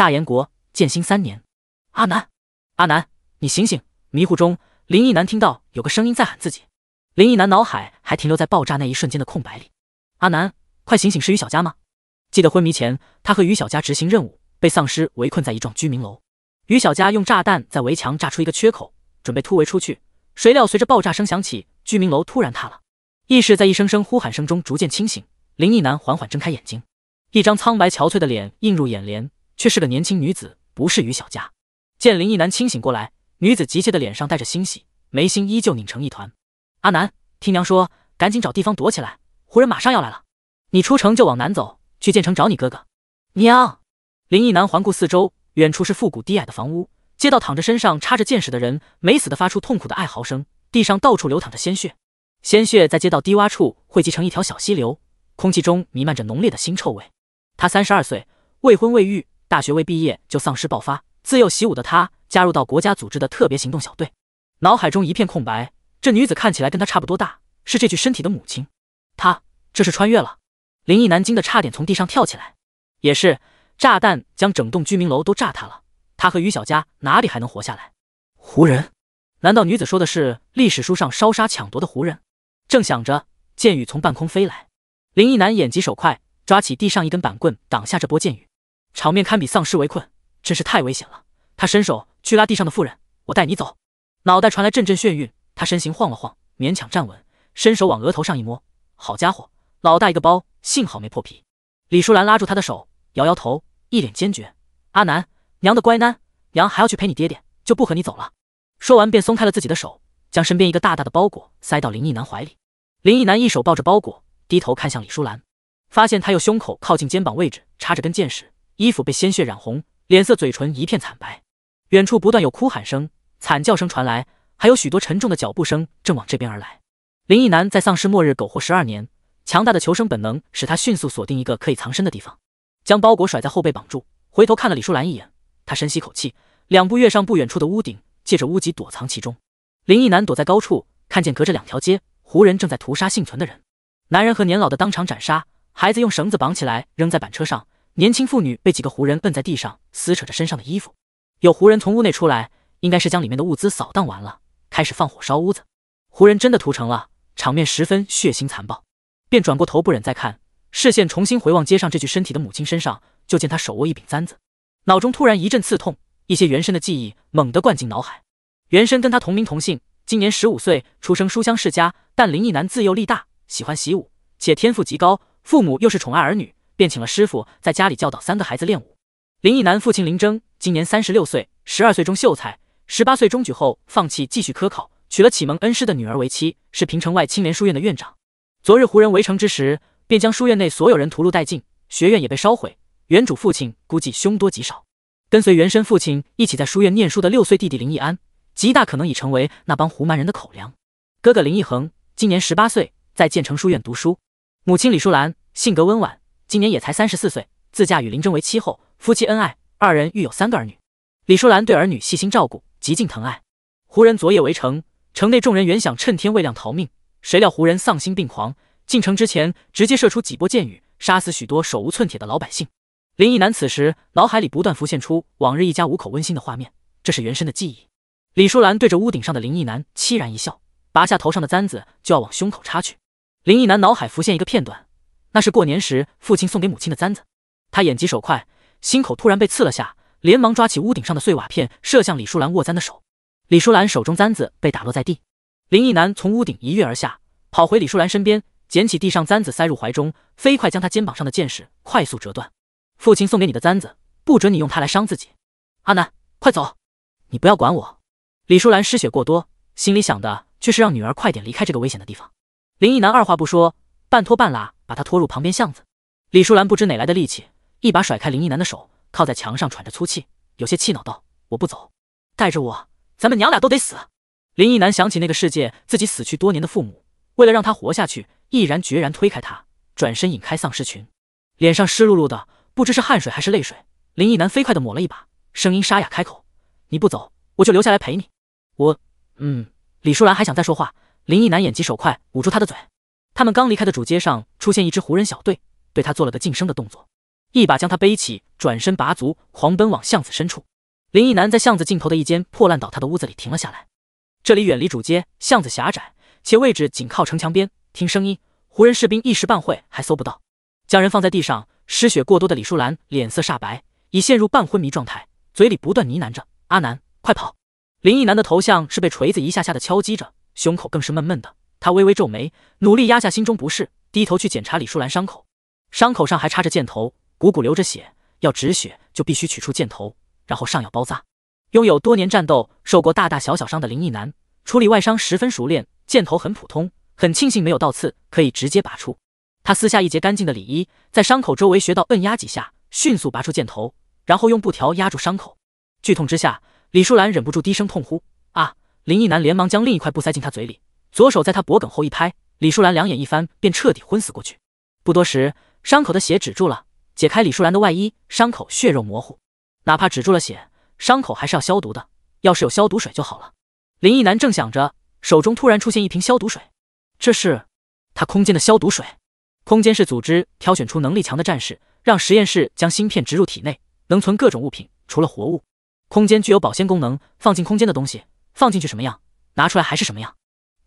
大燕国建兴三年，阿南，阿南，你醒醒！迷糊中，林毅南听到有个声音在喊自己。林毅南脑海还停留在爆炸那一瞬间的空白里。阿南，快醒醒！是于小佳吗？记得昏迷前，他和于小佳执行任务，被丧尸围困在一幢居民楼。于小佳用炸弹在围墙炸出一个缺口，准备突围出去。谁料随着爆炸声响起，居民楼突然塌了。意识在一声声呼喊声中逐渐清醒，林毅南缓缓睁开眼睛，一张苍白憔悴的脸映入眼帘。却是个年轻女子，不是于小佳。见林毅男清醒过来，女子急切的脸上带着欣喜，眉心依旧拧成一团。阿南，听娘说，赶紧找地方躲起来，胡人马上要来了。你出城就往南走，去建城找你哥哥。娘。林毅男环顾四周，远处是复古低矮的房屋，街道躺着身上插着箭矢的人，没死的发出痛苦的哀嚎声，地上到处流淌着鲜血，鲜血在街道低洼处汇集成一条小溪流，空气中弥漫着浓烈的腥臭味。他三十二岁，未婚未育。大学未毕业就丧尸爆发，自幼习武的他加入到国家组织的特别行动小队，脑海中一片空白。这女子看起来跟他差不多大，是这具身体的母亲。他这是穿越了！林毅南惊得差点从地上跳起来。也是，炸弹将整栋居民楼都炸塌了，他和于小佳哪里还能活下来？胡人？难道女子说的是历史书上烧杀抢夺的胡人？正想着，箭雨从半空飞来，林毅南眼疾手快，抓起地上一根板棍挡下这波箭雨。场面堪比丧尸围困，真是太危险了！他伸手去拉地上的妇人：“我带你走。”脑袋传来阵阵眩晕，他身形晃了晃，勉强站稳，伸手往额头上一摸，好家伙，老大一个包，幸好没破皮。李淑兰拉住他的手，摇摇头，一脸坚决：“阿南，娘的乖囡，娘还要去陪你爹爹，就不和你走了。”说完便松开了自己的手，将身边一个大大的包裹塞到林毅南怀里。林毅南一手抱着包裹，低头看向李淑兰，发现她右胸口靠近肩膀位置插着根箭时，衣服被鲜血染红，脸色、嘴唇一片惨白。远处不断有哭喊声、惨叫声传来，还有许多沉重的脚步声正往这边而来。林毅男在丧尸末日苟活十二年，强大的求生本能使他迅速锁定一个可以藏身的地方，将包裹甩在后背绑住，回头看了李淑兰一眼。他深吸口气，两步跃上不远处的屋顶，借着屋脊躲藏其中。林毅男躲在高处，看见隔着两条街，胡人正在屠杀幸存的人，男人和年老的当场斩杀，孩子用绳子绑起来扔在板车上。年轻妇女被几个胡人摁在地上，撕扯着身上的衣服。有胡人从屋内出来，应该是将里面的物资扫荡完了，开始放火烧屋子。胡人真的屠城了，场面十分血腥残暴。便转过头，不忍再看，视线重新回望街上这具身体的母亲身上，就见她手握一柄簪子，脑中突然一阵刺痛，一些原身的记忆猛地灌进脑海。原身跟她同名同姓，今年十五岁，出生书香世家，但林毅男自幼力大，喜欢习武，且天赋极高，父母又是宠爱儿女。便请了师傅在家里教导三个孩子练武。林毅南父亲林征今年三十六岁，十二岁中秀才，十八岁中举后放弃继续科考，娶了启蒙恩师的女儿为妻，是平城外青莲书院的院长。昨日胡人围城之时，便将书院内所有人屠戮殆尽，学院也被烧毁。原主父亲估计凶多吉少。跟随原身父亲一起在书院念书的六岁弟弟林毅安，极大可能已成为那帮胡蛮人的口粮。哥哥林毅恒今年十八岁，在建成书院读书。母亲李淑兰性格温婉。今年也才三十四岁，自驾与林真为妻后，夫妻恩爱，二人育有三个儿女。李淑兰对儿女细心照顾，极尽疼爱。胡人昨夜围城，城内众人原想趁天未亮逃命，谁料胡人丧心病狂，进城之前直接射出几波箭雨，杀死许多手无寸铁的老百姓。林毅男此时脑海里不断浮现出往日一家五口温馨的画面，这是原身的记忆。李淑兰对着屋顶上的林毅男凄然一笑，拔下头上的簪子就要往胸口插去。林毅男脑海浮现一个片段。那是过年时父亲送给母亲的簪子。他眼疾手快，心口突然被刺了下，连忙抓起屋顶上的碎瓦片射向李淑兰握簪的手。李淑兰手中簪子被打落在地。林毅男从屋顶一跃而下，跑回李淑兰身边，捡起地上簪子塞入怀中，飞快将他肩膀上的剑矢快速折断。父亲送给你的簪子，不准你用它来伤自己。阿南，快走！你不要管我。李淑兰失血过多，心里想的却是让女儿快点离开这个危险的地方。林毅男二话不说。半拖半拉，把他拖入旁边巷子。李淑兰不知哪来的力气，一把甩开林毅南的手，靠在墙上喘着粗气，有些气恼道：“我不走，带着我，咱们娘俩都得死。”林毅南想起那个世界，自己死去多年的父母，为了让他活下去，毅然决然推开他，转身引开丧尸群，脸上湿漉漉的，不知是汗水还是泪水。林毅南飞快地抹了一把，声音沙哑开口：“你不走，我就留下来陪你。”“我……嗯。”李淑兰还想再说话，林毅南眼疾手快捂住她的嘴。他们刚离开的主街上，出现一支胡人小队，对他做了个晋升的动作，一把将他背起，转身拔足狂奔往巷子深处。林毅南在巷子尽头的一间破烂倒塌的屋子里停了下来。这里远离主街，巷子狭窄，且位置紧靠城墙边。听声音，胡人士兵一时半会还搜不到。将人放在地上，失血过多的李淑兰脸色煞白，已陷入半昏迷状态，嘴里不断呢喃着：“阿南，快跑！”林毅南的头像是被锤子一下下的敲击着，胸口更是闷闷的。他微微皱眉，努力压下心中不适，低头去检查李淑兰伤口，伤口上还插着箭头，汩汩流着血，要止血就必须取出箭头，然后上药包扎。拥有多年战斗、受过大大小小伤的林毅男处理外伤十分熟练，箭头很普通，很庆幸没有倒刺，可以直接拔出。他撕下一截干净的里衣，在伤口周围穴道摁压几下，迅速拔出箭头，然后用布条压住伤口。剧痛之下，李淑兰忍不住低声痛呼，啊！林毅男连忙将另一块布塞进他嘴里。左手在他脖梗后一拍，李淑兰两眼一翻，便彻底昏死过去。不多时，伤口的血止住了。解开李淑兰的外衣，伤口血肉模糊。哪怕止住了血，伤口还是要消毒的。要是有消毒水就好了。林毅楠正想着，手中突然出现一瓶消毒水，这是他空间的消毒水。空间是组织挑选出能力强的战士，让实验室将芯片植入体内，能存各种物品，除了活物。空间具有保鲜功能，放进空间的东西，放进去什么样，拿出来还是什么样。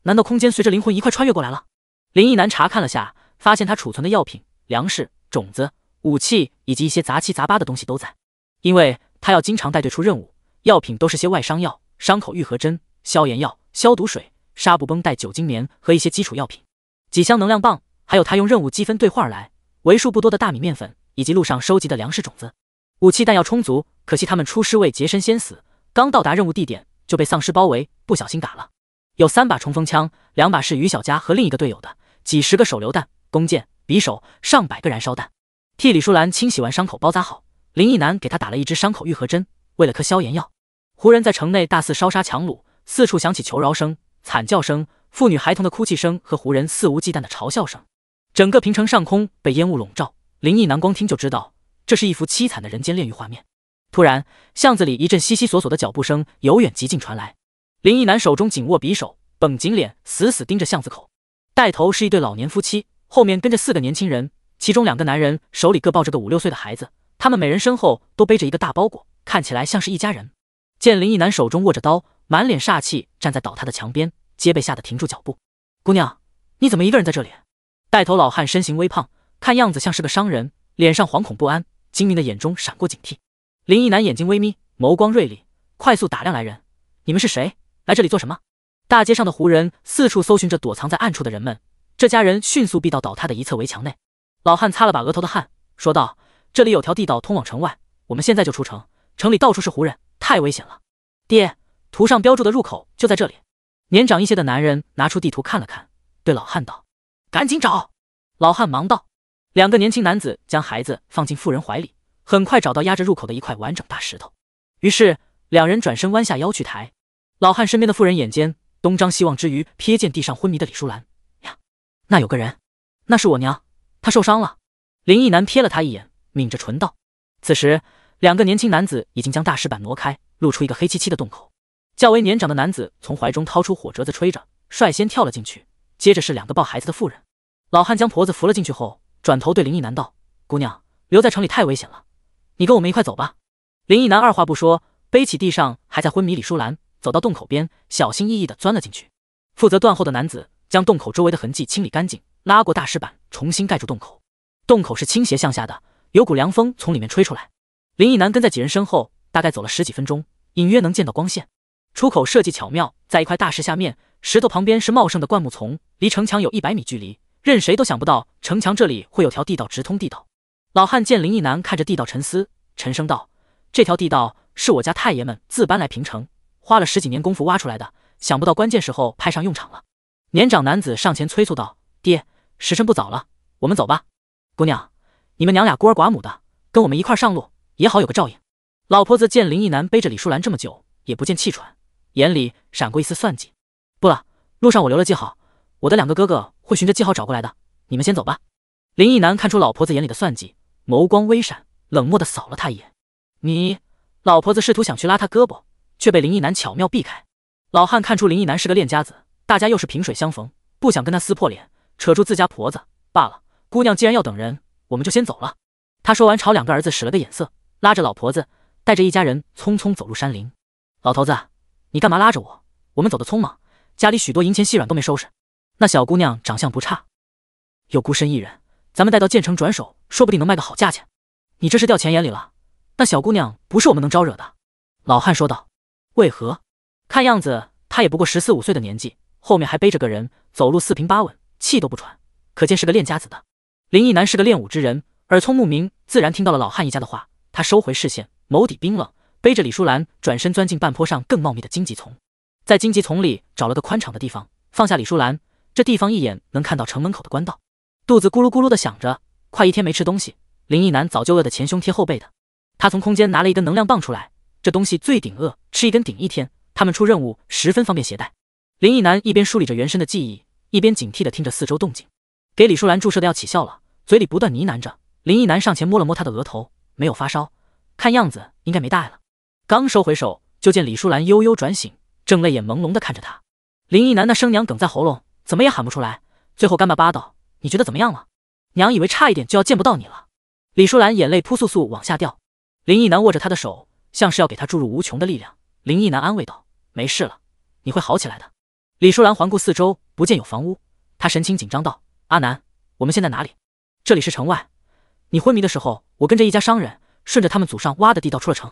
难道空间随着灵魂一块穿越过来了？林毅男查看了下，发现他储存的药品、粮食、种子、武器以及一些杂七杂八的东西都在。因为他要经常带队出任务，药品都是些外伤药、伤口愈合针、消炎药、消毒水、纱布绷带、酒精棉和一些基础药品。几箱能量棒，还有他用任务积分兑换而来为数不多的大米、面粉以及路上收集的粮食、种子。武器弹药充足，可惜他们出师未捷身先死，刚到达任务地点就被丧尸包围，不小心打了。有三把冲锋枪，两把是于小佳和另一个队友的。几十个手榴弹、弓箭、匕首，上百个燃烧弹。替李淑兰清洗完伤口，包扎好，林毅南给她打了一支伤口愈合针，喂了颗消炎药。胡人在城内大肆烧杀抢掳，四处响起求饶声、惨叫声、妇女孩童的哭泣声和胡人肆无忌惮的嘲笑声。整个平城上空被烟雾笼罩，林毅南光听就知道这是一幅凄惨的人间炼狱画面。突然，巷子里一阵悉悉索索的脚步声由远及近传来。林一男手中紧握匕首，绷紧脸，死死盯着巷子口。带头是一对老年夫妻，后面跟着四个年轻人，其中两个男人手里各抱着个五六岁的孩子，他们每人身后都背着一个大包裹，看起来像是一家人。见林一男手中握着刀，满脸煞气，站在倒塌的墙边，皆被吓得停住脚步。姑娘，你怎么一个人在这里？带头老汉身形微胖，看样子像是个商人，脸上惶恐不安，精明的眼中闪过警惕。林一男眼睛微眯，眸光锐利，快速打量来人。你们是谁？来这里做什么？大街上的胡人四处搜寻着躲藏在暗处的人们。这家人迅速避到倒塌的一侧围墙内。老汉擦了把额头的汗，说道：“这里有条地道通往城外，我们现在就出城。城里到处是胡人，太危险了。”爹，图上标注的入口就在这里。年长一些的男人拿出地图看了看，对老汉道：“赶紧找。”老汉忙道：“两个年轻男子将孩子放进妇人怀里，很快找到压着入口的一块完整大石头。于是两人转身弯下腰去抬。”老汉身边的妇人眼尖，东张西望之余，瞥见地上昏迷的李淑兰。呀，那有个人，那是我娘，她受伤了。林毅南瞥了他一眼，抿着唇道。此时，两个年轻男子已经将大石板挪开，露出一个黑漆漆的洞口。较为年长的男子从怀中掏出火折子吹着，率先跳了进去。接着是两个抱孩子的妇人。老汉将婆子扶了进去后，转头对林毅南道：“姑娘留在城里太危险了，你跟我们一块走吧。”林毅南二话不说，背起地上还在昏迷李淑兰。走到洞口边，小心翼翼地钻了进去。负责断后的男子将洞口周围的痕迹清理干净，拉过大石板，重新盖住洞口。洞口是倾斜向下的，有股凉风从里面吹出来。林毅南跟在几人身后，大概走了十几分钟，隐约能见到光线。出口设计巧妙，在一块大石下面，石头旁边是茂盛的灌木丛，离城墙有一百米距离。任谁都想不到，城墙这里会有条地道直通地道。老汉见林毅南看着地道沉思，沉声道：“这条地道是我家太爷们自搬来平城。”花了十几年功夫挖出来的，想不到关键时候派上用场了。年长男子上前催促道：“爹，时辰不早了，我们走吧。”姑娘，你们娘俩孤儿寡母的，跟我们一块上路也好有个照应。老婆子见林毅男背着李淑兰这么久也不见气喘，眼里闪过一丝算计。不了，路上我留了记号，我的两个哥哥会循着记号找过来的。你们先走吧。林毅男看出老婆子眼里的算计，眸光微闪，冷漠的扫了他一眼。你……老婆子试图想去拉他胳膊。却被林一男巧妙避开。老汉看出林一男是个练家子，大家又是萍水相逢，不想跟他撕破脸，扯住自家婆子罢了。姑娘既然要等人，我们就先走了。他说完朝两个儿子使了个眼色，拉着老婆子，带着一家人匆匆走入山林。老头子，你干嘛拉着我？我们走得匆忙，家里许多银钱细软都没收拾。那小姑娘长相不差，又孤身一人，咱们带到建城转手，说不定能卖个好价钱。你这是掉钱眼里了？那小姑娘不是我们能招惹的。老汉说道。为何？看样子他也不过十四五岁的年纪，后面还背着个人，走路四平八稳，气都不喘，可见是个练家子的。林毅南是个练武之人，耳聪目明，自然听到了老汉一家的话。他收回视线，眸底冰冷，背着李淑兰转身钻进半坡上更茂密的荆棘丛，在荆棘丛里找了个宽敞的地方，放下李淑兰。这地方一眼能看到城门口的官道，肚子咕噜咕噜的响着，快一天没吃东西，林毅南早就饿得前胸贴后背的。他从空间拿了一根能量棒出来。这东西最顶饿，吃一根顶一天。他们出任务十分方便携带。林毅男一边梳理着原身的记忆，一边警惕地听着四周动静。给李淑兰注射的药起效了，嘴里不断呢喃着。林毅男上前摸了摸她的额头，没有发烧，看样子应该没大碍了。刚收回手，就见李淑兰悠悠转醒，正泪眼朦胧地看着他。林毅男那声娘哽在喉咙，怎么也喊不出来，最后干巴巴道：“你觉得怎么样了？娘以为差一点就要见不到你了。”李淑兰眼泪扑簌簌往下掉。林毅男握着她的手。像是要给他注入无穷的力量，林毅南安慰道：“没事了，你会好起来的。”李淑兰环顾四周，不见有房屋，她神情紧张道：“阿南，我们现在哪里？这里是城外。你昏迷的时候，我跟着一家商人，顺着他们祖上挖的地道出了城。”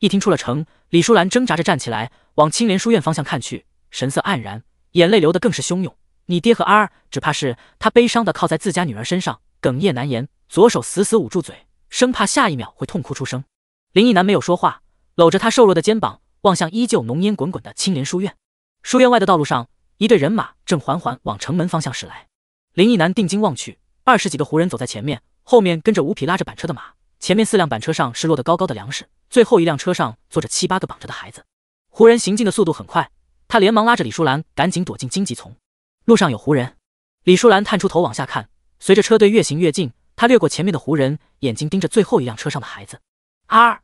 一听出了城，李淑兰挣扎着站起来，往青莲书院方向看去，神色黯然，眼泪流得更是汹涌。你爹和阿儿，只怕是……他悲伤的靠在自家女儿身上，哽咽难言，左手死死捂住嘴，生怕下一秒会痛哭出声。林毅南没有说话。搂着他瘦弱的肩膀，望向依旧浓烟滚滚的青莲书院。书院外的道路上，一队人马正缓缓往城门方向驶来。林毅南定睛望去，二十几个胡人走在前面，后面跟着五匹拉着板车的马，前面四辆板车上是摞得高高的粮食，最后一辆车上坐着七八个绑着的孩子。胡人行进的速度很快，他连忙拉着李淑兰赶紧躲进荆棘丛。路上有胡人，李淑兰探出头往下看。随着车队越行越近，他掠过前面的胡人，眼睛盯着最后一辆车上的孩子。二。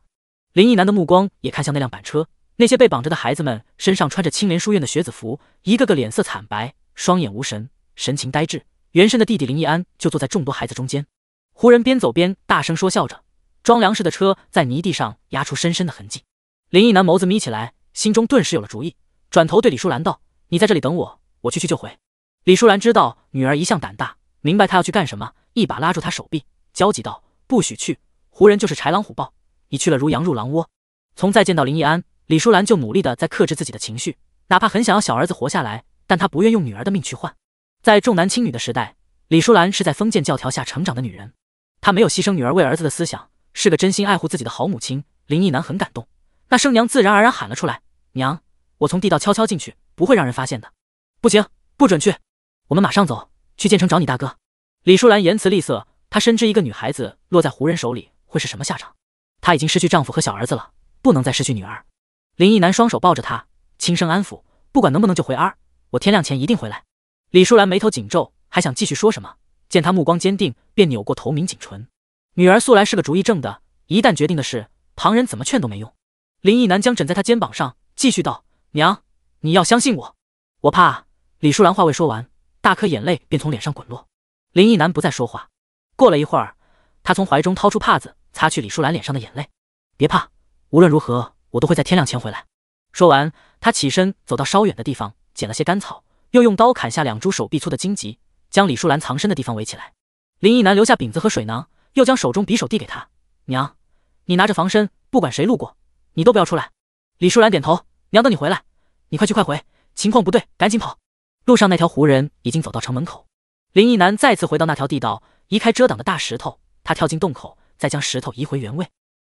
林毅男的目光也看向那辆板车，那些被绑着的孩子们身上穿着青莲书院的学子服，一个个脸色惨白，双眼无神，神情呆滞。原身的弟弟林毅安就坐在众多孩子中间。胡人边走边大声说笑着，装粮食的车在泥地上压出深深的痕迹。林毅男眸子眯起来，心中顿时有了主意，转头对李淑兰道：“你在这里等我，我去去就回。”李淑兰知道女儿一向胆大，明白她要去干什么，一把拉住她手臂，焦急道：“不许去！胡人就是豺狼虎豹。”已去了如羊入狼窝。从再见到林逸安，李淑兰就努力的在克制自己的情绪，哪怕很想要小儿子活下来，但她不愿用女儿的命去换。在重男轻女的时代，李淑兰是在封建教条下成长的女人，她没有牺牲女儿为儿子的思想，是个真心爱护自己的好母亲。林毅南很感动，那生娘自然而然喊了出来：“娘，我从地道悄悄进去，不会让人发现的。”“不行，不准去！我们马上走，去县城找你大哥。”李淑兰言辞厉色，她深知一个女孩子落在胡人手里会是什么下场。她已经失去丈夫和小儿子了，不能再失去女儿。林毅男双手抱着她，轻声安抚：“不管能不能救回 r 儿，我天亮前一定回来。”李淑兰眉头紧皱，还想继续说什么，见他目光坚定，便扭过头抿紧唇。女儿素来是个主意正的，一旦决定的事，旁人怎么劝都没用。林毅男将枕在她肩膀上，继续道：“娘，你要相信我。”我怕李淑兰话未说完，大颗眼泪便从脸上滚落。林毅男不再说话。过了一会儿，他从怀中掏出帕子。擦去李淑兰脸上的眼泪，别怕，无论如何我都会在天亮前回来。说完，他起身走到稍远的地方，捡了些干草，又用刀砍下两株手臂粗的荆棘，将李淑兰藏身的地方围起来。林毅男留下饼子和水囊，又将手中匕首递给他：“娘，你拿着防身，不管谁路过，你都不要出来。”李淑兰点头：“娘，等你回来，你快去快回，情况不对，赶紧跑。”路上那条胡人已经走到城门口。林毅男再次回到那条地道，移开遮挡的大石头，他跳进洞口。再将石头移回原位。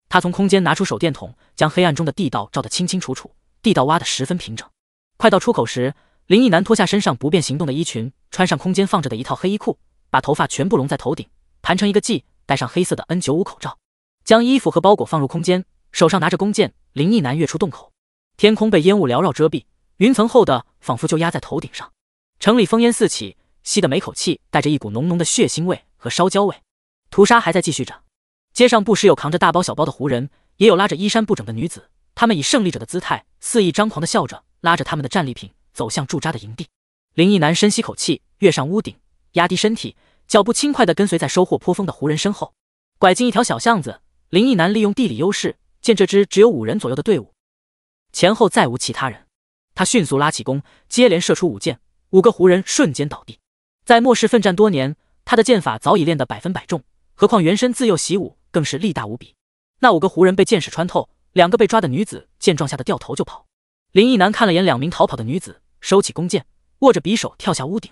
他从空间拿出手电筒，将黑暗中的地道照得清清楚楚。地道挖得十分平整。快到出口时，林毅南脱下身上不便行动的衣裙，穿上空间放着的一套黑衣裤，把头发全部拢在头顶，盘成一个髻，戴上黑色的 N95 口罩，将衣服和包裹放入空间，手上拿着弓箭。林毅南跃出洞口，天空被烟雾缭绕遮蔽，云层厚的仿佛就压在头顶上。城里烽烟四起，吸的每口气带着一股浓浓的血腥味和烧焦味。屠杀还在继续着。街上不时有扛着大包小包的胡人，也有拉着衣衫不整的女子，他们以胜利者的姿态肆意张狂的笑着，拉着他们的战利品走向驻扎的营地。林毅男深吸口气，跃上屋顶，压低身体，脚步轻快地跟随在收获颇丰的胡人身后，拐进一条小巷子。林毅男利用地理优势，见这支只有五人左右的队伍，前后再无其他人，他迅速拉起弓，接连射出五箭，五个胡人瞬间倒地。在末世奋战多年，他的剑法早已练得百分百中，何况原身自幼习武。更是力大无比，那五个胡人被箭矢穿透，两个被抓的女子见状吓得掉头就跑。林毅男看了眼两名逃跑的女子，收起弓箭，握着匕首跳下屋顶，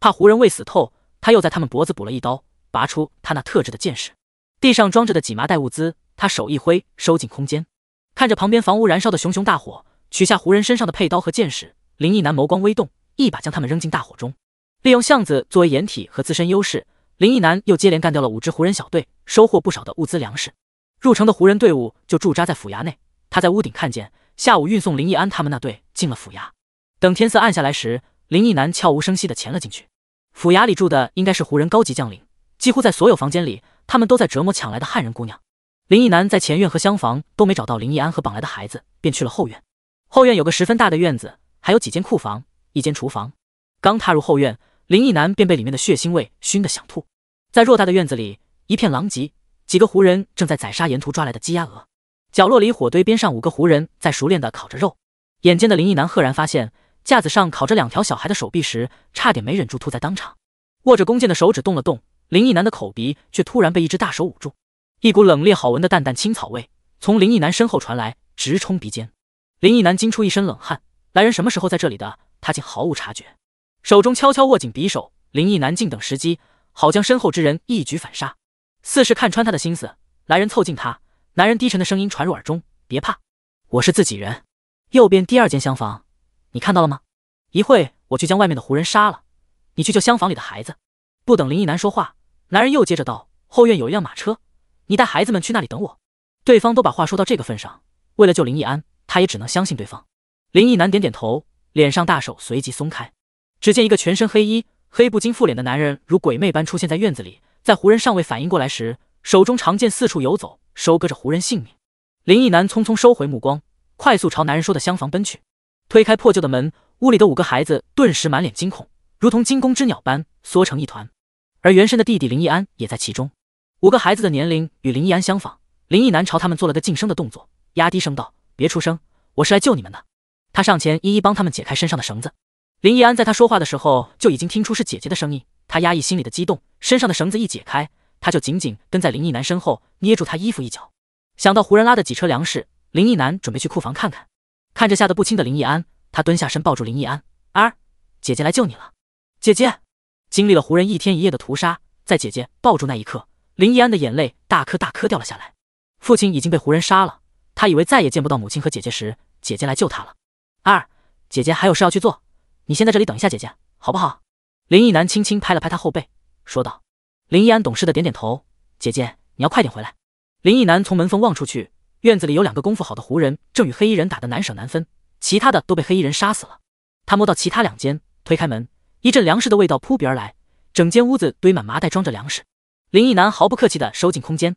怕胡人未死透，他又在他们脖子补了一刀，拔出他那特制的箭矢。地上装着的几麻袋物资，他手一挥收进空间。看着旁边房屋燃烧的熊熊大火，取下胡人身上的佩刀和箭矢，林毅男眸光微动，一把将他们扔进大火中。利用巷子作为掩体和自身优势。林毅南又接连干掉了五支胡人小队，收获不少的物资粮食。入城的胡人队伍就驻扎在府衙内。他在屋顶看见，下午运送林毅安他们那队进了府衙。等天色暗下来时，林毅南悄无声息地潜了进去。府衙里住的应该是胡人高级将领，几乎在所有房间里，他们都在折磨抢来的汉人姑娘。林毅南在前院和厢房都没找到林毅安和绑来的孩子，便去了后院。后院有个十分大的院子，还有几间库房、一间厨房。刚踏入后院。林毅男便被里面的血腥味熏得想吐。在偌大的院子里，一片狼藉，几个胡人正在宰杀沿途抓来的鸡鸭鹅。角落里火堆边上，五个胡人在熟练地烤着肉。眼尖的林毅男赫然发现架子上烤着两条小孩的手臂时，差点没忍住吐在当场。握着弓箭的手指动了动，林毅男的口鼻却突然被一只大手捂住。一股冷冽好闻的淡淡青草味从林毅男身后传来，直冲鼻尖。林毅男惊出一身冷汗，来人什么时候在这里的？他竟毫无察觉。手中悄悄握紧匕首，林毅难静等时机，好将身后之人一举反杀。似是看穿他的心思，来人凑近他，男人低沉的声音传入耳中：“别怕，我是自己人。右边第二间厢房，你看到了吗？一会我去将外面的胡人杀了，你去救厢房里的孩子。”不等林毅南说话，男人又接着道：“后院有一辆马车，你带孩子们去那里等我。”对方都把话说到这个份上，为了救林毅安，他也只能相信对方。林毅难点点头，脸上大手随即松开。只见一个全身黑衣、黑布经覆脸的男人，如鬼魅般出现在院子里。在胡人尚未反应过来时，手中长剑四处游走，收割着胡人性命。林毅男匆匆收回目光，快速朝男人说的厢房奔去。推开破旧的门，屋里的五个孩子顿时满脸惊恐，如同惊弓之鸟般缩成一团。而原身的弟弟林毅安也在其中。五个孩子的年龄与林毅安相仿。林毅男朝他们做了个噤声的动作，压低声道：“别出声，我是来救你们的。”他上前一一帮他们解开身上的绳子。林忆安在他说话的时候就已经听出是姐姐的声音，他压抑心里的激动，身上的绳子一解开，他就紧紧跟在林忆南身后，捏住他衣服一角。想到胡人拉的几车粮食，林忆南准备去库房看看。看着吓得不轻的林忆安，他蹲下身抱住林忆安：“儿，姐姐来救你了，姐姐。”经历了胡人一天一夜的屠杀，在姐姐抱住那一刻，林忆安的眼泪大颗大颗掉了下来。父亲已经被胡人杀了，他以为再也见不到母亲和姐姐时，姐姐来救他了。二姐姐还有事要去做。你先在这里等一下，姐姐，好不好？林毅南轻轻拍了拍他后背，说道。林一安懂事的点点头。姐姐，你要快点回来。林毅南从门缝望出去，院子里有两个功夫好的胡人正与黑衣人打得难舍难分，其他的都被黑衣人杀死了。他摸到其他两间，推开门，一阵粮食的味道扑鼻而来，整间屋子堆满麻袋装着粮食。林毅南毫不客气的收进空间。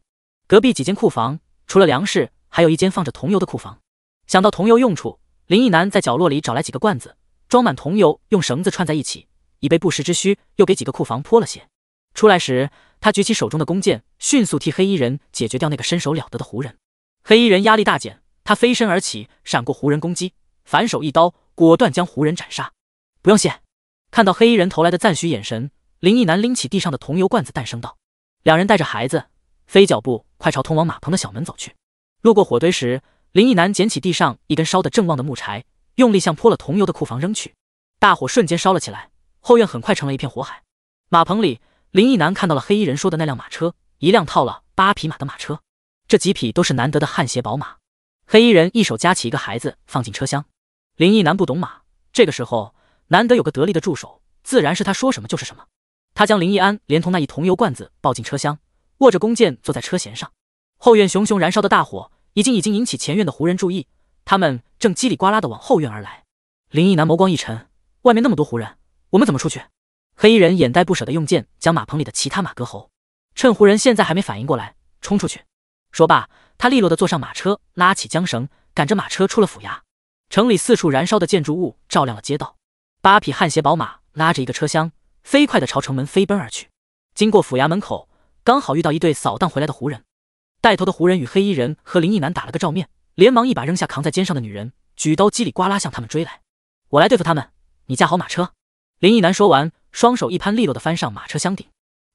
隔壁几间库房，除了粮食，还有一间放着桐油的库房。想到桐油用处，林毅南在角落里找来几个罐子。装满桐油，用绳子串在一起，以备不时之需。又给几个库房泼了些。出来时，他举起手中的弓箭，迅速替黑衣人解决掉那个身手了得的胡人。黑衣人压力大减，他飞身而起，闪过胡人攻击，反手一刀，果断将胡人斩杀。不用谢。看到黑衣人投来的赞许眼神，林毅南拎起地上的桐油罐子，诞声道：“两人带着孩子，飞脚步快，朝通往马棚的小门走去。路过火堆时，林毅南捡起地上一根烧得正旺的木柴。”用力向泼了桐油的库房扔去，大火瞬间烧了起来，后院很快成了一片火海。马棚里，林毅南看到了黑衣人说的那辆马车，一辆套了八匹马的马车，这几匹都是难得的汗血宝马。黑衣人一手夹起一个孩子放进车厢，林毅南不懂马，这个时候难得有个得力的助手，自然是他说什么就是什么。他将林毅安连同那一桐油罐子抱进车厢，握着弓箭坐在车弦上。后院熊熊燃烧的大火已经已经引起前院的胡人注意。他们正叽里呱啦的往后院而来，林毅南眸光一沉。外面那么多胡人，我们怎么出去？黑衣人眼带不舍的用剑将马棚里的其他马割喉，趁胡人现在还没反应过来，冲出去。说罢，他利落的坐上马车，拉起缰绳，赶着马车出了府衙。城里四处燃烧的建筑物照亮了街道。八匹汗血宝马拉着一个车厢，飞快的朝城门飞奔而去。经过府衙门口，刚好遇到一对扫荡回来的胡人。带头的胡人与黑衣人和林毅南打了个照面。连忙一把扔下扛在肩上的女人，举刀叽里呱啦向他们追来。我来对付他们，你驾好马车。林毅南说完，双手一攀，利落的翻上马车厢顶，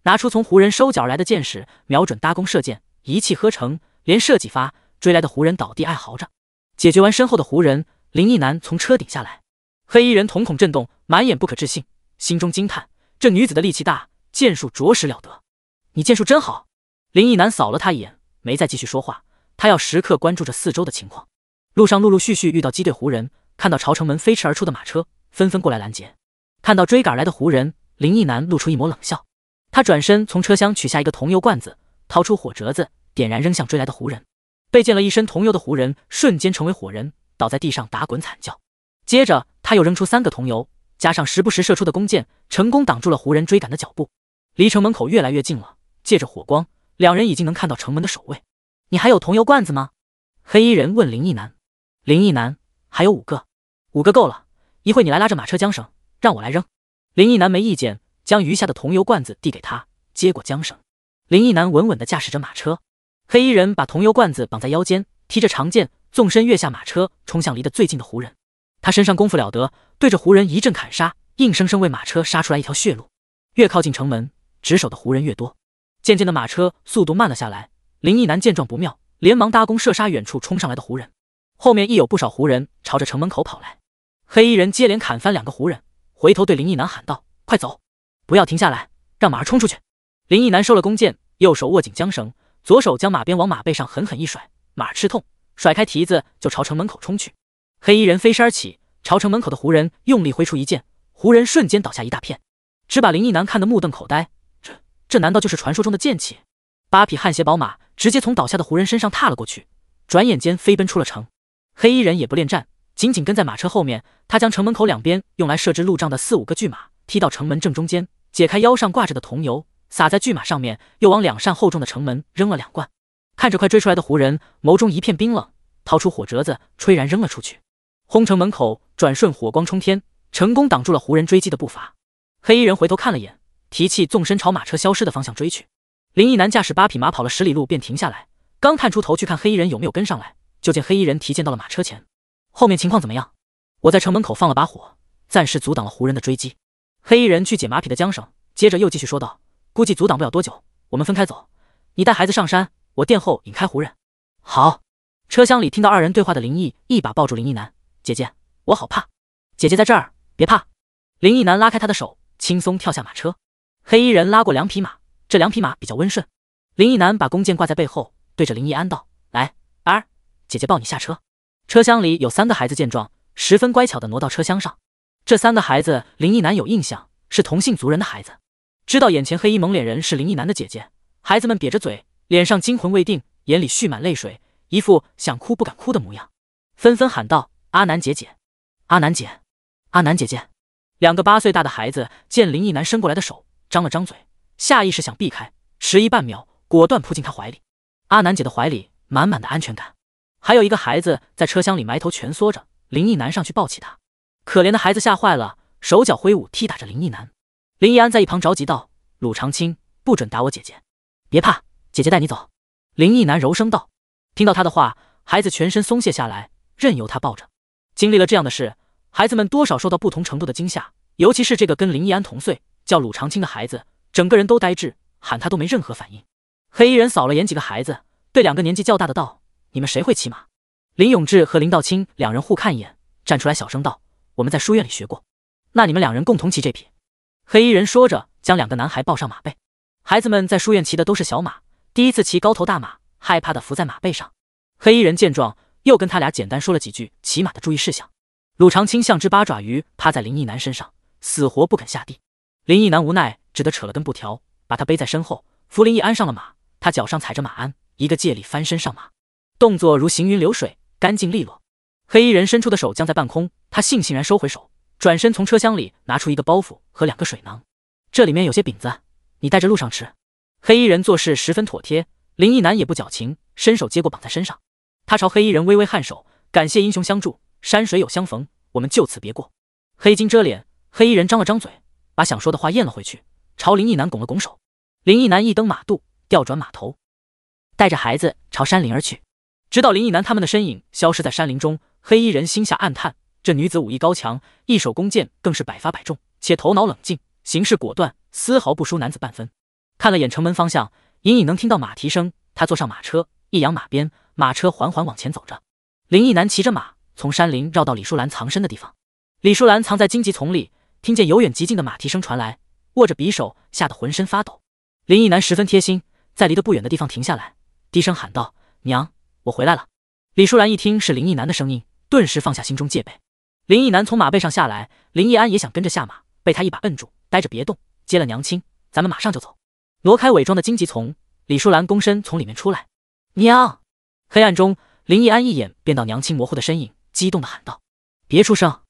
拿出从胡人收缴来的箭矢，瞄准搭弓射箭，一气呵成，连射几发，追来的胡人倒地哀嚎着。解决完身后的胡人，林毅南从车顶下来，黑衣人瞳孔震动，满眼不可置信，心中惊叹：这女子的力气大，剑术着实了得。你剑术真好。林毅南扫了他一眼，没再继续说话。他要时刻关注着四周的情况，路上陆陆续续遇到击队胡人，看到朝城门飞驰而出的马车，纷纷过来拦截。看到追赶来的胡人，林毅男露出一抹冷笑，他转身从车厢取下一个桐油罐子，掏出火折子点燃，扔向追来的胡人。被溅了一身桐油的胡人瞬间成为火人，倒在地上打滚惨叫。接着他又扔出三个桐油，加上时不时射出的弓箭，成功挡住了胡人追赶的脚步。离城门口越来越近了，借着火光，两人已经能看到城门的守卫。你还有桐油罐子吗？黑衣人问林毅男。林毅男还有五个，五个够了。一会你来拉着马车缰绳，让我来扔。林毅男没意见，将余下的桐油罐子递给他，接过缰绳。林毅男稳稳的驾驶着马车，黑衣人把桐油罐子绑在腰间，提着长剑，纵身跃下马车，冲向离得最近的胡人。他身上功夫了得，对着胡人一阵砍杀，硬生生为马车杀出来一条血路。越靠近城门，值守的胡人越多，渐渐的马车速度慢了下来。林毅男见状不妙，连忙搭弓射杀远处冲上来的胡人。后面亦有不少胡人朝着城门口跑来。黑衣人接连砍翻两个胡人，回头对林毅男喊道：“快走，不要停下来，让马儿冲出去。”林毅男收了弓箭，右手握紧缰绳，左手将马鞭往马背上狠狠一甩，马儿吃痛，甩开蹄子就朝城门口冲去。黑衣人飞身而起，朝城门口的胡人用力挥出一剑，胡人瞬间倒下一大片，只把林毅男看得目瞪口呆。这这难道就是传说中的剑气？八匹汗血宝马。直接从倒下的胡人身上踏了过去，转眼间飞奔出了城。黑衣人也不恋战，紧紧跟在马车后面。他将城门口两边用来设置路障的四五个巨马踢到城门正中间，解开腰上挂着的桐油，洒在巨马上面，又往两扇厚重的城门扔了两罐。看着快追出来的胡人，眸中一片冰冷，掏出火折子吹燃扔了出去，轰！城门口转瞬火光冲天，成功挡住了胡人追击的步伐。黑衣人回头看了眼，提气纵身朝马车消失的方向追去。林毅男驾驶八匹马跑了十里路，便停下来。刚探出头去看黑衣人有没有跟上来，就见黑衣人提剑到了马车前。后面情况怎么样？我在城门口放了把火，暂时阻挡了胡人的追击。黑衣人去解马匹的缰绳，接着又继续说道：“估计阻挡不了多久，我们分开走。你带孩子上山，我殿后引开胡人。”好。车厢里听到二人对话的林毅一把抱住林毅男：“姐姐，我好怕。”“姐姐在这儿，别怕。”林毅男拉开他的手，轻松跳下马车。黑衣人拉过两匹马。这两匹马比较温顺。林毅南把弓箭挂在背后，对着林毅安道：“来，儿，姐姐抱你下车。”车厢里有三个孩子，见状十分乖巧地挪到车厢上。这三个孩子，林毅南有印象，是同姓族人的孩子。知道眼前黑衣蒙脸人是林毅南的姐姐，孩子们瘪着嘴，脸上惊魂未定，眼里蓄满泪水，一副想哭不敢哭的模样，纷纷喊道：“阿南姐姐，阿南姐，阿南姐姐。”两个八岁大的孩子见林毅南伸过来的手，张了张嘴。下意识想避开，迟疑半秒，果断扑进他怀里。阿南姐的怀里，满满的安全感。还有一个孩子在车厢里埋头蜷缩着。林毅南上去抱起他，可怜的孩子吓坏了，手脚挥舞踢打着林毅南。林毅安在一旁着急道：“鲁长青，不准打我姐姐，别怕，姐姐带你走。”林毅南柔声道。听到他的话，孩子全身松懈下来，任由他抱着。经历了这样的事，孩子们多少受到不同程度的惊吓，尤其是这个跟林毅安同岁叫鲁长青的孩子。整个人都呆滞，喊他都没任何反应。黑衣人扫了眼几个孩子，对两个年纪较大的道：“你们谁会骑马？”林永志和林道清两人互看一眼，站出来小声道：“我们在书院里学过。”那你们两人共同骑这匹。黑衣人说着，将两个男孩抱上马背。孩子们在书院骑的都是小马，第一次骑高头大马，害怕的伏在马背上。黑衣人见状，又跟他俩简单说了几句骑马的注意事项。鲁长青像只八爪鱼趴在林毅南身上，死活不肯下地。林毅南无奈。只得扯了根布条，把他背在身后。福林一安上了马，他脚上踩着马鞍，一个借力翻身上马，动作如行云流水，干净利落。黑衣人伸出的手僵在半空，他悻悻然收回手，转身从车厢里拿出一个包袱和两个水囊。这里面有些饼子，你带着路上吃。黑衣人做事十分妥帖，林毅男也不矫情，伸手接过绑在身上。他朝黑衣人微微颔首，感谢英雄相助，山水有相逢，我们就此别过。黑金遮脸，黑衣人张了张嘴，把想说的话咽了回去。朝林毅男拱了拱手，林毅男一蹬马肚，调转马头，带着孩子朝山林而去。直到林毅男他们的身影消失在山林中，黑衣人心下暗叹：这女子武艺高强，一手弓箭更是百发百中，且头脑冷静，行事果断，丝毫不输男子半分。看了眼城门方向，隐隐能听到马蹄声。他坐上马车，一扬马鞭，马车缓缓往前走着。林毅男骑着马从山林绕到李淑兰藏身的地方。李淑兰藏在荆棘丛里，听见由远及近的马蹄声传来。握着匕首，吓得浑身发抖。林毅南十分贴心，在离得不远的地方停下来，低声喊道：“娘，我回来了。”李淑兰一听是林毅南的声音，顿时放下心中戒备。林毅南从马背上下来，林毅安也想跟着下马，被他一把摁住，呆着别动。接了娘亲，咱们马上就走。挪开伪装的荆棘丛，李淑兰躬身从里面出来。娘！黑暗中，林毅安一眼便到娘亲模糊的身影，激动的喊道：“别出声！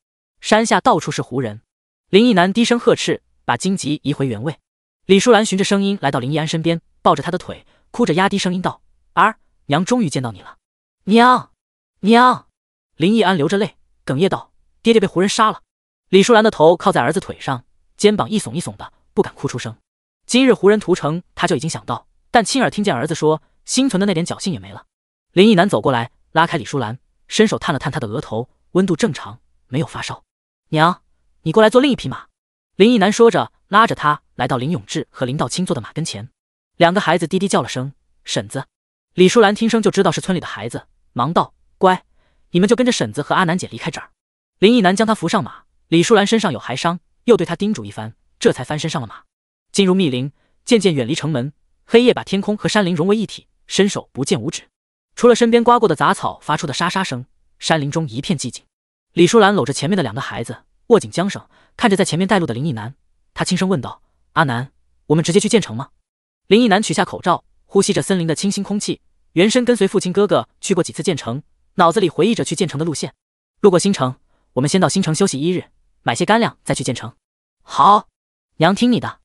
山下到处是胡人。”林毅南低声呵斥。把荆棘移回原位，李淑兰循着声音来到林毅安身边，抱着他的腿，哭着压低声音道：“儿，娘终于见到你了。”“娘，娘！”林毅安流着泪，哽咽道：“爹爹被胡人杀了。”李淑兰的头靠在儿子腿上，肩膀一耸一耸的，不敢哭出声。今日胡人屠城，他就已经想到，但亲耳听见儿子说，心存的那点侥幸也没了。林毅南走过来，拉开李淑兰，伸手探了探他的额头，温度正常，没有发烧。“娘，你过来坐另一匹马。”林毅南说着，拉着他来到林永志和林道清坐的马跟前，两个孩子低低叫了声“婶子”。李淑兰听声就知道是村里的孩子，忙道：“乖，你们就跟着婶子和阿南姐离开这儿。”林毅南将他扶上马，李淑兰身上有孩伤，又对他叮嘱一番，这才翻身上了马，进入密林，渐渐远离城门。黑夜把天空和山林融为一体，伸手不见五指，除了身边刮过的杂草发出的沙沙声，山林中一片寂静。李淑兰搂着前面的两个孩子。握紧缰绳，看着在前面带路的林毅南，他轻声问道：“阿南，我们直接去建城吗？”林毅南取下口罩，呼吸着森林的清新空气。原身跟随父亲哥哥去过几次建城，脑子里回忆着去建城的路线。路过新城，我们先到新城休息一日，买些干粮，再去建城。好，娘听你的。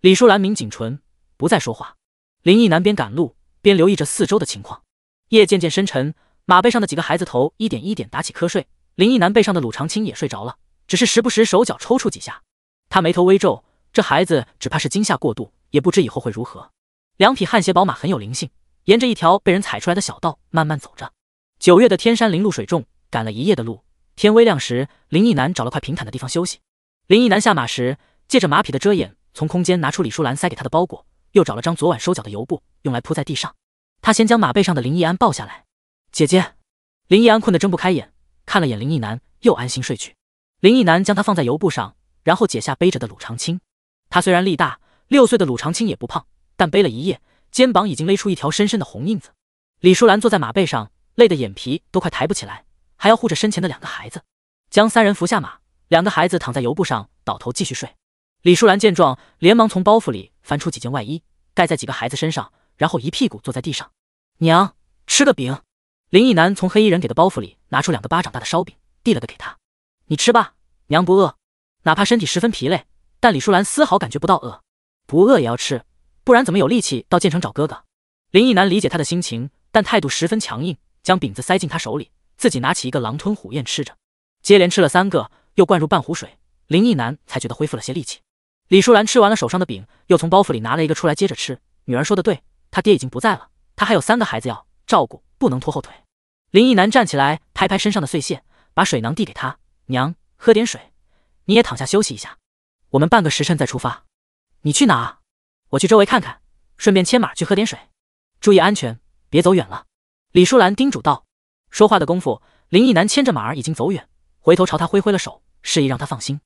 李淑兰抿紧唇，不再说话。林毅南边赶路边留意着四周的情况。夜渐渐深沉，马背上的几个孩子头一点一点打起瞌睡。林毅南背上的鲁长青也睡着了。只是时不时手脚抽搐几下，他眉头微皱，这孩子只怕是惊吓过度，也不知以后会如何。两匹汗血宝马很有灵性，沿着一条被人踩出来的小道慢慢走着。九月的天山林露水重，赶了一夜的路，天微亮时，林毅南找了块平坦的地方休息。林毅南下马时，借着马匹的遮掩，从空间拿出李淑兰塞给他的包裹，又找了张昨晚收脚的油布，用来铺在地上。他先将马背上的林毅安抱下来。姐姐，林毅安困得睁不开眼，看了眼林毅南，又安心睡去。林毅男将他放在油布上，然后解下背着的鲁长青。他虽然力大，六岁的鲁长青也不胖，但背了一夜，肩膀已经勒出一条深深的红印子。李淑兰坐在马背上，累得眼皮都快抬不起来，还要护着身前的两个孩子。将三人扶下马，两个孩子躺在油布上，倒头继续睡。李淑兰见状，连忙从包袱里翻出几件外衣，盖在几个孩子身上，然后一屁股坐在地上。娘，吃个饼。林毅男从黑衣人给的包袱里拿出两个巴掌大的烧饼，递了个给他。你吃吧，娘不饿。哪怕身体十分疲累，但李淑兰丝毫感觉不到饿。不饿也要吃，不然怎么有力气到县城找哥哥？林毅南理解他的心情，但态度十分强硬，将饼子塞进他手里，自己拿起一个狼吞虎咽吃着。接连吃了三个，又灌入半壶水，林毅南才觉得恢复了些力气。李淑兰吃完了手上的饼，又从包袱里拿了一个出来接着吃。女儿说的对，他爹已经不在了，他还有三个孩子要照顾，不能拖后腿。林毅南站起来，拍拍身上的碎屑，把水囊递给他。娘，喝点水，你也躺下休息一下，我们半个时辰再出发。你去哪？我去周围看看，顺便牵马去喝点水，注意安全，别走远了。李淑兰叮嘱道。说话的功夫，林毅南牵着马儿已经走远，回头朝他挥挥了手，示意让他放心。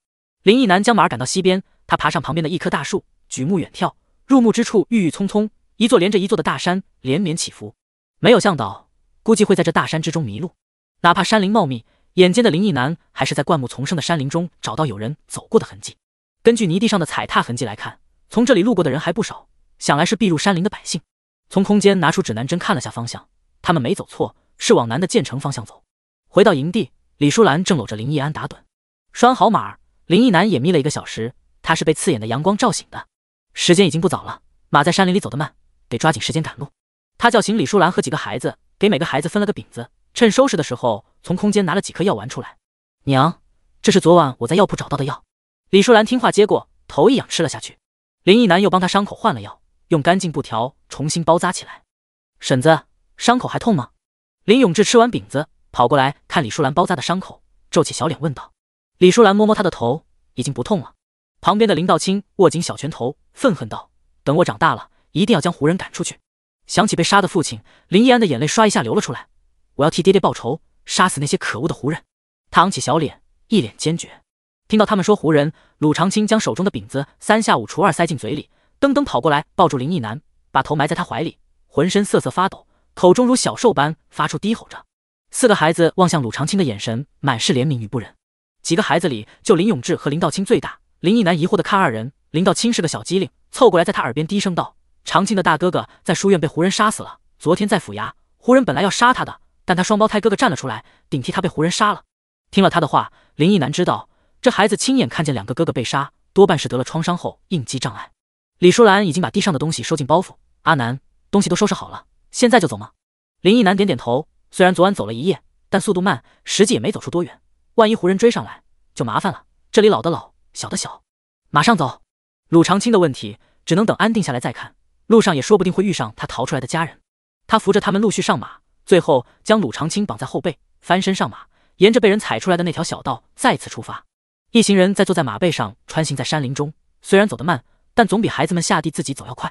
林毅南将马儿赶到溪边，他爬上旁边的一棵大树，举目远眺，入目之处郁郁葱葱，一座连着一座的大山连绵起伏。没有向导，估计会在这大山之中迷路，哪怕山林茂密。眼尖的林毅男还是在灌木丛生的山林中找到有人走过的痕迹。根据泥地上的踩踏痕迹来看，从这里路过的人还不少，想来是避入山林的百姓。从空间拿出指南针看了下方向，他们没走错，是往南的建成方向走。回到营地，李淑兰正搂着林毅安打盹。拴好马林毅男也眯了一个小时。他是被刺眼的阳光照醒的。时间已经不早了，马在山林里走得慢，得抓紧时间赶路。他叫醒李淑兰和几个孩子，给每个孩子分了个饼子。趁收拾的时候。从空间拿了几颗药丸出来，娘，这是昨晚我在药铺找到的药。李淑兰听话接过，头一仰吃了下去。林毅南又帮他伤口换了药，用干净布条重新包扎起来。婶子，伤口还痛吗？林永志吃完饼子跑过来，看李淑兰包扎的伤口，皱起小脸问道。李淑兰摸摸他的头，已经不痛了。旁边的林道清握紧小拳头，愤恨道：“等我长大了，一定要将胡人赶出去。”想起被杀的父亲，林一安的眼泪唰一下流了出来。我要替爹爹报仇。杀死那些可恶的胡人！他昂起小脸，一脸坚决。听到他们说胡人，鲁长青将手中的饼子三下五除二塞进嘴里，噔噔跑过来抱住林毅南，把头埋在他怀里，浑身瑟瑟发抖，口中如小兽般发出低吼着。四个孩子望向鲁长青的眼神满是怜悯与不忍。几个孩子里，就林永志和林道清最大。林毅南疑惑的看二人，林道清是个小机灵，凑过来在他耳边低声道：“长青的大哥哥在书院被胡人杀死了，昨天在府衙，胡人本来要杀他的。”但他双胞胎哥哥站了出来，顶替他被胡人杀了。听了他的话，林毅南知道这孩子亲眼看见两个哥哥被杀，多半是得了创伤后应激障碍。李淑兰已经把地上的东西收进包袱。阿南，东西都收拾好了，现在就走吗？林毅南点点头。虽然昨晚走了一夜，但速度慢，实际也没走出多远。万一胡人追上来，就麻烦了。这里老的老，小的小，马上走。鲁长青的问题只能等安定下来再看，路上也说不定会遇上他逃出来的家人。他扶着他们陆续上马。最后将鲁长青绑在后背，翻身上马，沿着被人踩出来的那条小道再次出发。一行人在坐在马背上穿行在山林中，虽然走得慢，但总比孩子们下地自己走要快。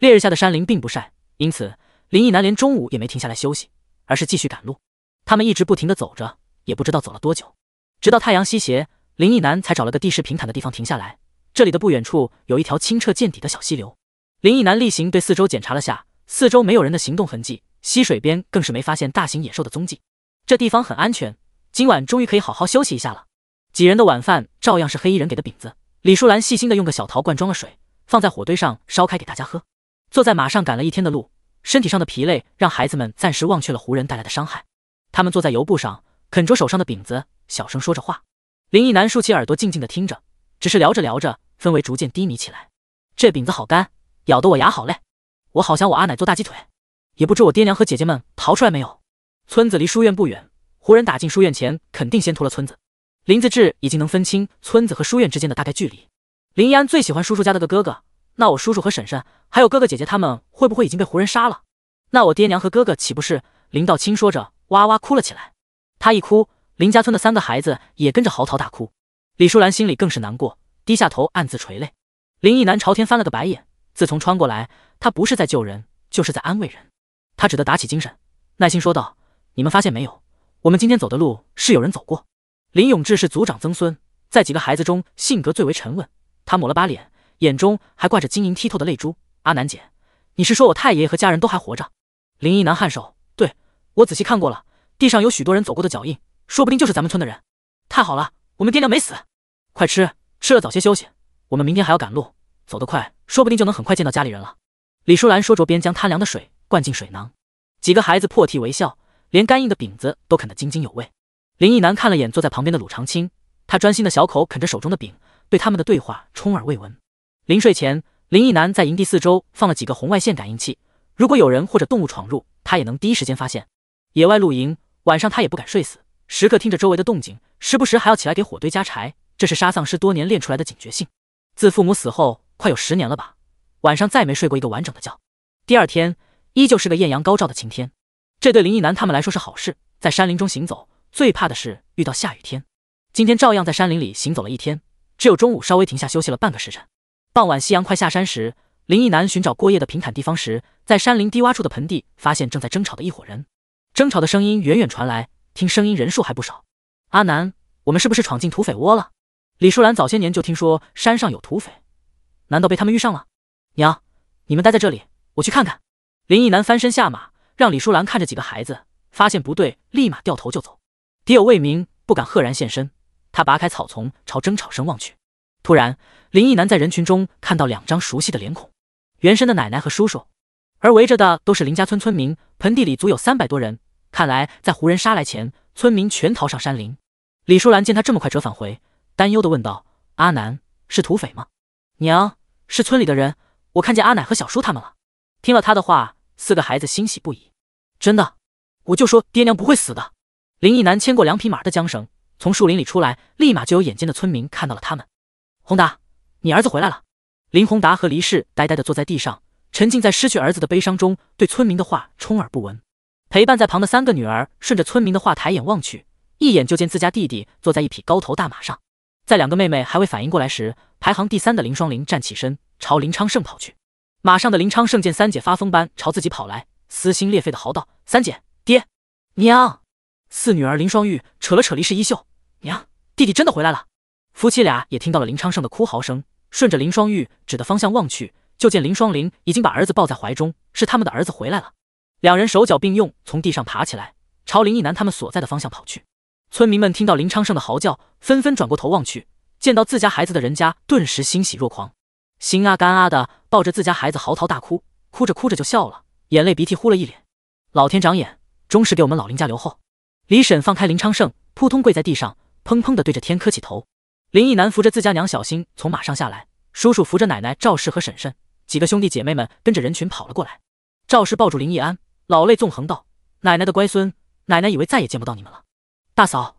烈日下的山林并不晒，因此林毅南连中午也没停下来休息，而是继续赶路。他们一直不停地走着，也不知道走了多久，直到太阳西斜，林毅南才找了个地势平坦的地方停下来。这里的不远处有一条清澈见底的小溪流，林毅南例行对四周检查了下，四周没有人的行动痕迹。溪水边更是没发现大型野兽的踪迹，这地方很安全。今晚终于可以好好休息一下了。几人的晚饭照样是黑衣人给的饼子。李淑兰细心的用个小陶罐装了水，放在火堆上烧开给大家喝。坐在马上赶了一天的路，身体上的疲累让孩子们暂时忘却了胡人带来的伤害。他们坐在油布上，啃着手上的饼子，小声说着话。林一南竖起耳朵静静的听着，只是聊着聊着，氛围逐渐低迷起来。这饼子好干，咬得我牙好累。我好想我阿奶做大鸡腿。也不知我爹娘和姐姐们逃出来没有。村子离书院不远，胡人打进书院前肯定先屠了村子。林子志已经能分清村子和书院之间的大概距离。林一安最喜欢叔叔家的个哥哥，那我叔叔和婶婶还有哥哥姐姐他们会不会已经被胡人杀了？那我爹娘和哥哥岂不是……林道清说着，哇哇哭了起来。他一哭，林家村的三个孩子也跟着嚎啕大哭。李淑兰心里更是难过，低下头暗自垂泪。林毅南朝天翻了个白眼，自从穿过来，他不是在救人，就是在安慰人。他只得打起精神，耐心说道：“你们发现没有，我们今天走的路是有人走过。”林永志是族长曾孙，在几个孩子中性格最为沉稳。他抹了把脸，眼中还挂着晶莹剔透的泪珠。“阿南姐，你是说我太爷爷和家人都还活着？”林一男颔首：“对，我仔细看过了，地上有许多人走过的脚印，说不定就是咱们村的人。”“太好了，我们爹娘没死！”“快吃，吃了早些休息，我们明天还要赶路，走得快，说不定就能很快见到家里人了。”李淑兰说着，边将贪凉的水。灌进水囊，几个孩子破涕为笑，连干硬的饼子都啃得津津有味。林毅南看了眼坐在旁边的鲁长青，他专心的小口啃着手中的饼，对他们的对话充耳未闻。临睡前，林毅南在营地四周放了几个红外线感应器，如果有人或者动物闯入，他也能第一时间发现。野外露营，晚上他也不敢睡死，时刻听着周围的动静，时不时还要起来给火堆加柴。这是杀丧尸多年练出来的警觉性。自父母死后，快有十年了吧，晚上再没睡过一个完整的觉。第二天。依旧是个艳阳高照的晴天，这对林毅南他们来说是好事。在山林中行走，最怕的是遇到下雨天。今天照样在山林里行走了一天，只有中午稍微停下休息了半个时辰。傍晚夕阳快下山时，林毅南寻找过夜的平坦地方时，在山林低洼处的盆地发现正在争吵的一伙人。争吵的声音远远传来，听声音人数还不少。阿南，我们是不是闯进土匪窝了？李淑兰早些年就听说山上有土匪，难道被他们遇上了？娘，你们待在这里，我去看看。林毅南翻身下马，让李淑兰看着几个孩子，发现不对，立马掉头就走。敌友未明，不敢赫然现身。他拔开草丛，朝争吵声望去。突然，林毅南在人群中看到两张熟悉的脸孔，原身的奶奶和叔叔。而围着的都是林家村村民，盆地里足有三百多人。看来在胡人杀来前，村民全逃上山林。李淑兰见他这么快折返回，担忧地问道：“阿南是土匪吗？”“娘，是村里的人，我看见阿奶和小叔他们了。”听了他的话。四个孩子欣喜不已，真的，我就说爹娘不会死的。林毅南牵过两匹马的缰绳，从树林里出来，立马就有眼尖的村民看到了他们。宏达，你儿子回来了。林宏达和黎氏呆呆地坐在地上，沉浸在失去儿子的悲伤中，对村民的话充耳不闻。陪伴在旁的三个女儿顺着村民的话抬眼望去，一眼就见自家弟弟坐在一匹高头大马上。在两个妹妹还未反应过来时，排行第三的林双林站起身，朝林昌盛跑去。马上的林昌盛见三姐发疯般朝自己跑来，撕心裂肺的嚎道：“三姐，爹娘！”四女儿林双玉扯了扯离氏衣袖：“娘，弟弟真的回来了！”夫妻俩也听到了林昌盛的哭嚎声，顺着林双玉指的方向望去，就见林双林已经把儿子抱在怀中，是他们的儿子回来了。两人手脚并用从地上爬起来，朝林一南他们所在的方向跑去。村民们听到林昌盛的嚎叫，纷纷转过头望去，见到自家孩子的人家顿时欣喜若狂。心啊肝啊的，抱着自家孩子嚎啕大哭，哭着哭着就笑了，眼泪鼻涕呼了一脸。老天长眼，终是给我们老林家留后。李婶放开林昌盛，扑通跪在地上，砰砰的对着天磕起头。林毅南扶着自家娘小心从马上下来，叔叔扶着奶奶赵氏和婶婶几个兄弟姐妹们跟着人群跑了过来。赵氏抱住林毅安，老泪纵横道：“奶奶的乖孙，奶奶以为再也见不到你们了。”大嫂，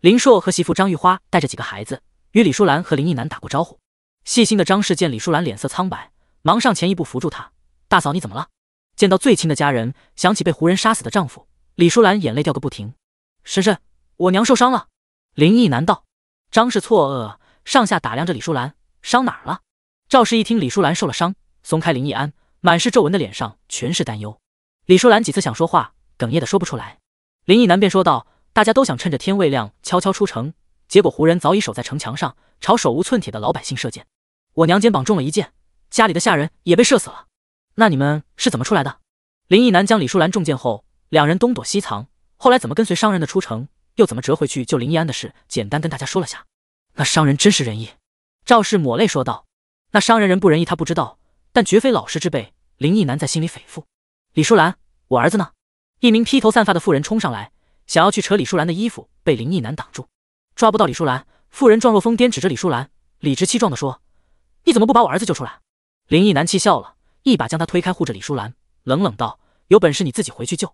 林硕和媳妇张玉花带着几个孩子，与李淑兰和林毅南打过招呼。细心的张氏见李淑兰脸色苍白，忙上前一步扶住她：“大嫂，你怎么了？”见到最亲的家人，想起被胡人杀死的丈夫，李淑兰眼泪掉个不停。“婶婶，我娘受伤了。”林毅难道？张氏错愕，上下打量着李淑兰：“伤哪儿了？”赵氏一听李淑兰受了伤，松开林毅安，满是皱纹的脸上全是担忧。李淑兰几次想说话，哽咽的说不出来。林毅南便说道：“大家都想趁着天未亮悄悄出城，结果胡人早已守在城墙上，朝手无寸铁的老百姓射箭。”我娘肩膀中了一箭，家里的下人也被射死了。那你们是怎么出来的？林毅南将李淑兰中箭后，两人东躲西藏，后来怎么跟随商人的出城，又怎么折回去救林毅安的事，简单跟大家说了下。那商人真是仁义，赵氏抹泪说道。那商人仁不仁义，他不知道，但绝非老实之辈。林毅南在心里诽谤。李淑兰，我儿子呢？一名披头散发的妇人冲上来，想要去扯李淑兰的衣服，被林毅南挡住，抓不到李淑兰。妇人状若疯癫，指着李淑兰，理直气壮地说。你怎么不把我儿子救出来？林毅南气笑了，一把将他推开，护着李淑兰，冷冷道：“有本事你自己回去救。”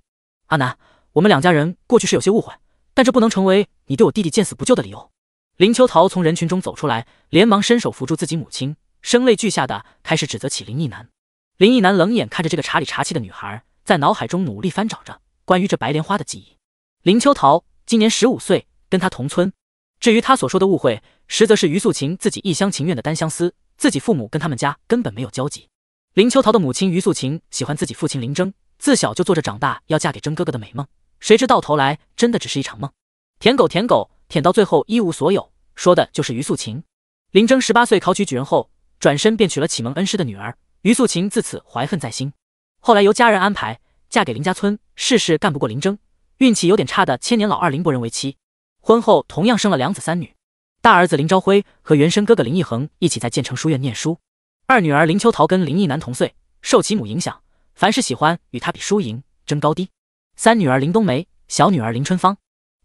阿南，我们两家人过去是有些误会，但这不能成为你对我弟弟见死不救的理由。”林秋桃从人群中走出来，连忙伸手扶住自己母亲，声泪俱下的开始指责起林毅南。林毅南冷眼看着这个茶里茶气的女孩，在脑海中努力翻找着关于这白莲花的记忆。林秋桃今年十五岁，跟他同村。至于他所说的误会，实则是于素琴自己一厢情愿的单相思。自己父母跟他们家根本没有交集。林秋桃的母亲于素琴喜欢自己父亲林征，自小就做着长大要嫁给征哥哥的美梦，谁知道头来真的只是一场梦，舔狗舔狗舔到最后一无所有，说的就是于素琴。林征十八岁考取举人后，转身便娶了启蒙恩师的女儿于素琴，自此怀恨在心。后来由家人安排嫁给林家村，事事干不过林征，运气有点差的千年老二林伯仁为妻，婚后同样生了两子三女。大儿子林朝辉和原生哥哥林奕恒一起在建成书院念书，二女儿林秋桃跟林奕南同岁，受其母影响，凡事喜欢与他比输赢、争高低。三女儿林冬梅，小女儿林春芳，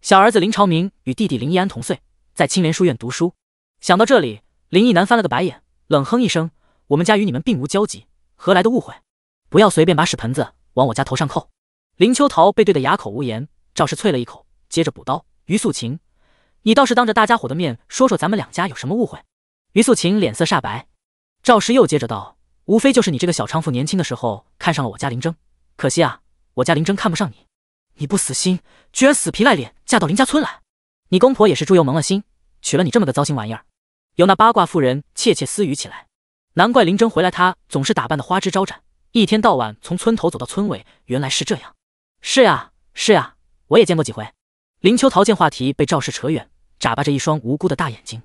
小儿子林朝明与弟弟林毅安同岁，在青莲书院读书。想到这里，林奕南翻了个白眼，冷哼一声：“我们家与你们并无交集，何来的误会？不要随便把屎盆子往我家头上扣。”林秋桃被怼得哑口无言，赵氏啐了一口，接着补刀：“于素琴。”你倒是当着大家伙的面说说咱们两家有什么误会？于素琴脸色煞白，赵氏又接着道：“无非就是你这个小娼妇年轻的时候看上了我家林征，可惜啊，我家林征看不上你，你不死心，居然死皮赖脸嫁到林家村来。你公婆也是猪油蒙了心，娶了你这么个糟心玩意儿。”有那八卦妇人窃窃私语起来，难怪林征回来他总是打扮的花枝招展，一天到晚从村头走到村尾，原来是这样。是呀，是呀，我也见过几回。林秋桃见话题被赵氏扯远。眨巴着一双无辜的大眼睛，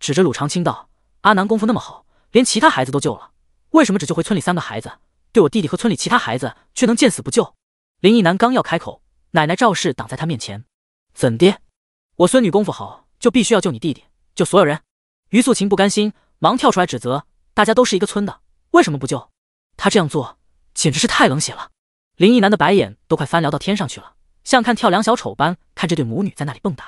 指着鲁长青道：“阿南功夫那么好，连其他孩子都救了，为什么只救回村里三个孩子？对我弟弟和村里其他孩子却能见死不救？”林毅南刚要开口，奶奶赵氏挡在他面前：“怎的？我孙女功夫好，就必须要救你弟弟，救所有人。”于素琴不甘心，忙跳出来指责：“大家都是一个村的，为什么不救？他这样做简直是太冷血了！”林毅南的白眼都快翻聊到天上去了，像看跳梁小丑般看这对母女在那里蹦跶。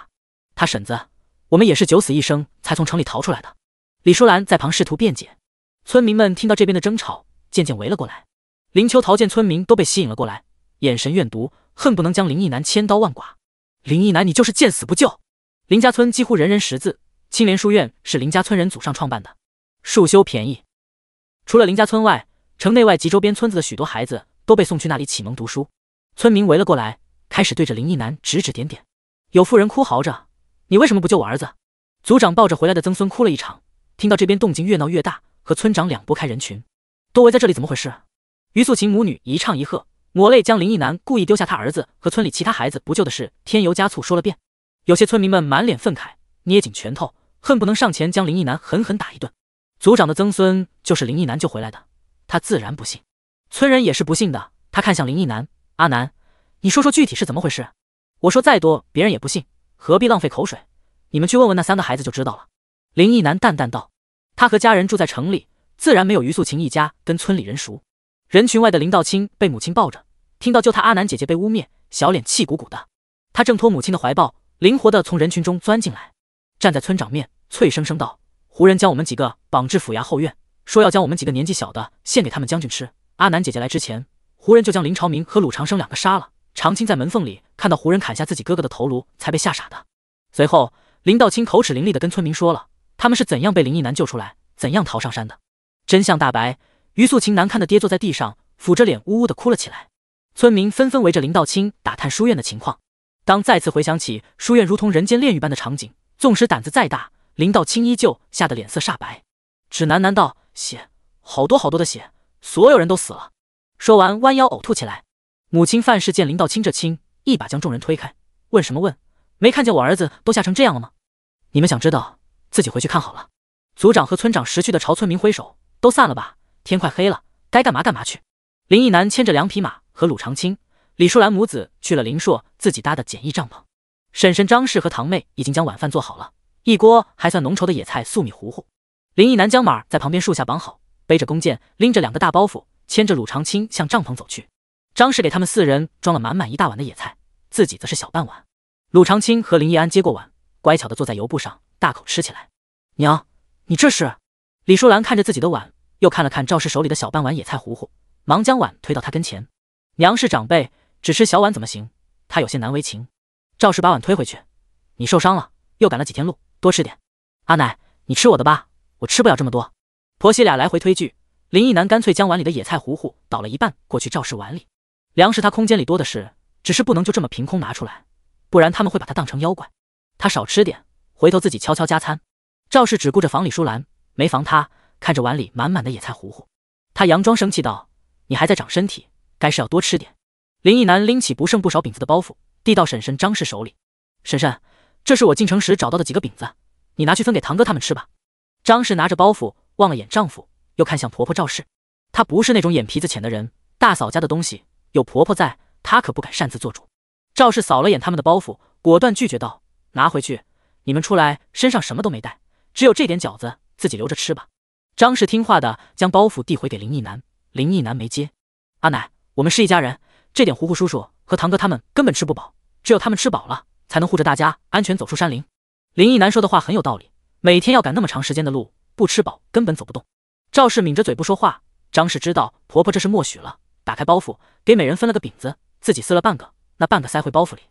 他婶子。我们也是九死一生才从城里逃出来的。李淑兰在旁试图辩解。村民们听到这边的争吵，渐渐围了过来。林秋桃见村民都被吸引了过来，眼神怨毒，恨不能将林毅南千刀万剐。林毅南，你就是见死不救！林家村几乎人人识字，青莲书院是林家村人祖上创办的，书修便宜。除了林家村外，城内外及周边村子的许多孩子都被送去那里启蒙读书。村民围了过来，开始对着林毅南指指点点。有妇人哭嚎着。你为什么不救我儿子？族长抱着回来的曾孙哭了一场。听到这边动静越闹越大，和村长两拨开人群，都围在这里，怎么回事？于素琴母女一唱一和，抹泪将林毅南故意丢下他儿子和村里其他孩子不救的事添油加醋说了遍。有些村民们满脸愤慨，捏紧拳头，恨不能上前将林毅南狠狠打一顿。族长的曾孙就是林毅南救回来的，他自然不信。村人也是不信的。他看向林毅南，阿南，你说说具体是怎么回事？我说再多别人也不信。何必浪费口水？你们去问问那三个孩子就知道了。”林毅南淡淡道，“他和家人住在城里，自然没有于素琴一家跟村里人熟。人群外的林道清被母亲抱着，听到救他阿南姐姐被污蔑，小脸气鼓鼓的。他挣脱母亲的怀抱，灵活的从人群中钻进来，站在村长面，脆生生道：“胡人将我们几个绑至府衙后院，说要将我们几个年纪小的献给他们将军吃。阿南姐姐来之前，胡人就将林朝明和鲁长生两个杀了。”长青在门缝里看到胡人砍下自己哥哥的头颅，才被吓傻的。随后，林道清口齿伶俐地跟村民说了他们是怎样被林毅南救出来，怎样逃上山的。真相大白，于素琴难看的跌坐在地上，抚着脸呜呜地哭了起来。村民纷纷围着林道清打探书院的情况。当再次回想起书院如同人间炼狱般的场景，纵使胆子再大，林道清依旧吓得脸色煞白，只喃喃道：“血，好多好多的血，所有人都死了。”说完，弯腰呕吐起来。母亲范氏见林道清这亲，一把将众人推开，问什么问？没看见我儿子都吓成这样了吗？你们想知道自己回去看好了。族长和村长识趣的朝村民挥手，都散了吧，天快黑了，该干嘛干嘛去。林毅南牵着两匹马和鲁长青、李淑兰母子去了林硕自己搭的简易帐篷。婶婶张氏和堂妹已经将晚饭做好了一锅还算浓稠的野菜素米糊糊。林毅南将马在旁边树下绑好，背着弓箭，拎着两个大包袱，牵着鲁长青向帐篷走去。张氏给他们四人装了满满一大碗的野菜，自己则是小半碗。鲁长青和林毅安接过碗，乖巧地坐在油布上，大口吃起来。娘，你这是？李淑兰看着自己的碗，又看了看赵氏手里的小半碗野菜糊糊，忙将碗推到他跟前。娘是长辈，只吃小碗怎么行？她有些难为情。赵氏把碗推回去：“你受伤了，又赶了几天路，多吃点。”阿奶，你吃我的吧，我吃不了这么多。婆媳俩来回推拒，林毅南干脆将碗里的野菜糊糊倒了一半过去赵氏碗里。粮食他空间里多的是，只是不能就这么凭空拿出来，不然他们会把他当成妖怪。他少吃点，回头自己悄悄加餐。赵氏只顾着防李淑兰，没防他。看着碗里满满的野菜糊糊，他佯装生气道：“你还在长身体，该是要多吃点。”林毅南拎起不剩不少饼子的包袱，递到婶婶张氏手里：“婶婶，这是我进城时找到的几个饼子，你拿去分给堂哥他们吃吧。”张氏拿着包袱，望了眼丈夫，又看向婆婆赵氏。她不是那种眼皮子浅的人，大嫂家的东西。有婆婆在，她可不敢擅自做主。赵氏扫了眼他们的包袱，果断拒绝道：“拿回去，你们出来身上什么都没带，只有这点饺子，自己留着吃吧。”张氏听话的将包袱递回给林毅南，林毅南没接。阿奶，我们是一家人，这点糊糊叔叔和堂哥他们根本吃不饱，只有他们吃饱了，才能护着大家安全走出山林。林毅南说的话很有道理，每天要赶那么长时间的路，不吃饱根本走不动。赵氏抿着嘴不说话，张氏知道婆婆这是默许了。打开包袱，给每人分了个饼子，自己撕了半个，那半个塞回包袱里。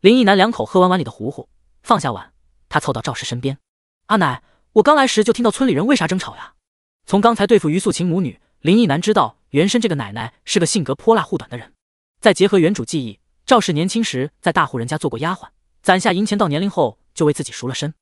林毅南两口喝完碗里的糊糊，放下碗，他凑到赵氏身边：“阿奶，我刚来时就听到村里人为啥争吵呀？”从刚才对付于素琴母女，林毅南知道原身这个奶奶是个性格泼辣护短的人。再结合原主记忆，赵氏年轻时在大户人家做过丫鬟，攒下银钱到年龄后就为自己赎了身，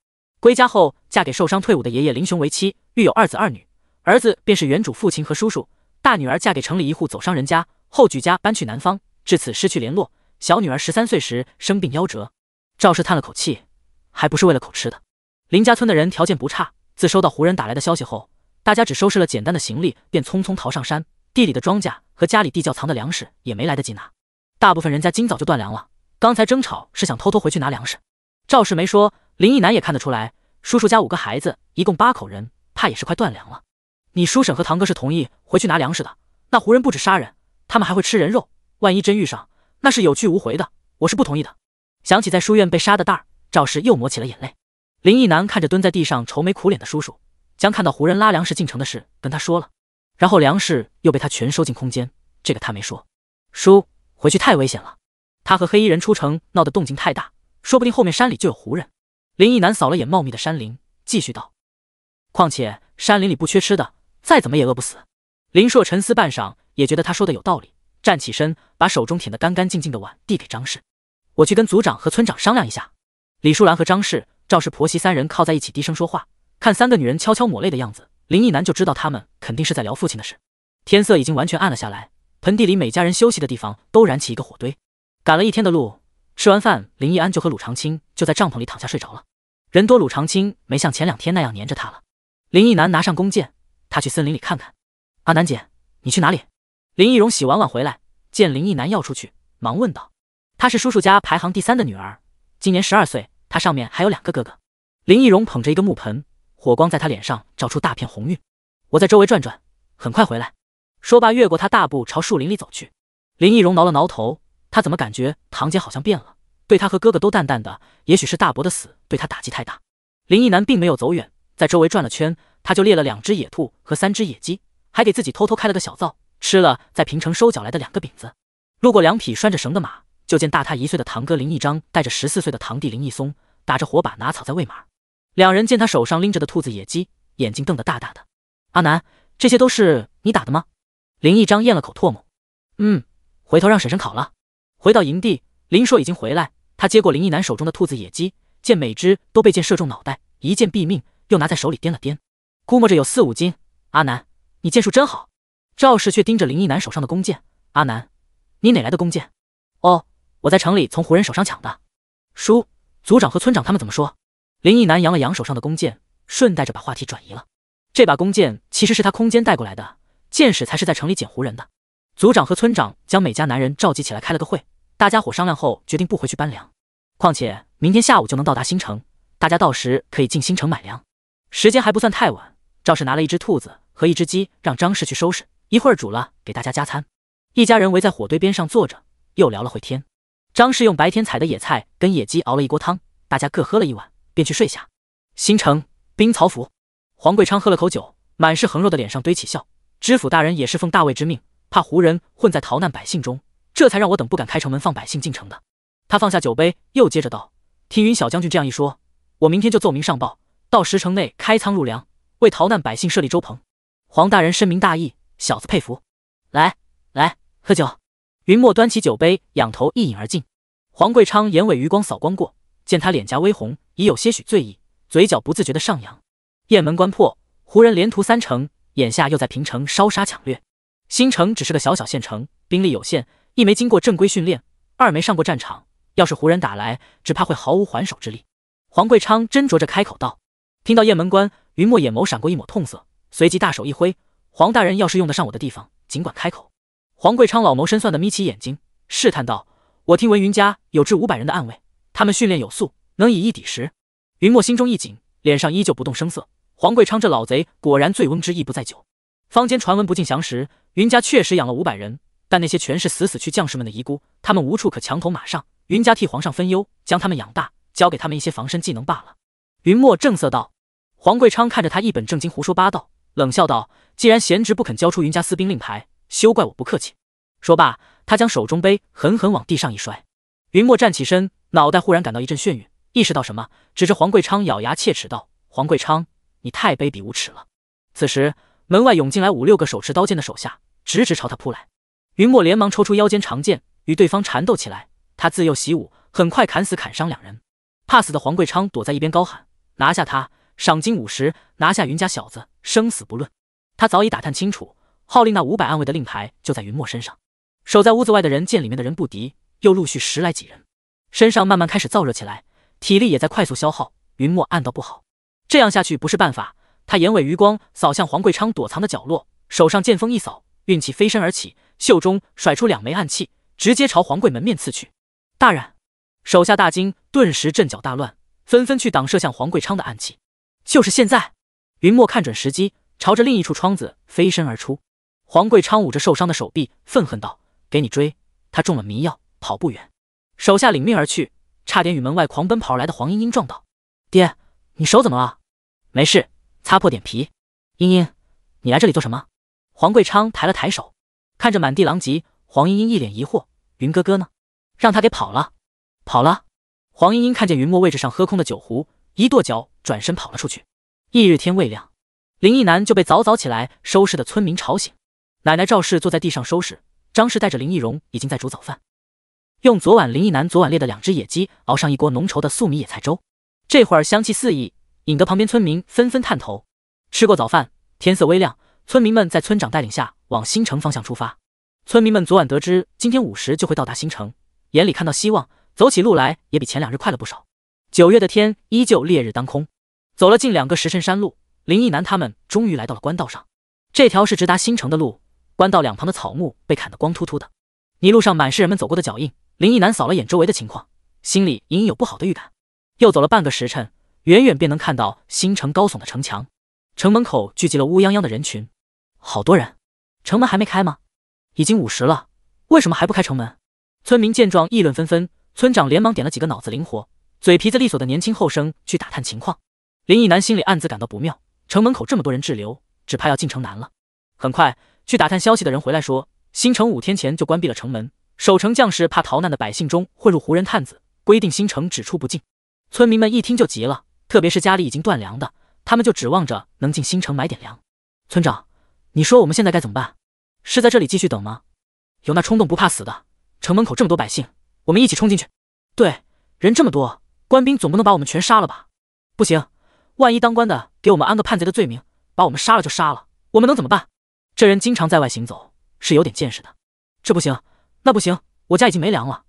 归家后嫁给受伤退伍的爷爷林雄为妻，育有二子二女，儿子便是原主父亲和叔叔。大女儿嫁给城里一户走商人家后，举家搬去南方，至此失去联络。小女儿十三岁时生病夭折。赵氏叹了口气，还不是为了口吃的。林家村的人条件不差，自收到胡人打来的消息后，大家只收拾了简单的行李，便匆匆逃上山。地里的庄稼和家里地窖藏的粮食也没来得及拿，大部分人家今早就断粮了。刚才争吵是想偷偷回去拿粮食，赵氏没说，林一南也看得出来，叔叔家五个孩子，一共八口人，怕也是快断粮了。你叔婶和堂哥是同意回去拿粮食的。那胡人不止杀人，他们还会吃人肉。万一真遇上，那是有去无回的。我是不同意的。想起在书院被杀的大儿，赵氏又抹起了眼泪。林毅南看着蹲在地上愁眉苦脸的叔叔，将看到胡人拉粮食进城的事跟他说了。然后粮食又被他全收进空间，这个他没说。叔，回去太危险了。他和黑衣人出城闹的动静太大，说不定后面山里就有胡人。林毅南扫了眼茂密的山林，继续道：“况且山林里不缺吃的。”再怎么也饿不死。林硕沉思半晌，也觉得他说的有道理，站起身，把手中舔得干干净净的碗递给张氏：“我去跟族长和村长商量一下。”李淑兰和张氏、赵氏婆媳三人靠在一起低声说话，看三个女人悄悄抹泪的样子，林毅南就知道他们肯定是在聊父亲的事。天色已经完全暗了下来，盆地里每家人休息的地方都燃起一个火堆。赶了一天的路，吃完饭，林毅安就和鲁长青就在帐篷里躺下睡着了。人多，鲁长青没像前两天那样黏着他了。林毅南拿上弓箭。他去森林里看看，阿南姐，你去哪里？林逸荣洗完碗回来，见林易南要出去，忙问道：“她是叔叔家排行第三的女儿，今年十二岁，她上面还有两个哥哥。”林逸荣捧着一个木盆，火光在她脸上照出大片红晕。我在周围转转，很快回来。说罢，越过他大步朝树林里走去。林逸荣挠了挠头，她怎么感觉堂姐好像变了，对她和哥哥都淡淡的。也许是大伯的死对她打击太大。林易南并没有走远。在周围转了圈，他就猎了两只野兔和三只野鸡，还给自己偷偷开了个小灶，吃了在平城收缴来的两个饼子。路过两匹拴着绳的马，就见大他一岁的堂哥林一章带着十四岁的堂弟林一松，打着火把拿草在喂马。两人见他手上拎着的兔子、野鸡，眼睛瞪得大大的。阿南，这些都是你打的吗？林一章咽了口唾沫，嗯，回头让婶婶烤了。回到营地，林硕已经回来，他接过林一南手中的兔子、野鸡，见每只都被箭射中脑袋，一箭毙命。又拿在手里掂了掂，估摸着有四五斤。阿南，你剑术真好。赵氏却盯着林一南手上的弓箭。阿南，你哪来的弓箭？哦，我在城里从胡人手上抢的。叔，族长和村长他们怎么说？林一南扬了扬手上的弓箭，顺带着把话题转移了。这把弓箭其实是他空间带过来的，箭矢才是在城里捡胡人的。族长和村长将每家男人召集起来开了个会，大家伙商量后决定不回去搬粮，况且明天下午就能到达新城，大家到时可以进新城买粮。时间还不算太晚，赵氏拿了一只兔子和一只鸡，让张氏去收拾，一会儿煮了给大家加餐。一家人围在火堆边上坐着，又聊了会天。张氏用白天采的野菜跟野鸡熬了一锅汤，大家各喝了一碗，便去睡下。新城兵曹府，黄贵昌喝了口酒，满是横肉的脸上堆起笑。知府大人也是奉大卫之命，怕胡人混在逃难百姓中，这才让我等不敢开城门放百姓进城的。他放下酒杯，又接着道：“听云小将军这样一说，我明天就奏明上报。”到石城内开仓入粮，为逃难百姓设立粥棚。黄大人深明大义，小子佩服。来来，喝酒。云墨端起酒杯，仰头一饮而尽。黄贵昌眼尾余光扫光过，见他脸颊微红，已有些许醉意，嘴角不自觉的上扬。雁门关破，胡人连屠三城，眼下又在平城烧杀抢掠。新城只是个小小县城，兵力有限，一没经过正规训练，二没上过战场，要是胡人打来，只怕会毫无还手之力。黄贵昌斟酌着开口道。听到雁门关，云墨眼眸闪过一抹痛色，随即大手一挥：“黄大人要是用得上我的地方，尽管开口。”黄贵昌老谋深算的眯起眼睛，试探道：“我听闻云家有至五百人的暗卫，他们训练有素，能以一抵十。”云墨心中一紧，脸上依旧不动声色。黄贵昌这老贼果然醉翁之意不在酒。坊间传闻不尽详实，云家确实养了五百人，但那些全是死死去将士们的遗孤，他们无处可强头马上，云家替皇上分忧，将他们养大，教给他们一些防身技能罢了。云墨正色道。黄贵昌看着他一本正经胡说八道，冷笑道：“既然贤侄不肯交出云家私兵令牌，休怪我不客气。”说罢，他将手中杯狠狠往地上一摔。云墨站起身，脑袋忽然感到一阵眩晕，意识到什么，指着黄贵昌咬牙切齿道：“黄贵昌，你太卑鄙无耻了！”此时，门外涌进来五六个手持刀剑的手下，直直朝他扑来。云墨连忙抽出腰间长剑，与对方缠斗起来。他自幼习武，很快砍死砍伤两人。怕死的黄贵昌躲在一边，高喊：“拿下他！”赏金五十，拿下云家小子，生死不论。他早已打探清楚，号令那五百暗卫的令牌就在云墨身上。守在屋子外的人见里面的人不敌，又陆续十来几人，身上慢慢开始燥热起来，体力也在快速消耗。云墨暗道不好，这样下去不是办法。他眼尾余光扫向黄贵昌躲藏的角落，手上剑锋一扫，运气飞身而起，袖中甩出两枚暗器，直接朝黄贵门面刺去。大人，手下大惊，顿时阵脚大乱，纷纷去挡射向黄贵昌的暗器。就是现在！云墨看准时机，朝着另一处窗子飞身而出。黄贵昌捂着受伤的手臂，愤恨道：“给你追，他中了迷药，跑不远。”手下领命而去，差点与门外狂奔跑来的黄莺莺撞到。爹，你手怎么了？没事，擦破点皮。莺莺，你来这里做什么？黄贵昌抬了抬手，看着满地狼藉，黄莺莺一脸疑惑：“云哥哥呢？让他给跑了？跑了？”黄莺莺看见云墨位置上喝空的酒壶。一跺脚，转身跑了出去。翌日天未亮，林毅南就被早早起来收拾的村民吵醒。奶奶赵氏坐在地上收拾，张氏带着林毅荣已经在煮早饭，用昨晚林毅南昨晚猎的两只野鸡熬上一锅浓稠的粟米野菜粥，这会儿香气四溢，引得旁边村民纷纷探头。吃过早饭，天色微亮，村民们在村长带领下往新城方向出发。村民们昨晚得知今天午时就会到达新城，眼里看到希望，走起路来也比前两日快了不少。九月的天依旧烈日当空，走了近两个时辰山路，林毅南他们终于来到了官道上。这条是直达新城的路，官道两旁的草木被砍得光秃秃的，泥路上满是人们走过的脚印。林毅南扫了眼周围的情况，心里隐隐有不好的预感。又走了半个时辰，远远便能看到新城高耸的城墙，城门口聚集了乌泱泱的人群，好多人。城门还没开吗？已经午时了，为什么还不开城门？村民见状议论纷纷，村长连忙点了几个脑子灵活。嘴皮子利索的年轻后生去打探情况，林毅南心里暗自感到不妙。城门口这么多人滞留，只怕要进城难了。很快，去打探消息的人回来说，新城五天前就关闭了城门，守城将士怕逃难的百姓中混入胡人探子，规定新城只出不进。村民们一听就急了，特别是家里已经断粮的，他们就指望着能进新城买点粮。村长，你说我们现在该怎么办？是在这里继续等吗？有那冲动不怕死的，城门口这么多百姓，我们一起冲进去。对，人这么多。官兵总不能把我们全杀了吧？不行，万一当官的给我们安个叛贼的罪名，把我们杀了就杀了，我们能怎么办？这人经常在外行走，是有点见识的。这不行，那不行，我家已经没粮了，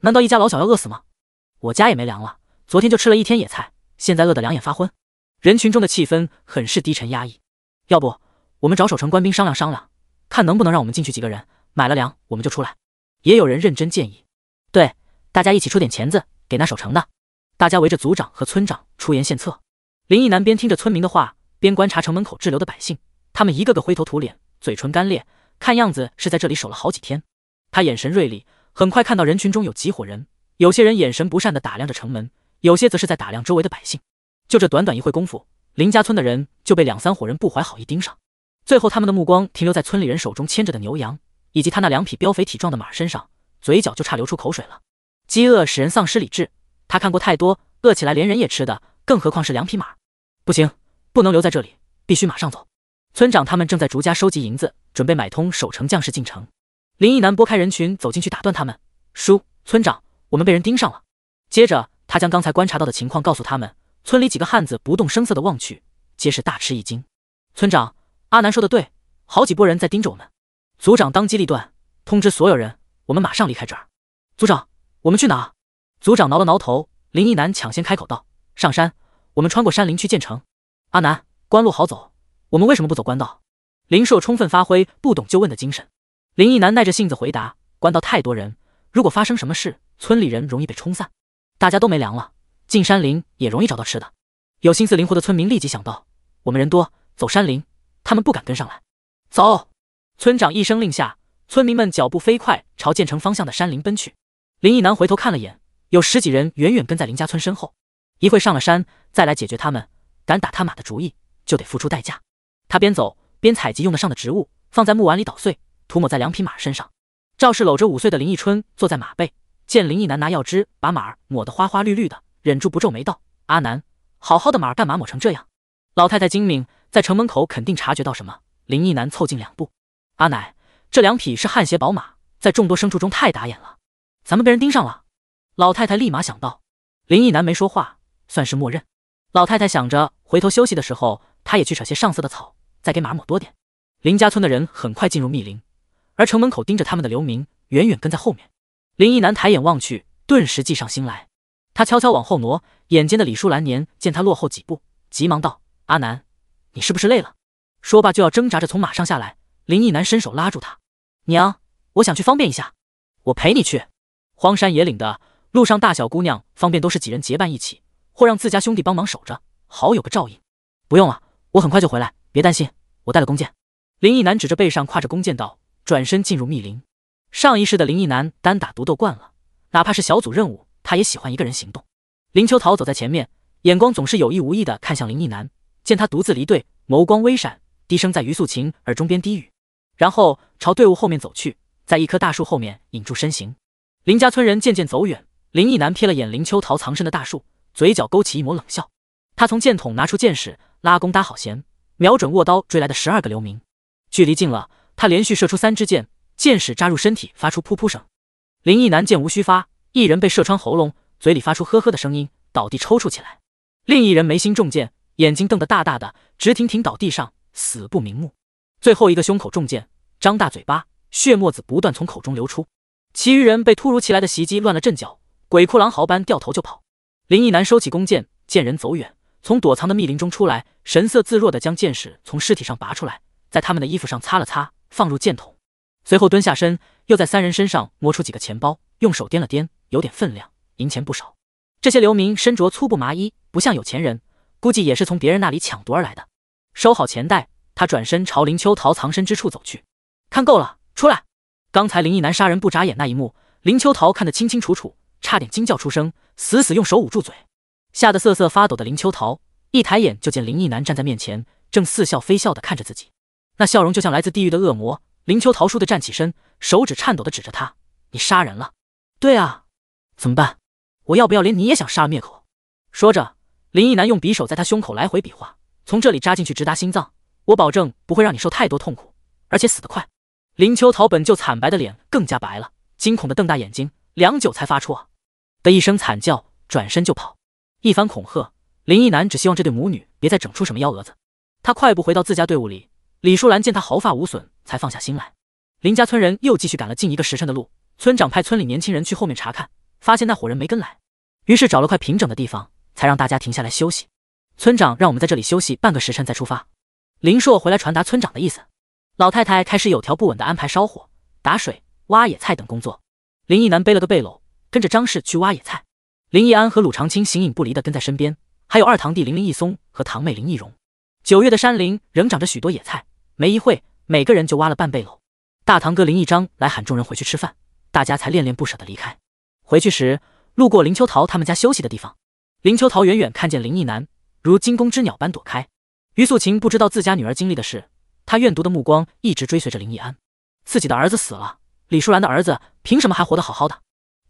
难道一家老小要饿死吗？我家也没粮了，昨天就吃了一天野菜，现在饿得两眼发昏。人群中的气氛很是低沉压抑。要不我们找守城官兵商量商量，看能不能让我们进去几个人买了粮，我们就出来。也有人认真建议，对，大家一起出点钱子给那守城的。大家围着族长和村长出言献策。林毅南边听着村民的话，边观察城门口滞留的百姓。他们一个个灰头土脸，嘴唇干裂，看样子是在这里守了好几天。他眼神锐利，很快看到人群中有几伙人。有些人眼神不善地打量着城门，有些则是在打量周围的百姓。就这短短一会功夫，林家村的人就被两三伙人不怀好意盯上。最后，他们的目光停留在村里人手中牵着的牛羊，以及他那两匹膘肥体壮的马身上，嘴角就差流出口水了。饥饿使人丧失理智。他看过太多饿起来连人也吃的，更何况是两匹马？不行，不能留在这里，必须马上走。村长他们正在逐家收集银子，准备买通守城将士进城。林毅南拨开人群走进去，打断他们：“叔，村长，我们被人盯上了。”接着他将刚才观察到的情况告诉他们。村里几个汉子不动声色地望去，皆是大吃一惊。村长，阿南说的对，好几拨人在盯着我们。组长当机立断，通知所有人，我们马上离开这儿。组长，我们去哪？组长挠了挠头，林毅南抢先开口道：“上山，我们穿过山林去建城。阿南，官路好走，我们为什么不走官道？”林硕充分发挥不懂就问的精神。林毅南耐着性子回答：“官道太多人，如果发生什么事，村里人容易被冲散。大家都没粮了，进山林也容易找到吃的。有心思灵活的村民立即想到，我们人多，走山林，他们不敢跟上来。走！”村长一声令下，村民们脚步飞快朝建城方向的山林奔去。林毅南回头看了眼。有十几人远远跟在林家村身后，一会上了山再来解决他们。敢打他马的主意，就得付出代价。他边走边采集用得上的植物，放在木碗里捣碎，涂抹在两匹马身上。赵氏搂着五岁的林逸春坐在马背，见林逸南拿药汁把马儿抹得花花绿绿的，忍住不皱眉道：“阿南，好好的马儿干嘛抹成这样？”老太太精明，在城门口肯定察觉到什么。林逸南凑近两步：“阿奶，这两匹是汗血宝马，在众多牲畜中太打眼了，咱们被人盯上了。”老太太立马想到，林毅南没说话，算是默认。老太太想着，回头休息的时候，她也去扯些上色的草，再给马抹多点。林家村的人很快进入密林，而城门口盯着他们的流民远远跟在后面。林毅南抬眼望去，顿时计上心来。他悄悄往后挪，眼尖的李淑兰年见他落后几步，急忙道：“阿南，你是不是累了？”说罢就要挣扎着从马上下来。林毅南伸手拉住他：“娘，我想去方便一下，我陪你去。”荒山野岭的。路上大小姑娘方便都是几人结伴一起，或让自家兄弟帮忙守着，好有个照应。不用了，我很快就回来，别担心。我带了弓箭。林毅男指着背上挎着弓箭道，转身进入密林。上一世的林毅男单打独斗惯了，哪怕是小组任务，他也喜欢一个人行动。林秋桃走在前面，眼光总是有意无意的看向林毅男，见他独自离队，眸光微闪，低声在于素琴耳中边低语，然后朝队伍后面走去，在一棵大树后面隐住身形。林家村人渐渐走远。林毅男瞥了眼林秋桃藏身的大树，嘴角勾起一抹冷笑。他从箭筒拿出箭矢，拉弓搭好弦，瞄准握刀追来的十二个流民。距离近了，他连续射出三支箭，箭矢扎入身体，发出噗噗声。林毅男箭无虚发，一人被射穿喉咙，嘴里发出呵呵的声音，倒地抽搐起来。另一人眉心中箭，眼睛瞪得大大的，直挺挺倒地上，死不瞑目。最后一个胸口中箭，张大嘴巴，血沫子不断从口中流出。其余人被突如其来的袭击乱了阵脚。鬼哭狼嚎般掉头就跑，林毅男收起弓箭，见人走远，从躲藏的密林中出来，神色自若的将箭矢从尸体上拔出来，在他们的衣服上擦了擦，放入箭筒，随后蹲下身，又在三人身上摸出几个钱包，用手掂了掂，有点分量，银钱不少。这些流民身着粗布麻衣，不像有钱人，估计也是从别人那里抢夺而来的。收好钱袋，他转身朝林秋桃藏身之处走去。看够了，出来。刚才林毅男杀人不眨眼那一幕，林秋桃看得清清楚楚。差点惊叫出声，死死用手捂住嘴，吓得瑟瑟发抖的林秋桃一抬眼就见林毅男站在面前，正似笑非笑的看着自己，那笑容就像来自地狱的恶魔。林秋桃倏地站起身，手指颤抖的指着他：“你杀人了？”“对啊。”“怎么办？我要不要连你也想杀灭口？”说着，林毅男用匕首在他胸口来回比划，从这里扎进去直达心脏，我保证不会让你受太多痛苦，而且死得快。林秋桃本就惨白的脸更加白了，惊恐的瞪大眼睛，良久才发出啊。的一声惨叫，转身就跑。一番恐吓，林毅男只希望这对母女别再整出什么幺蛾子。他快步回到自家队伍里。李淑兰见他毫发无损，才放下心来。林家村人又继续赶了近一个时辰的路。村长派村里年轻人去后面查看，发现那伙人没跟来，于是找了块平整的地方，才让大家停下来休息。村长让我们在这里休息半个时辰再出发。林硕回来传达村长的意思。老太太开始有条不紊地安排烧火、打水、挖野菜等工作。林毅男背了个背篓。跟着张氏去挖野菜，林逸安和鲁长青形影不离的跟在身边，还有二堂弟林林逸松和堂妹林逸容。九月的山林仍长着许多野菜，没一会，每个人就挖了半背篓。大堂哥林逸章来喊众人回去吃饭，大家才恋恋不舍的离开。回去时，路过林秋桃他们家休息的地方，林秋桃远远看见林逸南，如惊弓之鸟般躲开。于素琴不知道自家女儿经历的事，她怨毒的目光一直追随着林逸安。自己的儿子死了，李淑兰的儿子凭什么还活得好好的？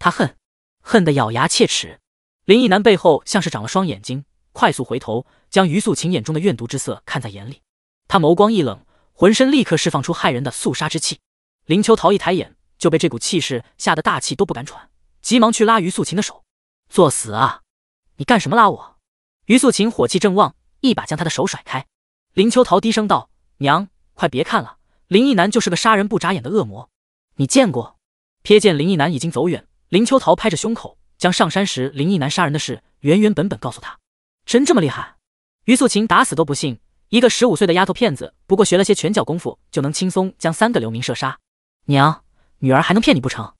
他恨，恨得咬牙切齿。林毅男背后像是长了双眼睛，快速回头，将于素琴眼中的怨毒之色看在眼里。他眸光一冷，浑身立刻释放出骇人的肃杀之气。林秋桃一抬眼，就被这股气势吓得大气都不敢喘，急忙去拉于素琴的手：“作死啊！你干什么拉我？”于素琴火气正旺，一把将他的手甩开。林秋桃低声道：“娘，快别看了，林毅男就是个杀人不眨眼的恶魔，你见过？”瞥见林毅男已经走远。林秋桃拍着胸口，将上山时林毅南杀人的事原原本本告诉他。真这么厉害？于素琴打死都不信，一个十五岁的丫头片子，不过学了些拳脚功夫，就能轻松将三个流民射杀。娘，女儿还能骗你不成？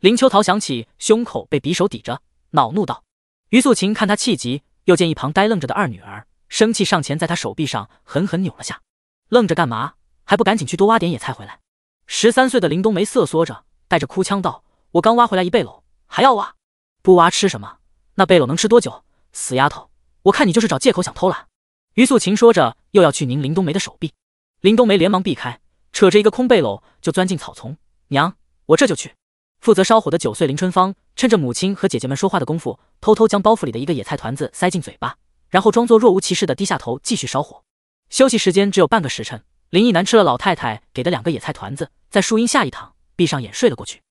林秋桃想起胸口被匕首抵着，恼怒道。于素琴看他气急，又见一旁呆愣着的二女儿，生气上前，在他手臂上狠狠扭了下。愣着干嘛？还不赶紧去多挖点野菜回来？十三岁的林冬梅瑟缩着，带着哭腔道。我刚挖回来一背篓，还要挖？不挖吃什么？那背篓能吃多久？死丫头，我看你就是找借口想偷懒。于素琴说着，又要去拧林冬梅的手臂，林冬梅连忙避开，扯着一个空背篓就钻进草丛。娘，我这就去。负责烧火的九岁林春芳，趁着母亲和姐姐们说话的功夫，偷偷将包袱里的一个野菜团子塞进嘴巴，然后装作若无其事的低下头继续烧火。休息时间只有半个时辰，林毅南吃了老太太给的两个野菜团子，在树荫下一躺，闭上眼睡了过去。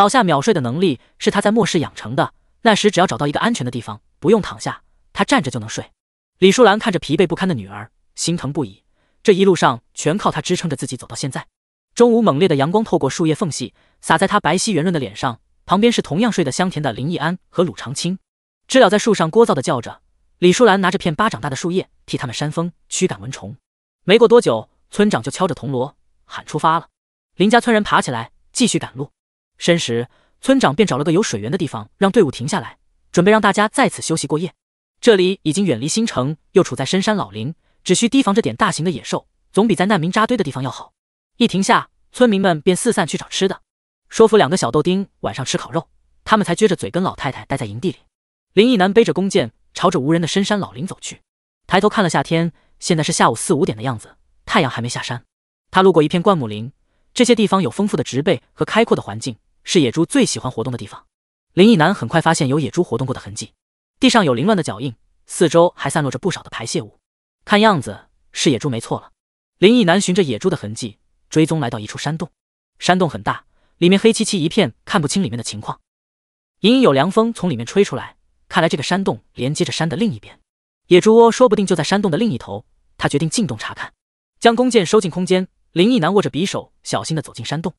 倒下秒睡的能力是他在末世养成的。那时只要找到一个安全的地方，不用躺下，他站着就能睡。李淑兰看着疲惫不堪的女儿，心疼不已。这一路上全靠她支撑着自己走到现在。中午，猛烈的阳光透过树叶缝隙洒在她白皙圆润的脸上。旁边是同样睡得香甜的林逸安和鲁长青。知了在树上聒噪的叫着。李淑兰拿着片巴掌大的树叶替他们扇风驱赶蚊虫。没过多久，村长就敲着铜锣喊出发了。林家村人爬起来继续赶路。申时，村长便找了个有水源的地方，让队伍停下来，准备让大家在此休息过夜。这里已经远离新城，又处在深山老林，只需提防着点大型的野兽，总比在难民扎堆的地方要好。一停下，村民们便四散去找吃的，说服两个小豆丁晚上吃烤肉，他们才撅着嘴跟老太太待在营地里。林毅男背着弓箭，朝着无人的深山老林走去，抬头看了下天，现在是下午四五点的样子，太阳还没下山。他路过一片灌木林，这些地方有丰富的植被和开阔的环境。是野猪最喜欢活动的地方。林毅南很快发现有野猪活动过的痕迹，地上有凌乱的脚印，四周还散落着不少的排泄物，看样子是野猪没错了。林毅南循着野猪的痕迹追踪，来到一处山洞。山洞很大，里面黑漆漆一片，看不清里面的情况，隐隐有凉风从里面吹出来，看来这个山洞连接着山的另一边，野猪窝说不定就在山洞的另一头。他决定进洞查看，将弓箭收进空间，林毅南握着匕首，小心地走进山洞。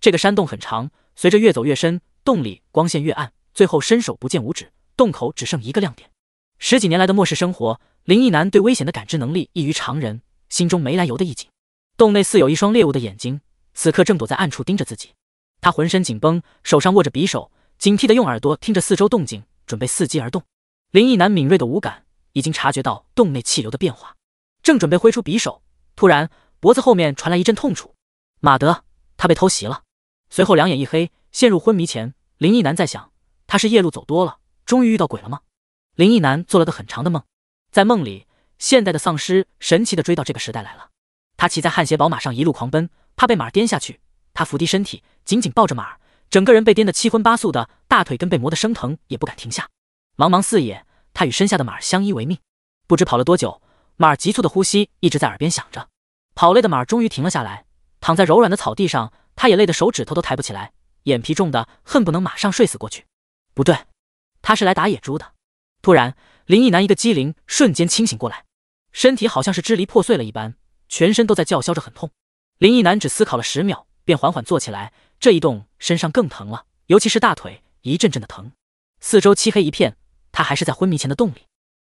这个山洞很长。随着越走越深，洞里光线越暗，最后伸手不见五指，洞口只剩一个亮点。十几年来的末世生活，林毅男对危险的感知能力异于常人，心中没来由的一紧。洞内似有一双猎物的眼睛，此刻正躲在暗处盯着自己。他浑身紧绷，手上握着匕首，警惕的用耳朵听着四周动静，准备伺机而动。林毅男敏锐的五感已经察觉到洞内气流的变化，正准备挥出匕首，突然脖子后面传来一阵痛楚。马德，他被偷袭了。随后两眼一黑，陷入昏迷前，林毅男在想，他是夜路走多了，终于遇到鬼了吗？林毅男做了个很长的梦，在梦里，现代的丧尸神奇的追到这个时代来了。他骑在汗血宝马上一路狂奔，怕被马颠下去，他伏低身体，紧紧抱着马，整个人被颠得七荤八素的，大腿根被磨得生疼，也不敢停下。茫茫四野，他与身下的马相依为命，不知跑了多久，马急促的呼吸一直在耳边响着。跑累的马终于停了下来，躺在柔软的草地上。他也累得手指头都抬不起来，眼皮重的恨不能马上睡死过去。不对，他是来打野猪的。突然，林毅南一个机灵，瞬间清醒过来，身体好像是支离破碎了一般，全身都在叫嚣着很痛。林毅南只思考了十秒，便缓缓坐起来。这一动，身上更疼了，尤其是大腿一阵阵的疼。四周漆黑一片，他还是在昏迷前的洞里。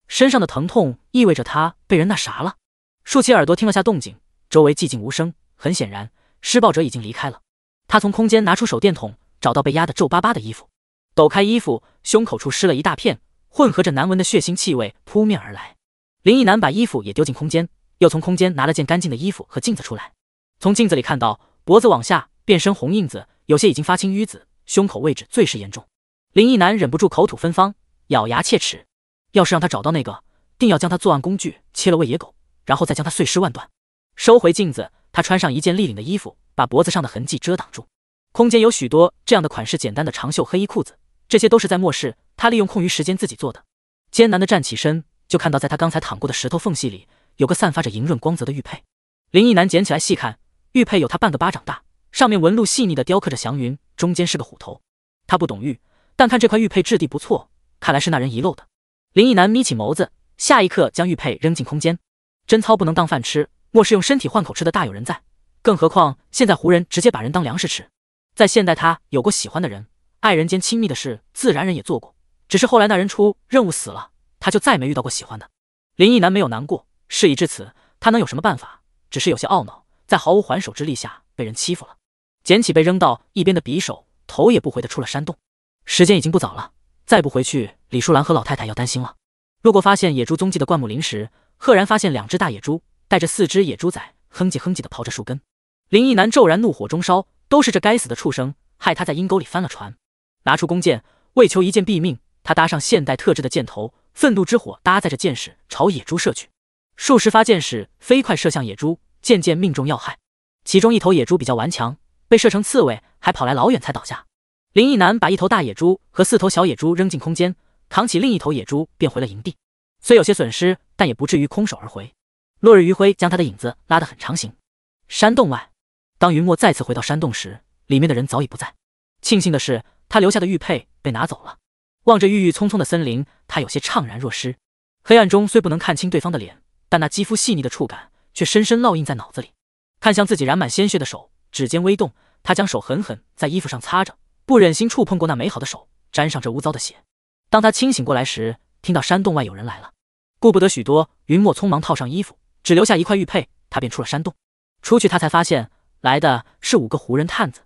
身上的疼痛意味着他被人那啥了。竖起耳朵听了下动静，周围寂静无声，很显然施暴者已经离开了。他从空间拿出手电筒，找到被压得皱巴巴的衣服，抖开衣服，胸口处湿了一大片，混合着难闻的血腥气味扑面而来。林毅男把衣服也丢进空间，又从空间拿了件干净的衣服和镜子出来。从镜子里看到脖子往下变身红印子，有些已经发青淤紫，胸口位置最是严重。林毅男忍不住口吐芬芳，咬牙切齿，要是让他找到那个，定要将他作案工具切了喂野狗，然后再将他碎尸万段。收回镜子。他穿上一件立领的衣服，把脖子上的痕迹遮挡住。空间有许多这样的款式简单的长袖黑衣裤子，这些都是在末世他利用空余时间自己做的。艰难的站起身，就看到在他刚才躺过的石头缝隙里，有个散发着莹润光泽的玉佩。林毅男捡起来细看，玉佩有他半个巴掌大，上面纹路细腻的雕刻着祥云，中间是个虎头。他不懂玉，但看这块玉佩质地不错，看来是那人遗漏的。林毅男眯起眸子，下一刻将玉佩扔进空间。贞操不能当饭吃。莫是用身体换口吃的，大有人在。更何况现在胡人直接把人当粮食吃。在现代，他有过喜欢的人，爱人间亲密的事，自然人也做过。只是后来那人出任务死了，他就再没遇到过喜欢的。林毅南没有难过，事已至此，他能有什么办法？只是有些懊恼，在毫无还手之力下被人欺负了。捡起被扔到一边的匕首，头也不回的出了山洞。时间已经不早了，再不回去，李淑兰和老太太要担心了。路过发现野猪踪迹的灌木林时，赫然发现两只大野猪。带着四只野猪仔，哼唧哼唧的刨着树根。林毅男骤然怒火中烧，都是这该死的畜生，害他在阴沟里翻了船。拿出弓箭，为求一箭毙命，他搭上现代特制的箭头，愤怒之火搭载着箭矢朝野猪射去。数十发箭矢飞快射向野猪，渐渐命中要害。其中一头野猪比较顽强，被射成刺猬，还跑来老远才倒下。林毅男把一头大野猪和四头小野猪扔进空间，扛起另一头野猪便回了营地。虽有些损失，但也不至于空手而回。落日余晖将他的影子拉得很长形。山洞外，当云墨再次回到山洞时，里面的人早已不在。庆幸的是，他留下的玉佩被拿走了。望着郁郁葱葱的森林，他有些怅然若失。黑暗中虽不能看清对方的脸，但那肌肤细腻的触感却深深烙印在脑子里。看向自己染满鲜血的手，指尖微动，他将手狠狠在衣服上擦着，不忍心触碰过那美好的手，沾上这污糟的血。当他清醒过来时，听到山洞外有人来了，顾不得许多，云墨匆忙套上衣服。只留下一块玉佩，他便出了山洞。出去，他才发现来的是五个胡人探子。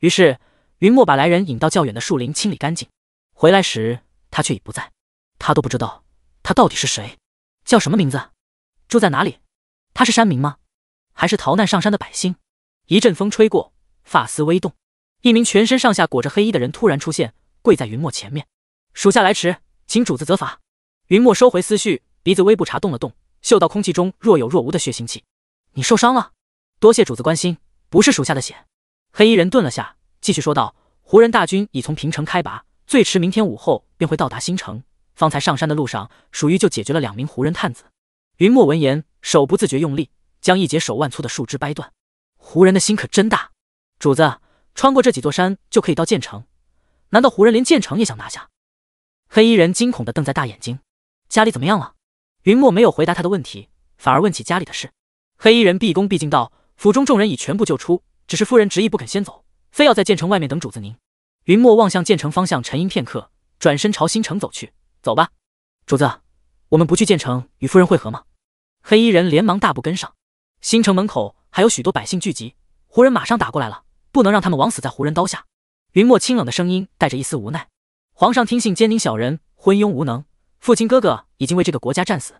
于是云墨把来人引到较远的树林清理干净。回来时，他却已不在。他都不知道他到底是谁，叫什么名字，住在哪里，他是山民吗，还是逃难上山的百姓？一阵风吹过，发丝微动，一名全身上下裹着黑衣的人突然出现，跪在云墨前面：“属下来迟，请主子责罚。”云墨收回思绪，鼻子微不察动了动。嗅到空气中若有若无的血腥气，你受伤了？多谢主子关心，不是属下的血。黑衣人顿了下，继续说道：“胡人大军已从平城开拔，最迟明天午后便会到达新城。方才上山的路上，属于就解决了两名胡人探子。”云墨闻言，手不自觉用力，将一截手腕粗的树枝掰断。胡人的心可真大，主子穿过这几座山就可以到建城，难道胡人连建城也想拿下？黑衣人惊恐的瞪着大眼睛，家里怎么样了？云墨没有回答他的问题，反而问起家里的事。黑衣人毕恭毕敬道：“府中众人已全部救出，只是夫人执意不肯先走，非要在建城外面等主子您。”云墨望向建城方向，沉吟片刻，转身朝新城走去。“走吧，主子，我们不去建城与夫人会合吗？”黑衣人连忙大步跟上。新城门口还有许多百姓聚集，胡人马上打过来了，不能让他们枉死在胡人刀下。云墨清冷的声音带着一丝无奈：“皇上听信奸佞小人，昏庸无能。”父亲哥哥已经为这个国家战死，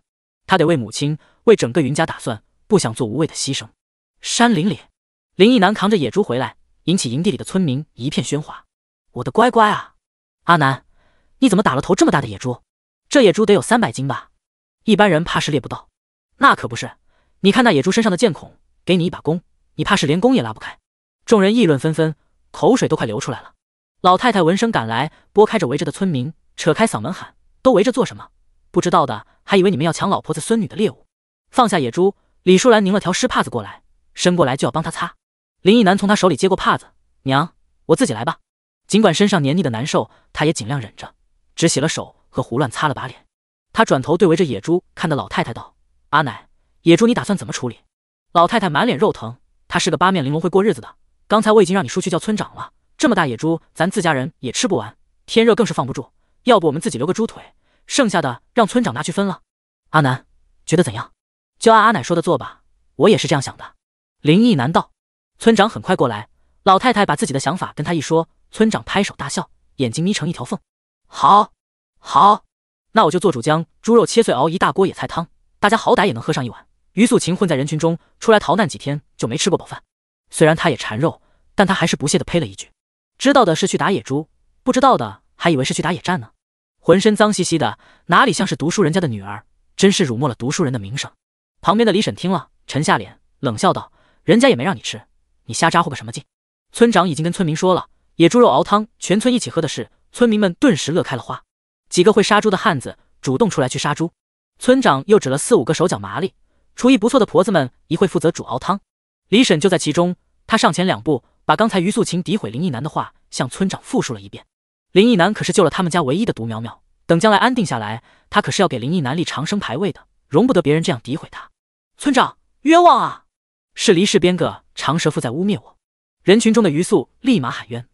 他得为母亲、为整个云家打算，不想做无谓的牺牲。山林里，林毅南扛着野猪回来，引起营地里的村民一片喧哗。我的乖乖啊，阿南，你怎么打了头这么大的野猪？这野猪得有三百斤吧？一般人怕是猎不到。那可不是，你看那野猪身上的箭孔，给你一把弓，你怕是连弓也拉不开。众人议论纷纷，口水都快流出来了。老太太闻声赶来，拨开着围着的村民，扯开嗓门喊。都围着做什么？不知道的还以为你们要抢老婆子孙女的猎物。放下野猪，李淑兰拧了条湿帕子过来，伸过来就要帮他擦。林一南从他手里接过帕子，娘，我自己来吧。尽管身上黏腻的难受，他也尽量忍着，只洗了手和胡乱擦了把脸。他转头对围着野猪看的老太太道：“阿奶，野猪你打算怎么处理？”老太太满脸肉疼，她是个八面玲珑会过日子的，刚才我已经让你出去叫村长了。这么大野猪，咱自家人也吃不完，天热更是放不住。要不我们自己留个猪腿，剩下的让村长拿去分了。阿南觉得怎样？就按阿奶说的做吧。我也是这样想的。林毅南道？村长很快过来，老太太把自己的想法跟他一说，村长拍手大笑，眼睛眯成一条缝。好，好，那我就做主，将猪肉切碎，熬一大锅野菜汤，大家好歹也能喝上一碗。于素琴混在人群中出来逃难，几天就没吃过饱饭。虽然她也馋肉，但她还是不屑的呸了一句：“知道的是去打野猪，不知道的。”还以为是去打野战呢，浑身脏兮兮的，哪里像是读书人家的女儿？真是辱没了读书人的名声。旁边的李婶听了，沉下脸，冷笑道：“人家也没让你吃，你瞎咋呼个什么劲？”村长已经跟村民说了，野猪肉熬汤，全村一起喝的事，村民们顿时乐开了花。几个会杀猪的汉子主动出来去杀猪，村长又指了四五个手脚麻利、厨艺不错的婆子们，一会负责煮熬汤。李婶就在其中，她上前两步，把刚才于素琴诋毁林毅南的话向村长复述了一遍。林毅南可是救了他们家唯一的独苗苗，等将来安定下来，他可是要给林毅南立长生牌位的，容不得别人这样诋毁他。村长，冤枉啊！是黎氏编个长舌妇在污蔑我。人群中的余素立马喊冤。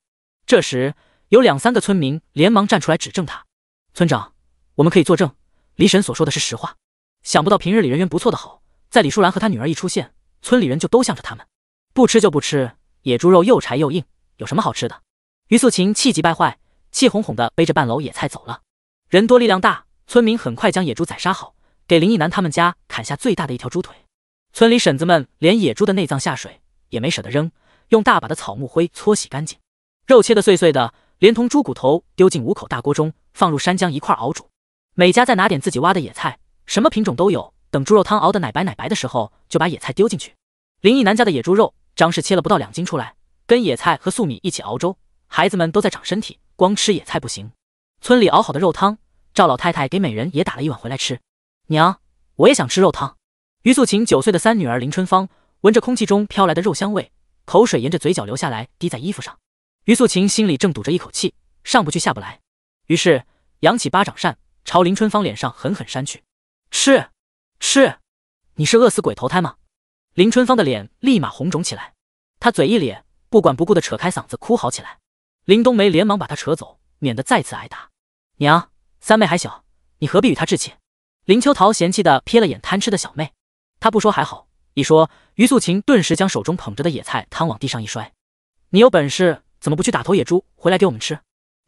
这时，有两三个村民连忙站出来指证他。村长，我们可以作证，黎神所说的是实话。想不到平日里人缘不错的好，在李淑兰和她女儿一出现，村里人就都向着他们。不吃就不吃，野猪肉又柴又硬，有什么好吃的？余素琴气急败坏。气哄哄的背着半篓野菜走了，人多力量大，村民很快将野猪宰杀好，给林毅南他们家砍下最大的一条猪腿。村里婶子们连野猪的内脏下水也没舍得扔，用大把的草木灰搓洗干净，肉切的碎碎的，连同猪骨头丢进五口大锅中，放入山姜一块熬煮。每家再拿点自己挖的野菜，什么品种都有。等猪肉汤熬得奶白奶白的时候，就把野菜丢进去。林毅南家的野猪肉，张氏切了不到两斤出来，跟野菜和粟米一起熬粥。孩子们都在长身体，光吃野菜不行。村里熬好的肉汤，赵老太太给每人也打了一碗回来吃。娘，我也想吃肉汤。于素琴九岁的三女儿林春芳闻着空气中飘来的肉香味，口水沿着嘴角流下来，滴在衣服上。于素琴心里正堵着一口气，上不去下不来，于是扬起巴掌扇，朝林春芳脸上狠狠扇去。吃吃，你是饿死鬼投胎吗？林春芳的脸立马红肿起来，她嘴一咧，不管不顾的扯开嗓子哭嚎起来。林冬梅连忙把他扯走，免得再次挨打。娘，三妹还小，你何必与她置气？林秋桃嫌弃的瞥了眼贪吃的小妹，她不说还好，一说，于素琴顿时将手中捧着的野菜汤往地上一摔。你有本事，怎么不去打头野猪回来给我们吃？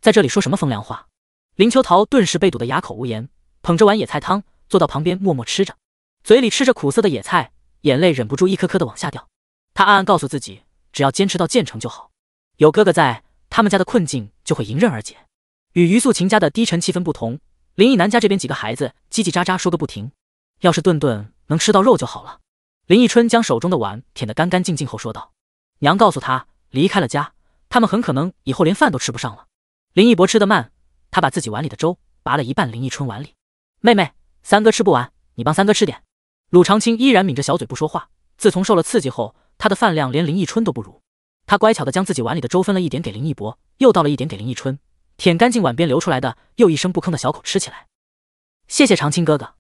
在这里说什么风凉话？林秋桃顿时被堵得哑口无言，捧着碗野菜汤坐到旁边默默吃着，嘴里吃着苦涩的野菜，眼泪忍不住一颗颗的往下掉。她暗暗告诉自己，只要坚持到建成就好，有哥哥在。他们家的困境就会迎刃而解。与于素琴家的低沉气氛不同，林毅南家这边几个孩子叽叽喳喳说个不停。要是顿顿能吃到肉就好了。林毅春将手中的碗舔得干干净净后说道：“娘告诉他，离开了家，他们很可能以后连饭都吃不上了。”林毅博吃得慢，他把自己碗里的粥拔了一半，林毅春碗里。妹妹，三哥吃不完，你帮三哥吃点。鲁长青依然抿着小嘴不说话。自从受了刺激后，他的饭量连林毅春都不如。他乖巧地将自己碗里的粥分了一点给林一博，又倒了一点给林一春，舔干净碗边流出来的，又一声不吭的小口吃起来。谢谢长青哥哥。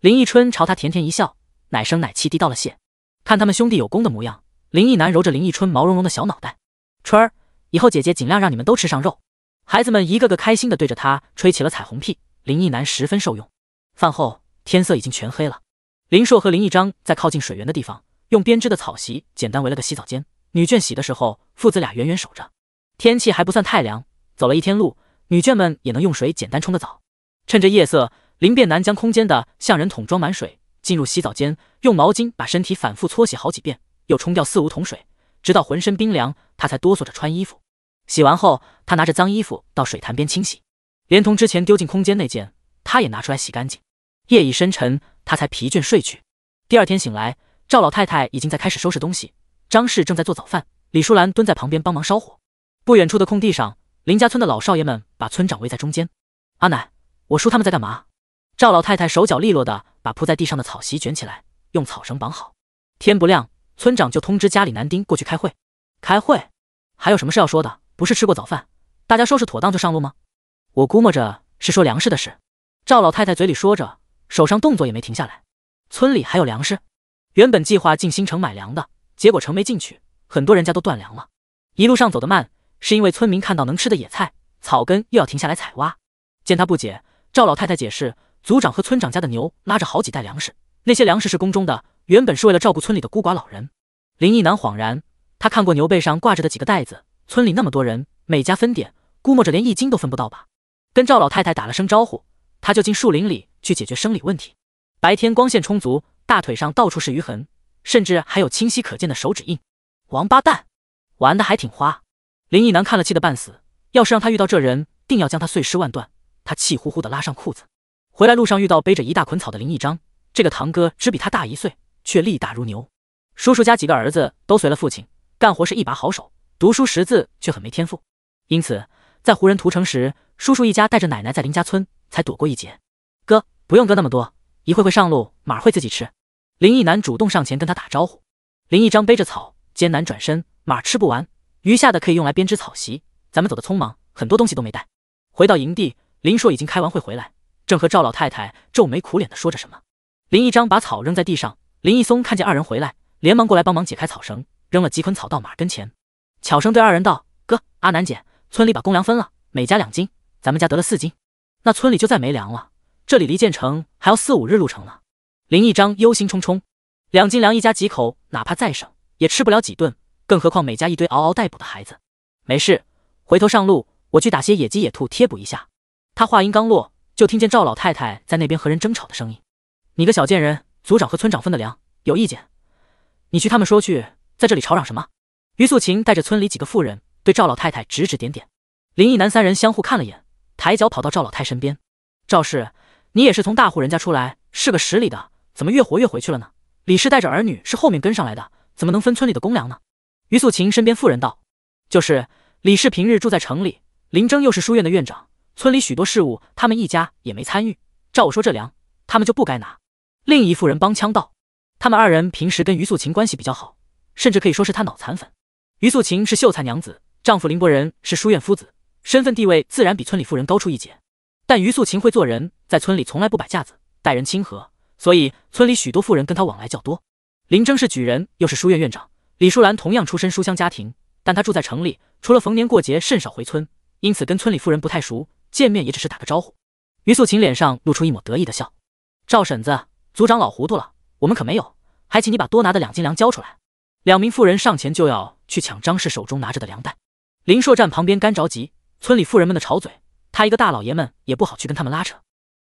林一春朝他甜甜一笑，奶声奶气地道了谢。看他们兄弟有功的模样，林一南揉着林一春毛茸茸的小脑袋，春儿，以后姐姐尽量让你们都吃上肉。孩子们一个个开心的对着他吹起了彩虹屁。林一南十分受用。饭后，天色已经全黑了。林硕和林一章在靠近水源的地方用编织的草席简单围了个洗澡间。女眷洗的时候，父子俩远远守着。天气还不算太凉，走了一天路，女眷们也能用水简单冲个澡。趁着夜色，林变男将空间的向人桶装满水，进入洗澡间，用毛巾把身体反复搓洗好几遍，又冲掉四五桶水，直到浑身冰凉，他才哆嗦着穿衣服。洗完后，他拿着脏衣服到水潭边清洗，连同之前丢进空间那件，他也拿出来洗干净。夜已深沉，他才疲倦睡去。第二天醒来，赵老太太已经在开始收拾东西。张氏正在做早饭，李淑兰蹲在旁边帮忙烧火。不远处的空地上，林家村的老少爷们把村长围在中间。阿奶，我叔他们在干嘛？赵老太太手脚利落的把铺在地上的草席卷起来，用草绳绑好。天不亮，村长就通知家里男丁过去开会。开会，还有什么事要说的？不是吃过早饭，大家收拾妥当就上路吗？我估摸着是说粮食的事。赵老太太嘴里说着，手上动作也没停下来。村里还有粮食？原本计划进新城买粮的。结果城没进去，很多人家都断粮了。一路上走得慢，是因为村民看到能吃的野菜、草根，又要停下来采挖。见他不解，赵老太太解释：族长和村长家的牛拉着好几袋粮食，那些粮食是宫中的，原本是为了照顾村里的孤寡老人。林毅南恍然，他看过牛背上挂着的几个袋子，村里那么多人，每家分点，估摸着连一斤都分不到吧。跟赵老太太打了声招呼，他就进树林里去解决生理问题。白天光线充足，大腿上到处是余痕。甚至还有清晰可见的手指印，王八蛋，玩的还挺花。林毅南看了气得半死，要是让他遇到这人，定要将他碎尸万段。他气呼呼的拉上裤子，回来路上遇到背着一大捆草的林毅章，这个堂哥只比他大一岁，却力大如牛。叔叔家几个儿子都随了父亲，干活是一把好手，读书识字却很没天赋。因此，在胡人屠城时，叔叔一家带着奶奶在林家村才躲过一劫。哥，不用割那么多，一会会上路，马会自己吃。林毅南主动上前跟他打招呼。林毅章背着草，艰难转身，马吃不完，余下的可以用来编织草席。咱们走的匆忙，很多东西都没带。回到营地，林硕已经开完会回来，正和赵老太太皱眉苦脸的说着什么。林毅章把草扔在地上，林毅松看见二人回来，连忙过来帮忙解开草绳，扔了几捆草到马跟前，悄声对二人道：“哥，阿南姐，村里把公粮分了，每家两斤，咱们家得了四斤。那村里就再没粮了。这里离建成还要四五日路程呢。”林一章忧心忡忡，两斤粮一家几口，哪怕再省，也吃不了几顿，更何况每家一堆嗷嗷待哺的孩子。没事，回头上路，我去打些野鸡、野兔贴补一下。他话音刚落，就听见赵老太太在那边和人争吵的声音：“你个小贱人，族长和村长分的粮有意见，你去他们说去，在这里吵嚷什么？”于素琴带着村里几个妇人对赵老太太指指点点。林一南三人相互看了眼，抬脚跑到赵老太身边：“赵氏，你也是从大户人家出来，是个十里的。”怎么越活越回去了呢？李氏带着儿女是后面跟上来的，怎么能分村里的公粮呢？于素琴身边妇人道：“就是李氏平日住在城里，林征又是书院的院长，村里许多事务他们一家也没参与。照我说，这粮他们就不该拿。”另一妇人帮腔道：“他们二人平时跟于素琴关系比较好，甚至可以说是她脑残粉。于素琴是秀才娘子，丈夫林伯仁是书院夫子，身份地位自然比村里妇人高出一截。但于素琴会做人，在村里从来不摆架子，待人亲和。”所以村里许多富人跟他往来较多。林征是举人，又是书院院长。李淑兰同样出身书香家庭，但她住在城里，除了逢年过节甚少回村，因此跟村里富人不太熟，见面也只是打个招呼。于素琴脸上露出一抹得意的笑。赵婶子，族长老糊涂了，我们可没有，还请你把多拿的两斤粮交出来。两名妇人上前就要去抢张氏手中拿着的粮袋。林硕站旁边干着急，村里富人们的吵嘴，他一个大老爷们也不好去跟他们拉扯。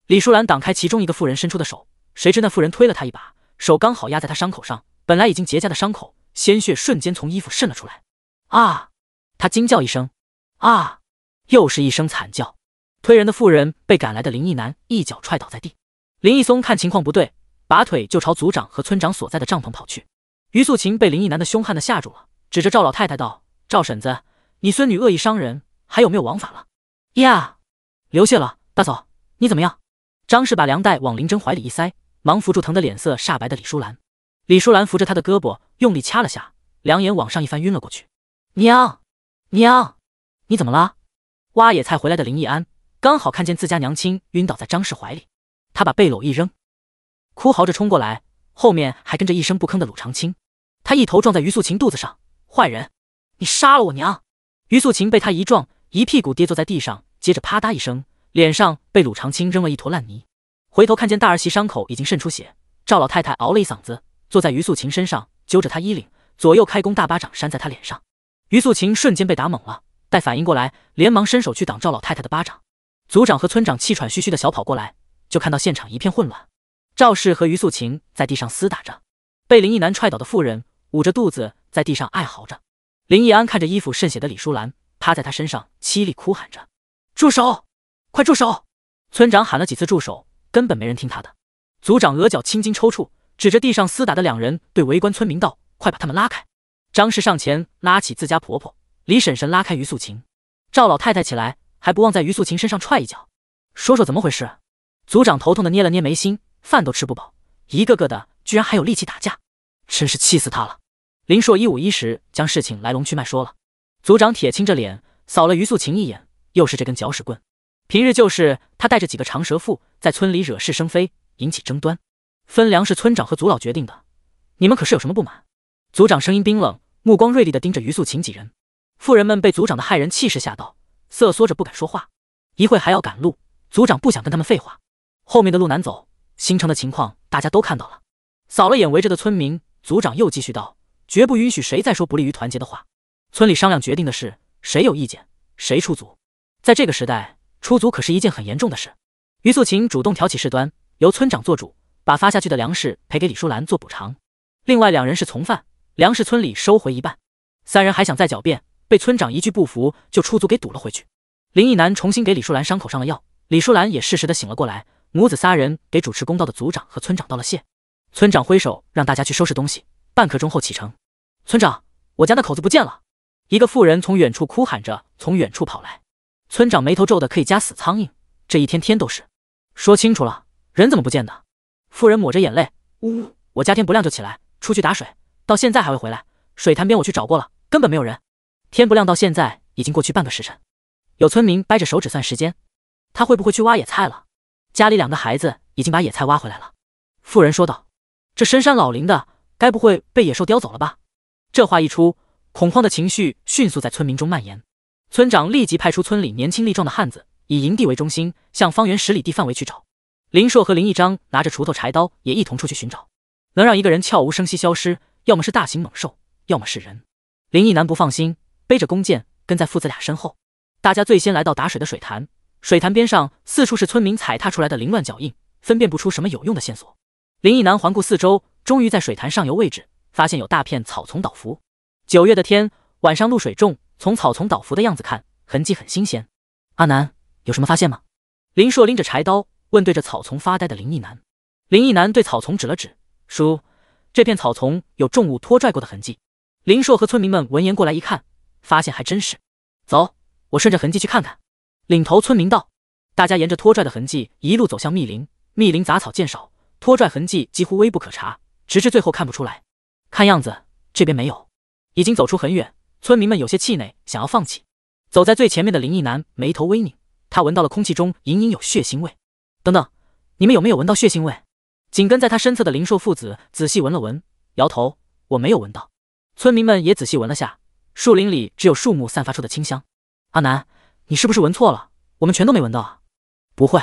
李淑兰挡开其中一个妇人伸出的手。谁知那妇人推了他一把，手刚好压在他伤口上，本来已经结痂的伤口，鲜血瞬间从衣服渗了出来。啊！他惊叫一声，啊！又是一声惨叫。推人的妇人被赶来的林毅男一脚踹倒在地。林毅松看情况不对，拔腿就朝族长和村长所在的帐篷跑去。于素琴被林毅男的凶悍的吓住了，指着赵老太太道：“赵婶子，你孙女恶意伤人，还有没有王法了呀？”“流血了，大嫂，你怎么样？”张氏把粮袋往林峥怀里一塞。忙扶住疼得脸色煞白的李淑兰，李淑兰扶着他的胳膊，用力掐了下，两眼往上一翻，晕了过去。娘，娘，你怎么了？挖野菜回来的林毅安刚好看见自家娘亲晕倒在张氏怀里，他把背篓一扔，哭嚎着冲过来，后面还跟着一声不吭的鲁长青。他一头撞在于素琴肚子上，坏人，你杀了我娘！于素琴被他一撞，一屁股跌坐在地上，接着啪嗒一声，脸上被鲁长青扔了一坨烂泥。回头看见大儿媳伤口已经渗出血，赵老太太熬了一嗓子，坐在于素琴身上，揪着她衣领，左右开弓，大巴掌扇在她脸上。于素琴瞬间被打懵了，待反应过来，连忙伸手去挡赵老太太的巴掌。组长和村长气喘吁吁的小跑过来，就看到现场一片混乱，赵氏和于素琴在地上厮打着，被林毅南踹倒的妇人捂着肚子在地上哀嚎着。林毅安看着衣服渗血的李淑兰，趴在他身上凄厉哭喊着：“住手！快住手！”村长喊了几次“住手”。根本没人听他的。族长额角青筋抽搐，指着地上厮打的两人，对围观村民道：“快把他们拉开！”张氏上前拉起自家婆婆，李婶婶拉开于素琴，赵老太太起来，还不忘在于素琴身上踹一脚，说说怎么回事。族长头痛的捏了捏眉心，饭都吃不饱，一个个的居然还有力气打架，真是气死他了。林硕一五一十将事情来龙去脉说了，族长铁青着脸扫了于素琴一眼，又是这根搅屎棍。平日就是他带着几个长舌妇在村里惹是生非，引起争端。分粮是村长和族老决定的，你们可是有什么不满？族长声音冰冷，目光锐利地盯着于素琴几人。妇人们被族长的骇人气势吓到，瑟缩着不敢说话。一会还要赶路，族长不想跟他们废话。后面的路难走，新城的情况大家都看到了。扫了眼围着的村民，族长又继续道：“绝不允许谁再说不利于团结的话。村里商量决定的事，谁有意见，谁出族。在这个时代。”出足可是一件很严重的事，于素琴主动挑起事端，由村长做主，把发下去的粮食赔给李淑兰做补偿。另外两人是从犯，粮食村里收回一半。三人还想再狡辩，被村长一句不服就出租给堵了回去。林毅南重新给李淑兰伤口上了药，李淑兰也适时的醒了过来。母子仨人给主持公道的族长和村长道了谢。村长挥手让大家去收拾东西，半刻钟后启程。村长，我家那口子不见了！一个妇人从远处哭喊着从远处跑来。村长眉头皱的可以夹死苍蝇，这一天天都是。说清楚了，人怎么不见的？妇人抹着眼泪，呜，我家天不亮就起来出去打水，到现在还未回来。水潭边我去找过了，根本没有人。天不亮到现在已经过去半个时辰。有村民掰着手指算时间，他会不会去挖野菜了？家里两个孩子已经把野菜挖回来了。妇人说道。这深山老林的，该不会被野兽叼走了吧？这话一出，恐慌的情绪迅速在村民中蔓延。村长立即派出村里年轻力壮的汉子，以营地为中心，向方圆十里地范围去找。林硕和林一章拿着锄头、柴刀，也一同出去寻找。能让一个人悄无声息消失，要么是大型猛兽，要么是人。林一男不放心，背着弓箭，跟在父子俩身后。大家最先来到打水的水潭，水潭边上四处是村民踩踏出来的凌乱脚印，分辨不出什么有用的线索。林一男环顾四周，终于在水潭上游位置发现有大片草丛倒伏。九月的天，晚上露水重。从草丛倒伏的样子看，痕迹很新鲜。阿南有什么发现吗？林硕拎着柴刀问，对着草丛发呆的林毅南。林毅南对草丛指了指：“叔，这片草丛有重物拖拽过的痕迹。”林硕和村民们闻言过来一看，发现还真是。走，我顺着痕迹去看看。领头村民道。大家沿着拖拽的痕迹一路走向密林，密林杂草渐少，拖拽痕迹几乎微不可察，直至最后看不出来。看样子这边没有，已经走出很远。村民们有些气馁，想要放弃。走在最前面的林毅男眉头微拧，他闻到了空气中隐隐有血腥味。等等，你们有没有闻到血腥味？紧跟在他身侧的灵兽父子仔细闻了闻，摇头：“我没有闻到。”村民们也仔细闻了下，树林里只有树木散发出的清香。阿南，你是不是闻错了？我们全都没闻到啊！不会，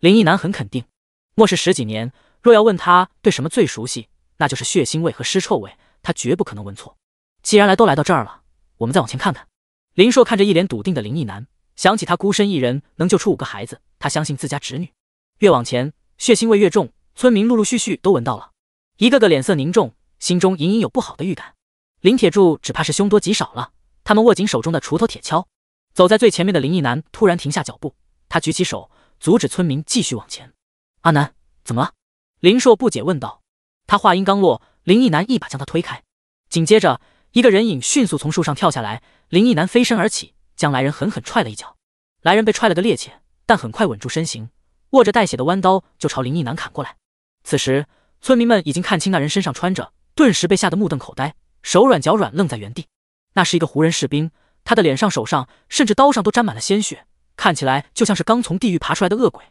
林毅男很肯定。末世十几年，若要问他对什么最熟悉，那就是血腥味和尸臭味，他绝不可能闻错。既然来都来到这儿了。我们再往前看看。林硕看着一脸笃定的林毅男，想起他孤身一人能救出五个孩子，他相信自家侄女。越往前，血腥味越重，村民陆陆续续都闻到了，一个个脸色凝重，心中隐隐有不好的预感。林铁柱只怕是凶多吉少了。他们握紧手中的锄头、铁锹，走在最前面的林毅男突然停下脚步，他举起手阻止村民继续往前。阿南，怎么了？林硕不解问道。他话音刚落，林毅男一把将他推开，紧接着。一个人影迅速从树上跳下来，林毅男飞身而起，将来人狠狠踹了一脚。来人被踹了个趔趄，但很快稳住身形，握着带血的弯刀就朝林毅男砍过来。此时村民们已经看清那人身上穿着，顿时被吓得目瞪口呆，手软脚软，愣在原地。那是一个胡人士兵，他的脸上、手上，甚至刀上都沾满了鲜血，看起来就像是刚从地狱爬出来的恶鬼。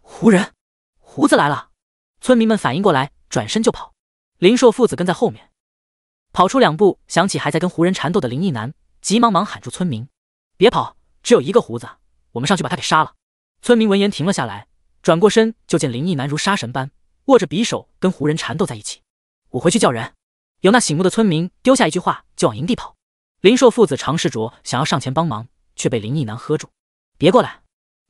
胡人，胡子来了！村民们反应过来，转身就跑。林硕父子跟在后面。跑出两步，想起还在跟胡人缠斗的林毅男，急忙忙喊住村民：“别跑！只有一个胡子，我们上去把他给杀了。”村民闻言停了下来，转过身就见林毅男如杀神般握着匕首跟胡人缠斗在一起。我回去叫人。有那醒目的村民丢下一句话就往营地跑。林硕父子尝试着想要上前帮忙，却被林毅男喝住：“别过来，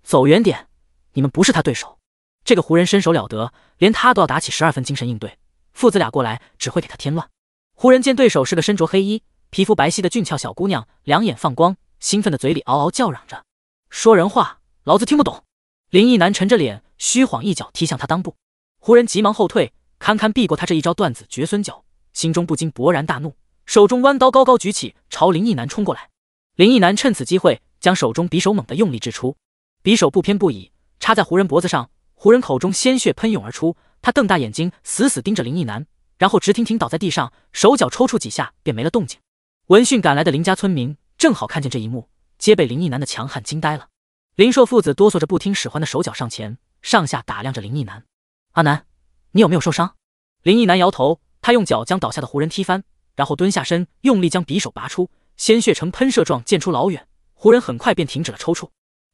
走远点！你们不是他对手。这个胡人身手了得，连他都要打起十二分精神应对。父子俩过来只会给他添乱。”胡人见对手是个身着黑衣、皮肤白皙的俊俏小姑娘，两眼放光，兴奋的嘴里嗷嗷叫嚷着：“说人话，老子听不懂！”林毅男沉着脸，虚晃一脚踢向他裆部。胡人急忙后退，堪堪避过他这一招断子绝孙脚，心中不禁勃然大怒，手中弯刀高高举起，朝林毅男冲过来。林毅男趁此机会，将手中匕首猛地用力掷出，匕首不偏不倚插在胡人脖子上，胡人口中鲜血喷涌而出，他瞪大眼睛，死死盯着林毅男。然后直挺挺倒在地上，手脚抽搐几下便没了动静。闻讯赶来的林家村民正好看见这一幕，皆被林毅男的强悍惊呆了。林硕父子哆嗦着不听使唤的手脚上前，上下打量着林毅男：“阿南，你有没有受伤？”林毅男摇头，他用脚将倒下的胡人踢翻，然后蹲下身，用力将匕首拔出，鲜血呈喷射状溅出老远。胡人很快便停止了抽搐，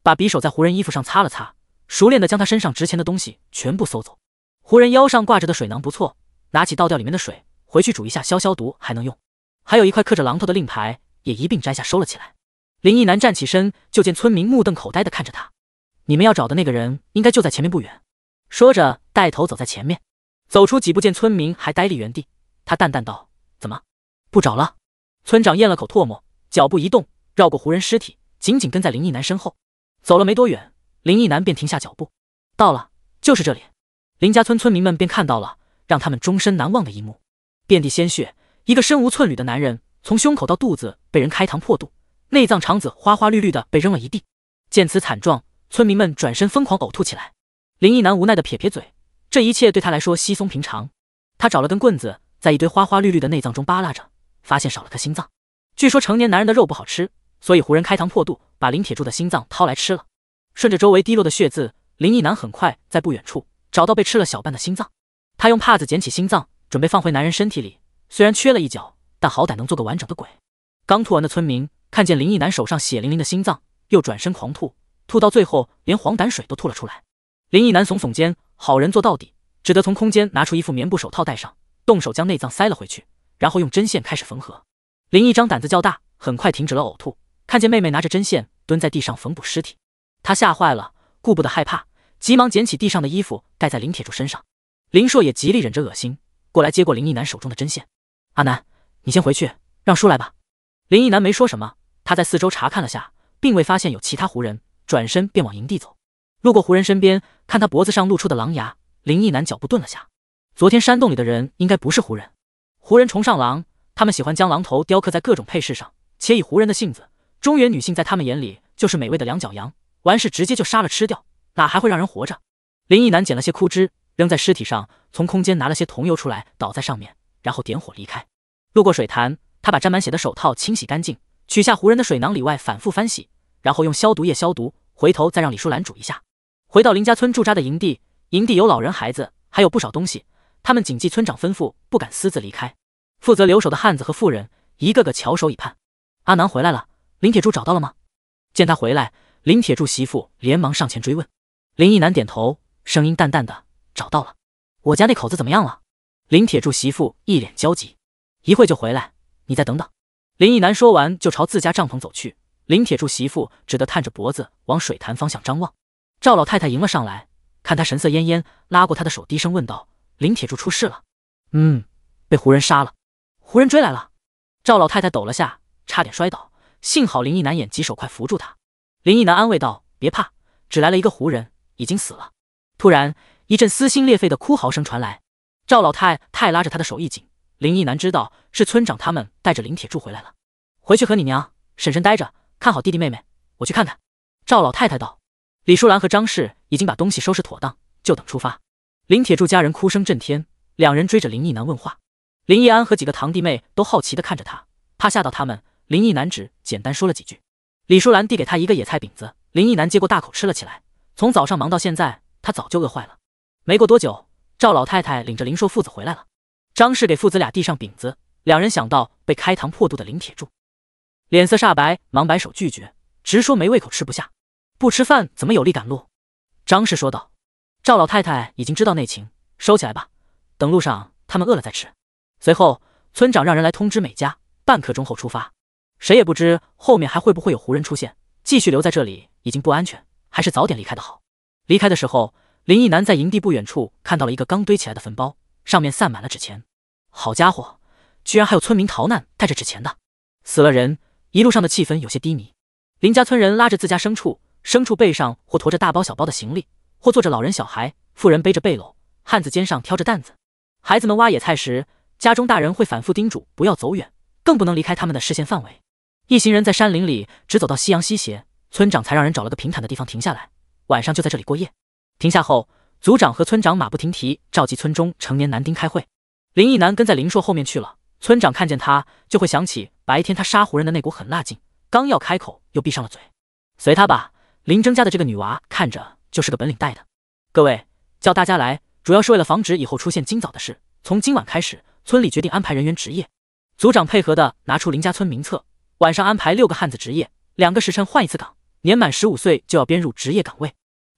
把匕首在胡人衣服上擦了擦，熟练的将他身上值钱的东西全部搜走。胡人腰上挂着的水囊不错。拿起倒掉里面的水，回去煮一下消消毒还能用。还有一块刻着榔头的令牌，也一并摘下收了起来。林毅南站起身，就见村民目瞪口呆地看着他。你们要找的那个人，应该就在前面不远。说着，带头走在前面。走出几步，见村民还呆立原地，他淡淡道：“怎么，不找了？”村长咽了口唾沫，脚步一动，绕过胡人尸体，紧紧跟在林毅南身后。走了没多远，林毅南便停下脚步：“到了，就是这里。”林家村村民们便看到了。让他们终身难忘的一幕，遍地鲜血，一个身无寸缕的男人从胸口到肚子被人开膛破肚，内脏肠子花花绿绿的被扔了一地。见此惨状，村民们转身疯狂呕吐起来。林毅男无奈的撇撇嘴，这一切对他来说稀松平常。他找了根棍子，在一堆花花绿绿的内脏中扒拉着，发现少了颗心脏。据说成年男人的肉不好吃，所以胡人开膛破肚，把林铁柱的心脏掏来吃了。顺着周围滴落的血渍，林毅男很快在不远处找到被吃了小半的心脏。他用帕子捡起心脏，准备放回男人身体里。虽然缺了一角，但好歹能做个完整的鬼。刚吐完的村民看见林毅男手上血淋淋的心脏，又转身狂吐，吐到最后连黄胆水都吐了出来。林毅男耸耸肩，好人做到底，只得从空间拿出一副棉布手套戴上，动手将内脏塞了回去，然后用针线开始缝合。林毅章胆子较大，很快停止了呕吐，看见妹妹拿着针线蹲在地上缝补尸体，他吓坏了，顾不得害怕，急忙捡起地上的衣服盖在林铁柱身上。林硕也极力忍着恶心，过来接过林毅南手中的针线。阿南，你先回去，让叔来吧。林毅南没说什么，他在四周查看了下，并未发现有其他胡人，转身便往营地走。路过胡人身边，看他脖子上露出的狼牙，林毅南脚步顿了下。昨天山洞里的人应该不是胡人。胡人崇尚狼，他们喜欢将狼头雕刻在各种配饰上，且以胡人的性子，中原女性在他们眼里就是美味的两脚羊，完事直接就杀了吃掉，哪还会让人活着？林毅南捡了些枯枝。扔在尸体上，从空间拿了些桐油出来，倒在上面，然后点火离开。路过水潭，他把沾满血的手套清洗干净，取下胡人的水囊里外反复翻洗，然后用消毒液消毒，回头再让李叔兰煮一下。回到林家村驻扎的营地，营地有老人、孩子，还有不少东西，他们谨记村长吩咐，不敢私自离开。负责留守的汉子和妇人一个个翘首以盼。阿南回来了，林铁柱找到了吗？见他回来，林铁柱媳妇连忙上前追问。林一南点头，声音淡淡的。找到了，我家那口子怎么样了？林铁柱媳妇一脸焦急，一会就回来，你再等等。林毅南说完就朝自家帐篷走去，林铁柱媳妇只得探着脖子往水潭方向张望。赵老太太迎了上来，看他神色恹恹，拉过他的手低声问道：“林铁柱出事了？”“嗯，被胡人杀了。”“胡人追来了。”赵老太太抖了下，差点摔倒，幸好林毅南眼疾手快扶住他。林毅南安慰道：“别怕，只来了一个胡人，已经死了。”突然。一阵撕心裂肺的哭嚎声传来，赵老太太拉着他的手一紧，林毅男知道是村长他们带着林铁柱回来了。回去和你娘、婶婶待着，看好弟弟妹妹，我去看看。赵老太太道。李淑兰和张氏已经把东西收拾妥当，就等出发。林铁柱家人哭声震天，两人追着林毅男问话。林毅安和几个堂弟妹都好奇地看着他，怕吓到他们。林毅男只简单说了几句。李淑兰递给他一个野菜饼子，林毅男接过大口吃了起来。从早上忙到现在，他早就饿坏了。没过多久，赵老太太领着林硕父子回来了。张氏给父子俩递上饼子，两人想到被开膛破肚的林铁柱，脸色煞白，忙摆手拒绝，直说没胃口，吃不下。不吃饭怎么有力赶路？张氏说道。赵老太太已经知道内情，收起来吧，等路上他们饿了再吃。随后，村长让人来通知美家，半刻钟后出发。谁也不知后面还会不会有胡人出现，继续留在这里已经不安全，还是早点离开的好。离开的时候。林毅南在营地不远处看到了一个刚堆起来的坟包，上面散满了纸钱。好家伙，居然还有村民逃难带着纸钱的。死了人，一路上的气氛有些低迷。林家村人拉着自家牲畜，牲畜背上或驮着大包小包的行李，或坐着老人、小孩、妇人背着背篓，汉子肩上挑着担子。孩子们挖野菜时，家中大人会反复叮嘱不要走远，更不能离开他们的视线范围。一行人在山林里直走到夕阳西斜，村长才让人找了个平坦的地方停下来，晚上就在这里过夜。停下后，族长和村长马不停蹄召集村中成年男丁开会。林毅男跟在林硕后面去了。村长看见他，就会想起白天他杀胡人的那股狠辣劲，刚要开口，又闭上了嘴。随他吧。林征家的这个女娃看着就是个本领带的。各位，叫大家来，主要是为了防止以后出现今早的事。从今晚开始，村里决定安排人员值夜。族长配合的拿出林家村名册，晚上安排六个汉子值夜，两个时辰换一次岗。年满十五岁就要编入值夜岗位。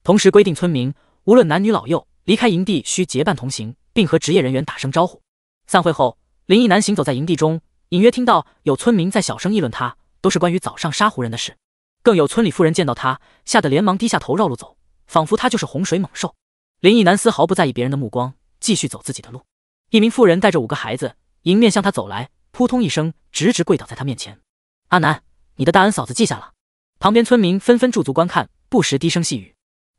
同时规定，村民无论男女老幼离开营地需结伴同行，并和职业人员打声招呼。散会后，林毅男行走在营地中，隐约听到有村民在小声议论他，都是关于早上杀胡人的事。更有村里妇人见到他，吓得连忙低下头绕路走，仿佛他就是洪水猛兽。林毅男丝毫不在意别人的目光，继续走自己的路。一名妇人带着五个孩子迎面向他走来，扑通一声，直直跪倒在他面前：“阿南，你的大恩嫂子记下了。”旁边村民纷纷驻足观看，不时低声细语。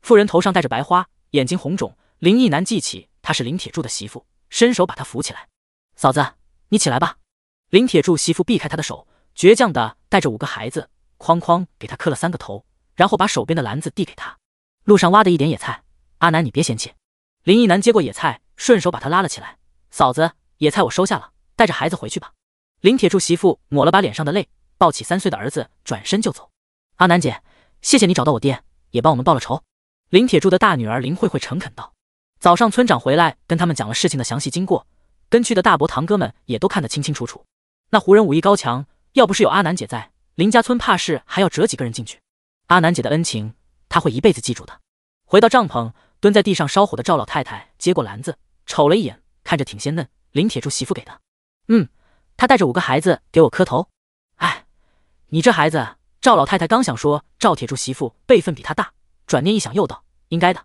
妇人头上戴着白花，眼睛红肿。林毅男记起她是林铁柱的媳妇，伸手把她扶起来：“嫂子，你起来吧。”林铁柱媳妇避开他的手，倔强的带着五个孩子，哐哐给他磕了三个头，然后把手边的篮子递给他：“路上挖的一点野菜，阿南你别嫌弃。”林毅男接过野菜，顺手把他拉了起来：“嫂子，野菜我收下了，带着孩子回去吧。”林铁柱媳妇抹了把脸上的泪，抱起三岁的儿子，转身就走：“阿南姐，谢谢你找到我爹，也帮我们报了仇。”林铁柱的大女儿林慧慧诚恳道：“早上村长回来跟他们讲了事情的详细经过，跟去的大伯堂哥们也都看得清清楚楚。那胡人武艺高强，要不是有阿南姐在，林家村怕是还要折几个人进去。阿南姐的恩情，他会一辈子记住的。”回到帐篷，蹲在地上烧火的赵老太太接过篮子，瞅了一眼，看着挺鲜嫩。林铁柱媳妇给的。嗯，他带着五个孩子给我磕头。哎，你这孩子，赵老太太刚想说赵铁柱媳妇辈分比他大。转念一想，又道：“应该的，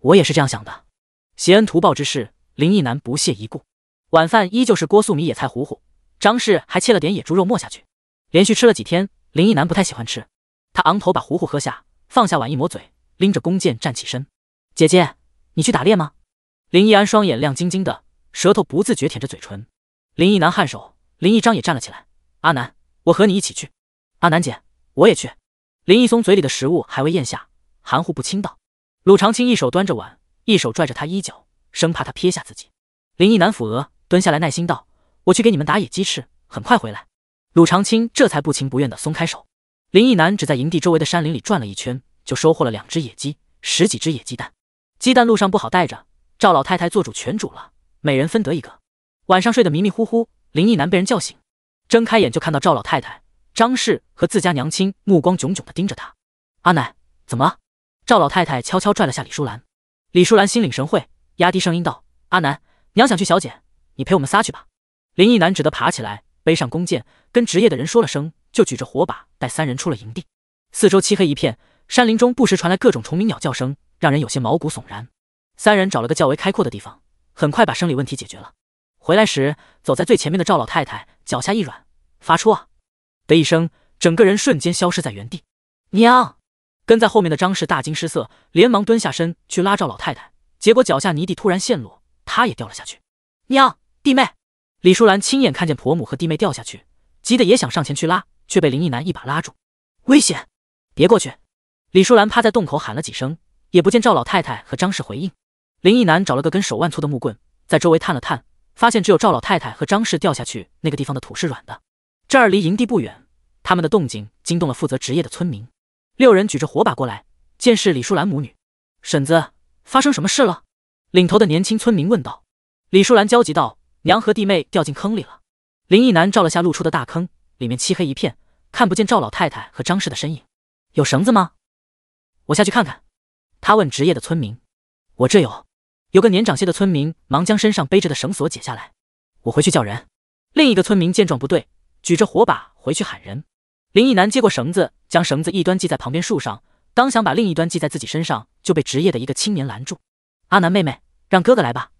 我也是这样想的。谢恩图报之事，林毅南不屑一顾。晚饭依旧是郭素米野菜糊糊，张氏还切了点野猪肉末下去。连续吃了几天，林毅南不太喜欢吃。他昂头把糊糊喝下，放下碗一抹嘴，拎着弓箭站起身。姐姐，你去打猎吗？”林毅安双眼亮晶晶的，舌头不自觉舔着嘴唇。林毅南颔首，林毅章也站了起来：“阿南，我和你一起去。”“阿南姐，我也去。”林毅松嘴里的食物还未咽下。含糊不清道，鲁长青一手端着碗，一手拽着他衣角，生怕他撇下自己。林毅南抚额，蹲下来，耐心道：“我去给你们打野鸡吃，很快回来。”鲁长青这才不情不愿地松开手。林毅南只在营地周围的山林里转了一圈，就收获了两只野鸡，十几只野鸡蛋。鸡蛋路上不好带着，赵老太太做主全煮了，每人分得一个。晚上睡得迷迷糊糊，林毅南被人叫醒，睁开眼就看到赵老太太、张氏和自家娘亲目光炯炯地盯着他。阿奶，怎么了？赵老太太悄悄拽了下李淑兰，李淑兰心领神会，压低声音道：“阿南，娘想去小姐，你陪我们仨去吧。”林毅男只得爬起来，背上弓箭，跟职业的人说了声，就举着火把，带三人出了营地。四周漆黑一片，山林中不时传来各种虫鸣鸟叫声，让人有些毛骨悚然。三人找了个较为开阔的地方，很快把生理问题解决了。回来时，走在最前面的赵老太太脚下一软，发出“啊”的一声，整个人瞬间消失在原地。娘。跟在后面的张氏大惊失色，连忙蹲下身去拉赵老太太，结果脚下泥地突然陷落，她也掉了下去。娘，弟妹！李淑兰亲眼看见婆母和弟妹掉下去，急得也想上前去拉，却被林毅南一把拉住。危险！别过去！李淑兰趴在洞口喊了几声，也不见赵老太太和张氏回应。林毅南找了个跟手腕粗的木棍，在周围探了探，发现只有赵老太太和张氏掉下去那个地方的土是软的。这儿离营地不远，他们的动静惊动了负责值夜的村民。六人举着火把过来，见是李淑兰母女。婶子，发生什么事了？领头的年轻村民问道。李淑兰焦急道：“娘和弟妹掉进坑里了。”林毅南照了下露出的大坑，里面漆黑一片，看不见赵老太太和张氏的身影。有绳子吗？我下去看看。他问职业的村民。我这有。有个年长些的村民忙将身上背着的绳索解下来。我回去叫人。另一个村民见状不对，举着火把回去喊人。林毅男接过绳子，将绳子一端系在旁边树上，刚想把另一端系在自己身上，就被职业的一个青年拦住：“阿南妹妹，让哥哥来吧，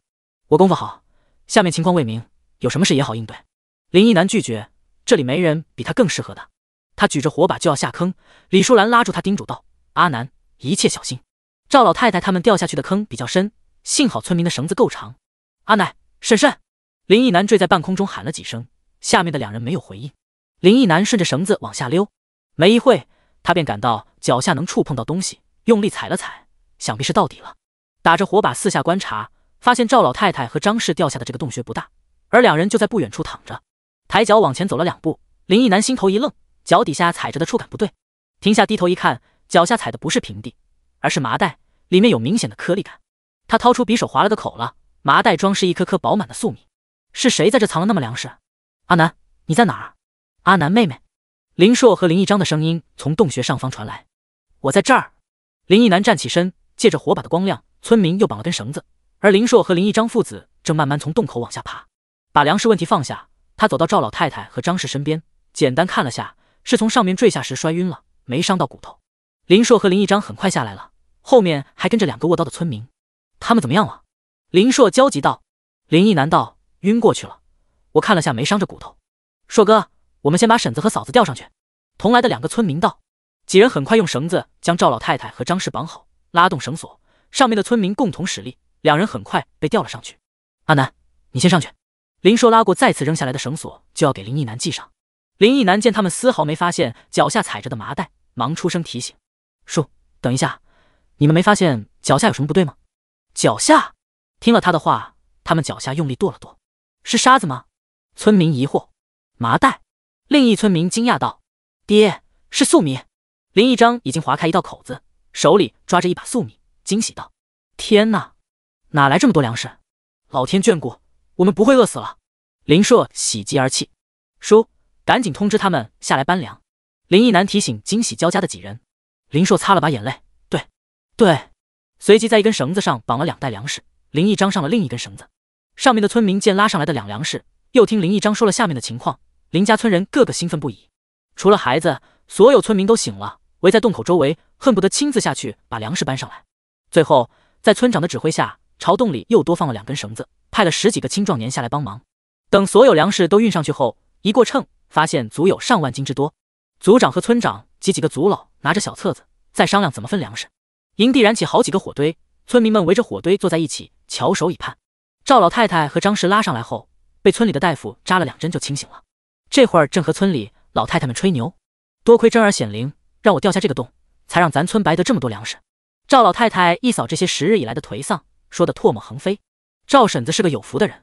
我功夫好，下面情况未明，有什么事也好应对。”林毅男拒绝：“这里没人比他更适合的。”他举着火把就要下坑，李淑兰拉住他，叮嘱道：“阿南，一切小心。”赵老太太他们掉下去的坑比较深，幸好村民的绳子够长。阿奶，婶婶，林毅男坠在半空中喊了几声，下面的两人没有回应。林毅男顺着绳子往下溜，没一会，他便感到脚下能触碰到东西，用力踩了踩，想必是到底了。打着火把四下观察，发现赵老太太和张氏掉下的这个洞穴不大，而两人就在不远处躺着。抬脚往前走了两步，林毅男心头一愣，脚底下踩着的触感不对，停下低头一看，脚下踩的不是平地，而是麻袋，里面有明显的颗粒感。他掏出匕首划了个口了，麻袋装是一颗颗饱满的粟米。是谁在这藏了那么粮食？阿南，你在哪儿？阿南妹妹，林硕和林一章的声音从洞穴上方传来。我在这儿。林一南站起身，借着火把的光亮，村民又绑了根绳子，而林硕和林一章父子正慢慢从洞口往下爬。把粮食问题放下，他走到赵老太太和张氏身边，简单看了下，是从上面坠下时摔晕了，没伤到骨头。林硕和林一章很快下来了，后面还跟着两个握刀的村民。他们怎么样了？林硕焦急道。林一南道：晕过去了，我看了下，没伤着骨头。硕哥。我们先把婶子和嫂子吊上去。同来的两个村民道：“几人很快用绳子将赵老太太和张氏绑好，拉动绳索，上面的村民共同使力，两人很快被吊了上去。”阿南，你先上去。林硕拉过再次扔下来的绳索，就要给林毅南系上。林毅南见他们丝毫没发现脚下踩着的麻袋，忙出声提醒：“叔，等一下，你们没发现脚下有什么不对吗？”脚下，听了他的话，他们脚下用力跺了跺，是沙子吗？村民疑惑。麻袋。另一村民惊讶道：“爹，是粟米。”林一章已经划开一道口子，手里抓着一把粟米，惊喜道：“天哪，哪来这么多粮食？老天眷顾，我们不会饿死了！”林硕喜极而泣：“叔，赶紧通知他们下来搬粮。”林一南提醒惊喜交加的几人。林硕擦了把眼泪：“对，对。”随即在一根绳子上绑了两袋粮食，林一章上了另一根绳子。上面的村民见拉上来的两粮食，又听林一章说了下面的情况。林家村人个个兴奋不已，除了孩子，所有村民都醒了，围在洞口周围，恨不得亲自下去把粮食搬上来。最后，在村长的指挥下，朝洞里又多放了两根绳子，派了十几个青壮年下来帮忙。等所有粮食都运上去后，一过秤，发现足有上万斤之多。族长和村长及几个族老拿着小册子在商量怎么分粮食。营地燃起好几个火堆，村民们围着火堆坐在一起，翘首以盼。赵老太太和张氏拉上来后，被村里的大夫扎了两针就清醒了。这会儿正和村里老太太们吹牛，多亏真儿显灵，让我掉下这个洞，才让咱村白得这么多粮食。赵老太太一扫这些时日以来的颓丧，说的唾沫横飞。赵婶子是个有福的人，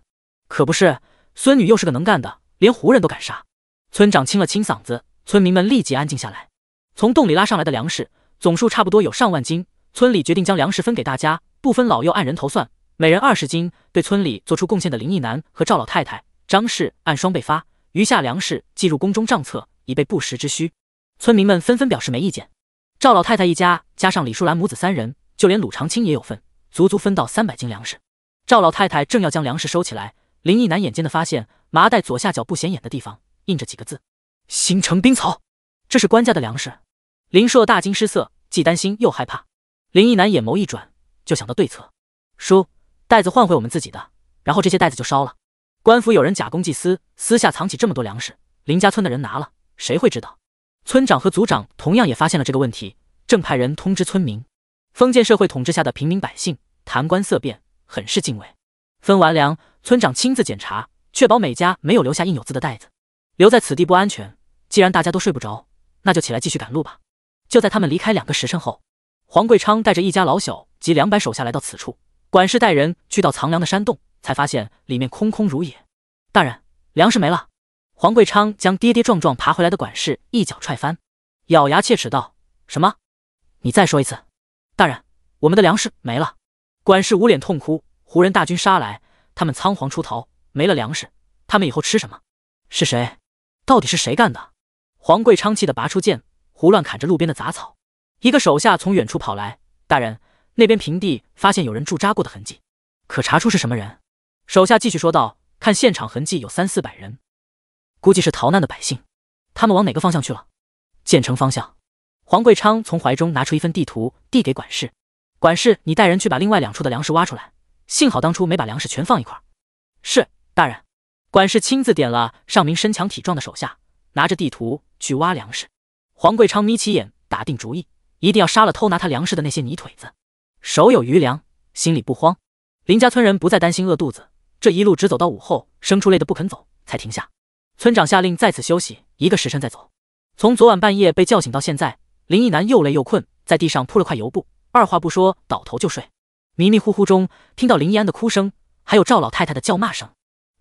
可不是，孙女又是个能干的，连胡人都敢杀。村长清了清嗓子，村民们立即安静下来。从洞里拉上来的粮食总数差不多有上万斤，村里决定将粮食分给大家，不分老幼，按人头算，每人二十斤。对村里做出贡献的林毅南和赵老太太、张氏按双倍发。余下粮食计入宫中账册，以备不时之需。村民们纷纷表示没意见。赵老太太一家加上李淑兰母子三人，就连鲁长青也有份，足足分到三百斤粮食。赵老太太正要将粮食收起来，林毅南眼尖的发现麻袋左下角不显眼的地方印着几个字：新城兵曹。”这是官家的粮食。林硕大惊失色，既担心又害怕。林毅南眼眸一转，就想到对策：叔，袋子换回我们自己的，然后这些袋子就烧了。官府有人假公济私，私下藏起这么多粮食，林家村的人拿了，谁会知道？村长和族长同样也发现了这个问题，正派人通知村民。封建社会统治下的平民百姓，谈官色变，很是敬畏。分完粮，村长亲自检查，确保每家没有留下印有字的袋子。留在此地不安全，既然大家都睡不着，那就起来继续赶路吧。就在他们离开两个时辰后，黄贵昌带着一家老小及两百手下来到此处，管事带人去到藏粮的山洞。才发现里面空空如也，大人，粮食没了。黄贵昌将跌跌撞撞爬回来的管事一脚踹翻，咬牙切齿道：“什么？你再说一次，大人，我们的粮食没了。”管事捂脸痛哭：“胡人大军杀来，他们仓皇出逃，没了粮食，他们以后吃什么？是谁？到底是谁干的？”黄贵昌气得拔出剑，胡乱砍着路边的杂草。一个手下从远处跑来：“大人，那边平地发现有人驻扎过的痕迹，可查出是什么人？”手下继续说道：“看现场痕迹，有三四百人，估计是逃难的百姓。他们往哪个方向去了？建城方向。”黄贵昌从怀中拿出一份地图，递给管事：“管事，你带人去把另外两处的粮食挖出来。幸好当初没把粮食全放一块。”“是，大人。”管事亲自点了上名身强体壮的手下，拿着地图去挖粮食。黄贵昌眯起眼，打定主意，一定要杀了偷拿他粮食的那些泥腿子。手有余粮，心里不慌。林家村人不再担心饿肚子。这一路直走到午后，牲畜累得不肯走，才停下。村长下令再次休息一个时辰再走。从昨晚半夜被叫醒到现在，林毅南又累又困，在地上铺了块油布，二话不说倒头就睡。迷迷糊糊中听到林一安的哭声，还有赵老太太的叫骂声。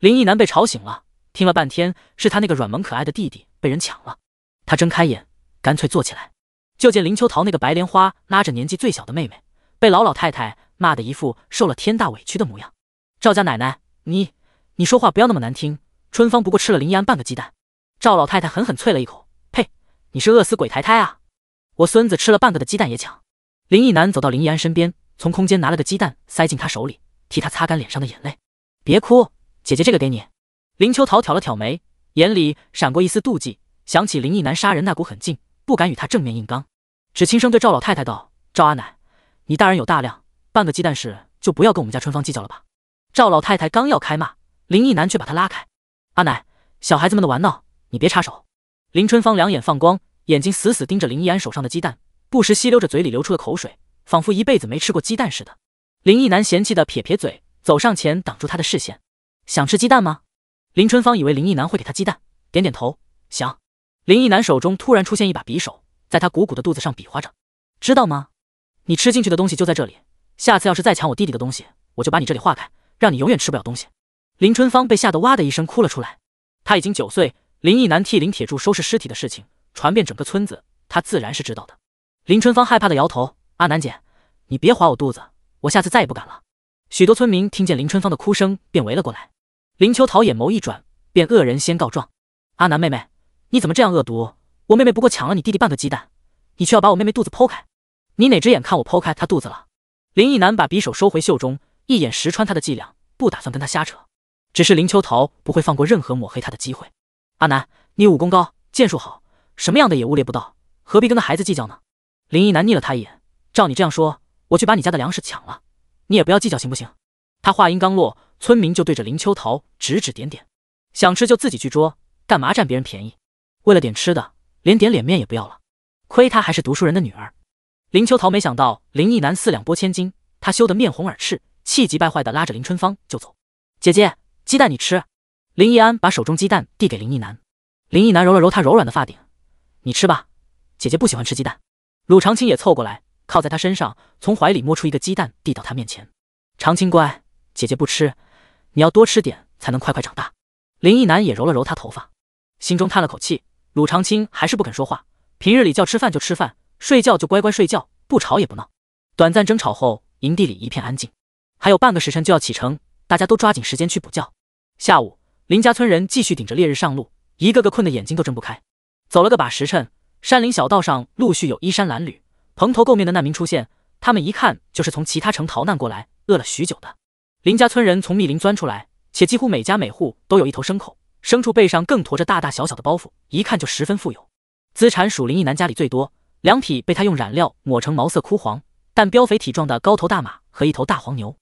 林毅南被吵醒了，听了半天是他那个软萌可爱的弟弟被人抢了。他睁开眼，干脆坐起来，就见林秋桃那个白莲花拉着年纪最小的妹妹，被老老太太骂得一副受了天大委屈的模样。赵家奶奶。你，你说话不要那么难听。春芳不过吃了林一安半个鸡蛋，赵老太太狠狠啐了一口：“呸！你是饿死鬼抬胎啊！我孙子吃了半个的鸡蛋也抢。”林奕男走到林一安身边，从空间拿了个鸡蛋塞进他手里，替他擦干脸上的眼泪：“别哭，姐姐这个给你。”林秋桃挑了挑眉，眼里闪过一丝妒忌，想起林奕男杀人那股狠劲，不敢与他正面硬刚，只轻声对赵老太太道：“赵阿奶，你大人有大量，半个鸡蛋事就不要跟我们家春芳计较了吧。”赵老太太刚要开骂，林毅南却把她拉开。“阿奶，小孩子们的玩闹，你别插手。”林春芳两眼放光，眼睛死死盯着林毅安手上的鸡蛋，不时吸溜着嘴里流出的口水，仿佛一辈子没吃过鸡蛋似的。林毅南嫌弃的撇撇嘴，走上前挡住他的视线。“想吃鸡蛋吗？”林春芳以为林毅南会给他鸡蛋，点点头。想。林毅南手中突然出现一把匕首，在他鼓鼓的肚子上比划着，“知道吗？你吃进去的东西就在这里。下次要是再抢我弟弟的东西，我就把你这里划开。”让你永远吃不了东西！林春芳被吓得哇的一声哭了出来。她已经九岁，林毅南替林铁柱收拾尸体的事情传遍整个村子，她自然是知道的。林春芳害怕的摇头：“阿南姐，你别划我肚子，我下次再也不敢了。”许多村民听见林春芳的哭声便围了过来。林秋桃眼眸一转，便恶人先告状：“阿南妹妹，你怎么这样恶毒？我妹妹不过抢了你弟弟半个鸡蛋，你却要把我妹妹肚子剖开？你哪只眼看我剖开她肚子了？”林毅南把匕首收回袖中。一眼识穿他的伎俩，不打算跟他瞎扯。只是林秋桃不会放过任何抹黑他的机会。阿南，你武功高，剑术好，什么样的也污蔑不到，何必跟那孩子计较呢？林一南睨了他一眼，照你这样说，我去把你家的粮食抢了，你也不要计较行不行？他话音刚落，村民就对着林秋桃指指点点，想吃就自己去捉，干嘛占别人便宜？为了点吃的，连点脸面也不要了？亏他还是读书人的女儿。林秋桃没想到林一南四两拨千斤，他羞得面红耳赤。气急败坏的拉着林春芳就走。姐姐，鸡蛋你吃。林逸安把手中鸡蛋递给林忆南。林忆南揉了揉她柔软的发顶，你吃吧，姐姐不喜欢吃鸡蛋。鲁长青也凑过来，靠在他身上，从怀里摸出一个鸡蛋递到他面前。长青乖，姐姐不吃，你要多吃点才能快快长大。林忆南也揉了揉她头发，心中叹了口气。鲁长青还是不肯说话，平日里叫吃饭就吃饭，睡觉就乖乖睡觉，不吵也不闹。短暂争吵后，营地里一片安静。还有半个时辰就要启程，大家都抓紧时间去补觉。下午，林家村人继续顶着烈日上路，一个个困得眼睛都睁不开。走了个把时辰，山林小道上陆续有衣衫褴褛、蓬头垢面的难民出现，他们一看就是从其他城逃难过来，饿了许久的。林家村人从密林钻出来，且几乎每家每户都有一头牲口，牲畜背上更驮着大大小小的包袱，一看就十分富有。资产属林一男家里最多，两匹被他用染料抹成毛色枯黄，但膘肥体壮的高头大马和一头大黄牛。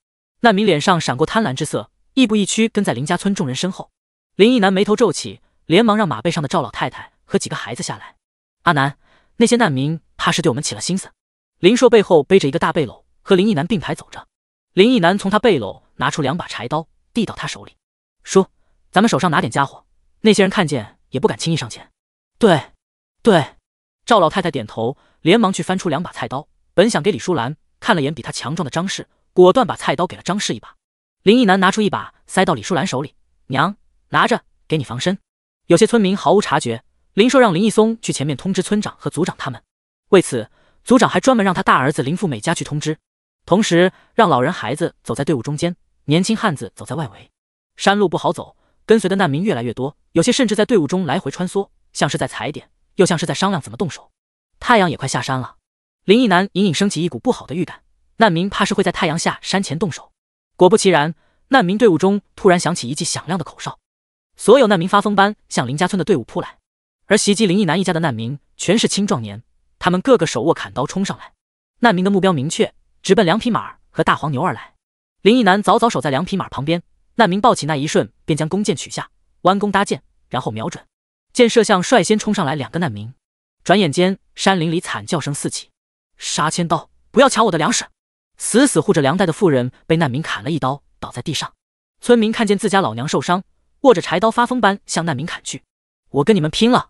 难民脸上闪过贪婪之色，亦步亦趋跟在林家村众人身后。林毅南眉头皱起，连忙让马背上的赵老太太和几个孩子下来。阿南，那些难民怕是对我们起了心思。林硕背后背着一个大背篓，和林毅南并排走着。林毅南从他背篓拿出两把柴刀，递到他手里，说：“咱们手上拿点家伙，那些人看见也不敢轻易上前。”对，对。赵老太太点头，连忙去翻出两把菜刀，本想给李淑兰看了眼，比她强壮的张氏。果断把菜刀给了张氏一把，林毅男拿出一把塞到李淑兰手里：“娘，拿着，给你防身。”有些村民毫无察觉，林硕让林毅松去前面通知村长和组长他们，为此组长还专门让他大儿子林富美家去通知，同时让老人孩子走在队伍中间，年轻汉子走在外围。山路不好走，跟随的难民越来越多，有些甚至在队伍中来回穿梭，像是在踩点，又像是在商量怎么动手。太阳也快下山了，林毅男隐隐升起一股不好的预感。难民怕是会在太阳下山前动手。果不其然，难民队伍中突然响起一记响亮的口哨，所有难民发疯般向林家村的队伍扑来。而袭击林毅南一家的难民全是青壮年，他们个个手握砍刀冲上来。难民的目标明确，直奔两匹马和大黄牛而来。林毅南早早守在两匹马旁边，难民抱起那一瞬，便将弓箭取下，弯弓搭箭，然后瞄准。见射向率先冲上来两个难民，转眼间山林里惨叫声四起，杀千刀！不要抢我的粮食！死死护着粮袋的妇人被难民砍了一刀，倒在地上。村民看见自家老娘受伤，握着柴刀发疯般向难民砍去：“我跟你们拼了！”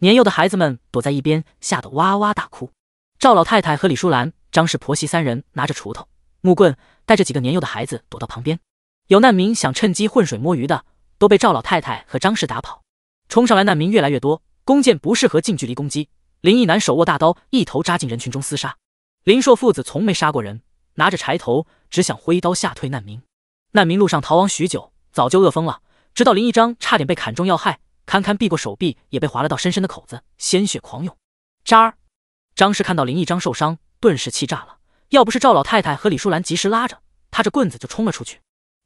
年幼的孩子们躲在一边，吓得哇哇大哭。赵老太太和李淑兰、张氏婆媳三人拿着锄头、木棍，带着几个年幼的孩子躲到旁边。有难民想趁机浑水摸鱼的，都被赵老太太和张氏打跑。冲上来难民越来越多，弓箭不适合近距离攻击。林毅南手握大刀，一头扎进人群中厮杀。林硕父子从没杀过人。拿着柴头，只想挥刀吓退难民。难民路上逃亡许久，早就饿疯了。直到林一章差点被砍中要害，堪堪避过手臂，也被划了道深深的口子，鲜血狂涌。渣儿，张氏看到林一章受伤，顿时气炸了。要不是赵老太太和李淑兰及时拉着，他这棍子就冲了出去。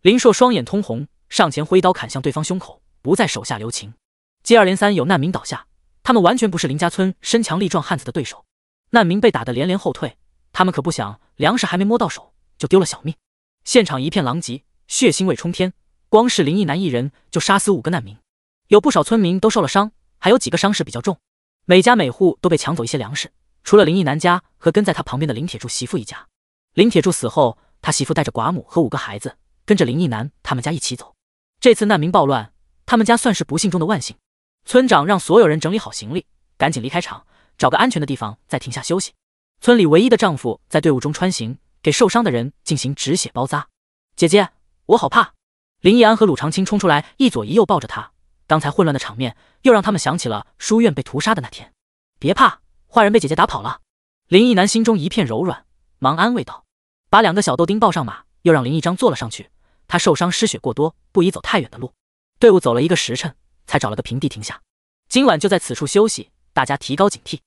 林硕双眼通红，上前挥刀砍向对方胸口，不再手下留情。接二连三有难民倒下，他们完全不是林家村身强力壮汉子的对手。难民被打得连连后退。他们可不想粮食还没摸到手就丢了小命。现场一片狼藉，血腥味冲天。光是林毅南一人就杀死五个难民，有不少村民都受了伤，还有几个伤势比较重。每家每户都被抢走一些粮食，除了林毅南家和跟在他旁边的林铁柱媳妇一家。林铁柱死后，他媳妇带着寡母和五个孩子跟着林毅南他们家一起走。这次难民暴乱，他们家算是不幸中的万幸。村长让所有人整理好行李，赶紧离开场，找个安全的地方再停下休息。村里唯一的丈夫在队伍中穿行，给受伤的人进行止血包扎。姐姐，我好怕！林毅安和鲁长青冲出来，一左一右抱着他。刚才混乱的场面又让他们想起了书院被屠杀的那天。别怕，坏人被姐姐打跑了。林毅南心中一片柔软，忙安慰道：“把两个小豆丁抱上马，又让林毅章坐了上去。他受伤失血过多，不宜走太远的路。”队伍走了一个时辰，才找了个平地停下。今晚就在此处休息，大家提高警惕。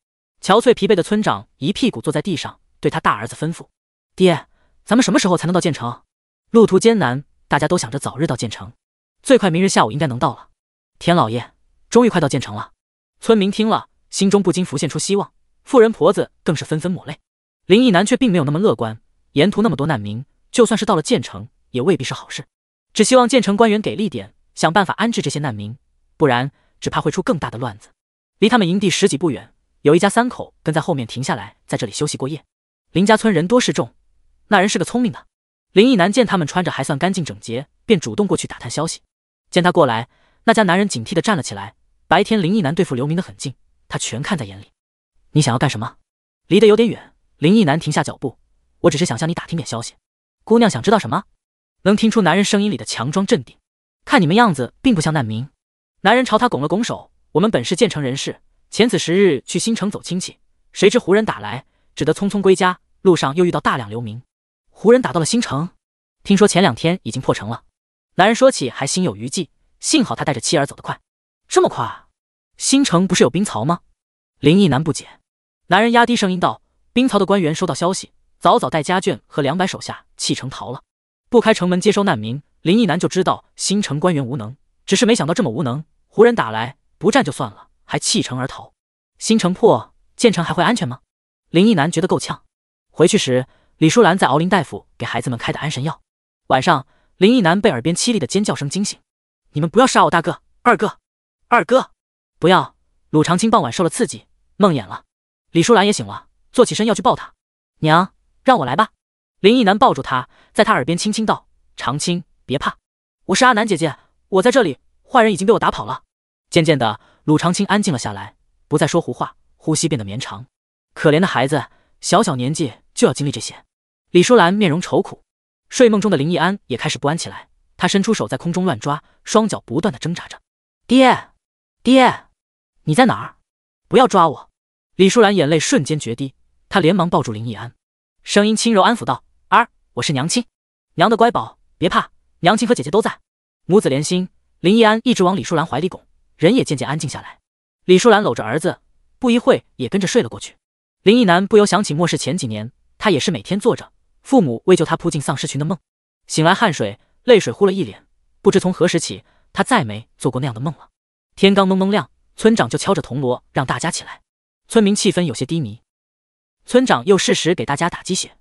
憔悴疲惫的村长一屁股坐在地上，对他大儿子吩咐：“爹，咱们什么时候才能到建城？路途艰难，大家都想着早日到建城。最快明日下午应该能到了。田老爷，终于快到建城了。”村民听了，心中不禁浮现出希望，妇人婆子更是纷纷抹泪。林毅南却并没有那么乐观，沿途那么多难民，就算是到了建城，也未必是好事。只希望建城官员给力点，想办法安置这些难民，不然只怕会出更大的乱子。离他们营地十几步远。有一家三口跟在后面停下来，在这里休息过夜。林家村人多势众，那人是个聪明的。林毅男见他们穿着还算干净整洁，便主动过去打探消息。见他过来，那家男人警惕的站了起来。白天林毅男对付刘明的狠劲，他全看在眼里。你想要干什么？离得有点远。林毅男停下脚步，我只是想向你打听点消息。姑娘想知道什么？能听出男人声音里的强装镇定。看你们样子，并不像难民。男人朝他拱了拱手，我们本是建城人士。前此时日去新城走亲戚，谁知胡人打来，只得匆匆归家。路上又遇到大量流民，胡人打到了新城，听说前两天已经破城了。男人说起还心有余悸，幸好他带着妻儿走得快。这么快？新城不是有冰槽吗？林毅南不解。男人压低声音道：“兵曹的官员收到消息，早早带家眷和两百手下弃城逃了，不开城门接收难民。”林毅南就知道新城官员无能，只是没想到这么无能。胡人打来，不战就算了。还弃城而逃，新城破，建城还会安全吗？林毅南觉得够呛。回去时，李淑兰在敖林大夫给孩子们开的安神药。晚上，林毅南被耳边凄厉的尖叫声惊醒：“你们不要杀我！大哥，二哥，二哥，不要！”鲁长青傍晚受了刺激，梦魇了。李淑兰也醒了，坐起身要去抱他：“娘，让我来吧。”林毅南抱住他，在他耳边轻轻道：“长青，别怕，我是阿南姐姐，我在这里。坏人已经被我打跑了。”渐渐的。鲁长青安静了下来，不再说胡话，呼吸变得绵长。可怜的孩子，小小年纪就要经历这些。李淑兰面容愁苦，睡梦中的林逸安也开始不安起来，他伸出手在空中乱抓，双脚不断的挣扎着。爹，爹，你在哪儿？不要抓我！李淑兰眼泪瞬间决堤，她连忙抱住林逸安，声音轻柔安抚道：“儿，我是娘亲，娘的乖宝，别怕，娘亲和姐姐都在。母子连心。”林逸安一直往李淑兰怀里拱。人也渐渐安静下来，李淑兰搂着儿子，不一会也跟着睡了过去。林毅男不由想起末世前几年，他也是每天做着父母为救他扑进丧尸群的梦，醒来汗水泪水糊了一脸。不知从何时起，他再没做过那样的梦了。天刚蒙蒙亮，村长就敲着铜锣让大家起来。村民气氛有些低迷，村长又适时给大家打鸡血，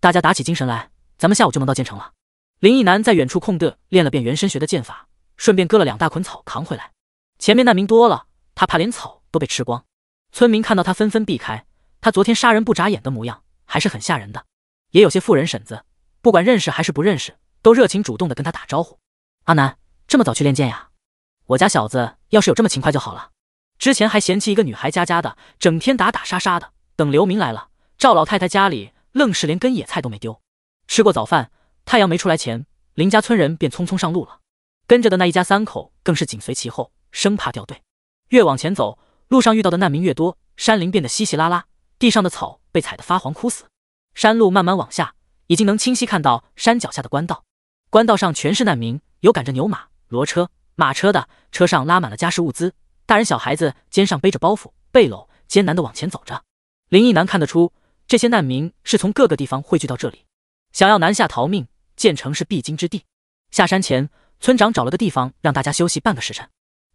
大家打起精神来，咱们下午就能到建城了。林毅男在远处空地练了遍原身学的剑法，顺便割了两大捆草扛回来。前面难民多了，他怕连草都被吃光。村民看到他，纷纷避开。他昨天杀人不眨眼的模样还是很吓人的。也有些富人婶子，不管认识还是不认识，都热情主动的跟他打招呼。阿南，这么早去练剑呀？我家小子要是有这么勤快就好了。之前还嫌弃一个女孩家家的，整天打打杀杀的。等刘明来了，赵老太太家里愣是连根野菜都没丢。吃过早饭，太阳没出来前，林家村人便匆匆上路了。跟着的那一家三口更是紧随其后。生怕掉队，越往前走，路上遇到的难民越多，山林变得稀稀拉拉，地上的草被踩得发黄枯死。山路慢慢往下，已经能清晰看到山脚下的官道，官道上全是难民，有赶着牛马、骡车、马车的，车上拉满了家事物资，大人小孩子肩上背着包袱、背篓，艰难地往前走着。林毅南看得出，这些难民是从各个地方汇聚到这里，想要南下逃命，建城是必经之地。下山前，村长找了个地方让大家休息半个时辰。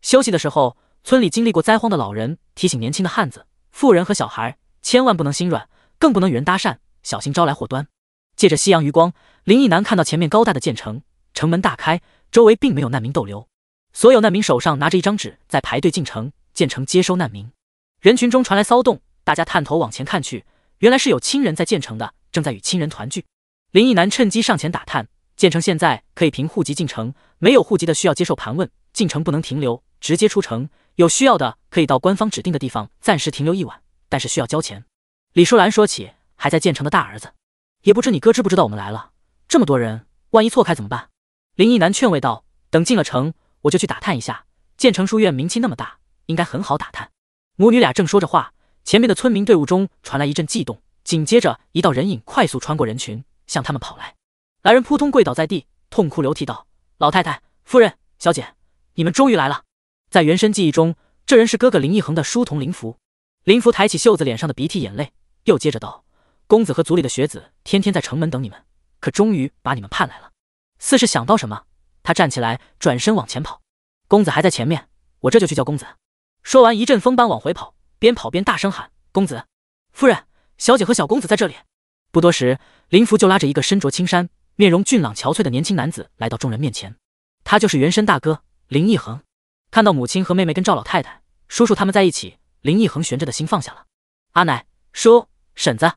休息的时候，村里经历过灾荒的老人提醒年轻的汉子、妇人和小孩，千万不能心软，更不能与人搭讪，小心招来祸端。借着夕阳余光，林毅南看到前面高大的建城，城门大开，周围并没有难民逗留。所有难民手上拿着一张纸，在排队进城。建城接收难民，人群中传来骚动，大家探头往前看去，原来是有亲人在建城的，正在与亲人团聚。林毅南趁机上前打探，建城现在可以凭户籍进城，没有户籍的需要接受盘问，进城不能停留。直接出城，有需要的可以到官方指定的地方暂时停留一晚，但是需要交钱。李淑兰说起还在建成的大儿子，也不知你哥知不知道我们来了这么多人，万一错开怎么办？林毅南劝慰道：“等进了城，我就去打探一下建成书院名气那么大，应该很好打探。”母女俩正说着话，前面的村民队伍中传来一阵悸动，紧接着一道人影快速穿过人群向他们跑来。来人扑通跪倒在地，痛哭流涕道：“老太太、夫人、小姐，你们终于来了！”在原身记忆中，这人是哥哥林一恒的书童林福。林福抬起袖子，脸上的鼻涕眼泪，又接着道：“公子和族里的学子天天在城门等你们，可终于把你们盼来了。”似是想到什么，他站起来，转身往前跑。公子还在前面，我这就去叫公子。”说完，一阵风般往回跑，边跑边大声喊：“公子，夫人、小姐和小公子在这里！”不多时，林福就拉着一个身着青衫、面容俊朗憔悴的年轻男子来到众人面前。他就是原身大哥林一恒。看到母亲和妹妹跟赵老太太、叔叔他们在一起，林奕恒悬着的心放下了。阿奶、叔、婶子，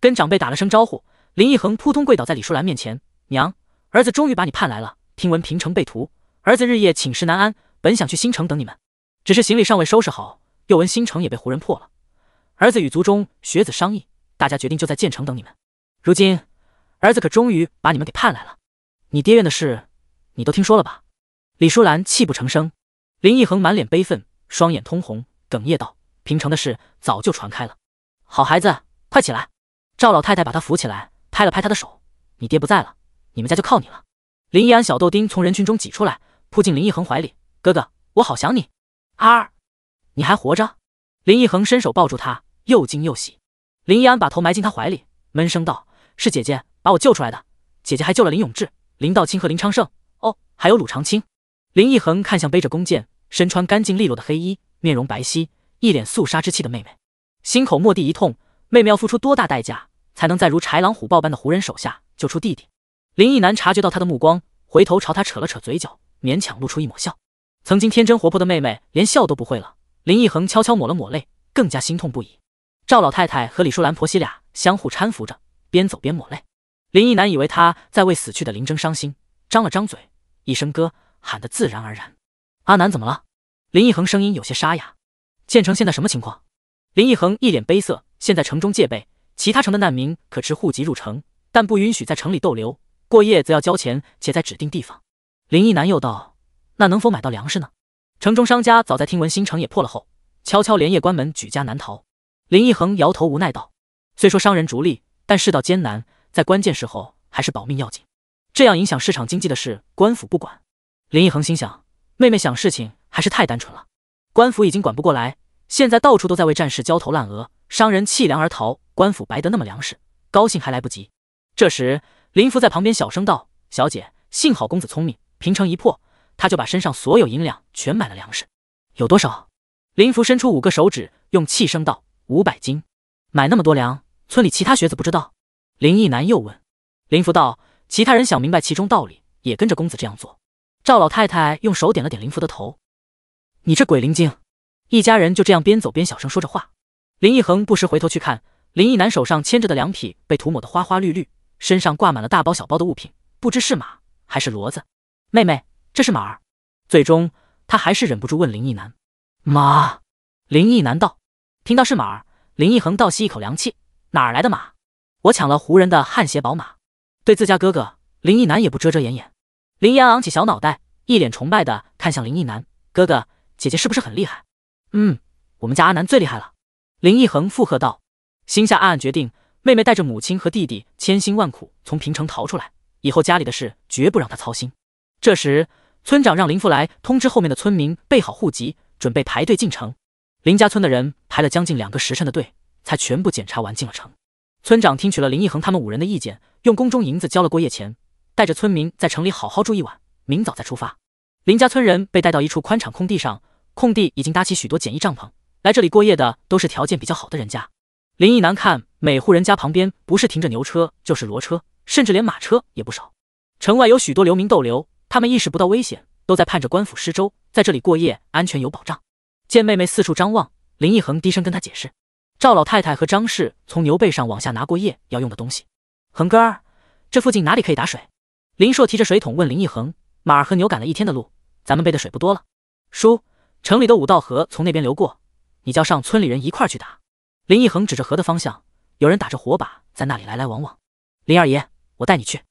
跟长辈打了声招呼，林奕恒扑通跪倒在李淑兰面前：“娘，儿子终于把你盼来了。听闻平城被屠，儿子日夜寝食难安，本想去新城等你们，只是行李尚未收拾好，又闻新城也被胡人破了。儿子与族中学子商议，大家决定就在建城等你们。如今，儿子可终于把你们给盼来了。你爹院的事，你都听说了吧？”李淑兰泣不成声。林一恒满脸悲愤，双眼通红，哽咽道：“平城的事早就传开了。好孩子，快起来！”赵老太太把他扶起来，拍了拍他的手：“你爹不在了，你们家就靠你了。”林一安小豆丁从人群中挤出来，扑进林一恒怀里：“哥哥，我好想你。”“二，你还活着？”林一恒伸手抱住他，又惊又喜。林一安把头埋进他怀里，闷声道：“是姐姐把我救出来的，姐姐还救了林永志、林道清和林昌盛，哦，还有鲁长青。”林奕恒看向背着弓箭、身穿干净利落的黑衣、面容白皙、一脸肃杀之气的妹妹，心口蓦地一痛。妹妹要付出多大代价，才能在如豺狼虎豹般的胡人手下救出弟弟？林奕男察觉到他的目光，回头朝他扯了扯嘴角，勉强露出一抹笑。曾经天真活泼的妹妹，连笑都不会了。林奕恒悄悄抹了抹泪，更加心痛不已。赵老太太和李淑兰婆媳俩相互搀扶着，边走边抹泪。林奕男以为他在为死去的林峥伤心，张了张嘴，一声哥。喊得自然而然。阿南怎么了？林一恒声音有些沙哑。建成现在什么情况？林一恒一脸悲色。现在城中戒备，其他城的难民可持户籍入城，但不允许在城里逗留过夜，则要交钱且在指定地方。林一南又道：“那能否买到粮食呢？”城中商家早在听闻新城也破了后，悄悄连夜关门，举家难逃。林一恒摇头无奈道：“虽说商人逐利，但世道艰难，在关键时候还是保命要紧。这样影响市场经济的事，官府不管。”林毅恒心想，妹妹想事情还是太单纯了。官府已经管不过来，现在到处都在为战事焦头烂额，商人弃粮而逃，官府白得那么粮食，高兴还来不及。这时，林福在旁边小声道：“小姐，幸好公子聪明，平城一破，他就把身上所有银两全买了粮食。有多少？”林福伸出五个手指，用气声道：“五百斤。买那么多粮，村里其他学子不知道？”林毅南又问，林福道：“其他人想明白其中道理，也跟着公子这样做。”赵老太太用手点了点林福的头：“你这鬼灵精！”一家人就这样边走边小声说着话。林一恒不时回头去看林一男手上牵着的两匹被涂抹的花花绿绿，身上挂满了大包小包的物品，不知是马还是骡子。妹妹，这是马儿。最终，他还是忍不住问林一男：“马？”林一男道：“听到是马儿，林一恒倒吸一口凉气，哪儿来的马？我抢了胡人的汗鞋宝马。”对自家哥哥，林一男也不遮遮掩掩。林岩昂起小脑袋，一脸崇拜的看向林毅南哥哥、姐姐，是不是很厉害？嗯，我们家阿南最厉害了。林毅恒附和道，心下暗暗决定，妹妹带着母亲和弟弟千辛万苦从平城逃出来，以后家里的事绝不让她操心。这时，村长让林福来通知后面的村民备好户籍，准备排队进城。林家村的人排了将近两个时辰的队，才全部检查完进了城。村长听取了林毅恒他们五人的意见，用宫中银子交了过夜钱。带着村民在城里好好住一晚，明早再出发。林家村人被带到一处宽敞空地上，空地已经搭起许多简易帐篷。来这里过夜的都是条件比较好的人家。林毅南看每户人家旁边不是停着牛车，就是骡车，甚至连马车也不少。城外有许多流民逗留，他们意识不到危险，都在盼着官府施粥，在这里过夜安全有保障。见妹妹四处张望，林毅恒低声跟她解释：赵老太太和张氏从牛背上往下拿过夜要用的东西。恒哥儿，这附近哪里可以打水？林硕提着水桶问林一恒：“马儿和牛赶了一天的路，咱们背的水不多了。”“叔，城里的五道河从那边流过，你叫上村里人一块去打。”林一恒指着河的方向：“有人打着火把在那里来来往往。”“林二爷，我带你去。”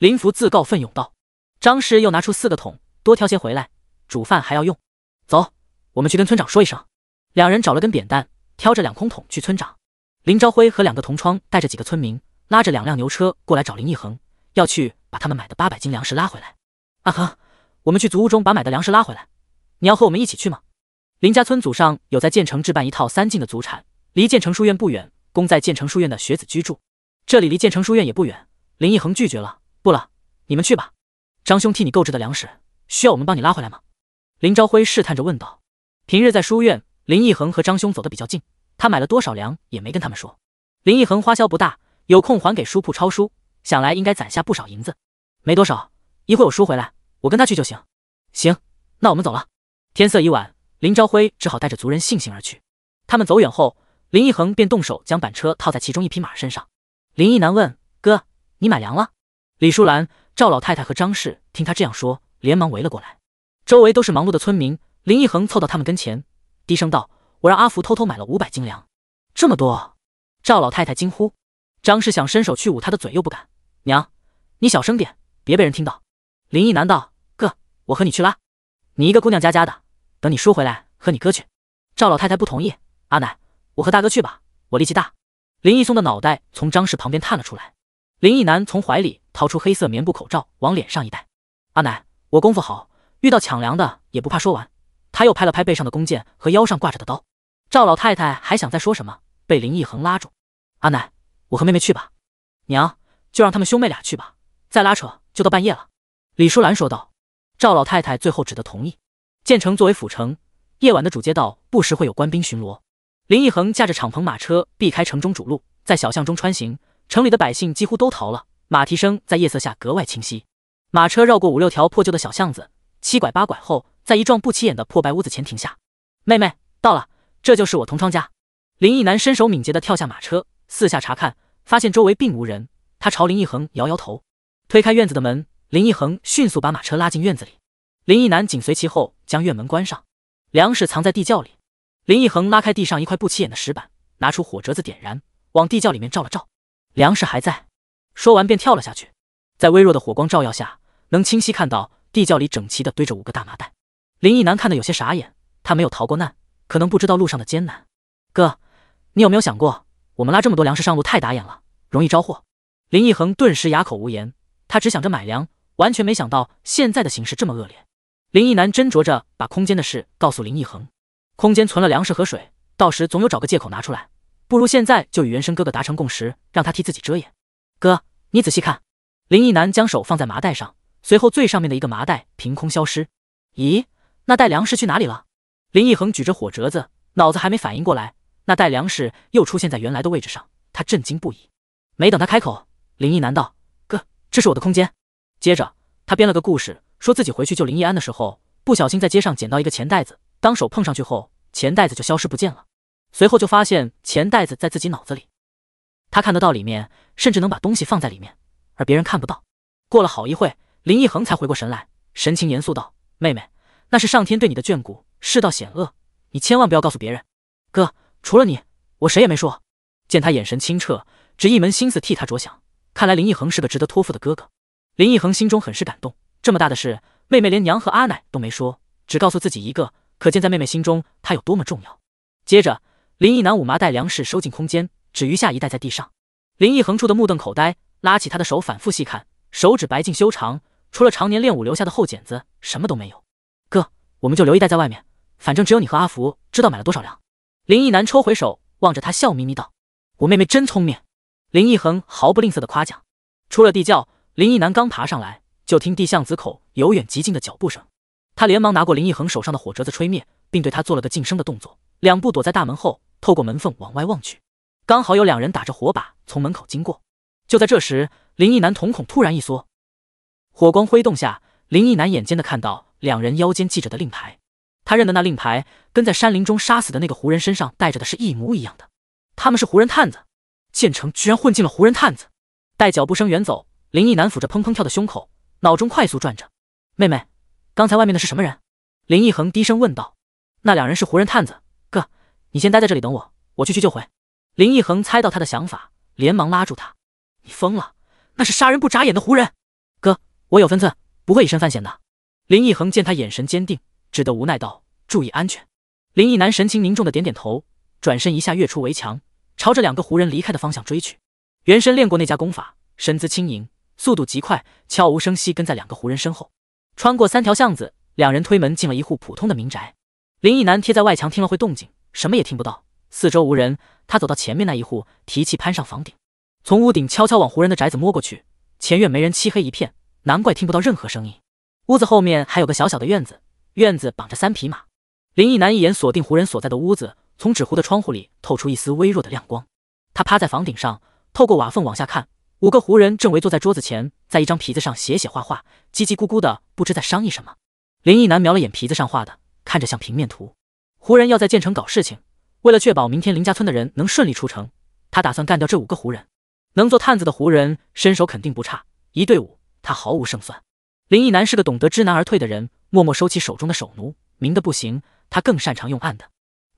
林福自告奋勇道。张氏又拿出四个桶，多挑些回来，煮饭还要用。走，我们去跟村长说一声。两人找了根扁担，挑着两空桶去村长。林朝辉和两个同窗带着几个村民，拉着两辆牛车过来找林一恒，要去。把他们买的八百斤粮食拉回来，阿恒，我们去族屋中把买的粮食拉回来。你要和我们一起去吗？林家村祖上有在建城置办一套三进的祖产，离建成书院不远，供在建成书院的学子居住。这里离建成书院也不远。林一恒拒绝了，不了，你们去吧。张兄替你购置的粮食，需要我们帮你拉回来吗？林朝辉试探着问道。平日在书院，林一恒和张兄走得比较近，他买了多少粮也没跟他们说。林一恒花销不大，有空还给书铺抄书。想来应该攒下不少银子，没多少，一会我赎回来，我跟他去就行。行，那我们走了。天色已晚，林朝晖只好带着族人悻悻而去。他们走远后，林一恒便动手将板车套在其中一匹马身上。林一南问哥：“你买粮了？”李淑兰、赵老太太和张氏听他这样说，连忙围了过来。周围都是忙碌的村民，林一恒凑到他们跟前，低声道：“我让阿福偷偷买了五百斤粮，这么多！”赵老太太惊呼，张氏想伸手去捂他的嘴，又不敢。娘，你小声点，别被人听到。林毅男道：“哥，我和你去拉，你一个姑娘家家的，等你叔回来和你哥去。”赵老太太不同意：“阿奶，我和大哥去吧，我力气大。”林毅松的脑袋从张氏旁边探了出来，林毅男从怀里掏出黑色棉布口罩，往脸上一戴：“阿奶，我功夫好，遇到抢粮的也不怕。”说完，他又拍了拍背上的弓箭和腰上挂着的刀。赵老太太还想再说什么，被林毅恒拉住：“阿奶，我和妹妹去吧，娘。”就让他们兄妹俩去吧，再拉扯就到半夜了。”李淑兰说道。赵老太太最后只得同意。建成作为府城，夜晚的主街道不时会有官兵巡逻。林奕恒驾着敞篷马车，避开城中主路，在小巷中穿行。城里的百姓几乎都逃了，马蹄声在夜色下格外清晰。马车绕过五六条破旧的小巷子，七拐八拐后，在一幢不起眼的破败屋子前停下。妹妹到了，这就是我同窗家。”林毅南身手敏捷地跳下马车，四下查看，发现周围并无人。他朝林一恒摇摇头，推开院子的门。林一恒迅速把马车拉进院子里，林一男紧随其后，将院门关上。粮食藏在地窖里。林一恒拉开地上一块不起眼的石板，拿出火折子点燃，往地窖里面照了照，粮食还在。说完便跳了下去。在微弱的火光照耀下，能清晰看到地窖里整齐的堆着五个大麻袋。林一男看得有些傻眼，他没有逃过难，可能不知道路上的艰难。哥，你有没有想过，我们拉这么多粮食上路太打眼了，容易招祸？林奕恒顿时哑口无言，他只想着买粮，完全没想到现在的形势这么恶劣。林奕南斟酌着把空间的事告诉林奕恒，空间存了粮食和水，到时总有找个借口拿出来。不如现在就与原生哥哥达成共识，让他替自己遮掩。哥，你仔细看。林奕南将手放在麻袋上，随后最上面的一个麻袋凭空消失。咦，那袋粮食去哪里了？林奕恒举着火折子，脑子还没反应过来，那袋粮食又出现在原来的位置上，他震惊不已。没等他开口。林毅难道哥，这是我的空间。接着他编了个故事，说自己回去救林毅安的时候，不小心在街上捡到一个钱袋子，当手碰上去后，钱袋子就消失不见了。随后就发现钱袋子在自己脑子里，他看得到里面，甚至能把东西放在里面，而别人看不到。过了好一会，林毅恒才回过神来，神情严肃道：“妹妹，那是上天对你的眷顾。世道险恶，你千万不要告诉别人。哥，除了你，我谁也没说。”见他眼神清澈，只一门心思替他着想。看来林奕恒是个值得托付的哥哥，林奕恒心中很是感动。这么大的事，妹妹连娘和阿奶都没说，只告诉自己一个，可见在妹妹心中他有多么重要。接着，林一男五麻袋粮食收进空间，只余下一袋在地上。林一恒触的目瞪口呆，拉起他的手，反复细看，手指白净修长，除了常年练武留下的厚茧子，什么都没有。哥，我们就留一袋在外面，反正只有你和阿福知道买了多少粮。林一南抽回手，望着他笑眯眯道：“我妹妹真聪明。”林奕恒毫不吝啬的夸奖。出了地窖，林奕南刚爬上来，就听地巷子口由远及近的脚步声。他连忙拿过林奕恒手上的火折子吹灭，并对他做了个噤声的动作，两步躲在大门后，透过门缝往外望去。刚好有两人打着火把从门口经过。就在这时，林一南瞳孔突然一缩，火光挥动下，林一南眼尖的看到两人腰间系着的令牌。他认得那令牌，跟在山林中杀死的那个胡人身上带着的是一模一样的。他们是胡人探子。建成居然混进了胡人探子，待脚步声远走，林毅南抚着砰砰跳的胸口，脑中快速转着。妹妹，刚才外面的是什么人？林毅恒低声问道。那两人是胡人探子，哥，你先待在这里等我，我去去就回。林毅恒猜到他的想法，连忙拉住他。你疯了，那是杀人不眨眼的胡人。哥，我有分寸，不会以身犯险的。林毅恒见他眼神坚定，只得无奈道：注意安全。林毅南神情凝重的点点头，转身一下跃出围墙。朝着两个胡人离开的方向追去，原身练过那家功法，身姿轻盈，速度极快，悄无声息跟在两个胡人身后，穿过三条巷子，两人推门进了一户普通的民宅。林毅男贴在外墙听了会动静，什么也听不到，四周无人。他走到前面那一户，提气攀上房顶，从屋顶悄悄往胡人的宅子摸过去。前院没人，漆黑一片，难怪听不到任何声音。屋子后面还有个小小的院子，院子绑着三匹马。林毅男一眼锁定胡人所在的屋子。从纸糊的窗户里透出一丝微弱的亮光，他趴在房顶上，透过瓦缝往下看，五个胡人正围坐在桌子前，在一张皮子上写写画画，叽叽咕咕的不知在商议什么。林毅南瞄了眼皮子上画的，看着像平面图。胡人要在建城搞事情，为了确保明天林家村的人能顺利出城，他打算干掉这五个胡人。能做探子的胡人身手肯定不差，一队五，他毫无胜算。林毅南是个懂得知难而退的人，默默收起手中的手奴，明的不行，他更擅长用暗的。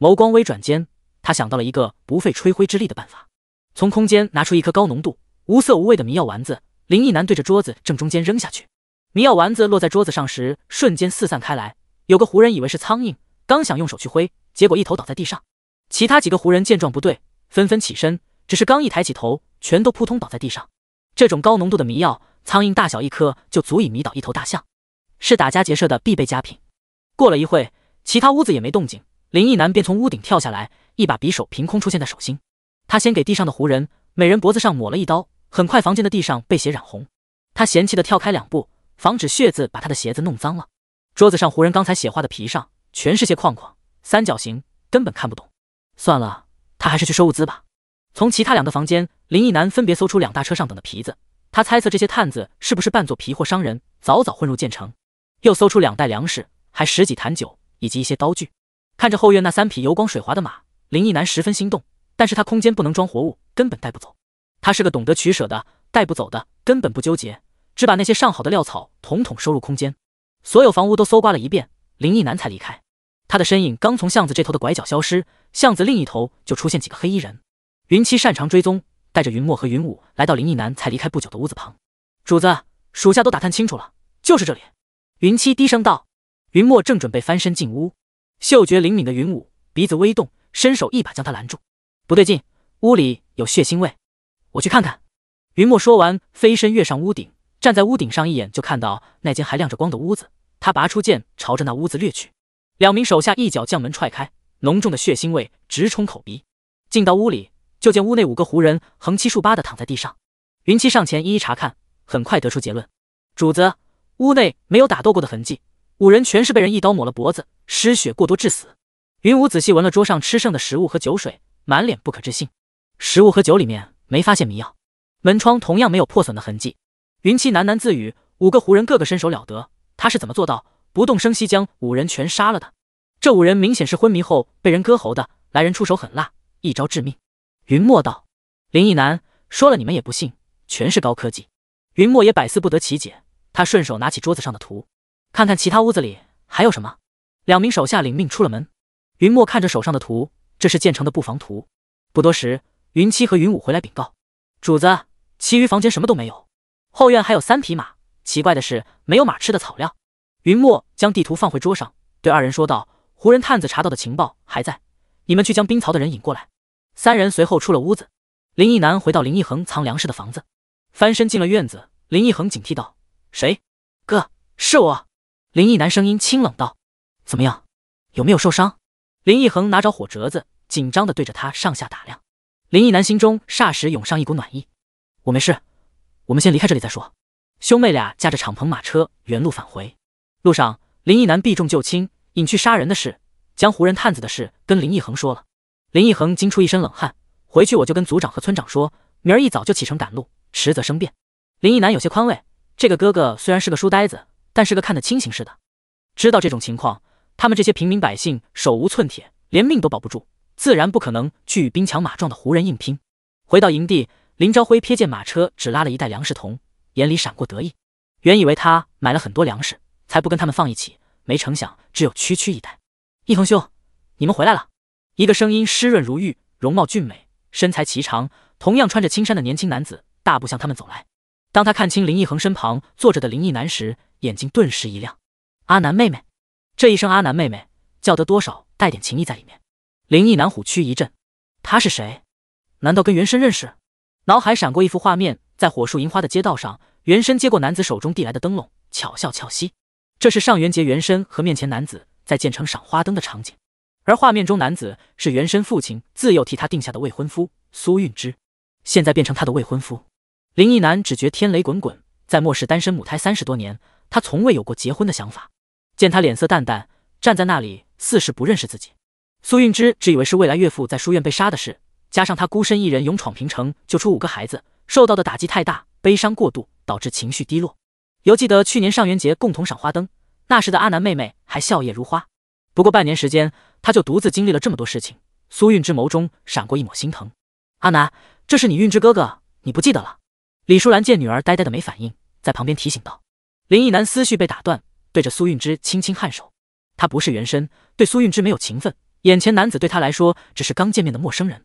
眸光微转间，他想到了一个不费吹灰之力的办法，从空间拿出一颗高浓度、无色无味的迷药丸子，林毅男对着桌子正中间扔下去。迷药丸子落在桌子上时，瞬间四散开来。有个胡人以为是苍蝇，刚想用手去挥，结果一头倒在地上。其他几个胡人见状不对，纷纷起身，只是刚一抬起头，全都扑通倒在地上。这种高浓度的迷药，苍蝇大小一颗就足以迷倒一头大象，是打家劫舍的必备佳品。过了一会，其他屋子也没动静。林毅男便从屋顶跳下来，一把匕首凭空出现在手心。他先给地上的胡人每人脖子上抹了一刀，很快房间的地上被血染红。他嫌弃的跳开两步，防止血渍把他的鞋子弄脏了。桌子上胡人刚才写画的皮上全是些框框、三角形，根本看不懂。算了，他还是去收物资吧。从其他两个房间，林毅男分别搜出两大车上等的皮子。他猜测这些探子是不是扮作皮货商人，早早混入建城？又搜出两袋粮食，还十几坛酒以及一些刀具。看着后院那三匹油光水滑的马，林毅南十分心动。但是他空间不能装活物，根本带不走。他是个懂得取舍的，带不走的，根本不纠结，只把那些上好的料草统统收入空间。所有房屋都搜刮了一遍，林毅南才离开。他的身影刚从巷子这头的拐角消失，巷子另一头就出现几个黑衣人。云七擅长追踪，带着云墨和云武来到林毅南才离开不久的屋子旁。主子，属下都打探清楚了，就是这里。云七低声道。云墨正准备翻身进屋。嗅觉灵敏的云舞鼻子微动，伸手一把将他拦住。不对劲，屋里有血腥味，我去看看。云墨说完，飞身跃上屋顶，站在屋顶上一眼就看到那间还亮着光的屋子。他拔出剑，朝着那屋子掠去。两名手下一脚将门踹开，浓重的血腥味直冲口鼻。进到屋里，就见屋内五个胡人横七竖八的躺在地上。云七上前一一查看，很快得出结论：主子，屋内没有打斗过的痕迹。五人全是被人一刀抹了脖子，失血过多致死。云舞仔细闻了桌上吃剩的食物和酒水，满脸不可置信。食物和酒里面没发现迷药，门窗同样没有破损的痕迹。云七喃喃自语：“五个胡人个个身手了得，他是怎么做到不动声息将五人全杀了的？这五人明显是昏迷后被人割喉的，来人出手狠辣，一招致命。”云墨道：“林一南说了，你们也不信，全是高科技。”云墨也百思不得其解，他顺手拿起桌子上的图。看看其他屋子里还有什么。两名手下领命出了门。云墨看着手上的图，这是建成的布防图。不多时，云七和云五回来禀告主子，其余房间什么都没有，后院还有三匹马。奇怪的是，没有马吃的草料。云墨将地图放回桌上，对二人说道：“胡人探子查到的情报还在，你们去将冰曹的人引过来。”三人随后出了屋子。林毅南回到林毅恒藏粮食的房子，翻身进了院子。林毅恒警惕道：“谁？哥，是我。”林毅男声音清冷道：“怎么样，有没有受伤？”林毅恒拿着火折子，紧张的对着他上下打量。林毅男心中霎时涌上一股暖意：“我没事，我们先离开这里再说。”兄妹俩驾着敞篷马车原路返回。路上，林毅男避重就轻，隐去杀人的事，将胡人探子的事跟林毅恒说了。林毅恒惊出一身冷汗：“回去我就跟族长和村长说，明儿一早就启程赶路，迟则生变。”林毅男有些宽慰：“这个哥哥虽然是个书呆子。”但是个看得清醒似的，知道这种情况，他们这些平民百姓手无寸铁，连命都保不住，自然不可能去与兵强马壮的胡人硬拼。回到营地，林朝辉瞥见马车只拉了一袋粮食，铜眼里闪过得意。原以为他买了很多粮食，才不跟他们放一起，没成想只有区区一袋。义恒兄，你们回来了！一个声音湿润如玉，容貌俊美，身材颀长，同样穿着青衫的年轻男子大步向他们走来。当他看清林奕恒身旁坐着的林奕南时，眼睛顿时一亮。“阿南妹妹！”这一声“阿南妹妹”叫得多少带点情意在里面。林奕南虎躯一震，他是谁？难道跟原身认识？脑海闪过一幅画面，在火树银花的街道上，原身接过男子手中递来的灯笼，巧笑俏兮。这是上元节原身和面前男子在建城赏花灯的场景，而画面中男子是原身父亲自幼替他定下的未婚夫苏运之，现在变成他的未婚夫。林毅男只觉天雷滚滚，在末世单身母胎三十多年，他从未有过结婚的想法。见他脸色淡淡，站在那里似是不认识自己。苏韵芝只以为是未来岳父在书院被杀的事，加上他孤身一人勇闯平城救出五个孩子，受到的打击太大，悲伤过度导致情绪低落。犹记得去年上元节共同赏花灯，那时的阿南妹妹还笑靥如花。不过半年时间，他就独自经历了这么多事情。苏韵之眸中闪过一抹心疼。阿南，这是你韵之哥哥，你不记得了？李淑兰见女儿呆呆的没反应，在旁边提醒道：“林毅南思绪被打断，对着苏韵之轻轻颔首。他不是原身，对苏韵之没有情分。眼前男子对他来说，只是刚见面的陌生人。”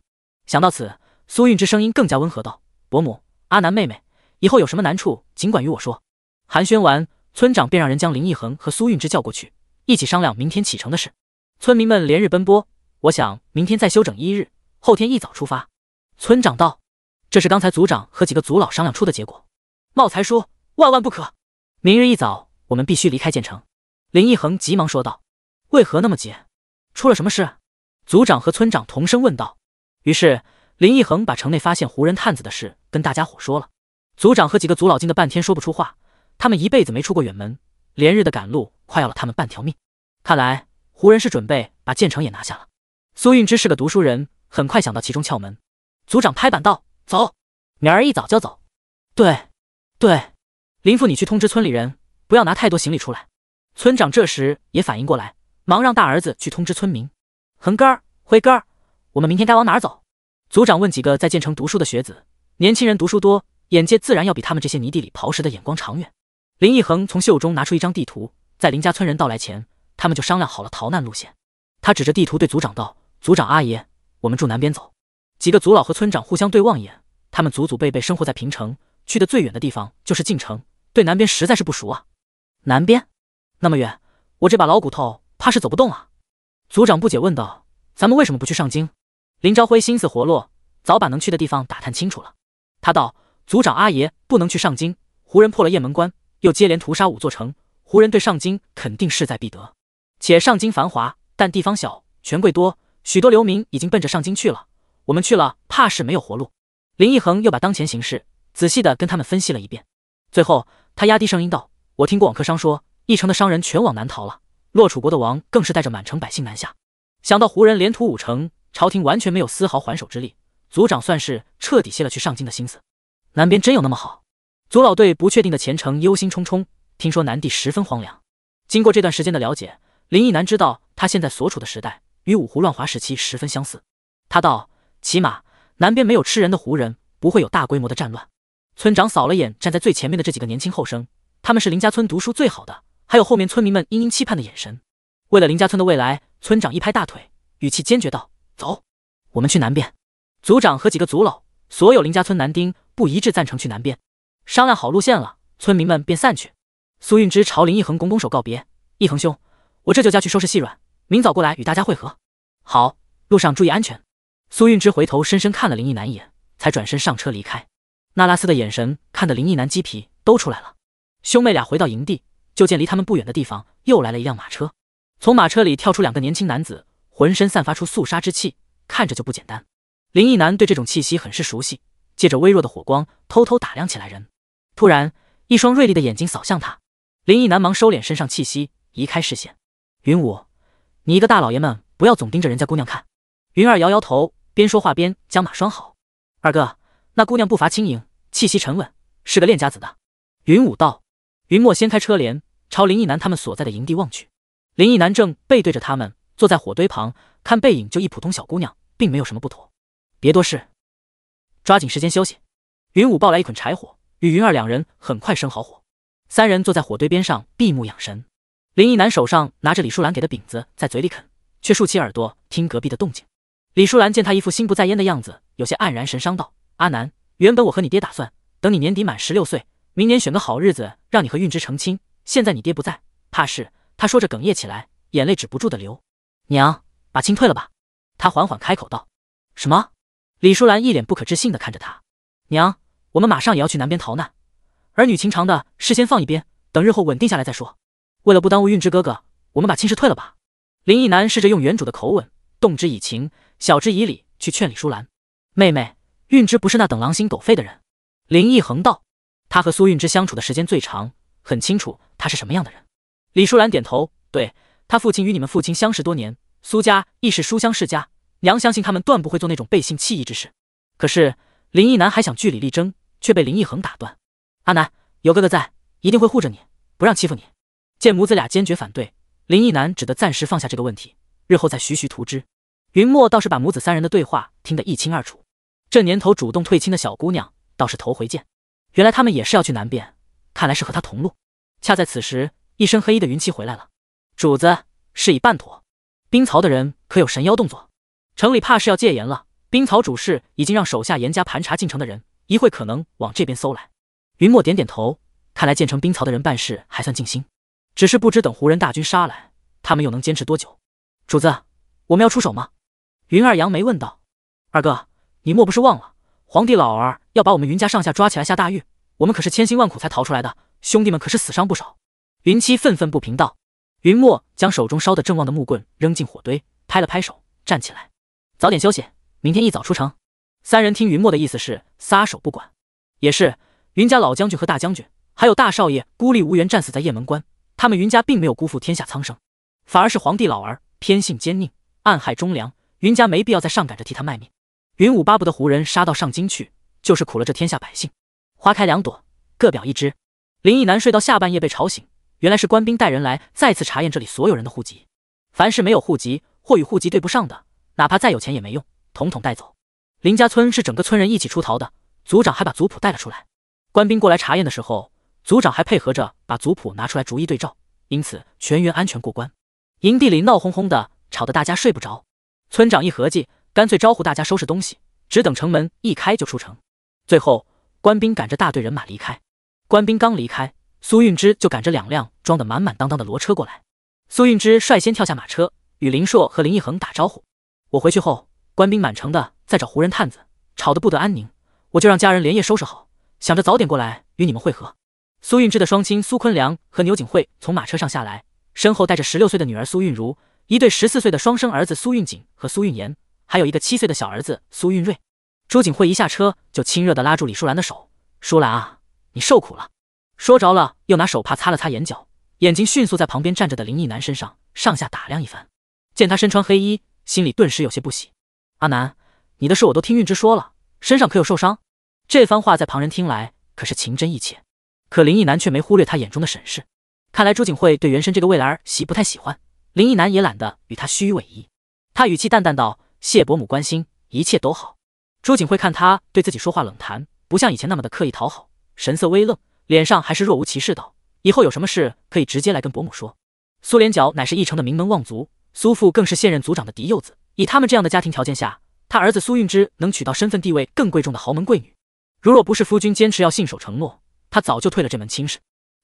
想到此，苏韵之声音更加温和道：“伯母，阿南妹妹，以后有什么难处，尽管与我说。”寒暄完，村长便让人将林毅恒和苏韵之叫过去，一起商量明天启程的事。村民们连日奔波，我想明天再休整一日，后天一早出发。村长道。这是刚才族长和几个族老商量出的结果。茂才叔，万万不可！明日一早，我们必须离开建城。林一恒急忙说道：“为何那么急？出了什么事？”族长和村长同声问道。于是，林一恒把城内发现胡人探子的事跟大家伙说了。族长和几个族老惊得半天说不出话。他们一辈子没出过远门，连日的赶路快要了他们半条命。看来，胡人是准备把建城也拿下了。苏运之是个读书人，很快想到其中窍门。族长拍板道。走，明儿一早就走。对，对，林父，你去通知村里人，不要拿太多行李出来。村长这时也反应过来，忙让大儿子去通知村民。恒哥儿，辉哥儿，我们明天该往哪走？族长问几个在县城读书的学子。年轻人读书多，眼界自然要比他们这些泥地里刨食的眼光长远。林一恒从袖中拿出一张地图，在林家村人到来前，他们就商量好了逃难路线。他指着地图对族长道：“族长阿姨，我们住南边走。”几个族老和村长互相对望一眼，他们祖祖辈辈生活在平城，去的最远的地方就是晋城，对南边实在是不熟啊。南边那么远，我这把老骨头怕是走不动啊。族长不解问道：“咱们为什么不去上京？”林朝晖心思活络，早把能去的地方打探清楚了。他道：“族长阿爷不能去上京，胡人破了雁门关，又接连屠杀五座城，胡人对上京肯定势在必得。且上京繁华，但地方小，权贵多，许多流民已经奔着上京去了。”我们去了，怕是没有活路。林一恒又把当前形势仔细的跟他们分析了一遍，最后他压低声音道：“我听过网客商说，一城的商人全往南逃了，洛楚国的王更是带着满城百姓南下。想到胡人连屠五城，朝廷完全没有丝毫还手之力，族长算是彻底泄了去上京的心思。”南边真有那么好？族老对不确定的前程忧心忡忡。听说南地十分荒凉。经过这段时间的了解，林毅南知道他现在所处的时代与五胡乱华时期十分相似。他道。起码南边没有吃人的胡人，不会有大规模的战乱。村长扫了眼站在最前面的这几个年轻后生，他们是林家村读书最好的，还有后面村民们殷殷期盼的眼神。为了林家村的未来，村长一拍大腿，语气坚决道：“走，我们去南边。”族长和几个族老，所有林家村男丁不一致赞成去南边。商量好路线了，村民们便散去。苏韵之朝林一恒拱拱手告别：“一恒兄，我这就家去收拾细软，明早过来与大家会合。”好，路上注意安全。苏韵芝回头，深深看了林毅南一眼，才转身上车离开。那拉斯的眼神看得林毅南鸡皮都出来了。兄妹俩回到营地，就见离他们不远的地方又来了一辆马车，从马车里跳出两个年轻男子，浑身散发出肃杀之气，看着就不简单。林毅南对这种气息很是熟悉，借着微弱的火光偷偷打量起来人。突然，一双锐利的眼睛扫向他，林毅南忙收敛身上气息，移开视线。云武，你一个大老爷们，不要总盯着人家姑娘看。云儿摇摇头。边说话边将马拴好。二哥，那姑娘步伐轻盈，气息沉稳，是个练家子的。云武道。云墨掀开车帘，朝林毅南他们所在的营地望去。林毅南正背对着他们，坐在火堆旁，看背影就一普通小姑娘，并没有什么不妥。别多事，抓紧时间休息。云武抱来一捆柴火，与云儿两人很快生好火。三人坐在火堆边上闭目养神。林毅南手上拿着李淑兰给的饼子在嘴里啃，却竖起耳朵听隔壁的动静。李淑兰见他一副心不在焉的样子，有些黯然神伤道：“阿南，原本我和你爹打算，等你年底满十六岁，明年选个好日子，让你和韵芝成亲。现在你爹不在，怕是……”他说着哽咽起来，眼泪止不住的流。“娘，把亲退了吧。”他缓缓开口道。“什么？”李淑兰一脸不可置信的看着他。“娘，我们马上也要去南边逃难，儿女情长的事先放一边，等日后稳定下来再说。为了不耽误韵芝哥哥，我们把亲事退了吧。”林毅南试着用原主的口吻，动之以情。晓之以理，去劝李淑兰。妹妹，韵之不是那等狼心狗肺的人。林毅恒道，他和苏韵之相处的时间最长，很清楚他是什么样的人。李淑兰点头，对他父亲与你们父亲相识多年，苏家亦是书香世家，娘相信他们断不会做那种背信弃义之事。可是林毅南还想据理力争，却被林毅恒打断。阿南，有哥哥在，一定会护着你，不让欺负你。见母子俩坚决反对，林毅南只得暂时放下这个问题，日后再徐徐图之。云墨倒是把母子三人的对话听得一清二楚。这年头主动退亲的小姑娘倒是头回见。原来他们也是要去南边，看来是和他同路。恰在此时，一身黑衣的云七回来了。主子，事已办妥。冰曹的人可有神妖动作？城里怕是要戒严了。冰曹主事已经让手下严加盘查进城的人，一会可能往这边搜来。云墨点点头，看来建成冰曹的人办事还算尽心。只是不知等胡人大军杀来，他们又能坚持多久？主子，我们要出手吗？云二扬眉问道：“二哥，你莫不是忘了，皇帝老儿要把我们云家上下抓起来下大狱？我们可是千辛万苦才逃出来的，兄弟们可是死伤不少。”云七愤愤不平道。云墨将手中烧得正旺的木棍扔进火堆，拍了拍手，站起来：“早点休息，明天一早出城。”三人听云墨的意思是撒手不管。也是，云家老将军和大将军，还有大少爷孤立无援战死在雁门关，他们云家并没有辜负天下苍生，反而是皇帝老儿偏信奸佞，暗害忠良。云家没必要再上赶着替他卖命。云武巴不得胡人杀到上京去，就是苦了这天下百姓。花开两朵，各表一枝。林毅南睡到下半夜被吵醒，原来是官兵带人来再次查验这里所有人的户籍，凡是没有户籍或与户籍对不上的，哪怕再有钱也没用，统统带走。林家村是整个村人一起出逃的，族长还把族谱带了出来。官兵过来查验的时候，族长还配合着把族谱拿出来逐一对照，因此全员安全过关。营地里闹哄哄的，吵得大家睡不着。村长一合计，干脆招呼大家收拾东西，只等城门一开就出城。最后，官兵赶着大队人马离开。官兵刚离开，苏运之就赶着两辆装的满满当当的骡车过来。苏运之率先跳下马车，与林硕和林一恒打招呼：“我回去后，官兵满城的在找胡人探子，吵得不得安宁。我就让家人连夜收拾好，想着早点过来与你们会合。”苏运之的双亲苏坤良和牛景惠从马车上下来，身后带着十六岁的女儿苏运如。一对十四岁的双生儿子苏运锦和苏运言，还有一个七岁的小儿子苏运瑞。朱景慧一下车就亲热的拉住李淑兰的手：“淑兰啊，你受苦了。”说着了，又拿手帕擦了擦眼角，眼睛迅速在旁边站着的林毅男身上上下打量一番，见他身穿黑衣，心里顿时有些不喜。“阿南，你的事我都听韵之说了，身上可有受伤？”这番话在旁人听来可是情真意切，可林毅男却没忽略他眼中的审视。看来朱景慧对原生这个未来儿媳不太喜欢。林毅男也懒得与他虚与委蛇，他语气淡淡道：“谢伯母关心，一切都好。”朱景惠看他对自己说话冷淡，不像以前那么的刻意讨好，神色微愣，脸上还是若无其事道：“以后有什么事可以直接来跟伯母说。”苏连角乃是一城的名门望族，苏父更是现任族长的嫡幼子，以他们这样的家庭条件下，他儿子苏运之能娶到身份地位更贵重的豪门贵女，如若不是夫君坚持要信守承诺，他早就退了这门亲事。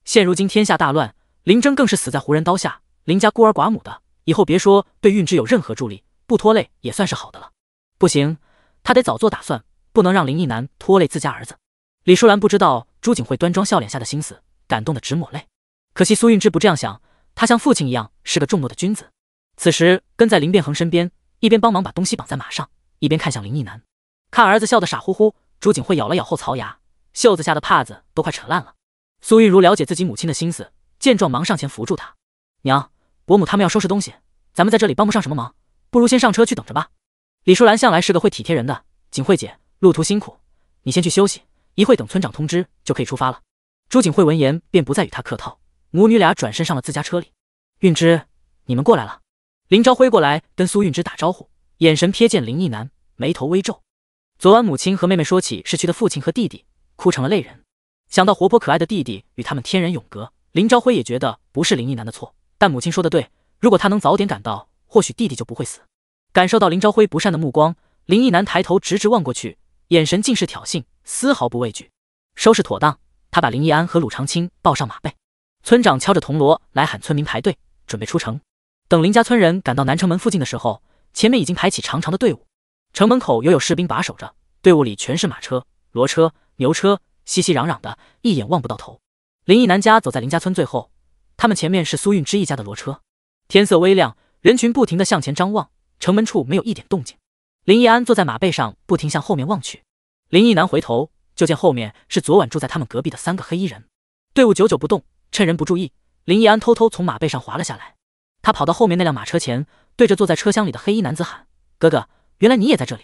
现如今天下大乱，林峥更是死在胡人刀下。林家孤儿寡母的，以后别说对韵之有任何助力，不拖累也算是好的了。不行，他得早做打算，不能让林毅南拖累自家儿子。李淑兰不知道朱景惠端庄笑脸下的心思，感动的直抹泪。可惜苏韵之不这样想，他像父亲一样是个重诺的君子。此时跟在林变恒身边，一边帮忙把东西绑在马上，一边看向林毅南，看儿子笑得傻乎乎。朱景惠咬了咬后槽牙，袖子下的帕子都快扯烂了。苏玉如了解自己母亲的心思，见状忙上前扶住他。娘，伯母他们要收拾东西，咱们在这里帮不上什么忙，不如先上车去等着吧。李淑兰向来是个会体贴人的，景惠姐路途辛苦，你先去休息，一会等村长通知就可以出发了。朱景惠闻言便不再与他客套，母女俩转身上了自家车里。韵之，你们过来了。林朝晖过来跟苏韵芝打招呼，眼神瞥见林毅南，眉头微皱。昨晚母亲和妹妹说起逝去的父亲和弟弟，哭成了泪人。想到活泼可爱的弟弟与他们天人永隔，林朝晖也觉得不是林毅南的错。但母亲说的对，如果他能早点赶到，或许弟弟就不会死。感受到林朝辉不善的目光，林毅南抬头直直望过去，眼神尽是挑衅，丝毫不畏惧。收拾妥当，他把林毅安和鲁长青抱上马背。村长敲着铜锣来喊村民排队，准备出城。等林家村人赶到南城门附近的时候，前面已经排起长长的队伍，城门口也有士兵把守着。队伍里全是马车、骡车、牛车，熙熙攘攘的，一眼望不到头。林毅南家走在林家村最后。他们前面是苏运之一家的骡车，天色微亮，人群不停地向前张望，城门处没有一点动静。林毅安坐在马背上，不停向后面望去。林毅南回头，就见后面是昨晚住在他们隔壁的三个黑衣人。队伍久久不动，趁人不注意，林毅安偷偷从马背上滑了下来。他跑到后面那辆马车前，对着坐在车厢里的黑衣男子喊：“哥哥，原来你也在这里。”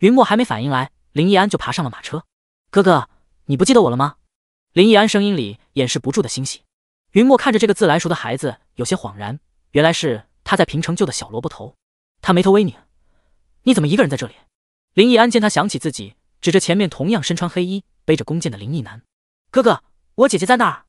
云墨还没反应来，林毅安就爬上了马车。“哥哥，你不记得我了吗？”林毅安声音里掩饰不住的欣喜。云墨看着这个自来熟的孩子，有些恍然，原来是他在平城救的小萝卜头。他眉头微拧：“你怎么一个人在这里？”林逸安见他想起自己，指着前面同样身穿黑衣、背着弓箭的林逸南：“哥哥，我姐姐在那儿。”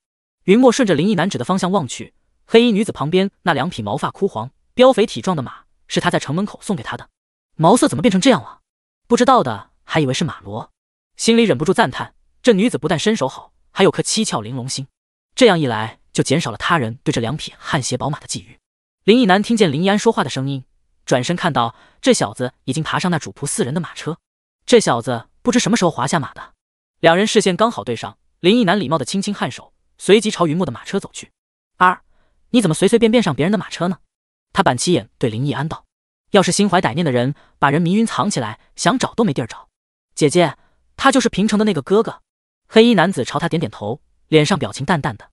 云墨顺着林逸南指的方向望去，黑衣女子旁边那两匹毛发枯黄、膘肥体壮的马，是他在城门口送给他的。毛色怎么变成这样了？不知道的还以为是马骡，心里忍不住赞叹：这女子不但身手好，还有颗七窍玲珑心。这样一来。就减少了他人对这两匹汗血宝马的觊觎。林毅南听见林毅安说话的声音，转身看到这小子已经爬上那主仆四人的马车。这小子不知什么时候滑下马的。两人视线刚好对上，林毅南礼貌的轻轻颔首，随即朝云墨的马车走去。二，你怎么随随便便上别人的马车呢？他板起眼对林毅安道：“要是心怀歹念的人把人迷晕藏起来，想找都没地儿找。”姐姐，他就是平城的那个哥哥。黑衣男子朝他点点头，脸上表情淡淡的。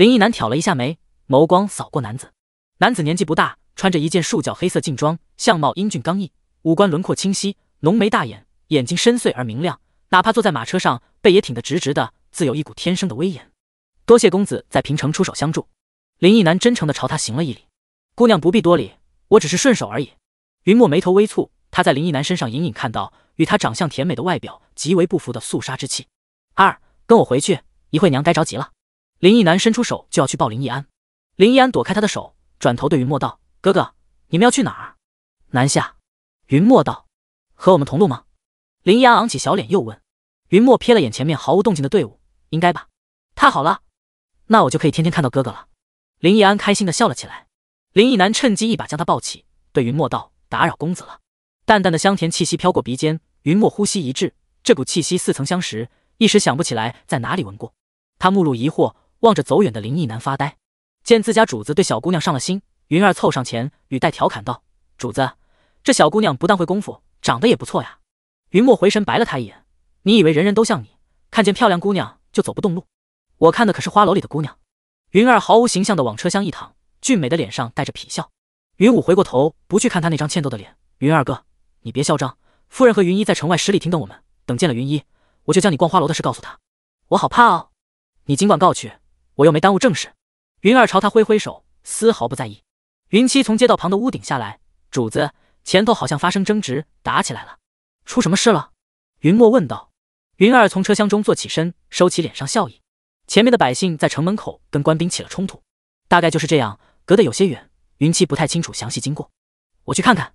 林一男挑了一下眉，眸光扫过男子。男子年纪不大，穿着一件束脚黑色劲装，相貌英俊刚毅，五官轮廓清晰，浓眉大眼，眼睛深邃而明亮。哪怕坐在马车上，背也挺得直直的，自有一股天生的威严。多谢公子在平城出手相助，林一男真诚地朝他行了一礼。姑娘不必多礼，我只是顺手而已。云墨眉头微蹙，他在林一男身上隐隐看到与他长相甜美、的外表极为不符的肃杀之气。二，跟我回去，一会娘该着急了。林毅男伸出手就要去抱林毅安，林毅安躲开他的手，转头对云墨道：“哥哥，你们要去哪儿？”南下。云墨道：“和我们同路吗？”林毅安昂起小脸又问。云墨瞥了眼前面毫无动静的队伍，应该吧。太好了，那我就可以天天看到哥哥了。林毅安开心的笑了起来。林毅男趁机一把将他抱起，对云墨道：“打扰公子了。”淡淡的香甜气息飘过鼻尖，云墨呼吸一滞，这股气息似曾相识，一时想不起来在哪里闻过。他目露疑惑。望着走远的林毅男发呆，见自家主子对小姑娘上了心，云儿凑上前，语带调侃道：“主子，这小姑娘不但会功夫，长得也不错呀。”云墨回神白了他一眼：“你以为人人都像你，看见漂亮姑娘就走不动路？我看的可是花楼里的姑娘。”云儿毫无形象的往车厢一躺，俊美的脸上带着痞笑。云武回过头，不去看他那张欠揍的脸：“云二哥，你别嚣张。夫人和云一在城外十里亭等我们，等见了云一，我就将你逛花楼的事告诉他。我好怕哦，你尽管告去。”我又没耽误正事，云儿朝他挥挥手，丝毫不在意。云七从街道旁的屋顶下来，主子前头好像发生争执，打起来了，出什么事了？云墨问道。云儿从车厢中坐起身，收起脸上笑意。前面的百姓在城门口跟官兵起了冲突，大概就是这样。隔得有些远，云七不太清楚详细经过。我去看看。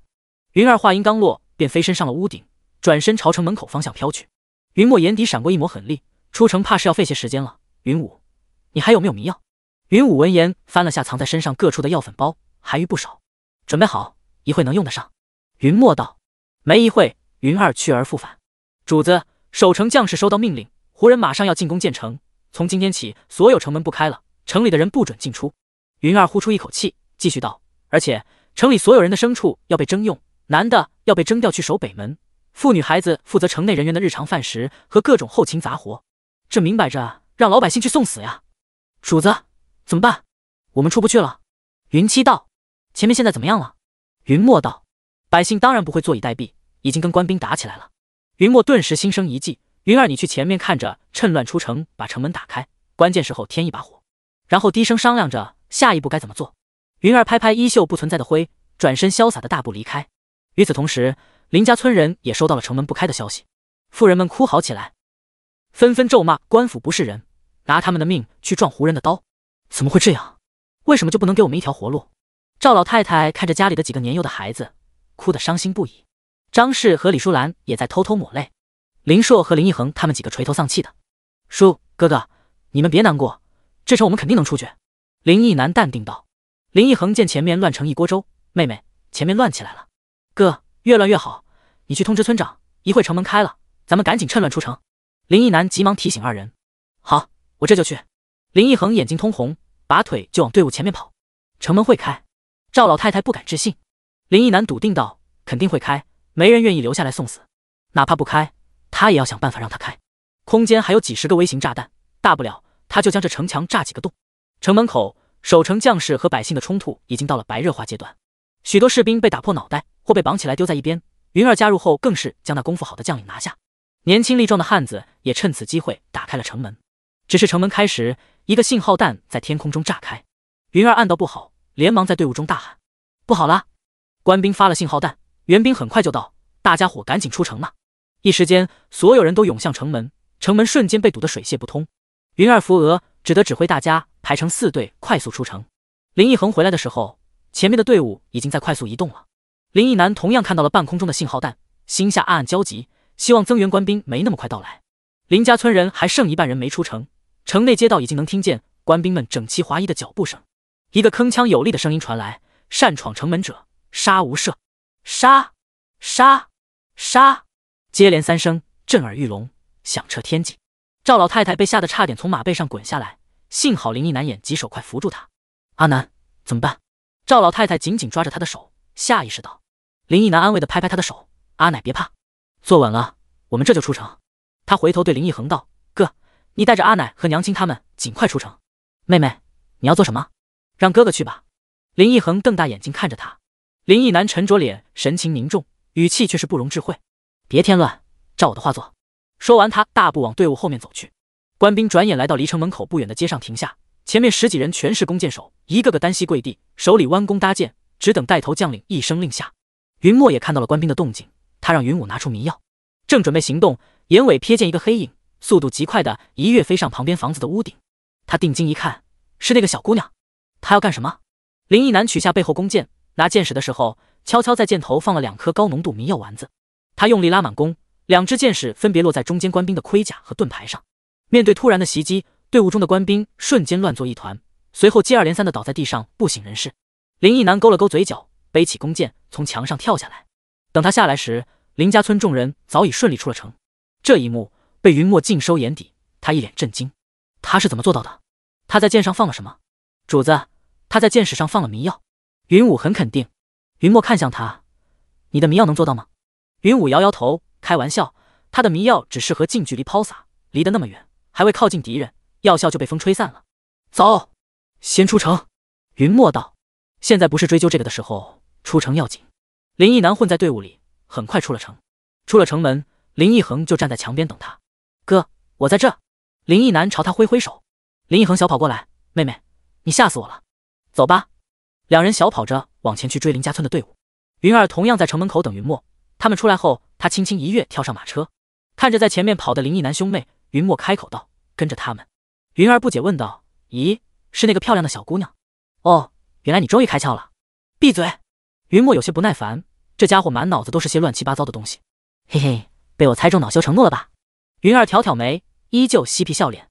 云儿话音刚落，便飞身上了屋顶，转身朝城门口方向飘去。云墨眼底闪过一抹狠厉，出城怕是要费些时间了。云五。你还有没有迷药？云武闻言翻了下藏在身上各处的药粉包，还余不少，准备好，一会能用得上。云墨道。没一会，云二去而复返，主子，守城将士收到命令，胡人马上要进攻建城，从今天起，所有城门不开了，城里的人不准进出。云二呼出一口气，继续道，而且城里所有人的牲畜要被征用，男的要被征调去守北门，妇女孩子负责城内人员的日常饭食和各种后勤杂活，这明摆着让老百姓去送死呀！主子，怎么办？我们出不去了。云七道，前面现在怎么样了？云墨道，百姓当然不会坐以待毙，已经跟官兵打起来了。云墨顿时心生一计，云儿，你去前面看着，趁乱出城，把城门打开，关键时候添一把火，然后低声商量着下一步该怎么做。云儿拍拍衣袖不存在的灰，转身潇洒的大步离开。与此同时，林家村人也收到了城门不开的消息，富人们哭嚎起来，纷纷咒骂官府不是人。拿他们的命去撞胡人的刀，怎么会这样？为什么就不能给我们一条活路？赵老太太看着家里的几个年幼的孩子，哭得伤心不已。张氏和李淑兰也在偷偷抹泪。林硕和林一恒他们几个垂头丧气的。叔哥哥，你们别难过，这城我们肯定能出去。林毅南淡定道。林一恒见前面乱成一锅粥，妹妹，前面乱起来了，哥越乱越好，你去通知村长，一会城门开了，咱们赶紧趁乱出城。林毅南急忙提醒二人。好。我这就去，林一恒眼睛通红，拔腿就往队伍前面跑。城门会开？赵老太太不敢置信。林一南笃定道：“肯定会开，没人愿意留下来送死。哪怕不开，他也要想办法让他开。空间还有几十个微型炸弹，大不了他就将这城墙炸几个洞。”城门口守城将士和百姓的冲突已经到了白热化阶段，许多士兵被打破脑袋或被绑起来丢在一边。云儿加入后，更是将那功夫好的将领拿下。年轻力壮的汉子也趁此机会打开了城门。只是城门开时，一个信号弹在天空中炸开，云儿暗道不好，连忙在队伍中大喊：“不好啦！官兵发了信号弹，援兵很快就到，大家伙赶紧出城了。一时间，所有人都涌向城门，城门瞬间被堵得水泄不通。云儿扶额，只得指挥大家排成四队，快速出城。林奕恒回来的时候，前面的队伍已经在快速移动了。林奕南同样看到了半空中的信号弹，心下暗暗焦急，希望增援官兵没那么快到来。林家村人还剩一半人没出城。城内街道已经能听见官兵们整齐划一的脚步声，一个铿锵有力的声音传来：“擅闯城门者，杀无赦！”杀！杀！杀！接连三声震耳欲聋，响彻天际。赵老太太被吓得差点从马背上滚下来，幸好林毅南眼疾手快扶住她。阿南，怎么办？赵老太太紧紧抓着他的手，下意识道。林毅南安慰的拍拍他的手：“阿奶别怕，坐稳了，我们这就出城。”他回头对林毅恒道：“哥。”你带着阿奶和娘亲他们尽快出城。妹妹，你要做什么？让哥哥去吧。林奕恒瞪大眼睛看着他，林奕南沉着脸，神情凝重，语气却是不容置喙。别添乱，照我的话做。说完，他大步往队伍后面走去。官兵转眼来到离城门口不远的街上停下，前面十几人全是弓箭手，一个个单膝跪地，手里弯弓搭箭，只等带头将领一声令下。云墨也看到了官兵的动静，他让云武拿出迷药，正准备行动，眼尾瞥见一个黑影。速度极快的一跃飞上旁边房子的屋顶，他定睛一看，是那个小姑娘，她要干什么？林毅男取下背后弓箭，拿箭矢的时候，悄悄在箭头放了两颗高浓度迷药丸子。他用力拉满弓，两支箭矢分别落在中间官兵的盔甲和盾牌上。面对突然的袭击，队伍中的官兵瞬间乱作一团，随后接二连三的倒在地上不省人事。林毅男勾了勾嘴角，背起弓箭从墙上跳下来。等他下来时，林家村众人早已顺利出了城。这一幕。被云墨尽收眼底，他一脸震惊。他是怎么做到的？他在剑上放了什么？主子，他在剑矢上放了迷药。云武很肯定。云墨看向他：“你的迷药能做到吗？”云武摇摇头：“开玩笑，他的迷药只适合近距离抛洒，离得那么远，还未靠近敌人，药效就被风吹散了。”走，先出城。云墨道：“现在不是追究这个的时候，出城要紧。”林毅南混在队伍里，很快出了城。出了城门，林毅恒就站在墙边等他。哥，我在这。林毅南朝他挥挥手，林毅恒小跑过来，妹妹，你吓死我了。走吧，两人小跑着往前去追林家村的队伍。云儿同样在城门口等云墨，他们出来后，他轻轻一跃跳上马车，看着在前面跑的林毅南兄妹，云墨开口道：“跟着他们。”云儿不解问道：“咦，是那个漂亮的小姑娘？”哦，原来你终于开窍了。闭嘴！云墨有些不耐烦，这家伙满脑子都是些乱七八糟的东西。嘿嘿，被我猜中，恼羞成怒了吧？云儿挑挑眉，依旧嬉皮笑脸。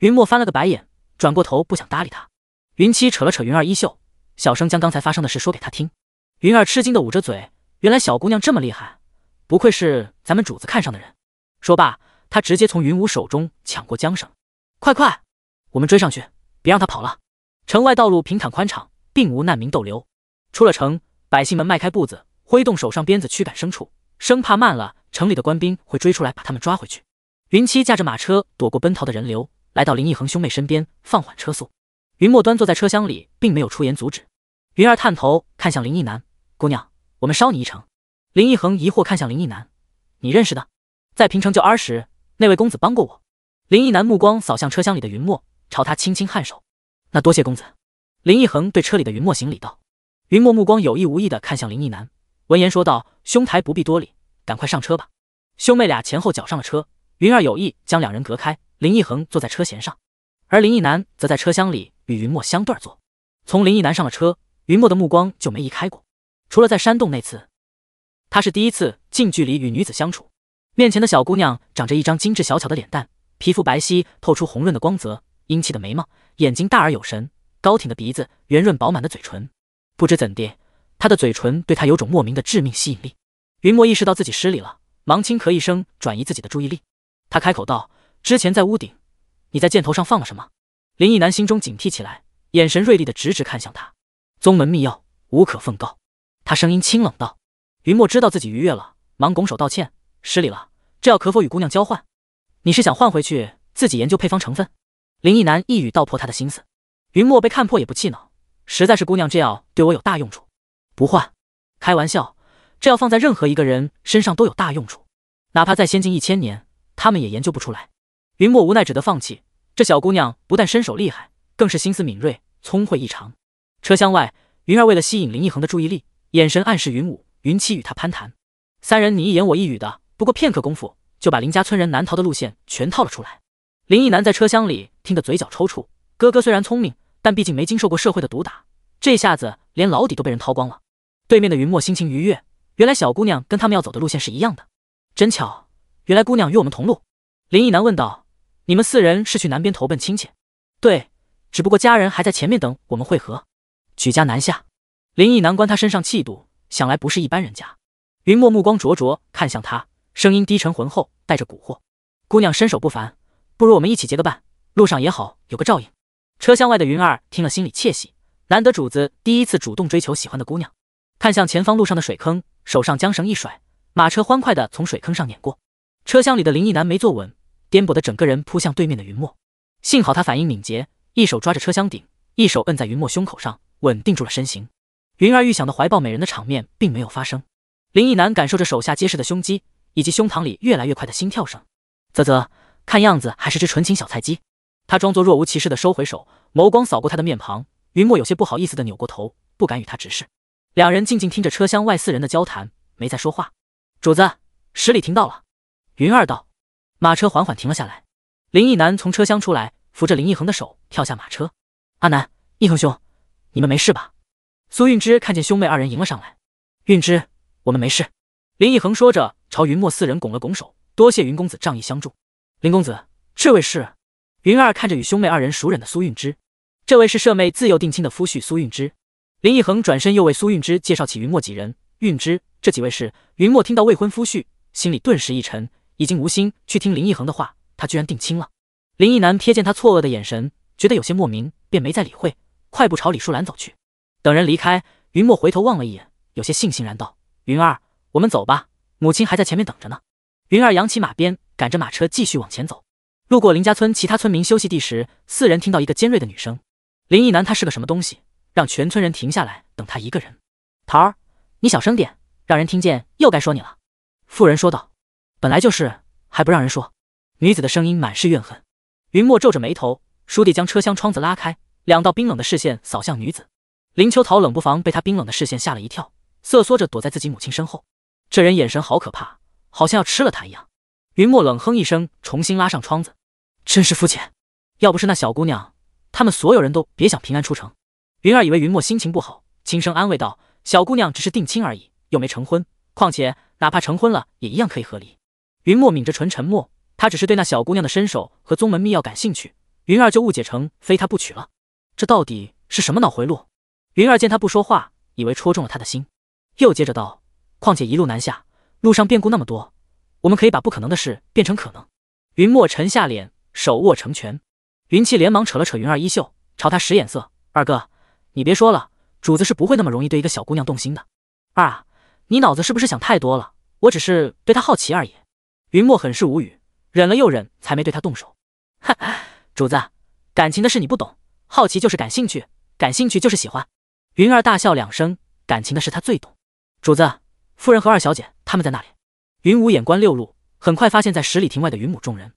云墨翻了个白眼，转过头不想搭理他。云七扯了扯云儿衣袖，小声将刚才发生的事说给他听。云儿吃惊的捂着嘴，原来小姑娘这么厉害，不愧是咱们主子看上的人。说罢，他直接从云五手中抢过缰绳，快快，我们追上去，别让他跑了。城外道路平坦宽敞，并无难民逗留。出了城，百姓们迈开步子，挥动手上鞭子驱赶牲畜，生怕慢了，城里的官兵会追出来把他们抓回去。云七驾着马车，躲过奔逃的人流，来到林奕恒兄妹身边，放缓车速。云墨端坐在车厢里，并没有出言阻止。云儿探头看向林奕南，姑娘，我们捎你一程。林奕恒疑惑看向林奕南，你认识的？在平城救儿时，那位公子帮过我。林奕南目光扫向车厢里的云墨，朝他轻轻颔首。那多谢公子。林奕恒对车里的云墨行礼道。云墨目光有意无意的看向林奕南，闻言说道：“兄台不必多礼，赶快上车吧。”兄妹俩前后脚上了车。云儿有意将两人隔开，林毅恒坐在车弦上，而林毅南则在车厢里与云墨相对坐。从林毅南上了车，云墨的目光就没移开过。除了在山洞那次，他是第一次近距离与女子相处。面前的小姑娘长着一张精致小巧的脸蛋，皮肤白皙，透出红润的光泽，英气的眉毛，眼睛大而有神，高挺的鼻子，圆润饱满的嘴唇。不知怎地，她的嘴唇对他有种莫名的致命吸引力。云墨意识到自己失礼了，忙轻咳一声，转移自己的注意力。他开口道：“之前在屋顶，你在箭头上放了什么？”林毅南心中警惕起来，眼神锐利的直直看向他。宗门秘药，无可奉告。他声音清冷道。云墨知道自己逾越了，忙拱手道歉：“失礼了，这药可否与姑娘交换？”“你是想换回去，自己研究配方成分？”林毅南一语道破他的心思。云墨被看破也不气恼，实在是姑娘这药对我有大用处，不换。开玩笑，这药放在任何一个人身上都有大用处，哪怕再先进一千年。他们也研究不出来，云墨无奈只得放弃。这小姑娘不但身手厉害，更是心思敏锐，聪慧异常。车厢外，云儿为了吸引林奕恒的注意力，眼神暗示云武、云七与他攀谈，三人你一言我一语的，不过片刻功夫就把林家村人难逃的路线全套了出来。林奕南在车厢里听得嘴角抽搐，哥哥虽然聪明，但毕竟没经受过社会的毒打，这下子连老底都被人掏光了。对面的云墨心情愉悦，原来小姑娘跟他们要走的路线是一样的，真巧。原来姑娘与我们同路，林毅南问道：“你们四人是去南边投奔亲戚？”“对，只不过家人还在前面等我们会合，举家南下。”林毅南观他身上气度，想来不是一般人家。云墨目光灼灼看向他，声音低沉浑厚，带着蛊惑：“姑娘身手不凡，不如我们一起结个伴，路上也好有个照应。”车厢外的云儿听了心里窃喜，难得主子第一次主动追求喜欢的姑娘。看向前方路上的水坑，手上缰绳一甩，马车欢快地从水坑上碾过。车厢里的林毅男没坐稳，颠簸的整个人扑向对面的云墨，幸好他反应敏捷，一手抓着车厢顶，一手摁在云墨胸口上，稳定住了身形。云儿预想的怀抱美人的场面并没有发生。林毅男感受着手下结实的胸肌，以及胸膛里越来越快的心跳声，啧啧，看样子还是只纯情小菜鸡。他装作若无其事的收回手，眸光扫过他的面庞，云墨有些不好意思的扭过头，不敢与他直视。两人静静听着车厢外四人的交谈，没再说话。主子，十里听到了。云儿道，马车缓缓停了下来。林毅南从车厢出来，扶着林毅恒的手跳下马车。阿南，毅恒兄，你们没事吧？苏韵芝看见兄妹二人，迎了上来。韵芝，我们没事。林毅恒说着，朝云墨四人拱了拱手，多谢云公子仗义相助。林公子，这位是……云儿看着与兄妹二人熟稔的苏韵芝，这位是舍妹自幼定亲的夫婿苏韵芝。林毅恒转身又为苏韵芝介绍起云墨几人。韵芝，这几位是……云墨听到未婚夫婿，心里顿时一沉。已经无心去听林奕恒的话，他居然定亲了。林奕南瞥见他错愕的眼神，觉得有些莫名，便没再理会，快步朝李淑兰走去。等人离开，云墨回头望了一眼，有些悻悻然道：“云儿，我们走吧，母亲还在前面等着呢。”云儿扬起马鞭，赶着马车继续往前走。路过林家村其他村民休息地时，四人听到一个尖锐的女声：“林奕南，他是个什么东西，让全村人停下来等他一个人？”“桃儿，你小声点，让人听见又该说你了。”妇人说道。本来就是，还不让人说。女子的声音满是怨恨。云墨皱着眉头，倏地将车厢窗子拉开，两道冰冷的视线扫向女子。林秋桃冷不防被他冰冷的视线吓了一跳，瑟缩着躲在自己母亲身后。这人眼神好可怕，好像要吃了他一样。云墨冷哼一声，重新拉上窗子。真是肤浅！要不是那小姑娘，他们所有人都别想平安出城。云儿以为云墨心情不好，轻声安慰道：“小姑娘只是定亲而已，又没成婚。况且哪怕成婚了，也一样可以和离。”云墨抿着唇沉默，他只是对那小姑娘的身手和宗门秘药感兴趣，云儿就误解成非她不娶了，这到底是什么脑回路？云儿见他不说话，以为戳中了他的心，又接着道：况且一路南下，路上变故那么多，我们可以把不可能的事变成可能。云墨沉下脸，手握成拳。云七连忙扯了扯云儿衣袖，朝他使眼色：二哥，你别说了，主子是不会那么容易对一个小姑娘动心的。二，啊，你脑子是不是想太多了？我只是对她好奇而已。云墨很是无语，忍了又忍，才没对他动手。哈主子，感情的事你不懂，好奇就是感兴趣，感兴趣就是喜欢。云儿大笑两声，感情的事他最懂。主子，夫人和二小姐他们在那里？云五眼观六路，很快发现，在十里亭外的云母众人。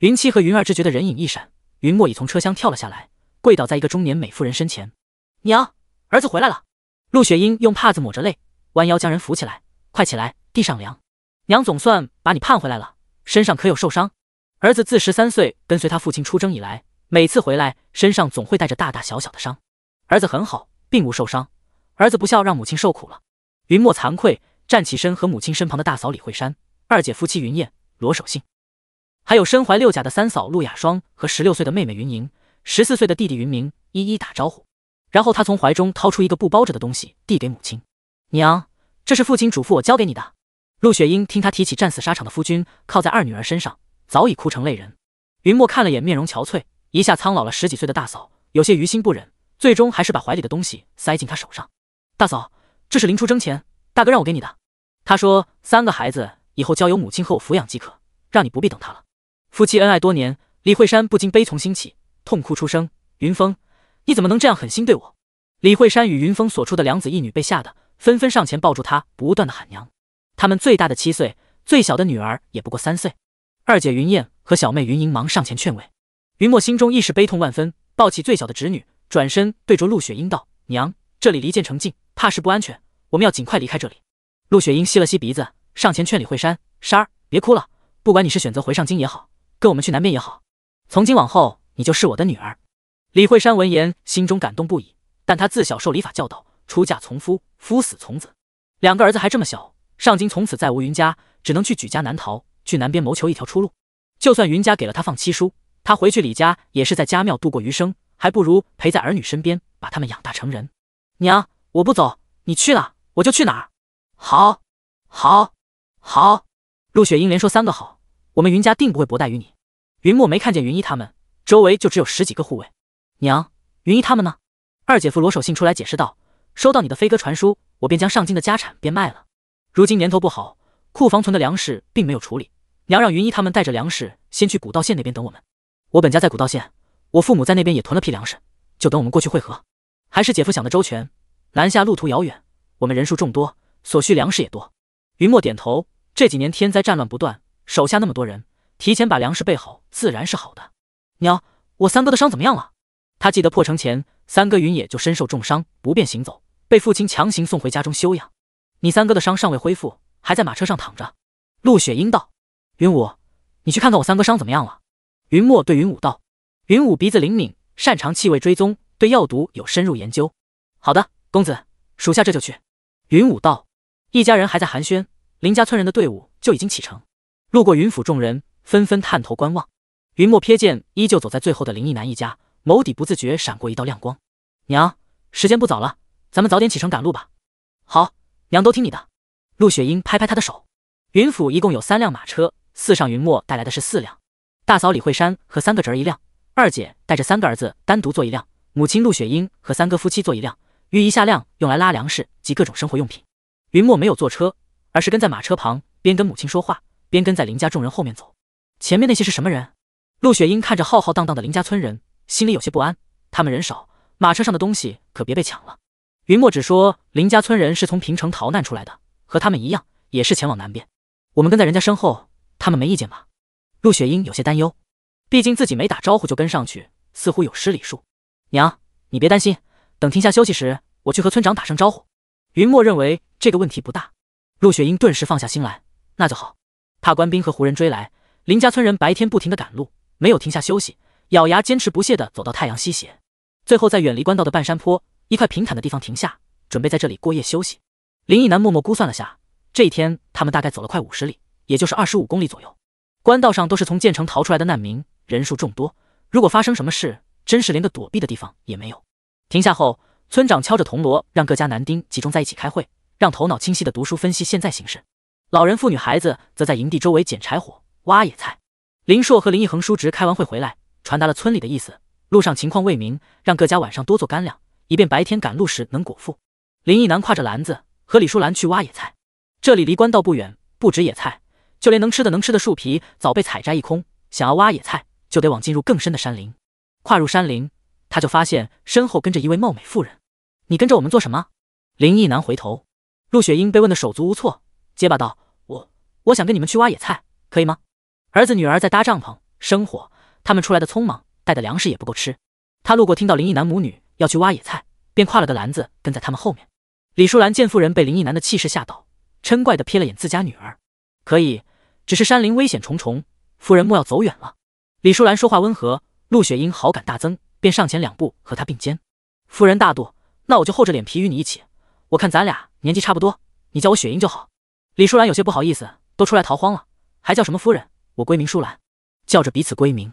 云七和云儿只觉得人影一闪，云墨已从车厢跳了下来，跪倒在一个中年美妇人身前。娘，儿子回来了。陆雪英用帕子抹着泪，弯腰将人扶起来，快起来，地上凉。娘总算把你盼回来了，身上可有受伤？儿子自十三岁跟随他父亲出征以来，每次回来身上总会带着大大小小的伤。儿子很好，并无受伤。儿子不孝，让母亲受苦了。云墨惭愧，站起身和母亲身旁的大嫂李慧山、二姐夫妻云燕、罗守信，还有身怀六甲的三嫂陆雅霜和十六岁的妹妹云莹、十四岁的弟弟云明一一打招呼。然后他从怀中掏出一个布包着的东西，递给母亲。娘，这是父亲嘱咐我交给你的。陆雪英听他提起战死沙场的夫君，靠在二女儿身上，早已哭成泪人。云墨看了眼面容憔悴、一下苍老了十几岁的大嫂，有些于心不忍，最终还是把怀里的东西塞进她手上。大嫂，这是临出征前大哥让我给你的。他说三个孩子以后交由母亲和我抚养即可，让你不必等他了。夫妻恩爱多年，李慧山不禁悲从心起，痛哭出声。云峰，你怎么能这样狠心对我？李慧山与云峰所出的两子一女被吓得纷纷上前抱住他，不断的喊娘。他们最大的七岁，最小的女儿也不过三岁。二姐云燕和小妹云莹忙上前劝慰，云墨心中亦是悲痛万分，抱起最小的侄女，转身对着陆雪英道：“娘，这里离建城近，怕是不安全，我们要尽快离开这里。”陆雪英吸了吸鼻子，上前劝李慧山：“山儿，别哭了。不管你是选择回上京也好，跟我们去南边也好，从今往后你就是我的女儿。”李慧山闻言，心中感动不已。但他自小受礼法教导，出嫁从夫，夫死从子，两个儿子还这么小。上京从此再无云家，只能去举家南逃，去南边谋求一条出路。就算云家给了他放妻书，他回去李家也是在家庙度过余生，还不如陪在儿女身边，把他们养大成人。娘，我不走，你去了我就去哪儿。好，好，好。陆雪英连说三个好，我们云家定不会薄待于你。云墨没看见云一他们，周围就只有十几个护卫。娘，云一他们呢？二姐夫罗守信出来解释道：“收到你的飞鸽传书，我便将上京的家产变卖了。”如今年头不好，库房存的粮食并没有处理。娘让云姨他们带着粮食先去古道县那边等我们。我本家在古道县，我父母在那边也囤了批粮食，就等我们过去汇合。还是姐夫想的周全，南下路途遥远，我们人数众多，所需粮食也多。云墨点头。这几年天灾战乱不断，手下那么多人，提前把粮食备好自然是好的。娘，我三哥的伤怎么样了？他记得破城前，三哥云野就身受重伤，不便行走，被父亲强行送回家中休养。你三哥的伤尚未恢复，还在马车上躺着。陆雪英道：“云武，你去看看我三哥伤怎么样了。”云墨对云武道：“云武鼻子灵敏，擅长气味追踪，对药毒有深入研究。”“好的，公子，属下这就去。”云武道。一家人还在寒暄，林家村人的队伍就已经启程。路过云府，众人纷纷探头观望。云墨瞥见依旧走在最后的林毅南一家，眸底不自觉闪过一道亮光。娘，时间不早了，咱们早点启程赶路吧。好。娘都听你的。陆雪英拍拍她的手。云府一共有三辆马车，四上云墨带来的是四辆，大嫂李慧山和三个侄儿一辆，二姐带着三个儿子单独坐一辆，母亲陆雪英和三哥夫妻坐一辆，余一下辆用来拉粮食及各种生活用品。云墨没有坐车，而是跟在马车旁边，跟母亲说话，边跟在林家众人后面走。前面那些是什么人？陆雪英看着浩浩荡荡的林家村人，心里有些不安。他们人少，马车上的东西可别被抢了。云墨只说林家村人是从平城逃难出来的，和他们一样，也是前往南边。我们跟在人家身后，他们没意见吧？陆雪英有些担忧，毕竟自己没打招呼就跟上去，似乎有失礼数。娘，你别担心，等停下休息时，我去和村长打声招呼。云墨认为这个问题不大，陆雪英顿时放下心来。那就好。怕官兵和胡人追来，林家村人白天不停的赶路，没有停下休息，咬牙坚持不懈的走到太阳西斜，最后在远离官道的半山坡。一块平坦的地方停下，准备在这里过夜休息。林毅南默默估算了下，这一天他们大概走了快五十里，也就是二十五公里左右。官道上都是从建城逃出来的难民，人数众多。如果发生什么事，真是连个躲避的地方也没有。停下后，村长敲着铜锣，让各家男丁集中在一起开会，让头脑清晰的读书分析现在形势。老人、妇女、孩子则在营地周围捡柴火、挖野菜。林硕和林毅恒叔侄开完会回来，传达了村里的意思。路上情况未明，让各家晚上多做干粮。以便白天赶路时能果腹。林毅男挎着篮子和李淑兰去挖野菜，这里离官道不远，不止野菜，就连能吃的能吃的树皮早被采摘一空。想要挖野菜，就得往进入更深的山林。跨入山林，他就发现身后跟着一位貌美妇人。你跟着我们做什么？林毅男回头，陆雪英被问得手足无措，结巴道：“我我想跟你们去挖野菜，可以吗？”儿子女儿在搭帐篷、生火，他们出来的匆忙，带的粮食也不够吃。他路过，听到林毅男母女。要去挖野菜，便挎了个篮子跟在他们后面。李淑兰见夫人被林毅南的气势吓倒，嗔怪地瞥了眼自家女儿，可以，只是山林危险重重，夫人莫要走远了。李淑兰说话温和，陆雪英好感大增，便上前两步和她并肩。夫人大度，那我就厚着脸皮与你一起。我看咱俩年纪差不多，你叫我雪英就好。李淑兰有些不好意思，都出来逃荒了，还叫什么夫人？我闺名淑兰，叫着彼此闺名，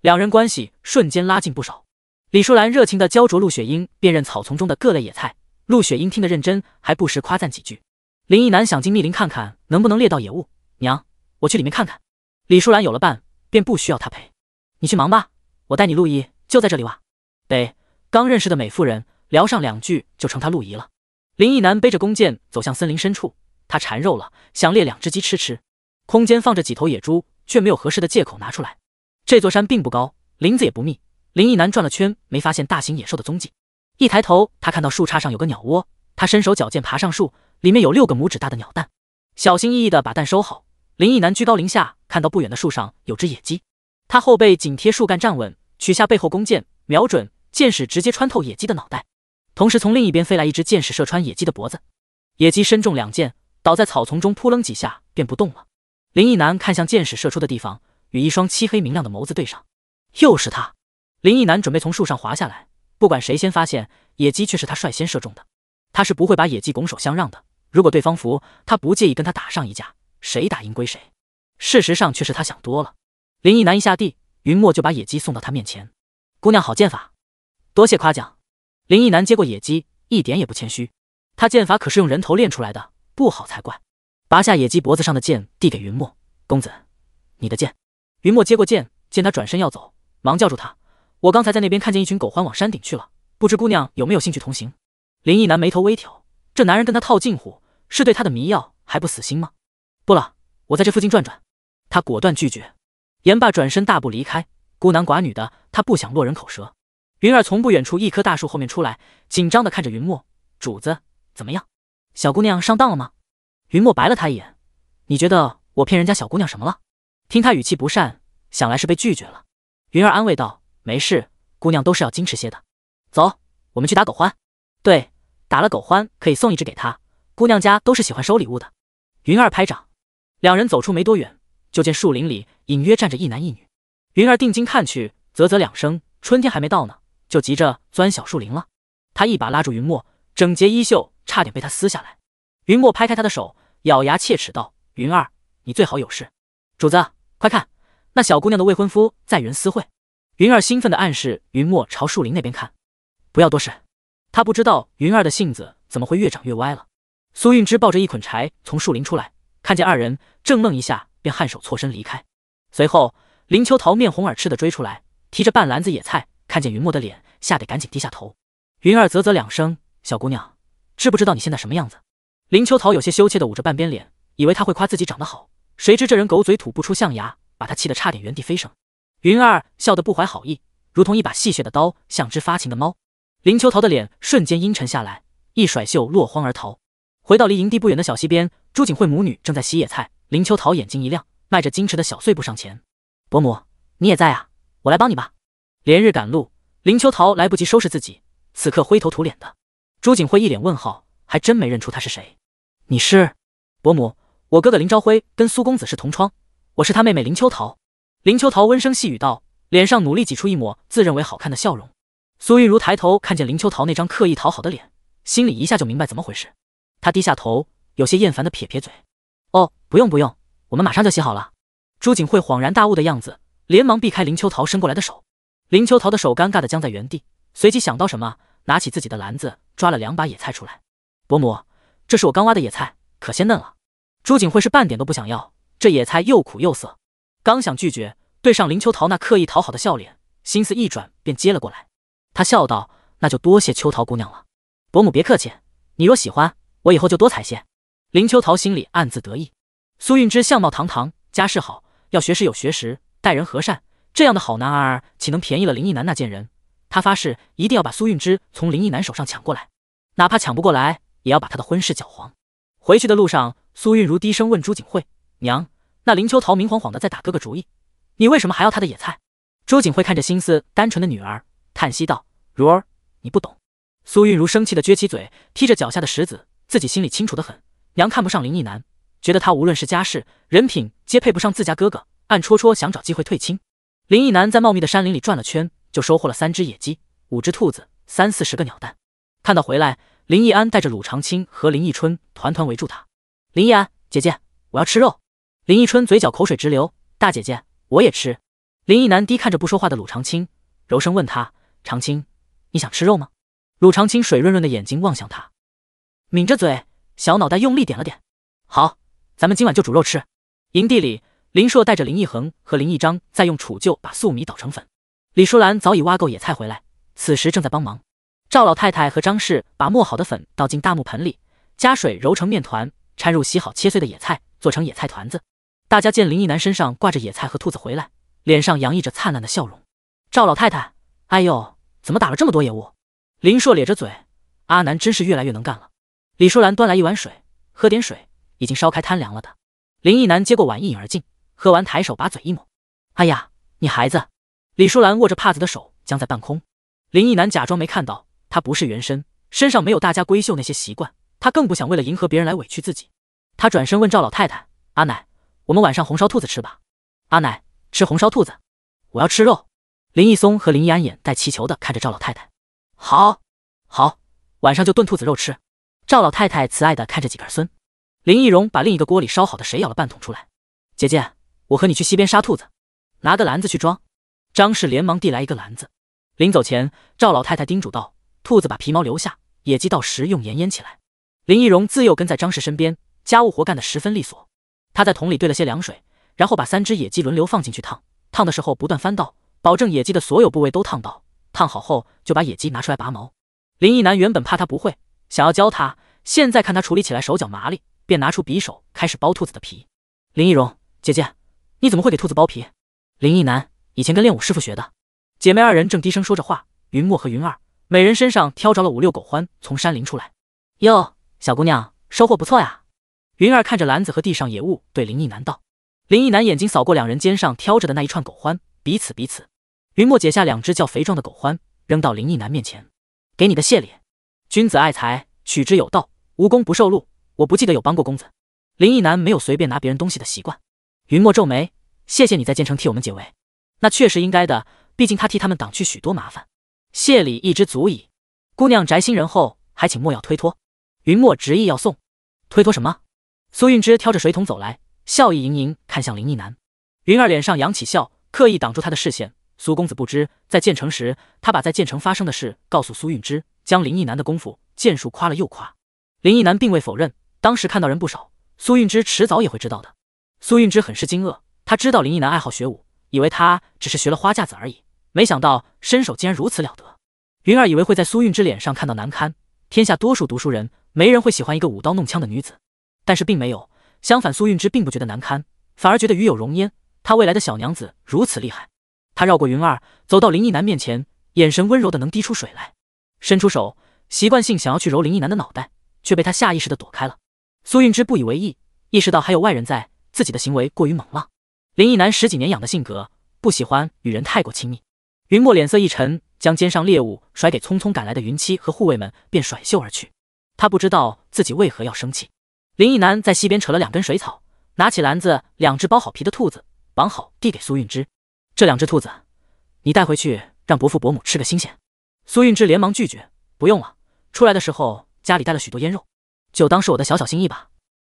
两人关系瞬间拉近不少。李淑兰热情地浇着陆雪英辨认草丛中的各类野菜，陆雪英听得认真，还不时夸赞几句。林毅南想进密林看看，能不能猎到野物。娘，我去里面看看。李淑兰有了伴，便不需要她陪。你去忙吧，我带你。陆姨就在这里哇。得，刚认识的美妇人，聊上两句就成她陆姨了。林毅南背着弓箭走向森林深处，他馋肉了，想猎两只鸡吃吃。空间放着几头野猪，却没有合适的借口拿出来。这座山并不高，林子也不密。林毅男转了圈，没发现大型野兽的踪迹。一抬头，他看到树杈上有个鸟窝。他身手矫健，爬上树，里面有六个拇指大的鸟蛋，小心翼翼地把蛋收好。林毅男居高临下，看到不远的树上有只野鸡。他后背紧贴树干站稳，取下背后弓箭，瞄准箭矢，直接穿透野鸡的脑袋。同时，从另一边飞来一只箭矢，射穿野鸡的脖子。野鸡身中两箭，倒在草丛中扑棱几下便不动了。林毅男看向箭矢射出的地方，与一双漆黑明亮的眸子对上，又是他。林毅南准备从树上滑下来，不管谁先发现野鸡，却是他率先射中的。他是不会把野鸡拱手相让的。如果对方服，他不介意跟他打上一架，谁打赢归谁。事实上却是他想多了。林毅南一下地，云墨就把野鸡送到他面前。姑娘好剑法，多谢夸奖。林毅南接过野鸡，一点也不谦虚，他剑法可是用人头练出来的，不好才怪。拔下野鸡脖子上的剑，递给云墨公子，你的剑。云墨接过剑，见他转身要走，忙叫住他。我刚才在那边看见一群狗獾往山顶去了，不知姑娘有没有兴趣同行？林毅南眉头微挑，这男人跟他套近乎，是对他的迷药还不死心吗？不了，我在这附近转转。他果断拒绝，言罢转身大步离开。孤男寡女的，他不想落人口舌。云儿从不远处一棵大树后面出来，紧张的看着云墨主子，怎么样？小姑娘上当了吗？云墨白了他一眼，你觉得我骗人家小姑娘什么了？听他语气不善，想来是被拒绝了。云儿安慰道。没事，姑娘都是要矜持些的。走，我们去打狗欢。对，打了狗欢可以送一只给她。姑娘家都是喜欢收礼物的。云儿拍掌，两人走出没多远，就见树林里隐约站着一男一女。云儿定睛看去，啧啧两声，春天还没到呢，就急着钻小树林了。他一把拉住云墨，整洁衣袖差点被他撕下来。云墨拍开他的手，咬牙切齿道：“云儿，你最好有事。”主子，快看，那小姑娘的未婚夫在与人私会。云儿兴奋地暗示云墨朝树林那边看，不要多事。他不知道云儿的性子怎么会越长越歪了。苏韵芝抱着一捆柴从树林出来，看见二人，正愣一下，便颔首错身离开。随后，林秋桃面红耳赤地追出来，提着半篮子野菜，看见云墨的脸，吓得赶紧低下头。云儿啧啧两声：“小姑娘，知不知道你现在什么样子？”林秋桃有些羞怯地捂着半边脸，以为他会夸自己长得好，谁知这人狗嘴吐不出象牙，把他气得差点原地飞升。云儿笑得不怀好意，如同一把戏谑的刀，像只发情的猫。林秋桃的脸瞬间阴沉下来，一甩袖落荒而逃。回到离营地不远的小溪边，朱景惠母女正在洗野菜。林秋桃眼睛一亮，迈着矜持的小碎步上前：“伯母，你也在啊，我来帮你吧。”连日赶路，林秋桃来不及收拾自己，此刻灰头土脸的。朱景惠一脸问号，还真没认出她是谁。“你是伯母，我哥哥林朝晖跟苏公子是同窗，我是他妹妹林秋桃。”林秋桃温声细语道，脸上努力挤出一抹自认为好看的笑容。苏玉如抬头看见林秋桃那张刻意讨好的脸，心里一下就明白怎么回事。她低下头，有些厌烦的撇撇嘴：“哦，不用不用，我们马上就洗好了。”朱景惠恍然大悟的样子，连忙避开林秋桃伸过来的手。林秋桃的手尴尬的僵在原地，随即想到什么，拿起自己的篮子抓了两把野菜出来：“伯母，这是我刚挖的野菜，可鲜嫩了。”朱景惠是半点都不想要，这野菜又苦又涩。刚想拒绝，对上林秋桃那刻意讨好的笑脸，心思一转便接了过来。他笑道：“那就多谢秋桃姑娘了，伯母别客气。你若喜欢，我以后就多采些。”林秋桃心里暗自得意。苏韵之相貌堂堂，家世好，要学识有学识，待人和善，这样的好男儿岂能便宜了林毅南那贱人？他发誓一定要把苏韵之从林毅南手上抢过来，哪怕抢不过来，也要把他的婚事搅黄。回去的路上，苏韵如低声问朱景惠娘。那林秋桃明晃晃的在打哥哥主意，你为什么还要他的野菜？朱景惠看着心思单纯的女儿，叹息道：“如儿，你不懂。”苏韵如生气的撅起嘴，踢着脚下的石子，自己心里清楚的很，娘看不上林逸南，觉得他无论是家世、人品，皆配不上自家哥哥，暗戳戳想找机会退亲。林逸南在茂密的山林里转了圈，就收获了三只野鸡、五只兔子、三四十个鸟蛋。看到回来，林逸安带着鲁长青和林逸春团团围住他。林逸安姐姐，我要吃肉。林奕春嘴角口水直流，大姐姐，我也吃。林奕南低看着不说话的鲁长青，柔声问他：“长青，你想吃肉吗？”鲁长青水润润的眼睛望向他，抿着嘴，小脑袋用力点了点。好，咱们今晚就煮肉吃。营地里，林硕带着林奕恒和林奕章在用杵臼把粟米捣成粉。李淑兰早已挖够野菜回来，此时正在帮忙。赵老太太和张氏把磨好的粉倒进大木盆里，加水揉成面团，掺入洗好切碎的野菜，做成野菜团子。大家见林毅南身上挂着野菜和兔子回来，脸上洋溢着灿烂的笑容。赵老太太，哎呦，怎么打了这么多野物？林硕咧着嘴，阿南真是越来越能干了。李淑兰端来一碗水，喝点水，已经烧开，贪凉了的。林毅南接过碗，一饮而尽。喝完，抬手把嘴一抹。哎呀，你孩子！李淑兰握着帕子的手僵在半空。林毅南假装没看到，他不是原身，身上没有大家闺秀那些习惯，他更不想为了迎合别人来委屈自己。他转身问赵老太太：“阿奶。”我们晚上红烧兔子吃吧，阿奶，吃红烧兔子，我要吃肉。林毅松和林毅安眼带祈求的看着赵老太太，好，好，晚上就炖兔子肉吃。赵老太太慈爱的看着几个儿孙。林毅荣把另一个锅里烧好的水舀了半桶出来，姐姐，我和你去溪边杀兔子，拿个篮子去装。张氏连忙递来一个篮子。临走前，赵老太太叮嘱道：兔子把皮毛留下，野鸡到时用盐腌起来。林毅荣自幼跟在张氏身边，家务活干得十分利索。他在桶里兑了些凉水，然后把三只野鸡轮流放进去烫。烫的时候不断翻倒，保证野鸡的所有部位都烫到。烫好后，就把野鸡拿出来拔毛。林逸南原本怕他不会，想要教他，现在看他处理起来手脚麻利，便拿出匕首开始剥兔子的皮。林逸容姐姐，你怎么会给兔子剥皮？林逸南以前跟练武师傅学的。姐妹二人正低声说着话，云墨和云儿每人身上挑着了五六狗獾，从山林出来。哟，小姑娘，收获不错呀。云儿看着篮子和地上野物，对林毅男道：“林毅男眼睛扫过两人肩上挑着的那一串狗欢，彼此彼此。”云墨解下两只较肥壮的狗欢，扔到林毅男面前：“给你的谢礼。君子爱财，取之有道，无功不受禄。我不记得有帮过公子。”林毅男没有随便拿别人东西的习惯。云墨皱眉：“谢谢你，在建城替我们解围，那确实应该的。毕竟他替他们挡去许多麻烦，谢礼一只足矣。姑娘宅心仁厚，还请莫要推脱。”云墨执意要送：“推脱什么？”苏韵芝挑着水桶走来，笑意盈盈看向林毅南。云儿脸上扬起笑，刻意挡住他的视线。苏公子不知，在建城时，他把在建城发生的事告诉苏韵芝，将林毅南的功夫、剑术夸了又夸。林毅南并未否认。当时看到人不少，苏韵芝迟早也会知道的。苏韵芝很是惊愕，他知道林毅南爱好学武，以为他只是学了花架子而已，没想到身手竟然如此了得。云儿以为会在苏韵芝脸上看到难堪，天下多数读书人，没人会喜欢一个舞刀弄枪的女子。但是并没有，相反，苏韵芝并不觉得难堪，反而觉得与有容焉。她未来的小娘子如此厉害，她绕过云儿，走到林毅南面前，眼神温柔的能滴出水来，伸出手，习惯性想要去揉林毅南的脑袋，却被他下意识的躲开了。苏韵芝不以为意，意识到还有外人在，自己的行为过于猛了。林毅南十几年养的性格，不喜欢与人太过亲密。云墨脸色一沉，将肩上猎物甩给匆匆赶来的云七和护卫们，便甩袖而去。他不知道自己为何要生气。林一男在溪边扯了两根水草，拿起篮子，两只剥好皮的兔子绑好，递给苏韵之：“这两只兔子，你带回去让伯父伯母吃个新鲜。”苏韵之连忙拒绝：“不用了，出来的时候家里带了许多腌肉，就当是我的小小心意吧。”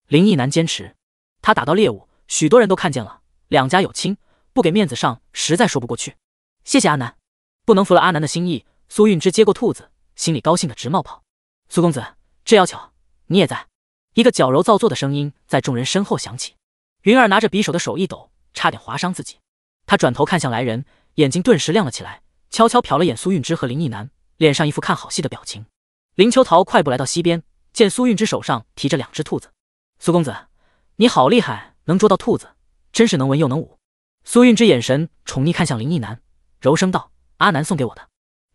林一男坚持：“他打到猎物，许多人都看见了，两家有亲，不给面子上实在说不过去。”谢谢阿南，不能服了阿南的心意。苏韵之接过兔子，心里高兴的直冒泡。苏公子，这要巧，你也在。一个矫揉造作的声音在众人身后响起，云儿拿着匕首的手一抖，差点划伤自己。他转头看向来人，眼睛顿时亮了起来，悄悄瞟了眼苏韵之和林逸南，脸上一副看好戏的表情。林秋桃快步来到溪边，见苏韵之手上提着两只兔子，苏公子，你好厉害，能捉到兔子，真是能文又能武。苏韵之眼神宠溺看向林逸南，柔声道：“阿南送给我的。”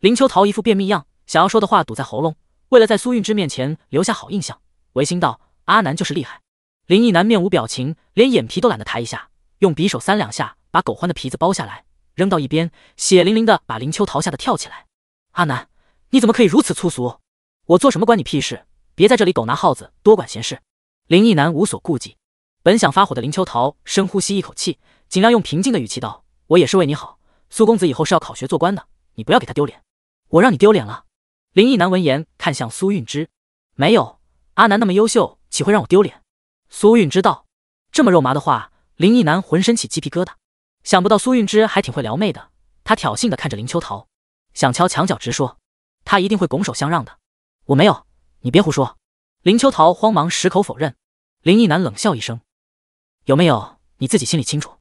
林秋桃一副便秘样，想要说的话堵在喉咙，为了在苏韵之面前留下好印象，违心道。阿南就是厉害，林毅南面无表情，连眼皮都懒得抬一下，用匕首三两下把狗獾的皮子剥下来，扔到一边，血淋淋的把林秋桃吓得跳起来。阿南，你怎么可以如此粗俗？我做什么关你屁事？别在这里狗拿耗子多管闲事。林毅南无所顾忌，本想发火的林秋桃深呼吸一口气，尽量用平静的语气道：“我也是为你好，苏公子以后是要考学做官的，你不要给他丢脸。”我让你丢脸了。林毅南闻言看向苏韵之，没有阿南那么优秀。岂会让我丢脸？苏韵之道，这么肉麻的话，林毅南浑身起鸡皮疙瘩。想不到苏韵之还挺会撩妹的，他挑衅的看着林秋桃，想敲墙角直说，他一定会拱手相让的。我没有，你别胡说！林秋桃慌忙矢口否认。林毅南冷笑一声，有没有你自己心里清楚。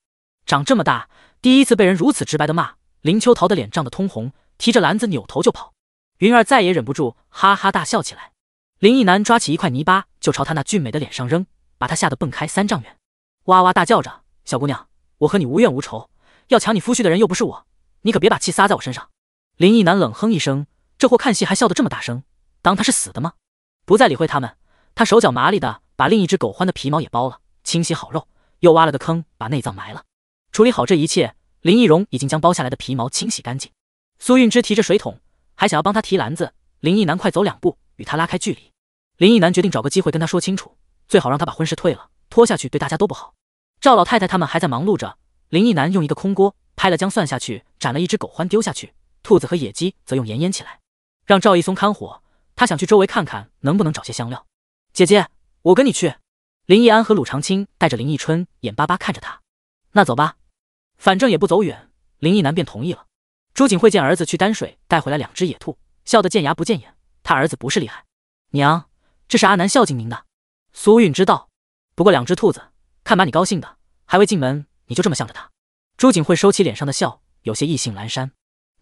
长这么大，第一次被人如此直白的骂，林秋桃的脸涨得通红，提着篮子扭头就跑。云儿再也忍不住，哈哈大笑起来。林毅南抓起一块泥巴。就朝他那俊美的脸上扔，把他吓得蹦开三丈远，哇哇大叫着：“小姑娘，我和你无怨无仇，要抢你夫婿的人又不是我，你可别把气撒在我身上。”林毅男冷哼一声：“这货看戏还笑得这么大声，当他是死的吗？”不再理会他们，他手脚麻利的把另一只狗獾的皮毛也剥了，清洗好肉，又挖了个坑把内脏埋了。处理好这一切，林毅荣已经将剥下来的皮毛清洗干净。苏韵之提着水桶，还想要帮他提篮子，林毅男快走两步，与他拉开距离。林毅男决定找个机会跟他说清楚，最好让他把婚事退了，拖下去对大家都不好。赵老太太他们还在忙碌着，林毅男用一个空锅拍了姜蒜下去，斩了一只狗獾丢下去，兔子和野鸡则用盐腌起来，让赵一松看火。他想去周围看看能不能找些香料。姐姐，我跟你去。林毅安和鲁长青带着林毅春，眼巴巴看着他。那走吧，反正也不走远。林毅男便同意了。朱景惠见儿子去丹水带回来两只野兔，笑得见牙不见眼。他儿子不是厉害，娘。这是阿南孝敬您的，苏运知道。不过两只兔子，看把你高兴的。还未进门，你就这么向着他。朱景惠收起脸上的笑，有些意兴阑珊。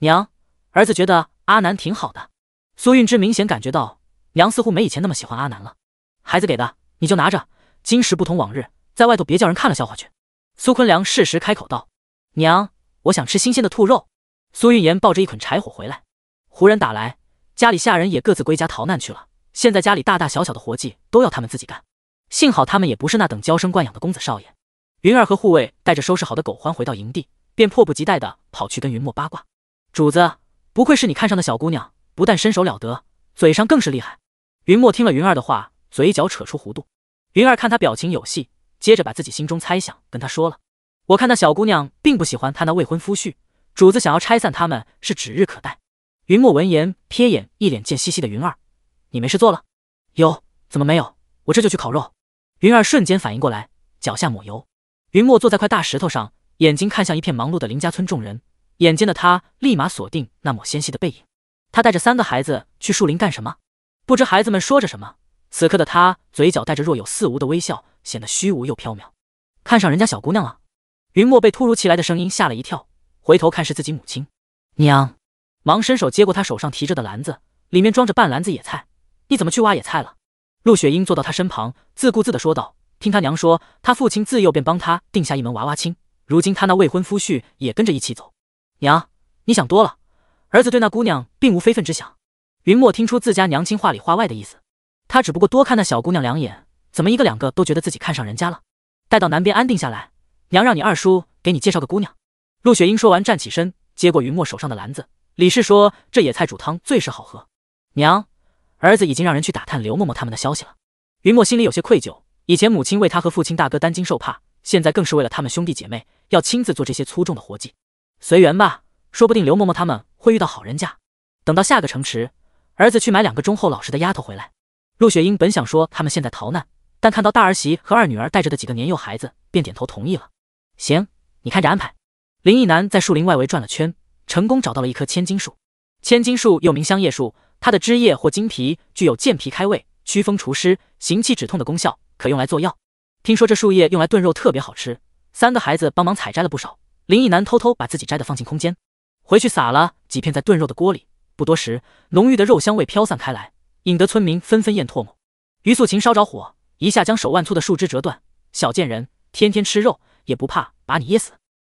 娘，儿子觉得阿南挺好的。苏运之明显感觉到，娘似乎没以前那么喜欢阿南了。孩子给的，你就拿着。今时不同往日，在外头别叫人看了笑话去。苏坤良适时开口道：“娘，我想吃新鲜的兔肉。”苏运言抱着一捆柴火回来，胡人打来，家里下人也各自归家逃难去了。现在家里大大小小的活计都要他们自己干，幸好他们也不是那等娇生惯养的公子少爷。云儿和护卫带着收拾好的狗欢回到营地，便迫不及待的跑去跟云墨八卦：“主子，不愧是你看上的小姑娘，不但身手了得，嘴上更是厉害。”云墨听了云儿的话，嘴角扯出弧度。云儿看他表情有戏，接着把自己心中猜想跟他说了：“我看那小姑娘并不喜欢他那未婚夫婿，主子想要拆散他们是指日可待。”云墨闻言，瞥眼一脸贱兮兮的云儿。你没事做了？有怎么没有？我这就去烤肉。云儿瞬间反应过来，脚下抹油。云墨坐在块大石头上，眼睛看向一片忙碌的林家村众人。眼尖的他立马锁定那抹纤细的背影。他带着三个孩子去树林干什么？不知孩子们说着什么。此刻的他嘴角带着若有似无的微笑，显得虚无又缥缈。看上人家小姑娘了？云墨被突如其来的声音吓了一跳，回头看是自己母亲。娘，忙伸手接过他手上提着的篮子，里面装着半篮子野菜。你怎么去挖野菜了？陆雪英坐到他身旁，自顾自的说道：“听他娘说，他父亲自幼便帮他定下一门娃娃亲，如今他那未婚夫婿也跟着一起走。娘，你想多了，儿子对那姑娘并无非分之想。”云墨听出自家娘亲话里话外的意思，他只不过多看那小姑娘两眼，怎么一个两个都觉得自己看上人家了？待到南边安定下来，娘让你二叔给你介绍个姑娘。陆雪英说完，站起身，接过云墨手上的篮子。李氏说：“这野菜煮汤最是好喝。”娘。儿子已经让人去打探刘嬷嬷他们的消息了。云墨心里有些愧疚，以前母亲为他和父亲大哥担惊受怕，现在更是为了他们兄弟姐妹，要亲自做这些粗重的活计。随缘吧，说不定刘嬷嬷他们会遇到好人家。等到下个城池，儿子去买两个忠厚老实的丫头回来。陆雪英本想说他们现在逃难，但看到大儿媳和二女儿带着的几个年幼孩子，便点头同意了。行，你看着安排。林毅南在树林外围转了圈，成功找到了一棵千金树。千金树又名香叶树。它的枝叶或茎皮具有健脾开胃、祛风除湿、行气止痛的功效，可用来做药。听说这树叶用来炖肉特别好吃，三个孩子帮忙采摘了不少。林毅南偷偷把自己摘的放进空间，回去撒了几片在炖肉的锅里。不多时，浓郁的肉香味飘散开来，引得村民纷纷咽唾沫。于素琴烧着火，一下将手腕粗的树枝折断。小贱人，天天吃肉也不怕把你噎死。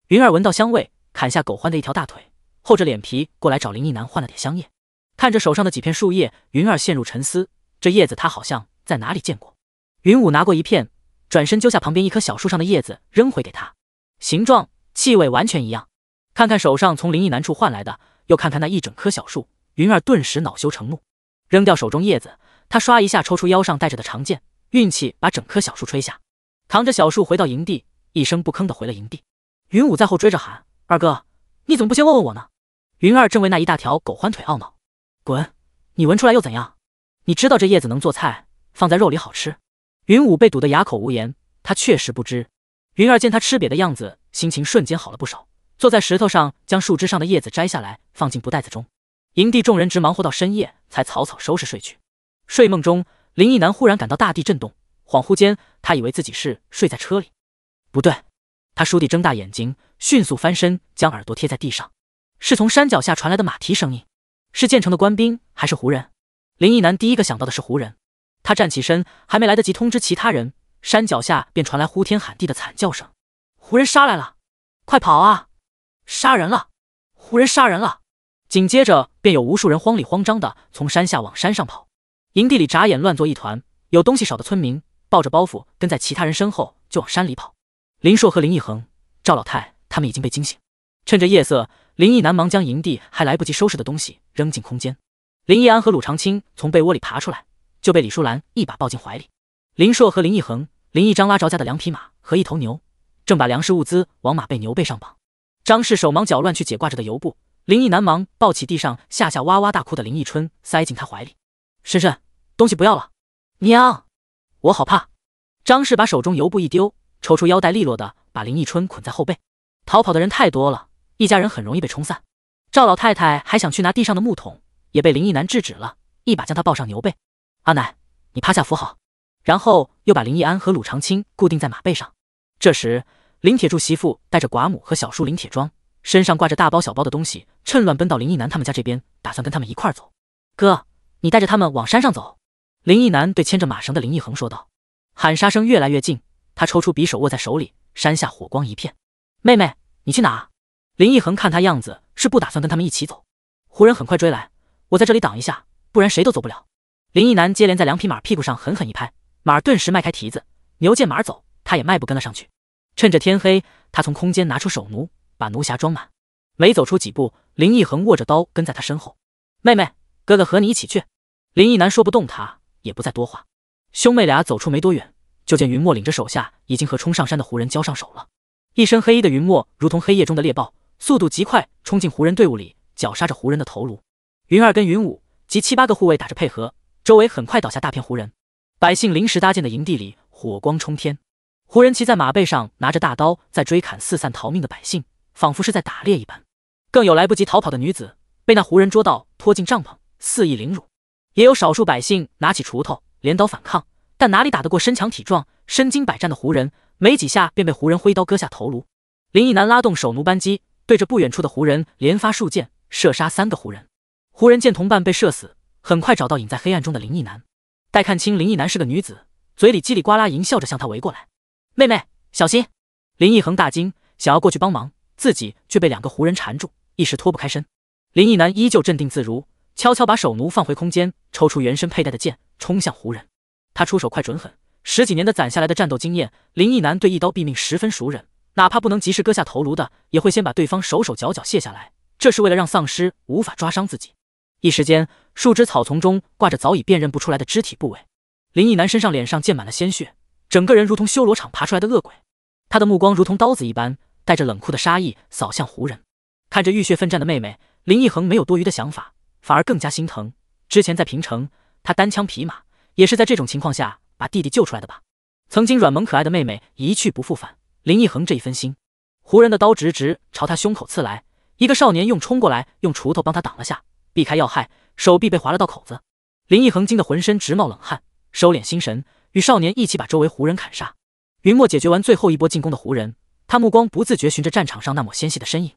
云儿闻到香味，砍下狗獾的一条大腿，厚着脸皮过来找林毅南换了点香叶。看着手上的几片树叶，云儿陷入沉思，这叶子她好像在哪里见过。云武拿过一片，转身揪下旁边一棵小树上的叶子，扔回给他，形状、气味完全一样。看看手上从林逸南处换来的，又看看那一整棵小树，云儿顿时恼羞成怒，扔掉手中叶子，他唰一下抽出腰上带着的长剑，运气把整棵小树吹下，扛着小树回到营地，一声不吭的回了营地。云武在后追着喊：“二哥，你怎么不先问问我呢？”云儿正为那一大条狗欢腿懊恼。滚！你闻出来又怎样？你知道这叶子能做菜，放在肉里好吃。云武被堵得哑口无言，他确实不知。云儿见他吃瘪的样子，心情瞬间好了不少。坐在石头上，将树枝上的叶子摘下来，放进布袋子中。营地众人直忙活到深夜，才草草收拾睡去。睡梦中，林一楠忽然感到大地震动，恍惚间他以为自己是睡在车里。不对，他倏地睁大眼睛，迅速翻身，将耳朵贴在地上，是从山脚下传来的马蹄声音。是建成的官兵还是胡人？林毅南第一个想到的是胡人。他站起身，还没来得及通知其他人，山脚下便传来呼天喊地的惨叫声：“胡人杀来了！快跑啊！杀人了！胡人杀人了！”紧接着，便有无数人慌里慌张的从山下往山上跑。营地里眨眼乱作一团，有东西少的村民抱着包袱跟在其他人身后就往山里跑。林硕和林毅恒、赵老太他们已经被惊醒，趁着夜色。林毅南忙将营地还来不及收拾的东西扔进空间。林毅安和鲁长青从被窝里爬出来，就被李淑兰一把抱进怀里。林硕和林毅恒、林毅张拉着家的两匹马和一头牛，正把粮食物资往马背牛背上绑。张氏手忙脚乱去解挂着的油布，林毅南忙抱起地上下下哇哇大哭的林毅春，塞进他怀里。婶婶，东西不要了，娘，我好怕。张氏把手中油布一丢，抽出腰带利落的把林毅春捆在后背。逃跑的人太多了。一家人很容易被冲散，赵老太太还想去拿地上的木桶，也被林毅南制止了，一把将他抱上牛背。阿奶，你趴下扶好，然后又把林毅安和鲁长青固定在马背上。这时，林铁柱媳妇带着寡母和小叔林铁庄，身上挂着大包小包的东西，趁乱奔到林毅南他们家这边，打算跟他们一块走。哥，你带着他们往山上走。林毅南对牵着马绳的林毅恒说道。喊杀声越来越近，他抽出匕首握在手里。山下火光一片，妹妹，你去哪？林奕恒看他样子是不打算跟他们一起走，胡人很快追来，我在这里挡一下，不然谁都走不了。林奕南接连在两匹马屁股上狠狠一拍，马儿顿时迈开蹄子。牛见马儿走，他也迈步跟了上去。趁着天黑，他从空间拿出手弩，把弩匣装满。没走出几步，林奕恒握着刀跟在他身后。妹妹，哥哥和你一起去。林奕南说不动他，也不再多话。兄妹俩走出没多远，就见云墨领着手下已经和冲上山的胡人交上手了。一身黑衣的云墨如同黑夜中的猎豹。速度极快，冲进胡人队伍里，绞杀着胡人的头颅。云二跟云五及七八个护卫打着配合，周围很快倒下大片胡人。百姓临时搭建的营地里火光冲天，胡人骑在马背上，拿着大刀在追砍四散逃命的百姓，仿佛是在打猎一般。更有来不及逃跑的女子被那胡人捉到，拖进帐篷肆意凌辱。也有少数百姓拿起锄头、镰刀反抗，但哪里打得过身强体壮、身经百战的胡人？没几下便被胡人挥刀割下头颅。林毅男拉动手奴扳机。对着不远处的胡人连发数箭，射杀三个胡人。胡人见同伴被射死，很快找到隐在黑暗中的林毅男。待看清林毅男是个女子，嘴里叽里呱啦淫笑着向他围过来。妹妹，小心！林毅恒大惊，想要过去帮忙，自己却被两个胡人缠住，一时脱不开身。林毅男依旧镇定自如，悄悄把手奴放回空间，抽出原身佩戴的剑，冲向胡人。他出手快、准、狠，十几年的攒下来的战斗经验，林毅男对一刀毙命十分熟人。哪怕不能及时割下头颅的，也会先把对方手手脚脚卸下来。这是为了让丧尸无法抓伤自己。一时间，树枝草丛中挂着早已辨认不出来的肢体部位。林毅男身上、脸上溅满了鲜血，整个人如同修罗场爬出来的恶鬼。他的目光如同刀子一般，带着冷酷的杀意扫向胡人。看着浴血奋战的妹妹，林毅恒没有多余的想法，反而更加心疼。之前在平城，他单枪匹马，也是在这种情况下把弟弟救出来的吧？曾经软萌可爱的妹妹，一去不复返。林毅恒这一分心，胡人的刀直直朝他胸口刺来。一个少年用冲过来，用锄头帮他挡了下，避开要害，手臂被划了道口子。林毅恒惊得浑身直冒冷汗，收敛心神，与少年一起把周围胡人砍杀。云墨解决完最后一波进攻的胡人，他目光不自觉循着战场上那抹纤细的身影，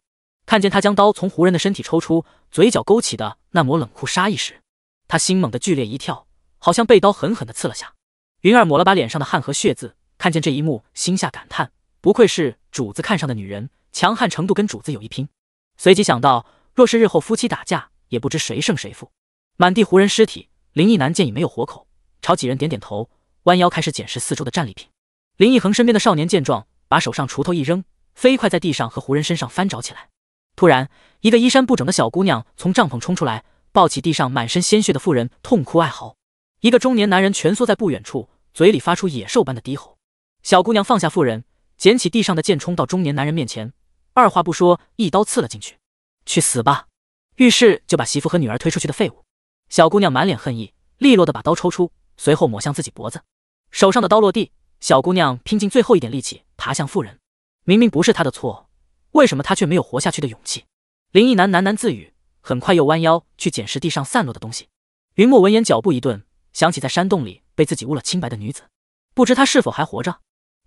看见他将刀从胡人的身体抽出，嘴角勾起的那抹冷酷杀意时，他心猛地剧烈一跳，好像被刀狠狠地刺了下。云儿抹了把脸上的汗和血渍，看见这一幕，心下感叹。不愧是主子看上的女人，强悍程度跟主子有一拼。随即想到，若是日后夫妻打架，也不知谁胜谁负。满地胡人尸体，林毅南见已没有活口，朝几人点点头，弯腰开始捡拾四周的战利品。林毅恒身边的少年见状，把手上锄头一扔，飞快在地上和胡人身上翻找起来。突然，一个衣衫不整的小姑娘从帐篷冲出来，抱起地上满身鲜血的妇人，痛哭哀嚎。一个中年男人蜷缩在不远处，嘴里发出野兽般的低吼。小姑娘放下妇人。捡起地上的剑，冲到中年男人面前，二话不说，一刀刺了进去。“去死吧！”遇事就把媳妇和女儿推出去的废物。小姑娘满脸恨意，利落的把刀抽出，随后抹向自己脖子。手上的刀落地，小姑娘拼尽最后一点力气爬向妇人。明明不是她的错，为什么她却没有活下去的勇气？林一男喃喃自语，很快又弯腰去捡拾地上散落的东西。云墨闻言脚步一顿，想起在山洞里被自己污了清白的女子，不知她是否还活着。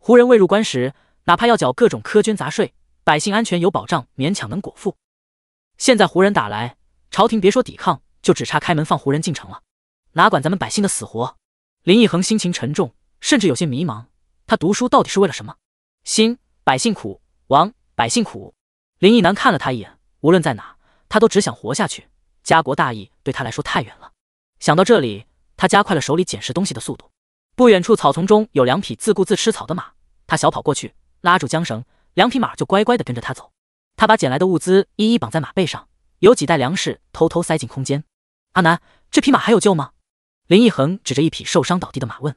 胡人未入关时，哪怕要缴各种苛捐杂税，百姓安全有保障，勉强能果腹。现在胡人打来，朝廷别说抵抗，就只差开门放胡人进城了，哪管咱们百姓的死活？林奕恒心情沉重，甚至有些迷茫。他读书到底是为了什么？兴百姓苦，亡百姓苦。林奕南看了他一眼，无论在哪，他都只想活下去。家国大义对他来说太远了。想到这里，他加快了手里捡拾东西的速度。不远处草丛中有两匹自顾自吃草的马，他小跑过去，拉住缰绳，两匹马就乖乖地跟着他走。他把捡来的物资一一绑在马背上，有几袋粮食偷偷塞进空间。阿南，这匹马还有救吗？林一恒指着一匹受伤倒地的马问。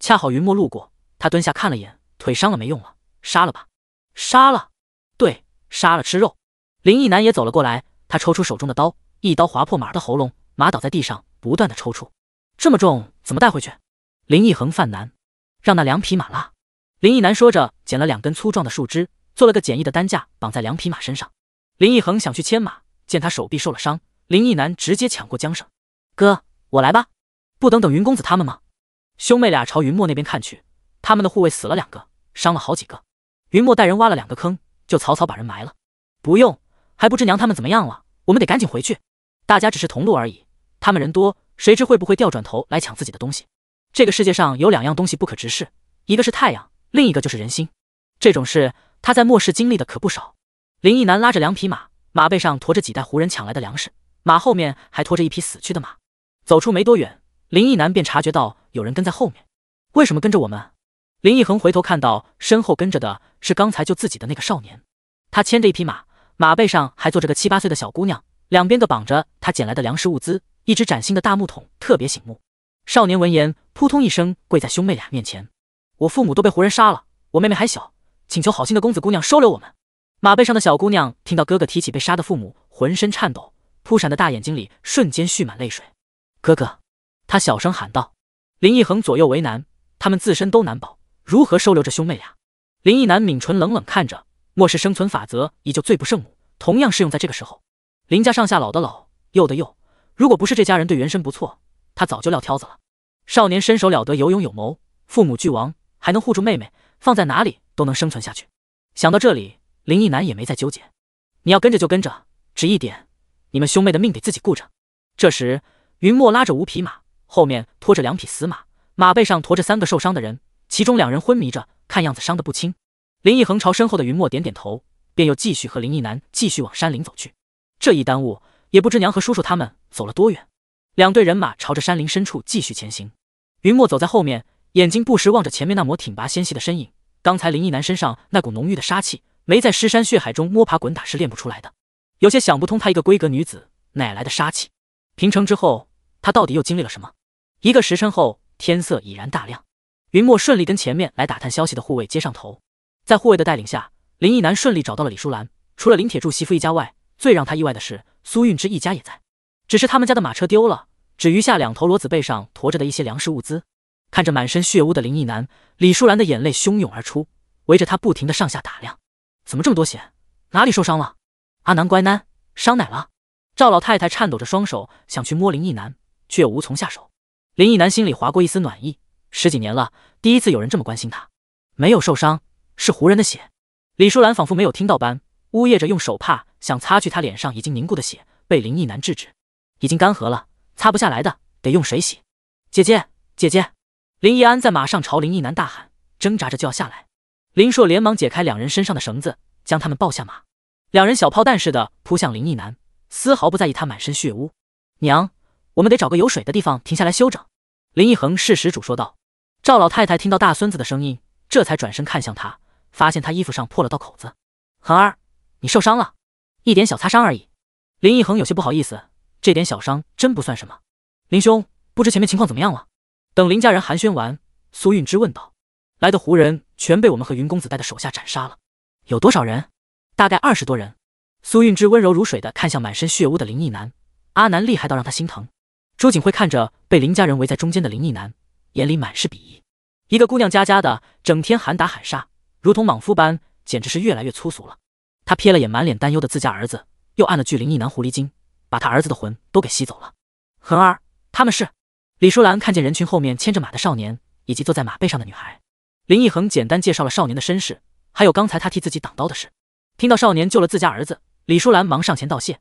恰好云墨路过，他蹲下看了眼，腿伤了没用了，杀了吧，杀了。对，杀了吃肉。林一南也走了过来，他抽出手中的刀，一刀划破马的喉咙，马倒在地上，不断的抽搐。这么重，怎么带回去？林毅恒犯难，让那两匹马拉。林毅南说着，捡了两根粗壮的树枝，做了个简易的担架，绑在两匹马身上。林毅恒想去牵马，见他手臂受了伤，林毅南直接抢过缰绳：“哥，我来吧。不等等云公子他们吗？”兄妹俩朝云墨那边看去，他们的护卫死了两个，伤了好几个。云墨带人挖了两个坑，就草草把人埋了。不用，还不知娘他们怎么样了，我们得赶紧回去。大家只是同路而已，他们人多，谁知会不会调转头来抢自己的东西？这个世界上有两样东西不可直视，一个是太阳，另一个就是人心。这种事，他在末世经历的可不少。林毅南拉着两匹马，马背上驮着几袋胡人抢来的粮食，马后面还拖着一匹死去的马。走出没多远，林毅南便察觉到有人跟在后面。为什么跟着我们？林毅恒回头看到身后跟着的是刚才救自己的那个少年，他牵着一匹马，马背上还坐着个七八岁的小姑娘，两边的绑着他捡来的粮食物资，一只崭新的大木桶特别醒目。少年闻言，扑通一声跪在兄妹俩面前：“我父母都被胡人杀了，我妹妹还小，请求好心的公子姑娘收留我们。”马背上的小姑娘听到哥哥提起被杀的父母，浑身颤抖，扑闪的大眼睛里瞬间蓄满泪水。哥哥，她小声喊道。林毅恒左右为难，他们自身都难保，如何收留这兄妹俩？林毅南抿唇冷冷看着，末世生存法则依旧罪不胜母，同样适用在这个时候。林家上下老的老，幼的幼，如果不是这家人对元身不错。他早就撂挑子了。少年身手了得，有勇有谋，父母俱亡，还能护住妹妹，放在哪里都能生存下去。想到这里，林毅南也没再纠结。你要跟着就跟着，只一点，你们兄妹的命得自己顾着。这时，云墨拉着五匹马，后面拖着两匹死马，马背上驮着三个受伤的人，其中两人昏迷着，看样子伤得不轻。林毅恒朝身后的云墨点点头，便又继续和林毅南继续往山林走去。这一耽误，也不知娘和叔叔他们走了多远。两队人马朝着山林深处继续前行，云墨走在后面，眼睛不时望着前面那抹挺拔纤细的身影。刚才林毅南身上那股浓郁的杀气，没在尸山血海中摸爬滚打是练不出来的。有些想不通，他一个闺阁女子，哪来的杀气？平城之后，他到底又经历了什么？一个时辰后，天色已然大亮，云墨顺利跟前面来打探消息的护卫接上头，在护卫的带领下，林毅南顺利找到了李淑兰。除了林铁柱媳妇一家外，最让他意外的是，苏韵芝一家也在。只是他们家的马车丢了，只余下两头骡子背上驮着的一些粮食物资。看着满身血污的林毅南，李淑兰的眼泪汹涌而出，围着他不停的上下打量。怎么这么多血？哪里受伤了？阿南，乖南，伤哪了？赵老太太颤抖着双手想去摸林毅南，却无从下手。林毅南心里划过一丝暖意，十几年了，第一次有人这么关心他。没有受伤，是胡人的血。李淑兰仿佛没有听到般，呜咽着用手帕想擦去他脸上已经凝固的血，被林毅南制止。已经干涸了，擦不下来的，得用水洗。姐姐，姐姐！林忆安在马上朝林忆南大喊，挣扎着就要下来。林硕连忙解开两人身上的绳子，将他们抱下马。两人小炮弹似的扑向林一南，丝毫不在意他满身血污。娘，我们得找个有水的地方停下来休整。林一恒是时主，说道。赵老太太听到大孙子的声音，这才转身看向他，发现他衣服上破了道口子。恒儿，你受伤了？一点小擦伤而已。林一恒有些不好意思。这点小伤真不算什么，林兄，不知前面情况怎么样了？等林家人寒暄完，苏韵之问道：“来的胡人全被我们和云公子带的手下斩杀了，有多少人？大概二十多人。”苏韵之温柔如水的看向满身血污的林毅男，阿南厉害到让他心疼。朱景辉看着被林家人围在中间的林毅男，眼里满是鄙夷，一个姑娘家家的，整天喊打喊杀，如同莽夫般，简直是越来越粗俗了。他瞥了眼满脸担忧的自家儿子，又按了句林毅男，狐狸精。把他儿子的魂都给吸走了。恒儿，他们是李淑兰。看见人群后面牵着马的少年，以及坐在马背上的女孩，林一恒简单介绍了少年的身世，还有刚才他替自己挡刀的事。听到少年救了自家儿子，李淑兰忙上前道谢：“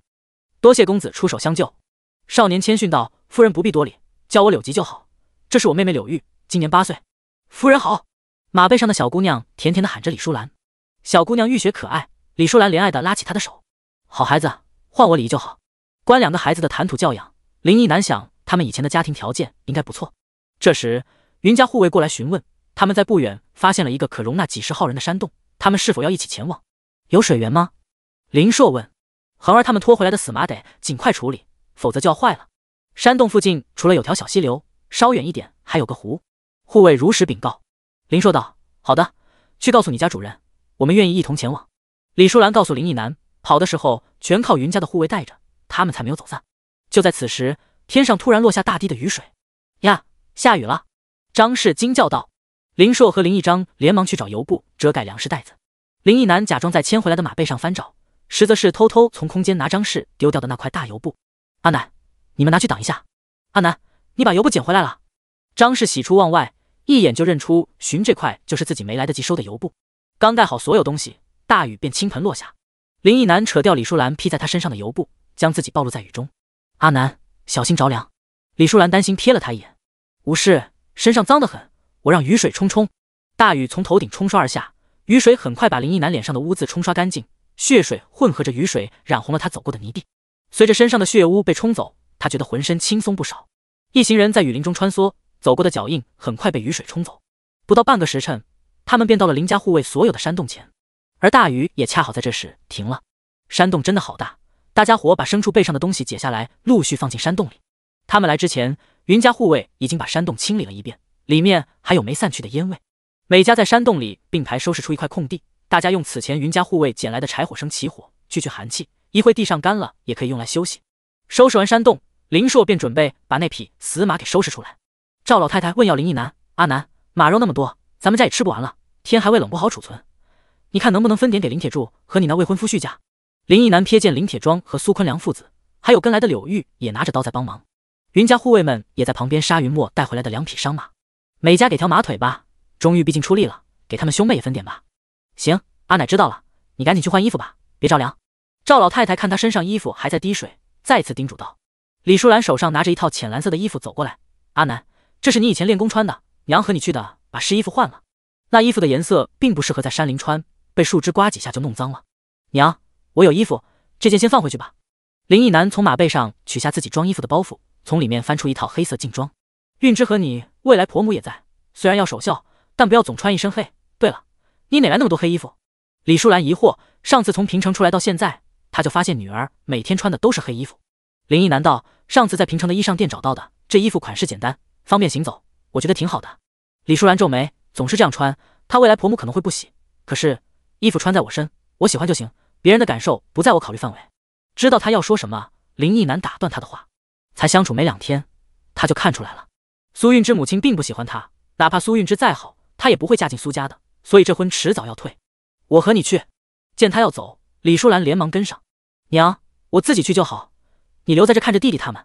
多谢公子出手相救。”少年谦逊道：“夫人不必多礼，叫我柳吉就好。这是我妹妹柳玉，今年八岁。夫人好。”马背上的小姑娘甜甜的喊着李淑兰。小姑娘玉雪可爱，李淑兰怜爱的拉起她的手：“好孩子，换我礼仪就好。”观两个孩子的谈吐教养，林毅南想，他们以前的家庭条件应该不错。这时，云家护卫过来询问，他们在不远发现了一个可容纳几十号人的山洞，他们是否要一起前往？有水源吗？林硕问。恒儿他们拖回来的死马得尽快处理，否则就要坏了。山洞附近除了有条小溪流，稍远一点还有个湖。护卫如实禀告。林硕道：“好的，去告诉你家主人，我们愿意一同前往。”李淑兰告诉林毅南，跑的时候全靠云家的护卫带着。他们才没有走散。就在此时，天上突然落下大滴的雨水。呀，下雨了！张氏惊叫道。林硕和林一章连忙去找油布遮盖粮食袋子。林一男假装在牵回来的马背上翻找，实则是偷偷从空间拿张氏丢掉的那块大油布。阿南，你们拿去挡一下。阿南，你把油布捡回来了。张氏喜出望外，一眼就认出寻这块就是自己没来得及收的油布。刚盖好所有东西，大雨便倾盆落下。林一男扯掉李淑兰披在他身上的油布。将自己暴露在雨中，阿南，小心着凉。李淑兰担心，瞥了他一眼。无事，身上脏得很，我让雨水冲冲。大雨从头顶冲刷而下，雨水很快把林一南脸上的污渍冲刷干净，血水混合着雨水染红了他走过的泥地。随着身上的血污被冲走，他觉得浑身轻松不少。一行人在雨林中穿梭，走过的脚印很快被雨水冲走。不到半个时辰，他们便到了林家护卫所有的山洞前，而大雨也恰好在这时停了。山洞真的好大。大家伙把牲畜背上的东西解下来，陆续放进山洞里。他们来之前，云家护卫已经把山洞清理了一遍，里面还有没散去的烟味。每家在山洞里并排收拾出一块空地，大家用此前云家护卫捡来的柴火生起火，去去寒气。一会地上干了，也可以用来休息。收拾完山洞，林硕便准备把那匹死马给收拾出来。赵老太太问要林一南：“阿南，马肉那么多，咱们家也吃不完了，天还未冷，不好储存，你看能不能分点给林铁柱和你那未婚夫婿家？”林毅南瞥见林铁庄和苏坤良父子，还有跟来的柳玉也拿着刀在帮忙。云家护卫们也在旁边杀云墨带回来的两匹伤马。每家给条马腿吧，钟玉毕竟出力了，给他们兄妹也分点吧。行，阿奶知道了，你赶紧去换衣服吧，别着凉。赵老太太看他身上衣服还在滴水，再次叮嘱道。李淑兰手上拿着一套浅蓝色的衣服走过来，阿南，这是你以前练功穿的，娘和你去的，把湿衣服换了。那衣服的颜色并不适合在山林穿，被树枝刮几下就弄脏了。娘。我有衣服，这件先放回去吧。林毅男从马背上取下自己装衣服的包袱，从里面翻出一套黑色劲装。韵之和你未来婆母也在，虽然要守孝，但不要总穿一身黑。对了，你哪来那么多黑衣服？李淑兰疑惑。上次从平城出来到现在，她就发现女儿每天穿的都是黑衣服。林毅男道：“上次在平城的衣裳店找到的，这衣服款式简单，方便行走，我觉得挺好的。”李淑兰皱眉：“总是这样穿，她未来婆母可能会不喜。可是衣服穿在我身，我喜欢就行。”别人的感受不在我考虑范围。知道他要说什么，林毅南打断他的话。才相处没两天，他就看出来了。苏韵之母亲并不喜欢他，哪怕苏韵之再好，他也不会嫁进苏家的。所以这婚迟早要退。我和你去。见他要走，李淑兰连忙跟上。娘，我自己去就好，你留在这看着弟弟他们。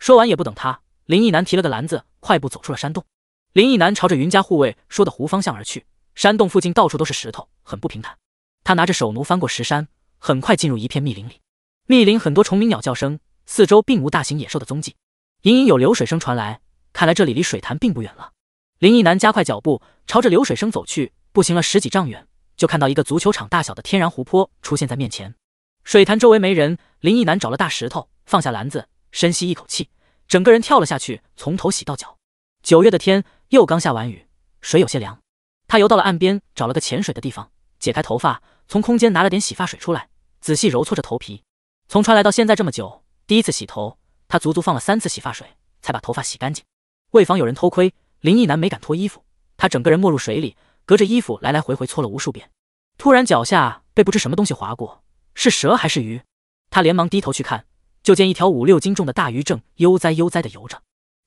说完也不等他，林毅南提了个篮子，快步走出了山洞。林毅南朝着云家护卫说的湖方向而去。山洞附近到处都是石头，很不平坦。他拿着手弩翻过石山，很快进入一片密林里。密林很多虫鸣鸟叫声，四周并无大型野兽的踪迹，隐隐有流水声传来。看来这里离水潭并不远了。林一男加快脚步，朝着流水声走去。步行了十几丈远，就看到一个足球场大小的天然湖泊出现在面前。水潭周围没人，林一男找了大石头，放下篮子，深吸一口气，整个人跳了下去，从头洗到脚。九月的天又刚下完雨，水有些凉。他游到了岸边，找了个浅水的地方，解开头发。从空间拿了点洗发水出来，仔细揉搓着头皮。从穿来到现在这么久，第一次洗头，他足足放了三次洗发水，才把头发洗干净。为防有人偷窥，林毅男没敢脱衣服，他整个人没入水里，隔着衣服来来回回搓了无数遍。突然脚下被不知什么东西划过，是蛇还是鱼？他连忙低头去看，就见一条五六斤重的大鱼正悠哉悠哉地游着，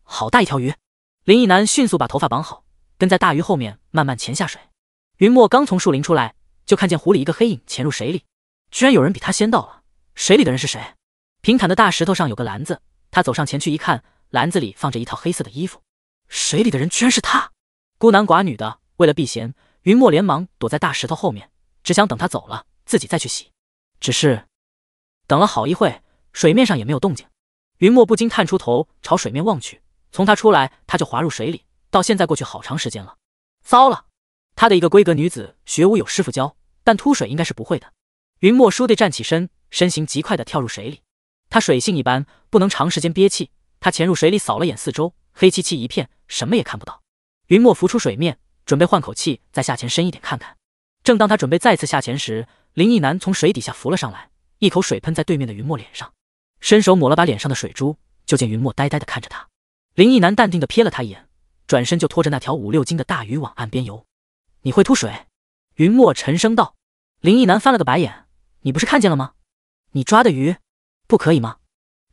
好大一条鱼！林毅男迅速把头发绑好，跟在大鱼后面慢慢潜下水。云墨刚从树林出来。就看见湖里一个黑影潜入水里，居然有人比他先到了。水里的人是谁？平坦的大石头上有个篮子，他走上前去一看，篮子里放着一套黑色的衣服。水里的人居然是他，孤男寡女的，为了避嫌，云墨连忙躲在大石头后面，只想等他走了，自己再去洗。只是等了好一会，水面上也没有动静。云墨不禁探出头朝水面望去，从他出来，他就滑入水里，到现在过去好长时间了。糟了！他的一个闺阁女子学武有师傅教，但突水应该是不会的。云墨倏地站起身，身形极快的跳入水里。他水性一般，不能长时间憋气。他潜入水里扫了眼四周，黑漆漆一片，什么也看不到。云墨浮出水面，准备换口气，再下潜深一点看看。正当他准备再次下潜时，林毅南从水底下浮了上来，一口水喷在对面的云墨脸上，伸手抹了把脸上的水珠，就见云墨呆呆的看着他。林毅南淡定的瞥了他一眼，转身就拖着那条五六斤的大鱼往岸边游。你会吐水？云墨沉声道。林毅南翻了个白眼，你不是看见了吗？你抓的鱼，不可以吗？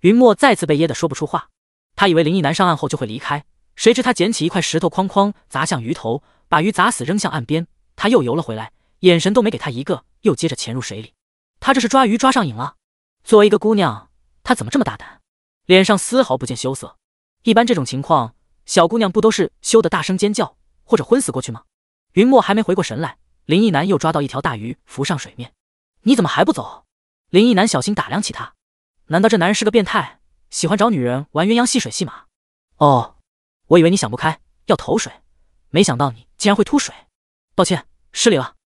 云墨再次被噎得说不出话。他以为林毅南上岸后就会离开，谁知他捡起一块石头，哐哐砸向鱼头，把鱼砸死扔向岸边。他又游了回来，眼神都没给他一个，又接着潜入水里。他这是抓鱼抓上瘾了？作为一个姑娘，她怎么这么大胆？脸上丝毫不见羞涩。一般这种情况，小姑娘不都是羞得大声尖叫或者昏死过去吗？云墨还没回过神来，林一南又抓到一条大鱼浮上水面。你怎么还不走？林一南小心打量起他，难道这男人是个变态，喜欢找女人玩鸳鸯戏水戏马？哦，我以为你想不开要投水，没想到你竟然会吐水。抱歉，失礼了，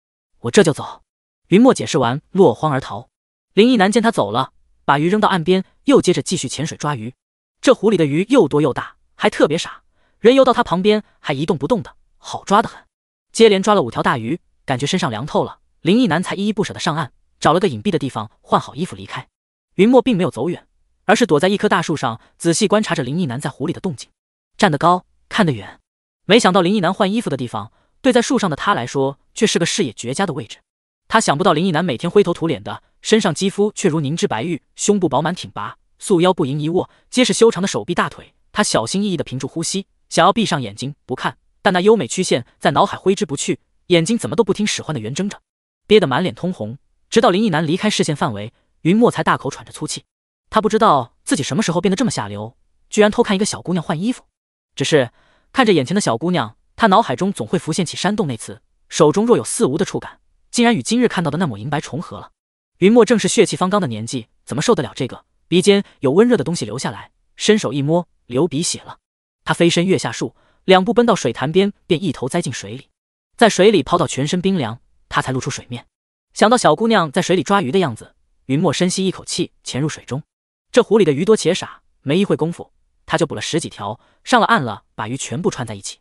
我这就走。云墨解释完，落荒而逃。林一南见他走了，把鱼扔到岸边，又接着继续潜水抓鱼。这湖里的鱼又多又大，还特别傻，人游到它旁边还一动不动的，好抓的很。接连抓了五条大鱼，感觉身上凉透了，林毅南才依依不舍的上岸，找了个隐蔽的地方换好衣服离开。云墨并没有走远，而是躲在一棵大树上，仔细观察着林毅南在湖里的动静。站得高，看得远。没想到林毅南换衣服的地方，对在树上的他来说，却是个视野绝佳的位置。他想不到林毅南每天灰头土脸的，身上肌肤却如凝脂白玉，胸部饱满挺拔，素腰不盈一握，皆是修长的手臂大腿。他小心翼翼的屏住呼吸，想要闭上眼睛不看。但那优美曲线在脑海挥之不去，眼睛怎么都不听使唤的圆睁着，憋得满脸通红。直到林毅南离开视线范围，云墨才大口喘着粗气。他不知道自己什么时候变得这么下流，居然偷看一个小姑娘换衣服。只是看着眼前的小姑娘，他脑海中总会浮现起山洞那次，手中若有似无的触感，竟然与今日看到的那抹银白重合了。云墨正是血气方刚的年纪，怎么受得了这个？鼻尖有温热的东西流下来，伸手一摸，流鼻血了。他飞身跃下树。两步奔到水潭边，便一头栽进水里，在水里泡到全身冰凉，他才露出水面。想到小姑娘在水里抓鱼的样子，云墨深吸一口气，潜入水中。这湖里的鱼多且傻，没一会功夫，他就捕了十几条，上了岸了，把鱼全部串在一起，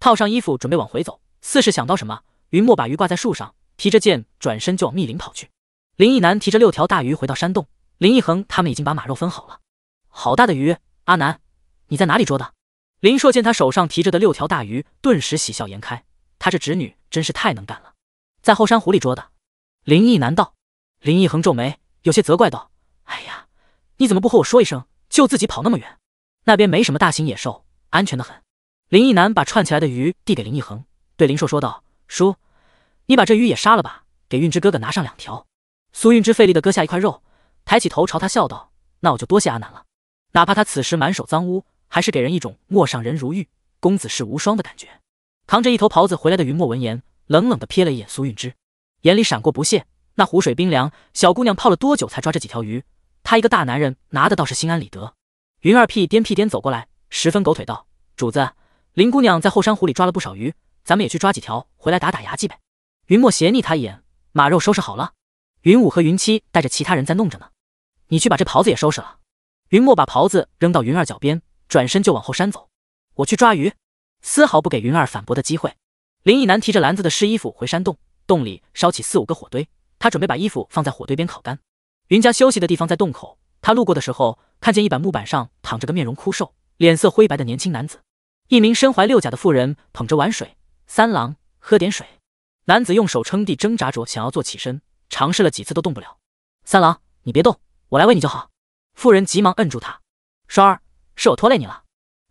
套上衣服准备往回走。似是想到什么，云墨把鱼挂在树上，提着剑转身就往密林跑去。林一南提着六条大鱼回到山洞，林一恒他们已经把马肉分好了。好大的鱼，阿南，你在哪里捉的？林硕见他手上提着的六条大鱼，顿时喜笑颜开。他这侄女真是太能干了，在后山湖里捉的。林毅男道。林毅恒皱眉，有些责怪道：“哎呀，你怎么不和我说一声，就自己跑那么远？那边没什么大型野兽，安全的很。”林毅男把串起来的鱼递给林毅恒，对林硕说道：“叔，你把这鱼也杀了吧，给韵之哥哥拿上两条。”苏韵之费力的割下一块肉，抬起头朝他笑道：“那我就多谢阿南了，哪怕他此时满手脏污。”还是给人一种陌上人如玉，公子世无双的感觉。扛着一头袍子回来的云墨闻言，冷冷的瞥了一眼苏韵之，眼里闪过不屑。那湖水冰凉，小姑娘泡了多久才抓这几条鱼？他一个大男人拿的倒是心安理得。云二屁颠屁颠走过来，十分狗腿道：“主子，林姑娘在后山湖里抓了不少鱼，咱们也去抓几条回来打打牙祭呗。”云墨斜睨他一眼：“马肉收拾好了？云五和云七带着其他人在弄着呢，你去把这袍子也收拾了。”云墨把袍子扔到云二脚边。转身就往后山走，我去抓鱼，丝毫不给云儿反驳的机会。林毅南提着篮子的湿衣服回山洞，洞里烧起四五个火堆，他准备把衣服放在火堆边烤干。云家休息的地方在洞口，他路过的时候看见一板木板上躺着个面容枯瘦、脸色灰白的年轻男子。一名身怀六甲的妇人捧着碗水：“三郎，喝点水。”男子用手撑地挣扎着想要坐起身，尝试了几次都动不了。“三郎，你别动，我来喂你就好。”妇人急忙摁住他。双儿。是我拖累你了，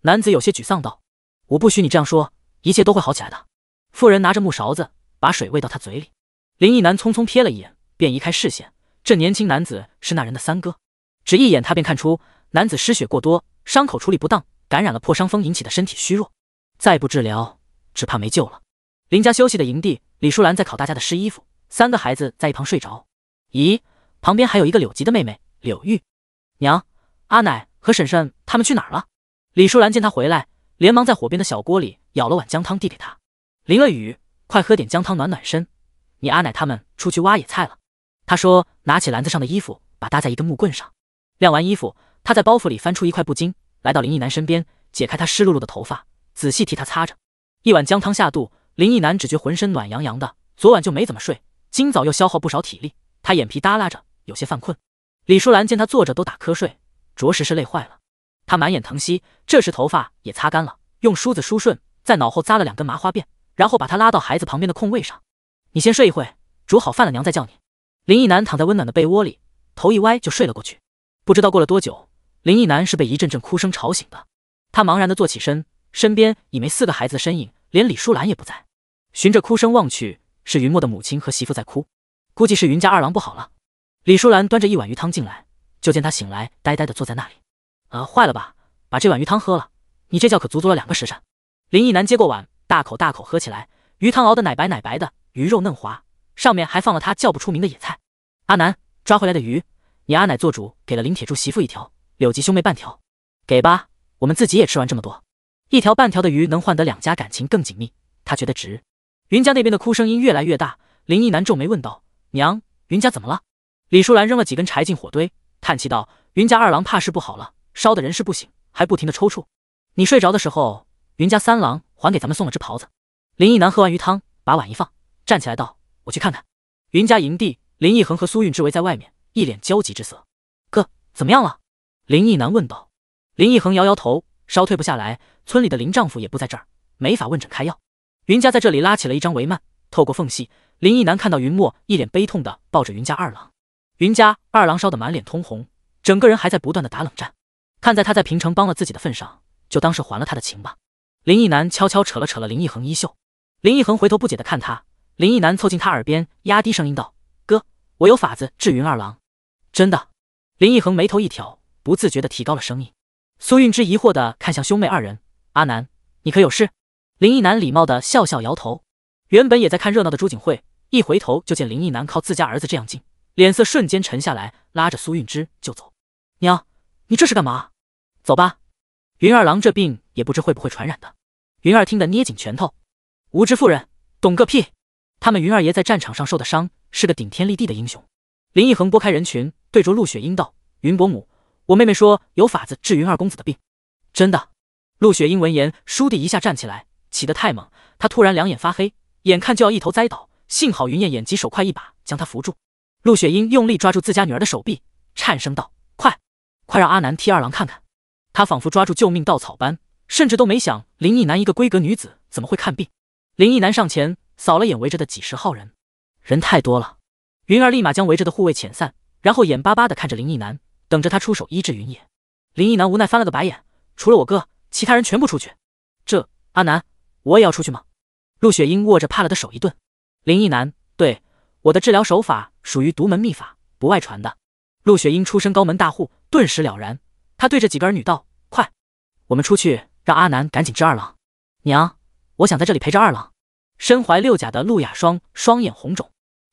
男子有些沮丧道：“我不许你这样说，一切都会好起来的。”妇人拿着木勺子，把水喂到他嘴里。林毅男匆匆瞥了一眼，便移开视线。这年轻男子是那人的三哥，只一眼他便看出男子失血过多，伤口处理不当，感染了破伤风引起的身体虚弱，再不治疗，只怕没救了。林家休息的营地，李淑兰在烤大家的湿衣服，三个孩子在一旁睡着。咦，旁边还有一个柳吉的妹妹柳玉。娘，阿奶。和婶婶他们去哪儿了？李淑兰见他回来，连忙在火边的小锅里舀了碗姜汤递给他。淋了雨，快喝点姜汤暖暖身。你阿奶他们出去挖野菜了。他说，拿起篮子上的衣服，把搭在一根木棍上。晾完衣服，他在包袱里翻出一块布巾，来到林毅南身边，解开他湿漉漉的头发，仔细替他擦着。一碗姜汤下肚，林毅南只觉浑身暖洋洋的。昨晚就没怎么睡，今早又消耗不少体力，他眼皮耷拉着，有些犯困。李淑兰见他坐着都打瞌睡。着实是累坏了，他满眼疼惜。这时头发也擦干了，用梳子梳顺，在脑后扎了两根麻花辫，然后把他拉到孩子旁边的空位上。你先睡一会，煮好饭了娘再叫你。林一南躺在温暖的被窝里，头一歪就睡了过去。不知道过了多久，林一南是被一阵阵哭声吵醒的。他茫然的坐起身，身边已没四个孩子的身影，连李淑兰也不在。循着哭声望去，是云墨的母亲和媳妇在哭，估计是云家二郎不好了。李淑兰端着一碗鱼汤进来。就见他醒来，呆呆的坐在那里。呃，坏了吧？把这碗鱼汤喝了。你这觉可足足了两个时辰。林毅南接过碗，大口大口喝起来。鱼汤熬的奶白奶白的，鱼肉嫩滑，上面还放了他叫不出名的野菜。阿南抓回来的鱼，你阿奶做主，给了林铁柱媳妇一条，柳吉兄妹半条，给吧。我们自己也吃完这么多，一条半条的鱼能换得两家感情更紧密，他觉得值。云家那边的哭声音越来越大，林毅南皱眉问道：“娘，云家怎么了？”李淑兰扔了几根柴进火堆。叹气道：“云家二郎怕是不好了，烧的人事不省，还不停的抽搐。你睡着的时候，云家三郎还给咱们送了只袍子。”林毅南喝完鱼汤，把碗一放，站起来道：“我去看看。”云家营地，林毅恒和苏韵之围在外面，一脸焦急之色。“哥，怎么样了？”林毅南问道。林毅恒摇摇头：“烧退不下来，村里的林丈夫也不在这儿，没法问诊开药。”云家在这里拉起了一张帷幔，透过缝隙，林毅南看到云墨一脸悲痛的抱着云家二郎。云家二郎烧得满脸通红，整个人还在不断的打冷战。看在他在平城帮了自己的份上，就当是还了他的情吧。林毅南悄悄扯了扯了林毅恒衣袖，林毅恒回头不解的看他，林毅南凑近他耳边压低声音道：“哥，我有法子治云二郎，真的。”林毅恒眉头一挑，不自觉的提高了声音。苏韵之疑惑的看向兄妹二人：“阿南，你可有事？”林毅南礼貌的笑笑，摇头。原本也在看热闹的朱景惠一回头就见林毅南靠自家儿子这样近。脸色瞬间沉下来，拉着苏韵之就走。娘，你这是干嘛？走吧，云二郎这病也不知会不会传染的。云儿听得捏紧拳头，无知妇人，懂个屁！他们云二爷在战场上受的伤，是个顶天立地的英雄。林一恒拨开人群，对着陆雪英道：“云伯母，我妹妹说有法子治云二公子的病，真的。”陆雪英闻言，倏地一下站起来，起得太猛，她突然两眼发黑，眼看就要一头栽倒，幸好云燕眼疾手快，一把将她扶住。陆雪英用力抓住自家女儿的手臂，颤声道：“快，快让阿南替二郎看看。”她仿佛抓住救命稻草般，甚至都没想林毅南一个闺阁女子怎么会看病。林毅南上前扫了眼围着的几十号人，人太多了。云儿立马将围着的护卫遣散，然后眼巴巴地看着林毅南，等着他出手医治云野。林毅南无奈翻了个白眼，除了我哥，其他人全部出去。这阿南，我也要出去吗？陆雪英握着怕了的手一顿。林毅南。我的治疗手法属于独门秘法，不外传的。陆雪英出身高门大户，顿时了然。她对着几个儿女道：“快，我们出去，让阿南赶紧治二郎。”娘，我想在这里陪着二郎。身怀六甲的陆雅霜双眼红肿，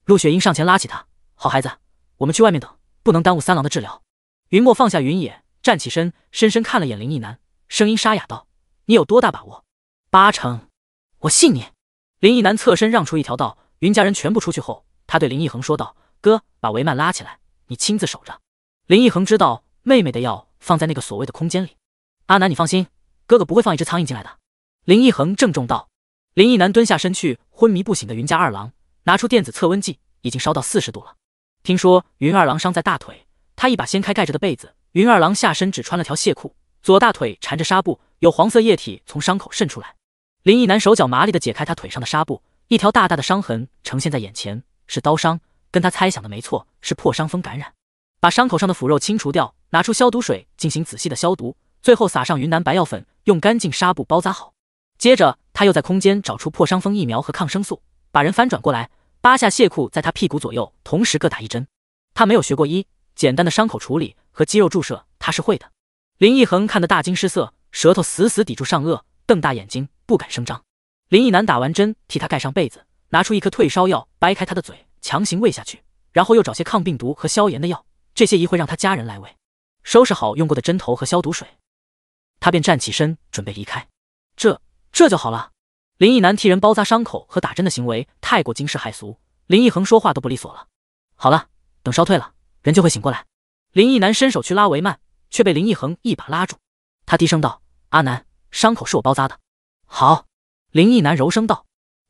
陆雪英上前拉起她：“好孩子，我们去外面等，不能耽误三郎的治疗。”云墨放下云野，站起身，深深看了眼林毅南，声音沙哑道：“你有多大把握？”“八成。”“我信你。”林毅南侧身让出一条道，云家人全部出去后。他对林一恒说道：“哥，把维曼拉起来，你亲自守着。”林一恒知道妹妹的药放在那个所谓的空间里。阿南，你放心，哥哥不会放一只苍蝇进来的。”林一恒郑重道。林一南蹲下身去，昏迷不醒的云家二郎拿出电子测温计，已经烧到四十度了。听说云二郎伤在大腿，他一把掀开盖着的被子，云二郎下身只穿了条亵裤，左大腿缠着纱布，有黄色液体从伤口渗出来。林一南手脚麻利地解开他腿上的纱布，一条大大的伤痕呈现在眼前。是刀伤，跟他猜想的没错，是破伤风感染。把伤口上的腐肉清除掉，拿出消毒水进行仔细的消毒，最后撒上云南白药粉，用干净纱布包扎好。接着他又在空间找出破伤风疫苗和抗生素，把人翻转过来，扒下血库，在他屁股左右同时各打一针。他没有学过医，简单的伤口处理和肌肉注射他是会的。林奕恒看得大惊失色，舌头死死抵住上颚，瞪大眼睛不敢声张。林奕南打完针，替他盖上被子。拿出一颗退烧药，掰开他的嘴，强行喂下去，然后又找些抗病毒和消炎的药，这些一会让他家人来喂。收拾好用过的针头和消毒水，他便站起身准备离开。这这就好了。林毅南替人包扎伤口和打针的行为太过惊世骇俗，林毅恒说话都不利索了。好了，等烧退了，人就会醒过来。林毅南伸手去拉维曼，却被林毅恒一把拉住。他低声道：“阿南，伤口是我包扎的。”好，林毅南柔声道。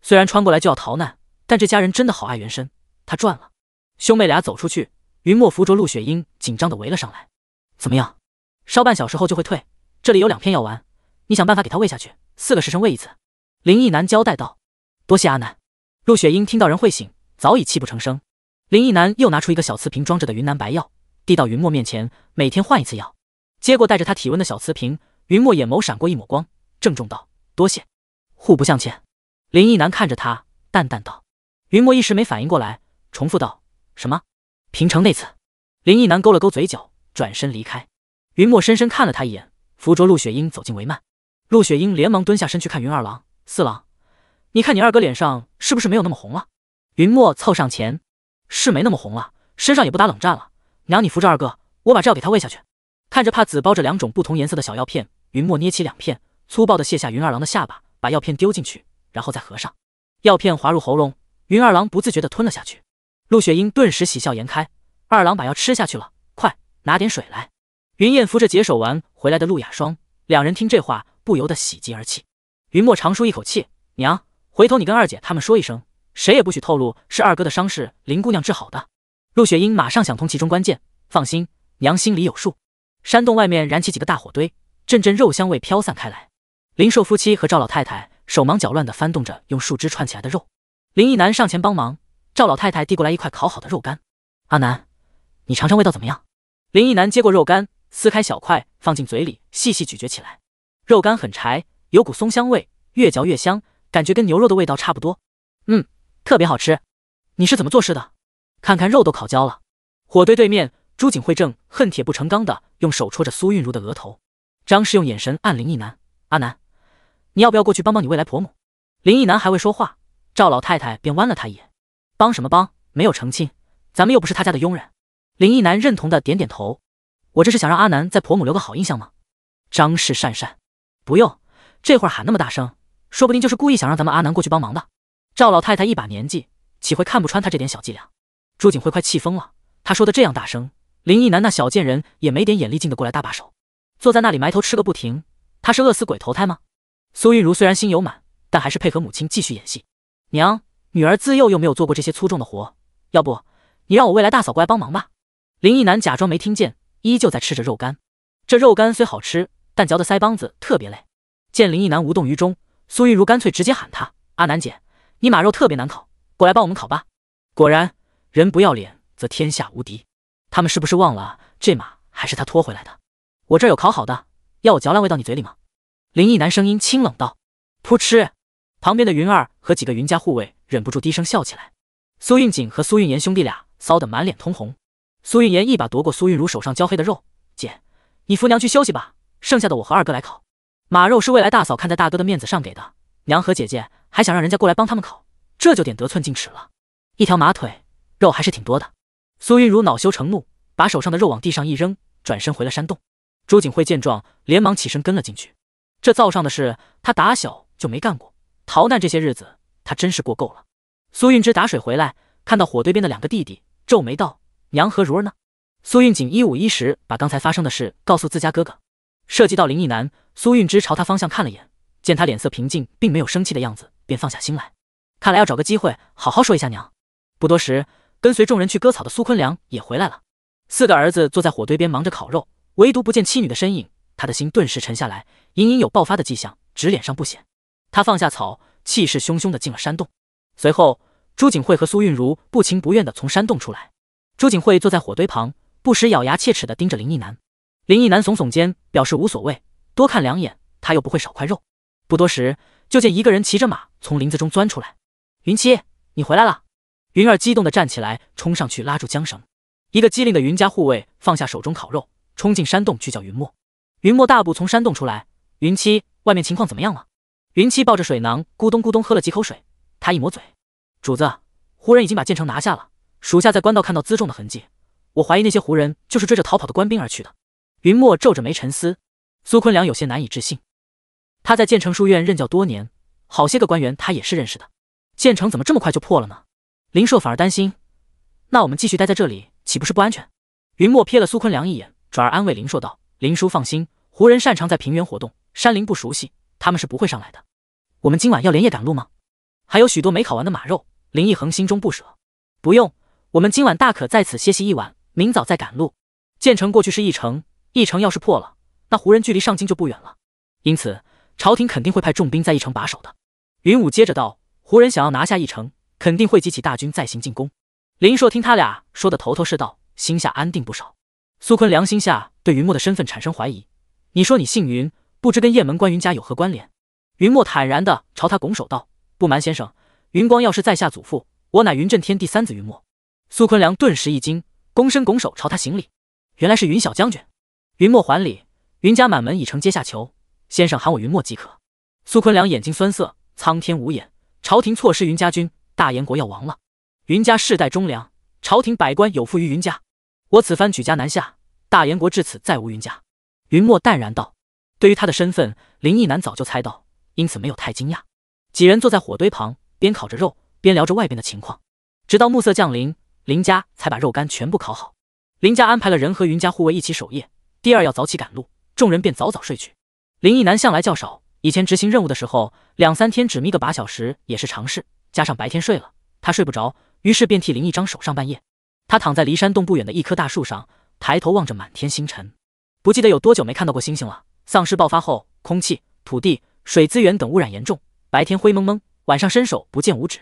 虽然穿过来就要逃难，但这家人真的好爱原身，他赚了。兄妹俩走出去，云墨扶着陆雪英，紧张的围了上来。怎么样？烧半小时后就会退，这里有两片药丸，你想办法给他喂下去，四个时辰喂一次。林毅南交代道。多谢阿南。陆雪英听到人会醒，早已泣不成声。林毅南又拿出一个小瓷瓶装着的云南白药，递到云墨面前，每天换一次药。接过带着他体温的小瓷瓶，云墨眼眸闪过一抹光，郑重道：多谢，互不相欠。林毅南看着他，淡淡道：“云墨一时没反应过来，重复道：‘什么？平城那次？’”林毅南勾了勾嘴角，转身离开。云墨深深看了他一眼，扶着陆雪英走进帷幔。陆雪英连忙蹲下身去看云二郎、四郎：“你看你二哥脸上是不是没有那么红了？”云墨凑上前：“是没那么红了，身上也不打冷战了。娘，你扶着二哥，我把这药给他喂下去。”看着帕子包着两种不同颜色的小药片，云墨捏起两片，粗暴的卸下云二郎的下巴，把药片丢进去。然后再合上，药片滑入喉咙，云二郎不自觉的吞了下去。陆雪英顿时喜笑颜开，二郎把药吃下去了，快拿点水来。云燕扶着解手完回来的陆雅霜，两人听这话不由得喜极而泣。云墨长舒一口气，娘，回头你跟二姐他们说一声，谁也不许透露是二哥的伤势林姑娘治好的。陆雪英马上想通其中关键，放心，娘心里有数。山洞外面燃起几个大火堆，阵阵肉香味飘散开来。林寿夫妻和赵老太太。手忙脚乱的翻动着用树枝串起来的肉，林毅南上前帮忙。赵老太太递过来一块烤好的肉干，阿南，你尝尝味道怎么样？林毅南接过肉干，撕开小块，放进嘴里细细咀嚼起来。肉干很柴，有股松香味，越嚼越香，感觉跟牛肉的味道差不多。嗯，特别好吃。你是怎么做事的？看看肉都烤焦了。火堆对面，朱景惠正恨铁不成钢的用手戳着苏韵如的额头，张氏用眼神暗林毅男，阿南。你要不要过去帮帮你未来婆母？林毅男还未说话，赵老太太便弯了他一眼：“帮什么帮？没有成亲，咱们又不是他家的佣人。”林毅男认同的点点头：“我这是想让阿南在婆母留个好印象吗？”张氏讪讪：“不用，这会儿喊那么大声，说不定就是故意想让咱们阿南过去帮忙的。”赵老太太一把年纪，岂会看不穿他这点小伎俩？朱景辉快气疯了，他说的这样大声，林毅男那小贱人也没点眼力劲的过来搭把手，坐在那里埋头吃个不停，他是饿死鬼投胎吗？苏玉如虽然心有满，但还是配合母亲继续演戏。娘，女儿自幼又没有做过这些粗重的活，要不你让我未来大嫂过来帮忙吧？林毅南假装没听见，依旧在吃着肉干。这肉干虽好吃，但嚼的腮帮子特别累。见林毅南无动于衷，苏玉如干脆直接喊他：“阿南姐，你马肉特别难烤，过来帮我们烤吧。”果然，人不要脸则天下无敌。他们是不是忘了这马还是他拖回来的？我这有烤好的，要我嚼烂喂到你嘴里吗？林毅男声音清冷道：“噗嗤！”旁边的云儿和几个云家护卫忍不住低声笑起来。苏韵锦和苏韵言兄弟俩臊得满脸通红。苏韵言一把夺过苏韵如手上焦黑的肉：“姐，你扶娘去休息吧，剩下的我和二哥来烤。马肉是未来大嫂看在大哥的面子上给的，娘和姐姐还想让人家过来帮他们烤，这就点得寸进尺了。一条马腿肉还是挺多的。”苏韵如恼羞成怒，把手上的肉往地上一扔，转身回了山洞。朱景辉见状，连忙起身跟了进去。这灶上的事，他打小就没干过。逃难这些日子，他真是过够了。苏运之打水回来，看到火堆边的两个弟弟，皱眉道：“娘和如儿呢？”苏运锦一五一十把刚才发生的事告诉自家哥哥，涉及到林毅南。苏运之朝他方向看了眼，见他脸色平静，并没有生气的样子，便放下心来。看来要找个机会好好说一下娘。不多时，跟随众人去割草的苏坤良也回来了。四个儿子坐在火堆边忙着烤肉，唯独不见妻女的身影。他的心顿时沉下来，隐隐有爆发的迹象，只脸上不显。他放下草，气势汹汹的进了山洞。随后，朱景惠和苏韵如不情不愿的从山洞出来。朱景惠坐在火堆旁，不时咬牙切齿的盯着林毅南。林毅南耸耸肩，表示无所谓，多看两眼他又不会少块肉。不多时，就见一个人骑着马从林子中钻出来。“云七，你回来了！”云儿激动的站起来，冲上去拉住缰绳。一个机灵的云家护卫放下手中烤肉，冲进山洞去叫云墨。云墨大步从山洞出来，云七，外面情况怎么样了？云七抱着水囊，咕咚咕咚喝了几口水。他一抹嘴，主子，胡人已经把建城拿下了，属下在官道看到辎重的痕迹，我怀疑那些胡人就是追着逃跑的官兵而去的。云墨皱着眉沉思，苏昆良有些难以置信，他在建城书院任教多年，好些个官员他也是认识的，建城怎么这么快就破了呢？林硕反而担心，那我们继续待在这里岂不是不安全？云墨瞥了苏昆良一眼，转而安慰林硕道。林叔放心，胡人擅长在平原活动，山林不熟悉，他们是不会上来的。我们今晚要连夜赶路吗？还有许多没烤完的马肉。林奕恒心中不舍。不用，我们今晚大可在此歇息一晚，明早再赶路。建成过去是一城，一城要是破了，那胡人距离上京就不远了。因此，朝廷肯定会派重兵在一城把守的。云武接着道，胡人想要拿下一城，肯定会集起大军再行进攻。林硕听他俩说的头头是道，心下安定不少。苏坤良心下对云墨的身份产生怀疑。你说你姓云，不知跟雁门关云家有何关联？云墨坦然地朝他拱手道：“不瞒先生，云光要是在下祖父，我乃云震天第三子云墨。”苏坤良顿时一惊，躬身拱手朝他行礼：“原来是云小将军。”云墨还礼：“云家满门已成阶下囚，先生喊我云墨即可。”苏坤良眼睛酸涩：“苍天无眼，朝廷错失云家军，大燕国要亡了。云家世代忠良，朝廷百官有负于云家。”我此番举家南下，大燕国至此再无云家。云墨淡然道：“对于他的身份，林毅南早就猜到，因此没有太惊讶。”几人坐在火堆旁边烤着肉，边聊着外边的情况，直到暮色降临，林家才把肉干全部烤好。林家安排了人和云家护卫一起守夜，第二要早起赶路，众人便早早睡去。林毅南向来较少，以前执行任务的时候，两三天只眯个把小时也是常事。加上白天睡了，他睡不着，于是便替林毅张守上半夜。他躺在离山洞不远的一棵大树上，抬头望着满天星辰，不记得有多久没看到过星星了。丧尸爆发后，空气、土地、水资源等污染严重，白天灰蒙蒙，晚上伸手不见五指。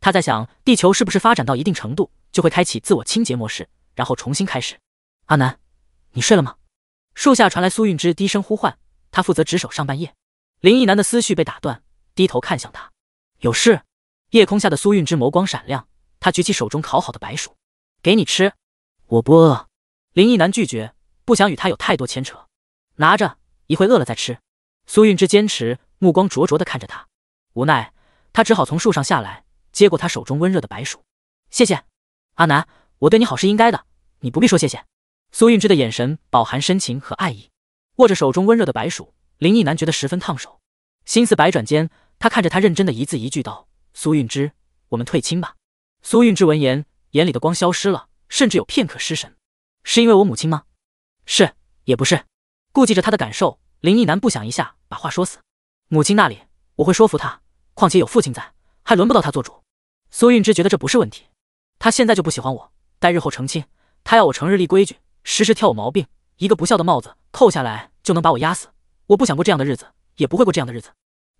他在想，地球是不是发展到一定程度就会开启自我清洁模式，然后重新开始？阿南，你睡了吗？树下传来苏韵之低声呼唤。他负责值守上半夜，林一南的思绪被打断，低头看向他，有事？夜空下的苏韵之眸光闪亮，他举起手中烤好的白薯。给你吃，我不饿。林毅南拒绝，不想与他有太多牵扯。拿着，一会饿了再吃。苏韵之坚持，目光灼灼的看着他，无奈，他只好从树上下来，接过他手中温热的白薯。谢谢，阿南，我对你好是应该的，你不必说谢谢。苏韵之的眼神饱含深情和爱意，握着手中温热的白薯，林毅南觉得十分烫手。心思百转间，他看着他认真的一字一句道：“苏韵之，我们退亲吧。”苏韵之闻言。眼里的光消失了，甚至有片刻失神，是因为我母亲吗？是也不是。顾忌着他的感受，林毅南不想一下把话说死。母亲那里，我会说服他。况且有父亲在，还轮不到他做主。苏韵之觉得这不是问题，他现在就不喜欢我。待日后成亲，他要我成日立规矩，时时挑我毛病，一个不孝的帽子扣下来就能把我压死。我不想过这样的日子，也不会过这样的日子。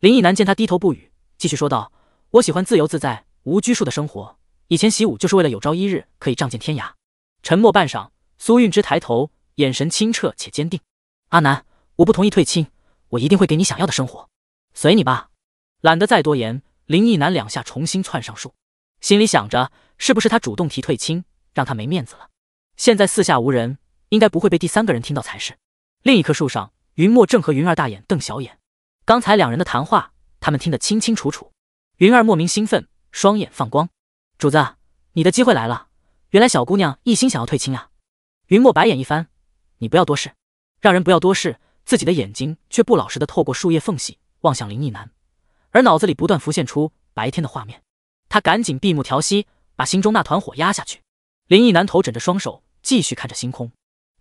林毅南见他低头不语，继续说道：“我喜欢自由自在、无拘束的生活。”以前习武就是为了有朝一日可以仗剑天涯。沉默半晌，苏韵之抬头，眼神清澈且坚定。阿南，我不同意退亲，我一定会给你想要的生活。随你吧。懒得再多言，林毅南两下重新窜上树，心里想着是不是他主动提退亲，让他没面子了。现在四下无人，应该不会被第三个人听到才是。另一棵树上，云墨正和云儿大眼瞪小眼。刚才两人的谈话，他们听得清清楚楚。云儿莫名兴奋，双眼放光。主子，你的机会来了。原来小姑娘一心想要退亲啊！云墨白眼一翻，你不要多事，让人不要多事。自己的眼睛却不老实的透过树叶缝隙望向林逸南，而脑子里不断浮现出白天的画面。他赶紧闭目调息，把心中那团火压下去。林逸南头枕着双手，继续看着星空。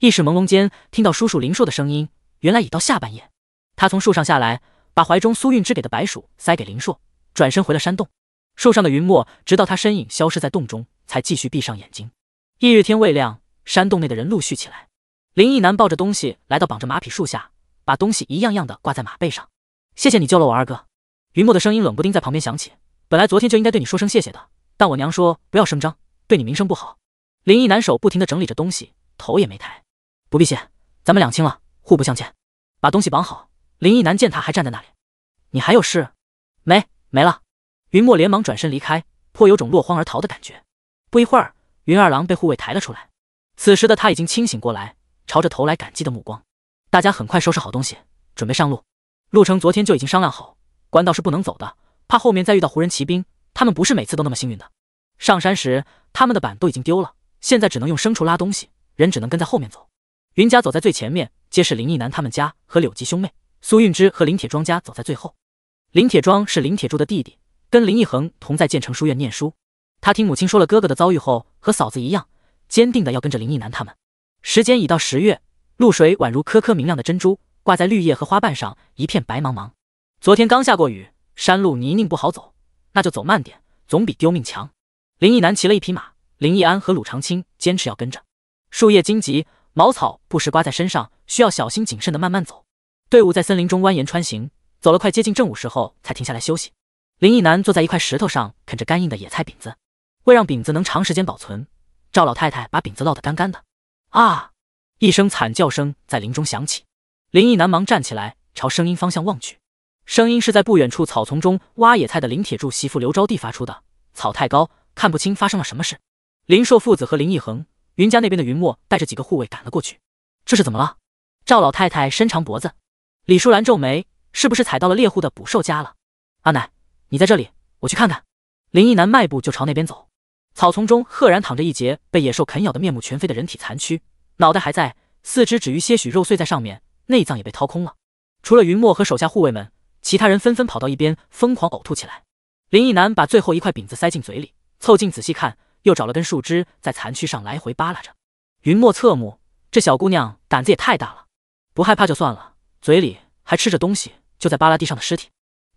意识朦胧间，听到叔叔林硕的声音。原来已到下半夜。他从树上下来，把怀中苏韵之给的白薯塞给林硕，转身回了山洞。树上的云墨，直到他身影消失在洞中，才继续闭上眼睛。翌日天未亮，山洞内的人陆续起来。林毅南抱着东西来到绑着马匹树下，把东西一样样的挂在马背上。谢谢你救了我二哥。云墨的声音冷不丁在旁边响起：“本来昨天就应该对你说声谢谢的，但我娘说不要声张，对你名声不好。”林毅南手不停的整理着东西，头也没抬：“不必谢，咱们两清了，互不相欠。”把东西绑好。林毅南见他还站在那里：“你还有事？没没了。”云墨连忙转身离开，颇有种落荒而逃的感觉。不一会儿，云二郎被护卫抬了出来，此时的他已经清醒过来，朝着投来感激的目光。大家很快收拾好东西，准备上路。路程昨天就已经商量好，官道是不能走的，怕后面再遇到胡人骑兵，他们不是每次都那么幸运的。上山时，他们的板都已经丢了，现在只能用牲畜拉东西，人只能跟在后面走。云家走在最前面，皆是林毅南他们家和柳吉兄妹，苏韵之和林铁庄家走在最后。林铁庄是林铁柱的弟弟。跟林奕恒同在建成书院念书，他听母亲说了哥哥的遭遇后，和嫂子一样，坚定的要跟着林奕南他们。时间已到十月，露水宛如颗颗明亮的珍珠，挂在绿叶和花瓣上，一片白茫茫。昨天刚下过雨，山路泥泞不好走，那就走慢点，总比丢命强。林奕南骑了一匹马，林奕安和鲁长青坚持要跟着，树叶荆棘，茅草不时刮在身上，需要小心谨慎的慢慢走。队伍在森林中蜿蜒穿行，走了快接近正午时候才停下来休息。林毅南坐在一块石头上，啃着干硬的野菜饼子。为让饼子能长时间保存，赵老太太把饼子烙得干干的。啊！一声惨叫声在林中响起，林毅南忙站起来，朝声音方向望去。声音是在不远处草丛中挖野菜的林铁柱媳妇刘招娣发出的。草太高，看不清发生了什么事。林硕父子和林毅恒、云家那边的云墨带着几个护卫赶了过去。这是怎么了？赵老太太伸长脖子，李淑兰皱眉：“是不是踩到了猎户的捕兽夹了？”阿奶。你在这里，我去看看。林毅男迈步就朝那边走，草丛中赫然躺着一截被野兽啃咬的面目全非的人体残躯，脑袋还在，四肢只余些许肉碎在上面，内脏也被掏空了。除了云墨和手下护卫们，其他人纷纷跑到一边，疯狂呕吐起来。林毅男把最后一块饼子塞进嘴里，凑近仔细看，又找了根树枝在残躯上来回扒拉着。云墨侧目，这小姑娘胆子也太大了，不害怕就算了，嘴里还吃着东西，就在扒拉地上的尸体。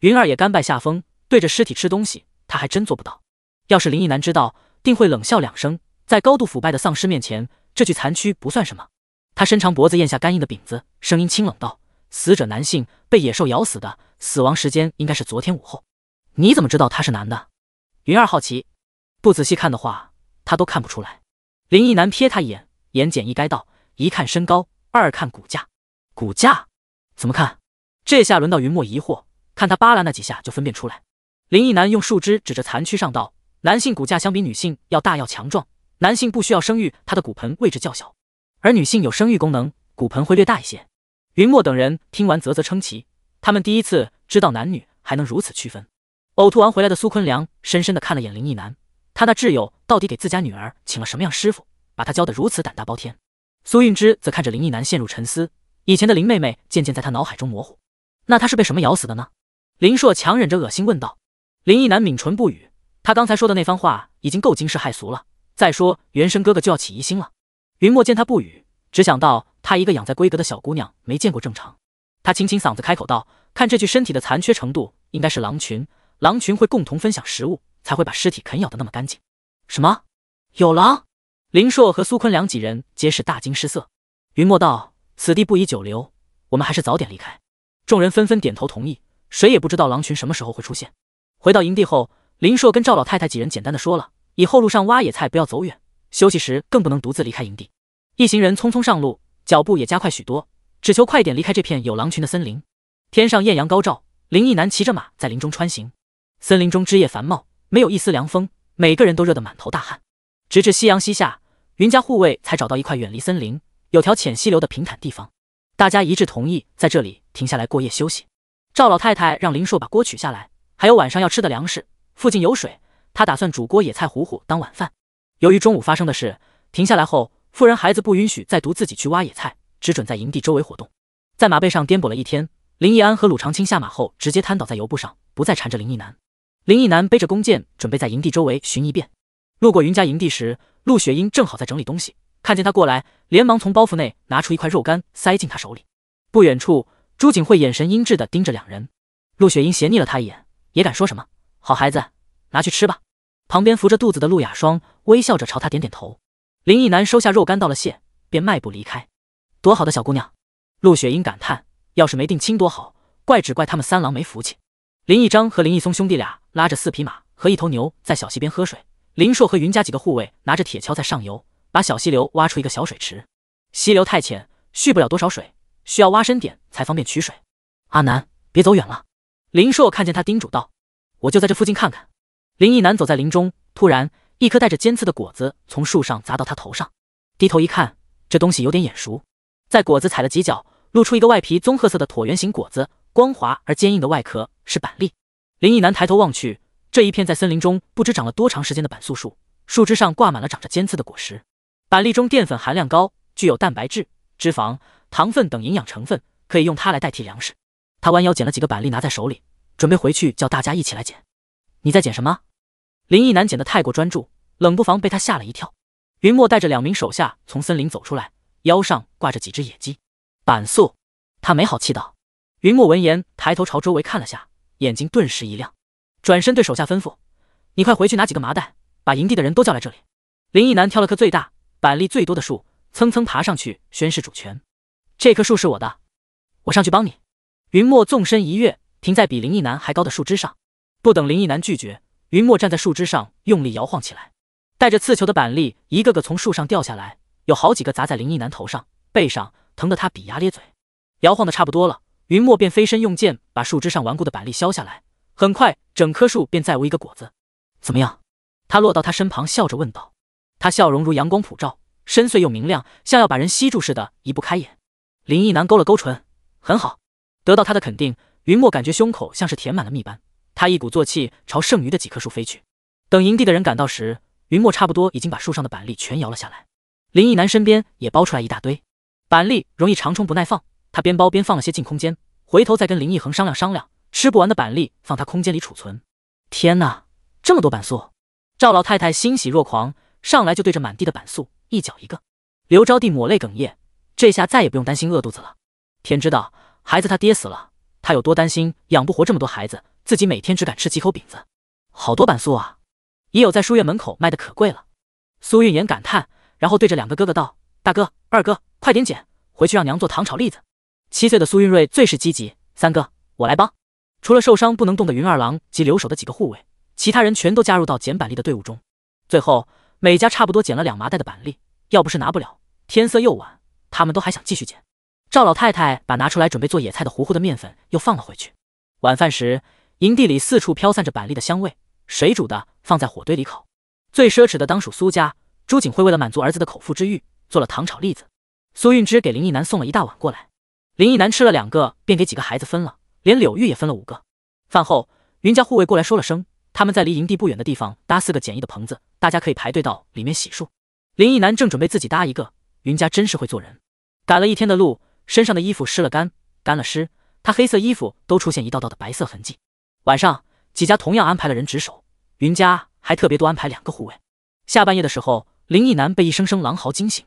云儿也甘拜下风。对着尸体吃东西，他还真做不到。要是林毅男知道，定会冷笑两声。在高度腐败的丧尸面前，这具残躯不算什么。他伸长脖子咽下干硬的饼子，声音清冷道：“死者男性，被野兽咬死的，死亡时间应该是昨天午后。”你怎么知道他是男的？云儿好奇。不仔细看的话，他都看不出来。林毅男瞥他一眼，言简意赅道：“一看身高，二看骨架。骨架？怎么看？”这下轮到云墨疑惑，看他扒拉那几下就分辨出来。林毅男用树枝指着残躯上道：“男性骨架相比女性要大要强壮，男性不需要生育，他的骨盆位置较小，而女性有生育功能，骨盆会略大一些。”云墨等人听完啧啧称奇，他们第一次知道男女还能如此区分。呕吐完回来的苏坤良深深地看了眼林毅男，他那挚友到底给自家女儿请了什么样师傅，把他教得如此胆大包天？苏韵芝则看着林毅男陷入沉思，以前的林妹妹渐渐在他脑海中模糊。那他是被什么咬死的呢？林硕强忍着恶心问道。林毅男抿唇不语，他刚才说的那番话已经够惊世骇俗了。再说元生哥哥就要起疑心了。云墨见他不语，只想到她一个养在闺阁的小姑娘，没见过正常。他清清嗓子开口道：“看这具身体的残缺程度，应该是狼群。狼群会共同分享食物，才会把尸体啃咬的那么干净。”什么？有狼？林硕和苏坤良几人皆是大惊失色。云墨道：“此地不宜久留，我们还是早点离开。”众人纷纷点头同意。谁也不知道狼群什么时候会出现。回到营地后，林硕跟赵老太太几人简单的说了，以后路上挖野菜不要走远，休息时更不能独自离开营地。一行人匆匆上路，脚步也加快许多，只求快点离开这片有狼群的森林。天上艳阳高照，林毅男骑着马在林中穿行。森林中枝叶繁茂，没有一丝凉风，每个人都热得满头大汗。直至夕阳西下，云家护卫才找到一块远离森林、有条浅溪流的平坦地方，大家一致同意在这里停下来过夜休息。赵老太太让林硕把锅取下来。还有晚上要吃的粮食，附近有水，他打算煮锅野菜糊糊当晚饭。由于中午发生的事，停下来后，妇人孩子不允许再独自去挖野菜，只准在营地周围活动。在马背上颠簸了一天，林毅安和鲁长青下马后直接瘫倒在油布上，不再缠着林毅南。林毅南背着弓箭，准备在营地周围寻一遍。路过云家营地时，陆雪英正好在整理东西，看见他过来，连忙从包袱内拿出一块肉干塞进他手里。不远处，朱景惠眼神阴鸷的盯着两人，陆雪英斜睨了他一眼。也敢说什么？好孩子，拿去吃吧。旁边扶着肚子的陆雅霜微笑着朝他点点头。林毅南收下肉干，道了谢，便迈步离开。多好的小姑娘！陆雪英感叹，要是没定亲多好，怪只怪他们三郎没福气。林毅章和林毅松兄弟俩拉着四匹马和一头牛在小溪边喝水。林硕和云家几个护卫拿着铁锹在上游把小溪流挖出一个小水池。溪流太浅，蓄不了多少水，需要挖深点才方便取水。阿南，别走远了。林硕看见他，叮嘱道：“我就在这附近看看。”林毅南走在林中，突然一颗带着尖刺的果子从树上砸到他头上。低头一看，这东西有点眼熟。在果子踩了几脚，露出一个外皮棕褐色的椭圆形果子，光滑而坚硬的外壳是板栗。林毅南抬头望去，这一片在森林中不知长了多长时间的板栗树，树枝上挂满了长着尖刺的果实。板栗中淀粉含量高，具有蛋白质、脂肪、糖分等营养成分，可以用它来代替粮食。他弯腰捡了几个板栗，拿在手里，准备回去叫大家一起来捡。你在捡什么？林毅男捡的太过专注，冷不防被他吓了一跳。云墨带着两名手下从森林走出来，腰上挂着几只野鸡、板栗，他没好气道：“云墨，闻言抬头朝周围看了下，眼睛顿时一亮，转身对手下吩咐：‘你快回去拿几个麻袋，把营地的人都叫来这里。’”林毅男挑了棵最大、板栗最多的树，蹭蹭爬上去，宣誓主权：“这棵树是我的，我上去帮你。”云墨纵身一跃，停在比林毅男还高的树枝上。不等林毅男拒绝，云墨站在树枝上用力摇晃起来，带着刺球的板栗一个个从树上掉下来，有好几个砸在林毅男头上、背上，疼得他龇牙咧嘴。摇晃的差不多了，云墨便飞身用剑把树枝上顽固的板栗削下来。很快，整棵树便再无一个果子。怎么样？他落到他身旁，笑着问道。他笑容如阳光普照，深邃又明亮，像要把人吸住似的移不开眼。林毅男勾了勾唇，很好。得到他的肯定，云墨感觉胸口像是填满了蜜般，他一鼓作气朝剩余的几棵树飞去。等营地的人赶到时，云墨差不多已经把树上的板栗全摇了下来。林毅南身边也包出来一大堆板栗，容易长冲不耐放，他边包边放了些进空间，回头再跟林毅恒商量商量，吃不完的板栗放他空间里储存。天哪，这么多板栗，赵老太太欣喜若狂，上来就对着满地的板栗，一脚一个。刘招娣抹泪哽咽，这下再也不用担心饿肚子了。天知道。孩子他爹死了，他有多担心养不活这么多孩子，自己每天只敢吃几口饼子。好多板酥啊，也有在书院门口卖的可贵了。苏运言感叹，然后对着两个哥哥道：“大哥，二哥，快点捡，回去让娘做糖炒栗子。”七岁的苏韵瑞最是积极，三哥，我来帮。除了受伤不能动的云二郎及留守的几个护卫，其他人全都加入到捡板栗的队伍中。最后，每家差不多捡了两麻袋的板栗，要不是拿不了，天色又晚，他们都还想继续捡。赵老太太把拿出来准备做野菜的糊糊的面粉又放了回去。晚饭时，营地里四处飘散着板栗的香味，水煮的放在火堆里烤。最奢侈的当属苏家，朱景惠为了满足儿子的口腹之欲，做了糖炒栗子。苏运之给林毅南送了一大碗过来，林毅南吃了两个，便给几个孩子分了，连柳玉也分了五个。饭后，云家护卫过来说了声，他们在离营地不远的地方搭四个简易的棚子，大家可以排队到里面洗漱。林毅南正准备自己搭一个，云家真是会做人，赶了一天的路。身上的衣服湿了干，干了湿，他黑色衣服都出现一道道的白色痕迹。晚上几家同样安排了人值守，云家还特别多安排两个护卫。下半夜的时候，林毅南被一声声狼嚎惊醒，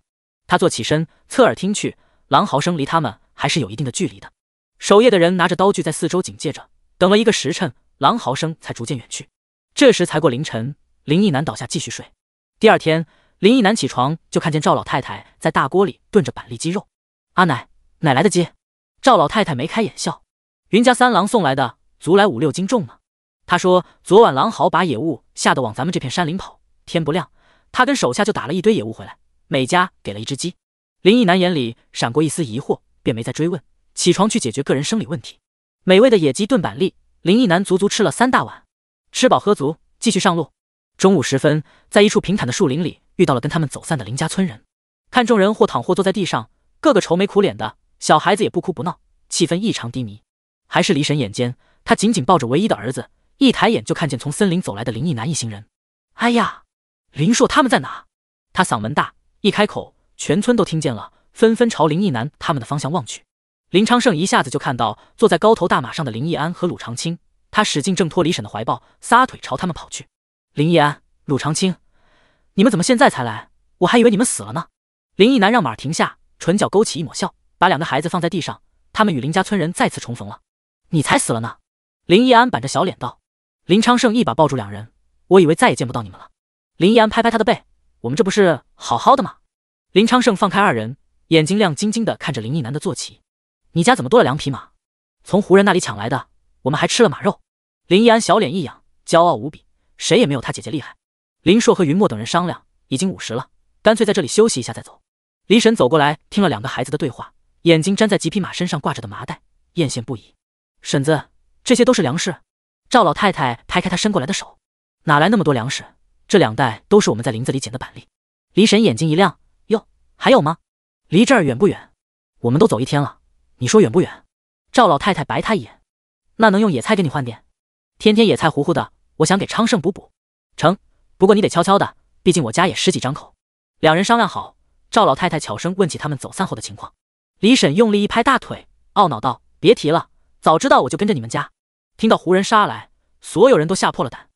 他坐起身，侧耳听去，狼嚎声离他们还是有一定的距离的。守夜的人拿着刀具在四周警戒着，等了一个时辰，狼嚎声才逐渐远去。这时才过凌晨，林毅南倒下继续睡。第二天，林毅南起床就看见赵老太太在大锅里炖着板栗鸡肉，阿奶。哪来的鸡？赵老太太眉开眼笑，云家三郎送来的，足来五六斤重呢。他说昨晚狼嚎把野物吓得往咱们这片山林跑，天不亮他跟手下就打了一堆野物回来，每家给了一只鸡。林毅南眼里闪过一丝疑惑，便没再追问，起床去解决个人生理问题。美味的野鸡炖板栗，林毅南足足吃了三大碗，吃饱喝足，继续上路。中午时分，在一处平坦的树林里，遇到了跟他们走散的林家村人。看众人或躺或坐在地上，个个愁眉苦脸的。小孩子也不哭不闹，气氛异常低迷。还是李婶眼尖，她紧紧抱着唯一的儿子，一抬眼就看见从森林走来的林毅南一行人。哎呀，林硕他们在哪？他嗓门大，一开口，全村都听见了，纷纷朝林毅南他们的方向望去。林昌盛一下子就看到坐在高头大马上的林毅安和鲁长青，他使劲挣脱李婶的怀抱，撒腿朝他们跑去。林毅安、鲁长青，你们怎么现在才来？我还以为你们死了呢。林毅南让马停下，唇角勾起一抹笑。把两个孩子放在地上，他们与林家村人再次重逢了。你才死了呢！林一安板着小脸道。林昌盛一把抱住两人，我以为再也见不到你们了。林一安拍拍他的背，我们这不是好好的吗？林昌盛放开二人，眼睛亮晶晶的看着林一南的坐骑。你家怎么多了两匹马？从胡人那里抢来的，我们还吃了马肉。林一安小脸一仰，骄傲无比，谁也没有他姐姐厉害。林硕和云墨等人商量，已经午时了，干脆在这里休息一下再走。李婶走过来，听了两个孩子的对话。眼睛粘在几匹马身上挂着的麻袋，艳羡不已。婶子，这些都是粮食。赵老太太拍开他伸过来的手，哪来那么多粮食？这两袋都是我们在林子里捡的板栗。离婶眼睛一亮，哟，还有吗？离这儿远不远？我们都走一天了，你说远不远？赵老太太白他一眼，那能用野菜给你换点？天天野菜糊糊的，我想给昌盛补补。成，不过你得悄悄的，毕竟我家也十几张口。两人商量好，赵老太太悄声问起他们走散后的情况。李婶用力一拍大腿，懊恼道：“别提了，早知道我就跟着你们家。”听到胡人杀来，所有人都吓破了胆，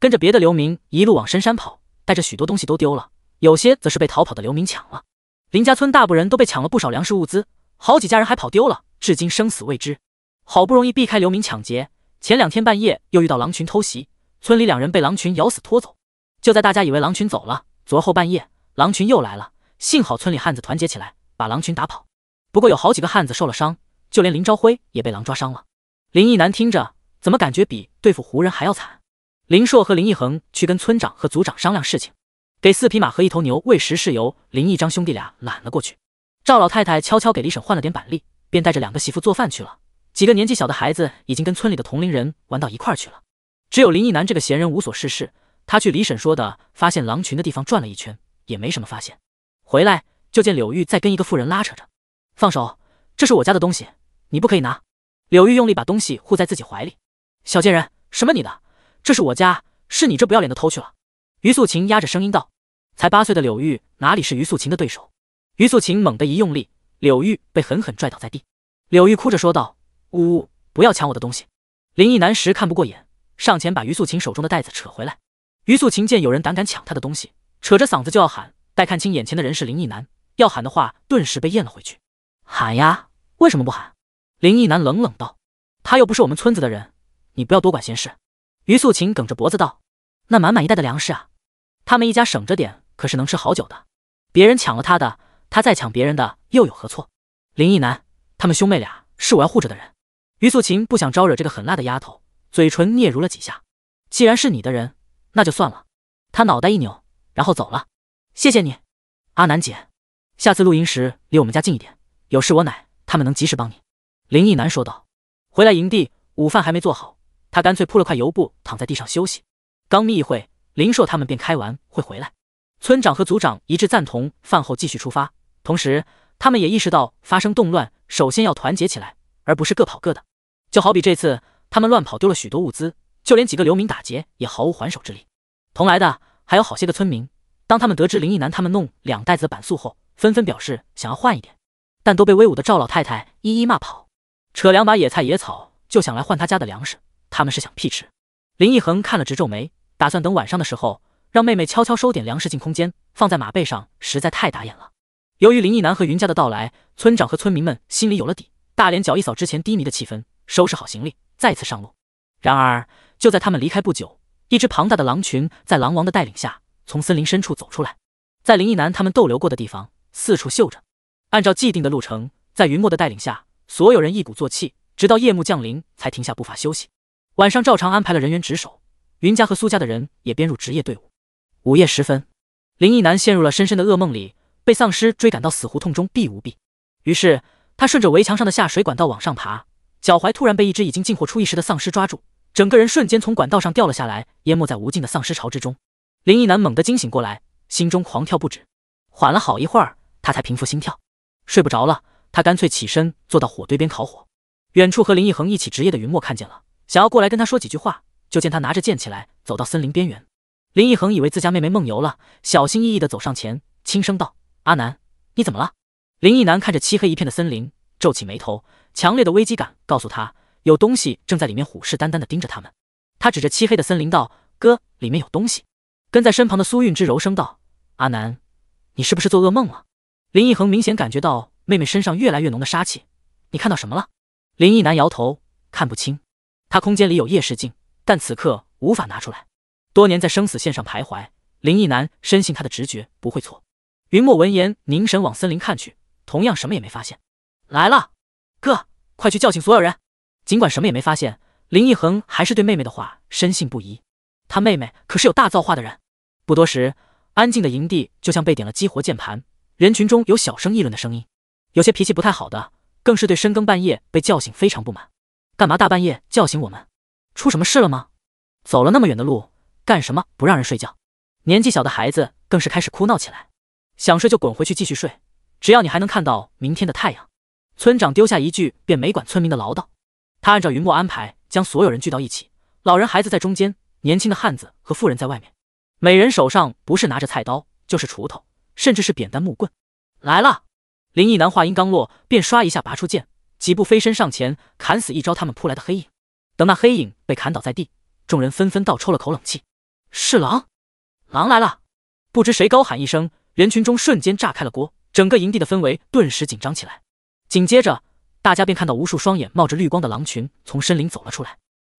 跟着别的流民一路往深山跑，带着许多东西都丢了，有些则是被逃跑的流民抢了。林家村大部人都被抢了不少粮食物资，好几家人还跑丢了，至今生死未知。好不容易避开流民抢劫，前两天半夜又遇到狼群偷袭，村里两人被狼群咬死拖走。就在大家以为狼群走了，昨后半夜狼群又来了，幸好村里汉子团结起来，把狼群打跑。不过有好几个汉子受了伤，就连林朝晖也被狼抓伤了。林毅南听着，怎么感觉比对付胡人还要惨？林硕和林毅恒去跟村长和族长商量事情，给四匹马和一头牛喂食是由林毅章兄弟俩揽了过去。赵老太太悄悄给李婶换了点板栗，便带着两个媳妇做饭去了。几个年纪小的孩子已经跟村里的同龄人玩到一块去了，只有林毅南这个闲人无所事事。他去李婶说的发现狼群的地方转了一圈，也没什么发现。回来就见柳玉在跟一个妇人拉扯着。放手，这是我家的东西，你不可以拿。柳玉用力把东西护在自己怀里。小贱人，什么你的？这是我家，是你这不要脸的偷去了。于素琴压着声音道。才八岁的柳玉哪里是于素琴的对手？于素琴猛地一用力，柳玉被狠狠拽倒在地。柳玉哭着说道：呜，呜，不要抢我的东西。林毅南时看不过眼，上前把于素琴手中的袋子扯回来。于素琴见有人胆敢抢她的东西，扯着嗓子就要喊，待看清眼前的人是林毅南，要喊的话顿时被咽了回去。喊呀！为什么不喊？林毅南冷冷道：“他又不是我们村子的人，你不要多管闲事。”于素琴梗着脖子道：“那满满一袋的粮食啊，他们一家省着点，可是能吃好久的。别人抢了他的，他再抢别人的又有何错？”林毅南，他们兄妹俩是我要护着的人。于素琴不想招惹这个狠辣的丫头，嘴唇嗫嚅了几下：“既然是你的人，那就算了。”他脑袋一扭，然后走了。谢谢你，阿南姐。下次露营时离我们家近一点。有事我奶他们能及时帮你。”林毅南说道。回来营地，午饭还没做好，他干脆铺了块油布躺在地上休息。刚眯一会，林硕他们便开完会回来。村长和组长一致赞同饭后继续出发，同时他们也意识到发生动乱首先要团结起来，而不是各跑各的。就好比这次他们乱跑丢了许多物资，就连几个流民打劫也毫无还手之力。同来的还有好些个村民，当他们得知林毅南他们弄两袋子板粟后，纷纷表示想要换一点。但都被威武的赵老太太一一骂跑，扯两把野菜野草就想来换他家的粮食，他们是想屁吃。林一恒看了直皱眉，打算等晚上的时候让妹妹悄悄收点粮食进空间，放在马背上，实在太打眼了。由于林一南和云家的到来，村长和村民们心里有了底，大脸脚一扫之前低迷的气氛，收拾好行李，再次上路。然而就在他们离开不久，一只庞大的狼群在狼王的带领下从森林深处走出来，在林一南他们逗留过的地方四处嗅着。按照既定的路程，在云墨的带领下，所有人一鼓作气，直到夜幕降临才停下步伐休息。晚上照常安排了人员值守，云家和苏家的人也编入职业队伍。午夜时分，林毅男陷入了深深的噩梦里，被丧尸追赶到死胡同中避无避。于是他顺着围墙上的下水管道往上爬，脚踝突然被一只已经进货出一时的丧尸抓住，整个人瞬间从管道上掉了下来，淹没在无尽的丧尸潮之中。林毅男猛地惊醒过来，心中狂跳不止，缓了好一会儿，他才平复心跳。睡不着了，他干脆起身坐到火堆边烤火。远处和林奕恒一起值夜的云墨看见了，想要过来跟他说几句话，就见他拿着剑起来走到森林边缘。林奕恒以为自家妹妹梦游了，小心翼翼的走上前，轻声道：“阿南，你怎么了？”林奕南看着漆黑一片的森林，皱起眉头，强烈的危机感告诉他有东西正在里面虎视眈眈的盯着他们。他指着漆黑的森林道：“哥，里面有东西。”跟在身旁的苏韵之柔声道：“阿南，你是不是做噩梦了？”林一恒明显感觉到妹妹身上越来越浓的杀气，你看到什么了？林一男摇头，看不清。他空间里有夜视镜，但此刻无法拿出来。多年在生死线上徘徊，林一南深信他的直觉不会错。云墨闻言，凝神往森林看去，同样什么也没发现。来了，哥，快去叫醒所有人！尽管什么也没发现，林一恒还是对妹妹的话深信不疑。他妹妹可是有大造化的人。不多时，安静的营地就像被点了激活键盘。人群中有小声议论的声音，有些脾气不太好的更是对深更半夜被叫醒非常不满。干嘛大半夜叫醒我们？出什么事了吗？走了那么远的路，干什么不让人睡觉？年纪小的孩子更是开始哭闹起来。想睡就滚回去继续睡，只要你还能看到明天的太阳。村长丢下一句，便没管村民的唠叨。他按照云墨安排，将所有人聚到一起，老人孩子在中间，年轻的汉子和妇人在外面，每人手上不是拿着菜刀就是锄头。甚至是扁担、木棍来了。林毅南话音刚落，便唰一下拔出剑，几步飞身上前，砍死一招他们扑来的黑影。等那黑影被砍倒在地，众人纷纷倒抽了口冷气：“是狼，狼来了！”不知谁高喊一声，人群中瞬间炸开了锅，整个营地的氛围顿时紧张起来。紧接着，大家便看到无数双眼冒着绿光的狼群从森林走了出来。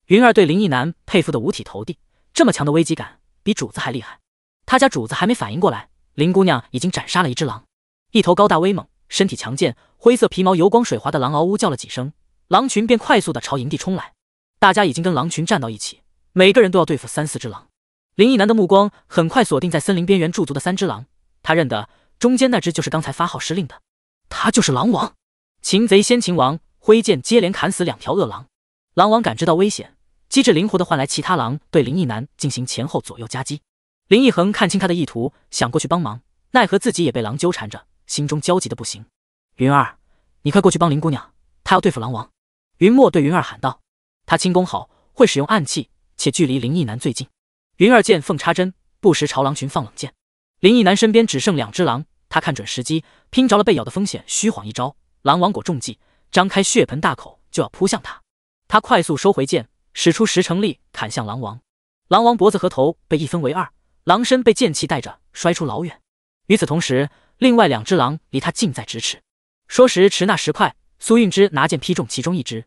云儿对林毅南佩服的五体投地，这么强的危机感，比主子还厉害。他家主子还没反应过来。林姑娘已经斩杀了一只狼，一头高大威猛、身体强健、灰色皮毛油光水滑的狼嗷呜叫了几声，狼群便快速的朝营地冲来。大家已经跟狼群站到一起，每个人都要对付三四只狼。林毅南的目光很快锁定在森林边缘驻足的三只狼，他认得中间那只就是刚才发号施令的，他就是狼王。擒贼先擒王，挥剑接连砍死两条恶狼。狼王感知到危险，机智灵活的换来其他狼对林毅南进行前后左右夹击。林奕恒看清他的意图，想过去帮忙，奈何自己也被狼纠缠着，心中焦急的不行。云儿，你快过去帮林姑娘，她要对付狼王。云墨对云儿喊道：“他轻功好，会使用暗器，且距离林奕南最近。”云儿见缝插针，不时朝狼群放冷箭。林奕南身边只剩两只狼，他看准时机，拼着了被咬的风险，虚晃一招，狼王果中计，张开血盆大口就要扑向他。他快速收回剑，使出十成力砍向狼王。狼王脖子和头被一分为二。狼身被剑气带着摔出老远，与此同时，另外两只狼离他近在咫尺。说时迟，那时快，苏韵之拿剑劈中其中一只。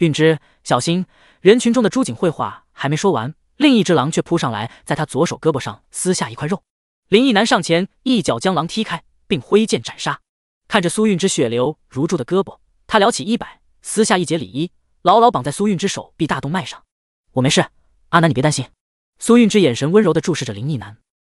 韵之，小心！人群中的朱景绘话还没说完，另一只狼却扑上来，在他左手胳膊上撕下一块肉。林毅男上前一脚将狼踢开，并挥剑斩杀。看着苏韵之血流如注的胳膊，他撩起衣摆，撕下一截里衣，牢牢绑在苏韵之手臂大动脉上。我没事，阿南，你别担心。苏韵之眼神温柔地注视着林毅男，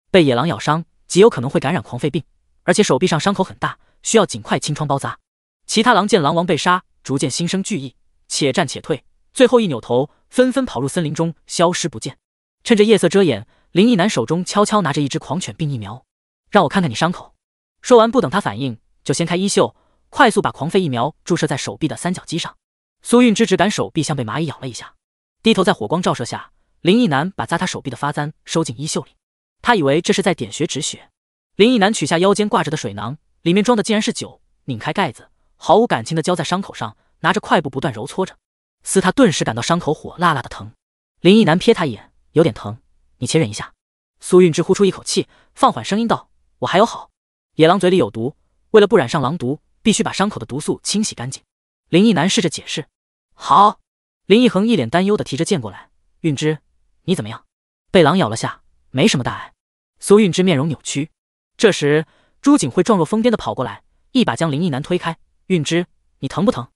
被野狼咬伤，极有可能会感染狂肺病，而且手臂上伤口很大，需要尽快清创包扎。其他狼见狼王被杀，逐渐心生惧意，且战且退，最后一扭头，纷纷跑入森林中，消失不见。趁着夜色遮掩，林毅男手中悄悄拿着一只狂犬病疫苗，让我看看你伤口。说完，不等他反应，就掀开衣袖，快速把狂吠疫苗注射在手臂的三角肌上。苏韵之只感手臂像被蚂蚁咬了一下，低头在火光照射下。林毅男把扎他手臂的发簪收进衣袖里，他以为这是在点穴止血。林毅男取下腰间挂着的水囊，里面装的竟然是酒，拧开盖子，毫无感情的浇在伤口上，拿着快布不断揉搓着。斯他顿时感到伤口火辣辣的疼。林毅男瞥他一眼，有点疼，你且忍一下。苏韵之呼出一口气，放缓声音道：“我还有好，野狼嘴里有毒，为了不染上狼毒，必须把伤口的毒素清洗干净。”林毅男试着解释：“好。”林毅恒一脸担忧的提着剑过来，韵之。你怎么样？被狼咬了下，没什么大碍。苏韵之面容扭曲。这时，朱景慧状若疯癫的跑过来，一把将林毅男推开。韵之，你疼不疼？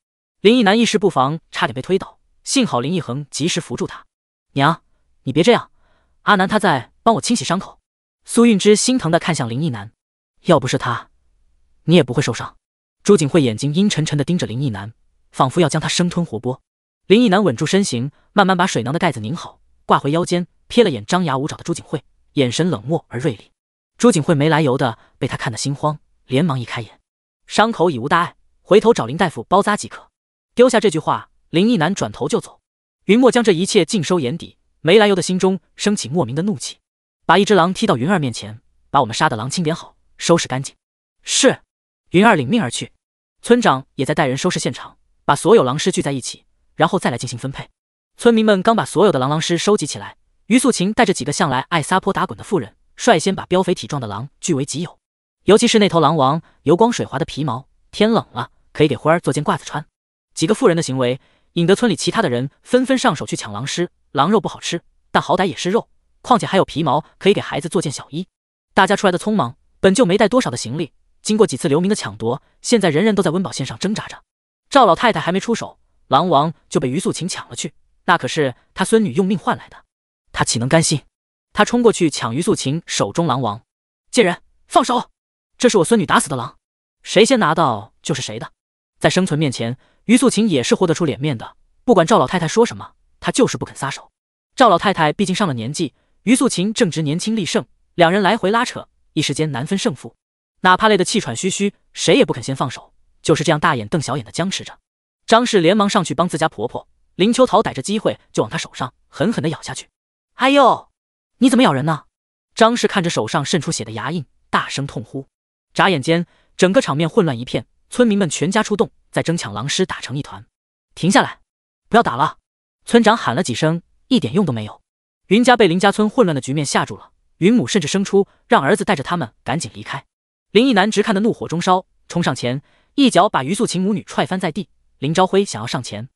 林毅男一时不防，差点被推倒，幸好林毅恒及时扶住他。娘，你别这样，阿南他在帮我清洗伤口。苏韵之心疼的看向林毅男，要不是他，你也不会受伤。朱景慧眼睛阴沉沉的盯着林毅男，仿佛要将他生吞活剥。林毅男稳住身形，慢慢把水囊的盖子拧好。挂回腰间，瞥了眼张牙舞爪的朱景慧，眼神冷漠而锐利。朱景慧没来由的被他看得心慌，连忙移开眼。伤口已无大碍，回头找林大夫包扎即可。丢下这句话，林毅南转头就走。云墨将这一切尽收眼底，没来由的心中升起莫名的怒气，把一只狼踢到云儿面前，把我们杀的狼清点好，收拾干净。是，云儿领命而去。村长也在带人收拾现场，把所有狼尸聚在一起，然后再来进行分配。村民们刚把所有的狼狼尸收集起来，于素琴带着几个向来爱撒泼打滚的妇人，率先把膘肥体壮的狼据为己有。尤其是那头狼王，油光水滑的皮毛，天冷了可以给花儿做件褂子穿。几个妇人的行为，引得村里其他的人纷纷上手去抢狼尸。狼肉不好吃，但好歹也是肉，况且还有皮毛可以给孩子做件小衣。大家出来的匆忙，本就没带多少的行李，经过几次流民的抢夺，现在人人都在温饱线上挣扎着。赵老太太还没出手，狼王就被于素琴抢了去。那可是他孙女用命换来的，他岂能甘心？他冲过去抢于素琴手中狼王，贱人，放手！这是我孙女打死的狼，谁先拿到就是谁的。在生存面前，于素琴也是豁得出脸面的。不管赵老太太说什么，她就是不肯撒手。赵老太太毕竟上了年纪，于素琴正值年轻力盛，两人来回拉扯，一时间难分胜负。哪怕累得气喘吁吁，谁也不肯先放手。就是这样大眼瞪小眼的僵持着，张氏连忙上去帮自家婆婆。林秋桃逮着机会就往他手上狠狠地咬下去，哎呦！你怎么咬人呢？张氏看着手上渗出血的牙印，大声痛呼。眨眼间，整个场面混乱一片，村民们全家出动，在争抢狼尸，打成一团。停下来！不要打了！村长喊了几声，一点用都没有。云家被林家村混乱的局面吓住了，云母甚至生出让儿子带着他们赶紧离开。林毅男直看得怒火中烧，冲上前一脚把于素琴母女踹翻在地。林朝晖想要上前。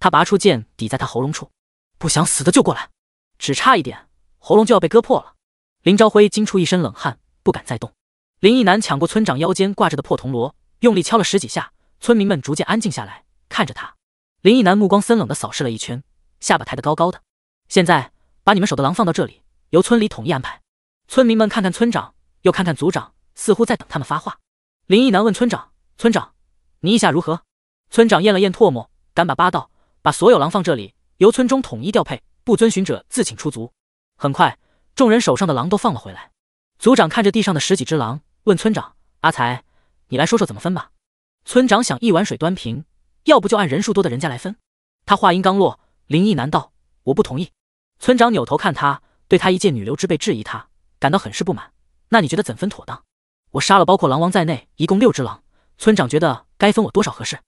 他拔出剑抵在他喉咙处，不想死的就过来，只差一点喉咙就要被割破了。林朝辉惊出一身冷汗，不敢再动。林毅南抢过村长腰间挂着的破铜锣，用力敲了十几下，村民们逐渐安静下来，看着他。林毅南目光森冷的扫视了一圈，下巴抬得高高的。现在把你们守的狼放到这里，由村里统一安排。村民们看看村长，又看看族长，似乎在等他们发话。林毅南问村长：“村长，你意下如何？”村长咽了咽唾沫，干巴巴道。把所有狼放这里，由村中统一调配，不遵循者自请出族。很快，众人手上的狼都放了回来。族长看着地上的十几只狼，问村长阿才：“你来说说怎么分吧。”村长想一碗水端平，要不就按人数多的人家来分。他话音刚落，林毅男道：“我不同意。”村长扭头看他，对他一介女流之辈质疑他，感到很是不满。那你觉得怎分妥当？我杀了包括狼王在内一共六只狼，村长觉得该分我多少合适？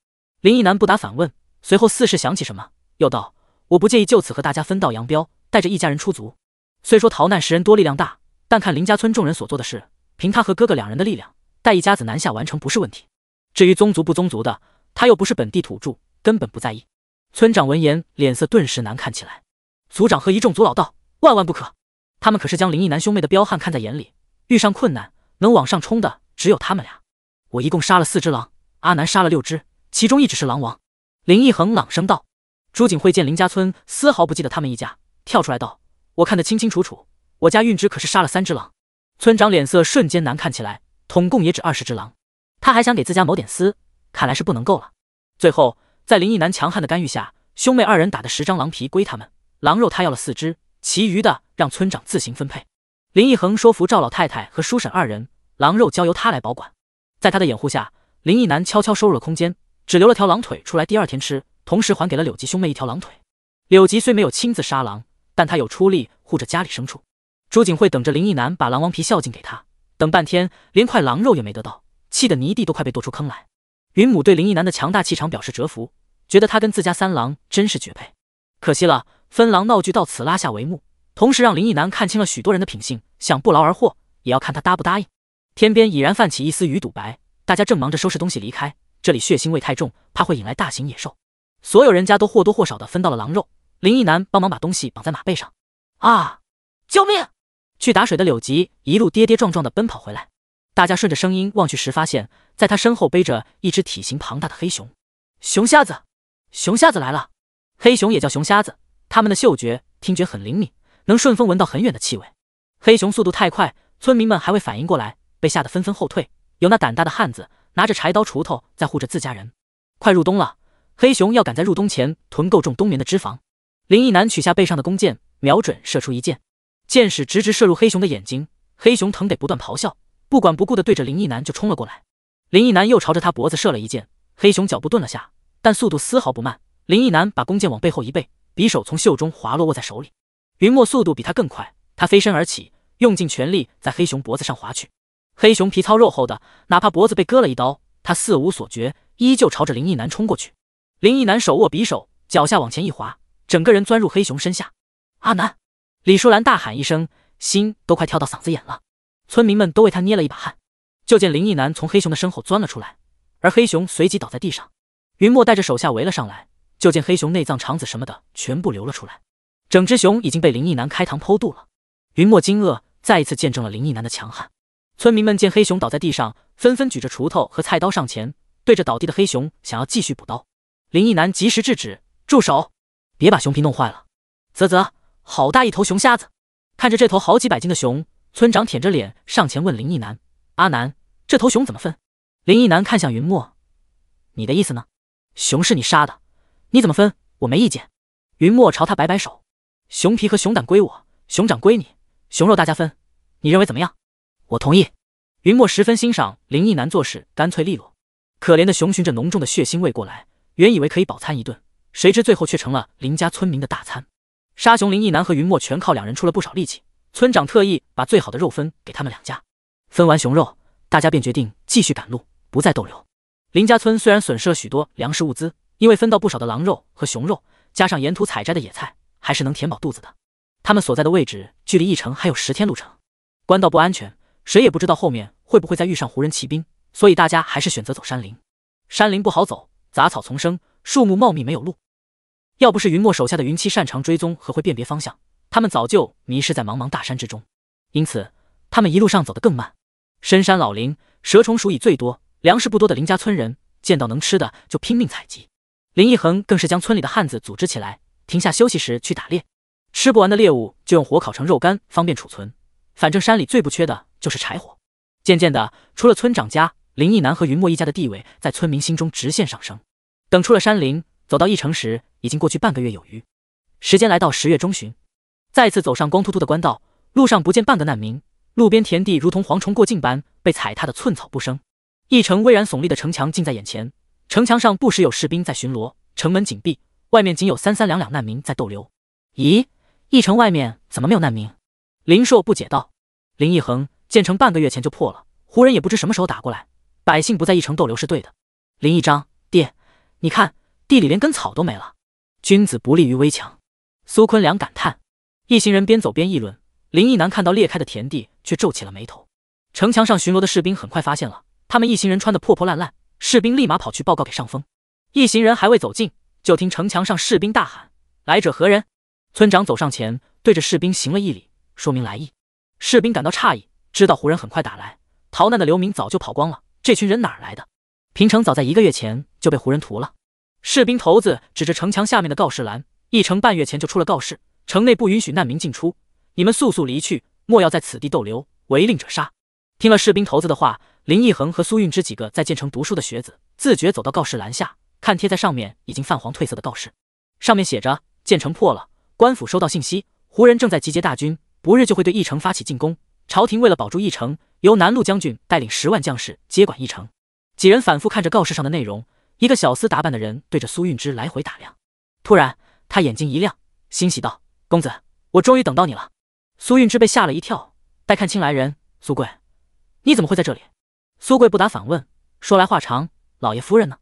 林毅南不答反问。随后，似是想起什么，又道：“我不介意就此和大家分道扬镳，带着一家人出族。虽说逃难时人多力量大，但看林家村众人所做的事，凭他和哥哥两人的力量，带一家子南下完成不是问题。至于宗族不宗族的，他又不是本地土著，根本不在意。”村长闻言，脸色顿时难看起来。族长和一众族老道：“万万不可！他们可是将林毅南兄妹的彪悍看在眼里，遇上困难能往上冲的只有他们俩。我一共杀了四只狼，阿南杀了六只，其中一只是狼王。”林奕恒朗声道：“朱景慧见林家村丝毫不记得他们一家，跳出来道：‘我看得清清楚楚，我家运之可是杀了三只狼。’村长脸色瞬间难看起来，统共也只二十只狼，他还想给自家谋点私，看来是不能够了。最后，在林奕南强悍的干预下，兄妹二人打的十张狼皮归他们，狼肉他要了四只，其余的让村长自行分配。林奕恒说服赵老太太和叔婶二人，狼肉交由他来保管。在他的掩护下，林奕南悄悄收入了空间。”只留了条狼腿出来，第二天吃。同时还给了柳吉兄妹一条狼腿。柳吉虽没有亲自杀狼，但他有出力护着家里牲畜。朱景惠等着林毅南把狼王皮孝敬给他，等半天连块狼肉也没得到，气得泥地都快被剁出坑来。云母对林毅南的强大气场表示折服，觉得他跟自家三郎真是绝配。可惜了，分狼闹剧到此拉下帷幕，同时让林毅南看清了许多人的品性。想不劳而获，也要看他答不答应。天边已然泛起一丝鱼肚白，大家正忙着收拾东西离开。这里血腥味太重，怕会引来大型野兽。所有人家都或多或少的分到了狼肉。林一男帮忙把东西绑在马背上。啊！救命！去打水的柳吉一路跌跌撞撞的奔跑回来。大家顺着声音望去时，发现在他身后背着一只体型庞大的黑熊。熊瞎子，熊瞎子来了！黑熊也叫熊瞎子，他们的嗅觉、听觉很灵敏，能顺风闻到很远的气味。黑熊速度太快，村民们还未反应过来，被吓得纷纷后退。有那胆大的汉子。拿着柴刀、锄头在护着自家人。快入冬了，黑熊要赶在入冬前囤够种冬眠的脂肪。林毅南取下背上的弓箭，瞄准射出一箭，箭矢直直射入黑熊的眼睛。黑熊疼得不断咆哮，不管不顾的对着林毅南就冲了过来。林毅南又朝着他脖子射了一箭，黑熊脚步顿了下，但速度丝毫不慢。林毅南把弓箭往背后一背，匕首从袖中滑落，握在手里。云墨速度比他更快，他飞身而起，用尽全力在黑熊脖子上划去。黑熊皮糙肉厚的，哪怕脖子被割了一刀，他似无所觉，依旧朝着林毅男冲过去。林毅男手握匕首，脚下往前一滑，整个人钻入黑熊身下。阿南，李淑兰大喊一声，心都快跳到嗓子眼了。村民们都为他捏了一把汗。就见林毅男从黑熊的身后钻了出来，而黑熊随即倒在地上。云墨带着手下围了上来，就见黑熊内脏、肠子什么的全部流了出来，整只熊已经被林毅男开膛剖肚了。云墨惊愕，再一次见证了林毅男的强悍。村民们见黑熊倒在地上，纷纷举着锄头和菜刀上前，对着倒地的黑熊想要继续补刀。林毅男及时制止：“住手，别把熊皮弄坏了。”“啧啧，好大一头熊瞎子！”看着这头好几百斤的熊，村长舔着脸上前问林毅男：“阿南，这头熊怎么分？”林毅男看向云墨：“你的意思呢？”“熊是你杀的，你怎么分？我没意见。”云墨朝他摆摆手：“熊皮和熊胆归我，熊掌归你，熊肉大家分，你认为怎么样？”我同意，云墨十分欣赏林毅南做事干脆利落。可怜的熊循着浓重的血腥味过来，原以为可以饱餐一顿，谁知最后却成了林家村民的大餐。杀熊，林毅南和云墨全靠两人出了不少力气。村长特意把最好的肉分给他们两家。分完熊肉，大家便决定继续赶路，不再逗留。林家村虽然损失了许多粮食物资，因为分到不少的狼肉和熊肉，加上沿途采摘的野菜，还是能填饱肚子的。他们所在的位置距离一城还有十天路程，官道不安全。谁也不知道后面会不会再遇上胡人骑兵，所以大家还是选择走山林。山林不好走，杂草丛生，树木茂密，没有路。要不是云墨手下的云七擅长追踪和会辨别方向，他们早就迷失在茫茫大山之中。因此，他们一路上走得更慢。深山老林，蛇虫鼠蚁最多，粮食不多的林家村人见到能吃的就拼命采集。林一恒更是将村里的汉子组织起来，停下休息时去打猎，吃不完的猎物就用火烤成肉干，方便储存。反正山里最不缺的。就是柴火。渐渐的，除了村长家，林毅南和云墨一家的地位在村民心中直线上升。等出了山林，走到义城时，已经过去半个月有余。时间来到十月中旬，再次走上光秃秃的官道，路上不见半个难民，路边田地如同蝗虫过境般被踩踏的寸草不生。义城巍然耸立的城墙近在眼前，城墙上不时有士兵在巡逻，城门紧闭，外面仅有三三两两难民在逗留。咦，义城外面怎么没有难民？林硕不解道。林毅恒。建成半个月前就破了，胡人也不知什么时候打过来，百姓不在一城逗留是对的。林一章，爹，你看地里连根草都没了。君子不立于危墙。苏坤良感叹。一行人边走边议论。林一南看到裂开的田地，却皱起了眉头。城墙上巡逻的士兵很快发现了他们一行人穿的破破烂烂，士兵立马跑去报告给上峰。一行人还未走近，就听城墙上士兵大喊：“来者何人？”村长走上前，对着士兵行了一礼，说明来意。士兵感到诧异。知道胡人很快打来，逃难的流民早就跑光了。这群人哪来的？平城早在一个月前就被胡人屠了。士兵头子指着城墙下面的告示栏：“一城半月前就出了告示，城内不允许难民进出，你们速速离去，莫要在此地逗留，违令者杀。”听了士兵头子的话，林奕恒和苏运之几个在建城读书的学子，自觉走到告示栏下，看贴在上面已经泛黄褪色的告示，上面写着：“建城破了，官府收到信息，胡人正在集结大军，不日就会对义城发起进攻。”朝廷为了保住议城，由南路将军带领十万将士接管议城。几人反复看着告示上的内容，一个小厮打扮的人对着苏运之来回打量，突然他眼睛一亮，欣喜道：“公子，我终于等到你了。”苏运之被吓了一跳，待看清来人，苏贵，你怎么会在这里？苏贵不答反问：“说来话长，老爷夫人呢？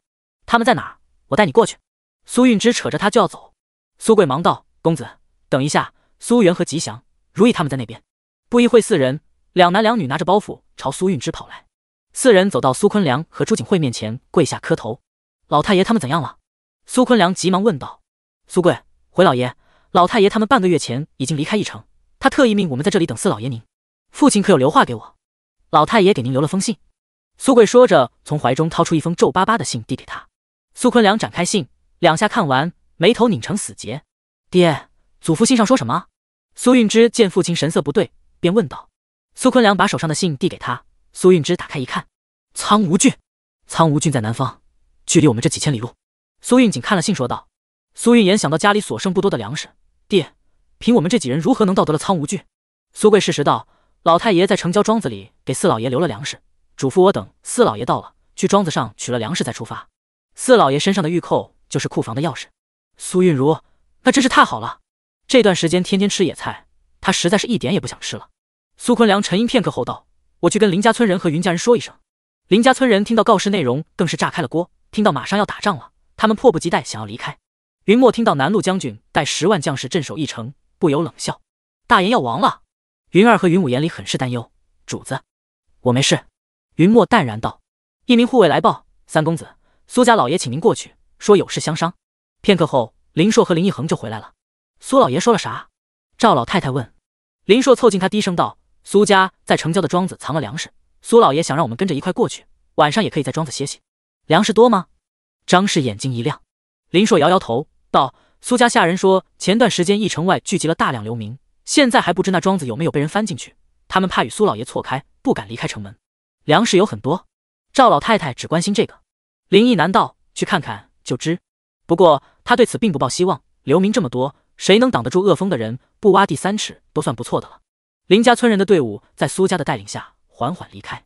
他们在哪？我带你过去。”苏运之扯着他就要走，苏贵忙道：“公子，等一下，苏元和吉祥、如意他们在那边。”不一会，四人两男两女拿着包袱朝苏运之跑来。四人走到苏坤良和朱景惠面前，跪下磕头。老太爷他们怎样了？苏坤良急忙问道。苏贵回老爷，老太爷他们半个月前已经离开一城，他特意命我们在这里等四老爷您。父亲可有留话给我？老太爷给您留了封信。苏贵说着，从怀中掏出一封皱巴巴的信，递给他。苏坤良展开信，两下看完，眉头拧成死结。爹，祖父信上说什么？苏运之见父亲神色不对。便问道：“苏坤良把手上的信递给他，苏运芝打开一看，苍梧郡，苍梧郡在南方，距离我们这几千里路。”苏韵锦看了信说道：“苏韵言想到家里所剩不多的粮食，爹，凭我们这几人如何能到得了苍梧郡？”苏贵适时道：“老太爷在城郊庄子里给四老爷留了粮食，嘱咐我等四老爷到了去庄子上取了粮食再出发。四老爷身上的玉扣就是库房的钥匙。”苏韵如：“那真是太好了，这段时间天天吃野菜。”他实在是一点也不想吃了。苏坤良沉吟片刻后道：“我去跟林家村人和云家人说一声。”林家村人听到告示内容，更是炸开了锅。听到马上要打仗了，他们迫不及待想要离开。云墨听到南路将军带十万将士镇守一城，不由冷笑：“大爷要亡了。”云儿和云母眼里很是担忧：“主子，我没事。”云墨淡然道。一名护卫来报：“三公子，苏家老爷请您过去，说有事相商。”片刻后，林硕和林一恒就回来了。苏老爷说了啥？赵老太太问，林硕凑近他低声道：“苏家在城郊的庄子藏了粮食，苏老爷想让我们跟着一块过去，晚上也可以在庄子歇息。粮食多吗？”张氏眼睛一亮，林硕摇摇头道：“苏家下人说，前段时间一城外聚集了大量流民，现在还不知那庄子有没有被人翻进去。他们怕与苏老爷错开，不敢离开城门。粮食有很多。”赵老太太只关心这个，林毅难道去看看就知？不过他对此并不抱希望，流民这么多。谁能挡得住恶风的人？不挖地三尺都算不错的了。林家村人的队伍在苏家的带领下缓缓离开，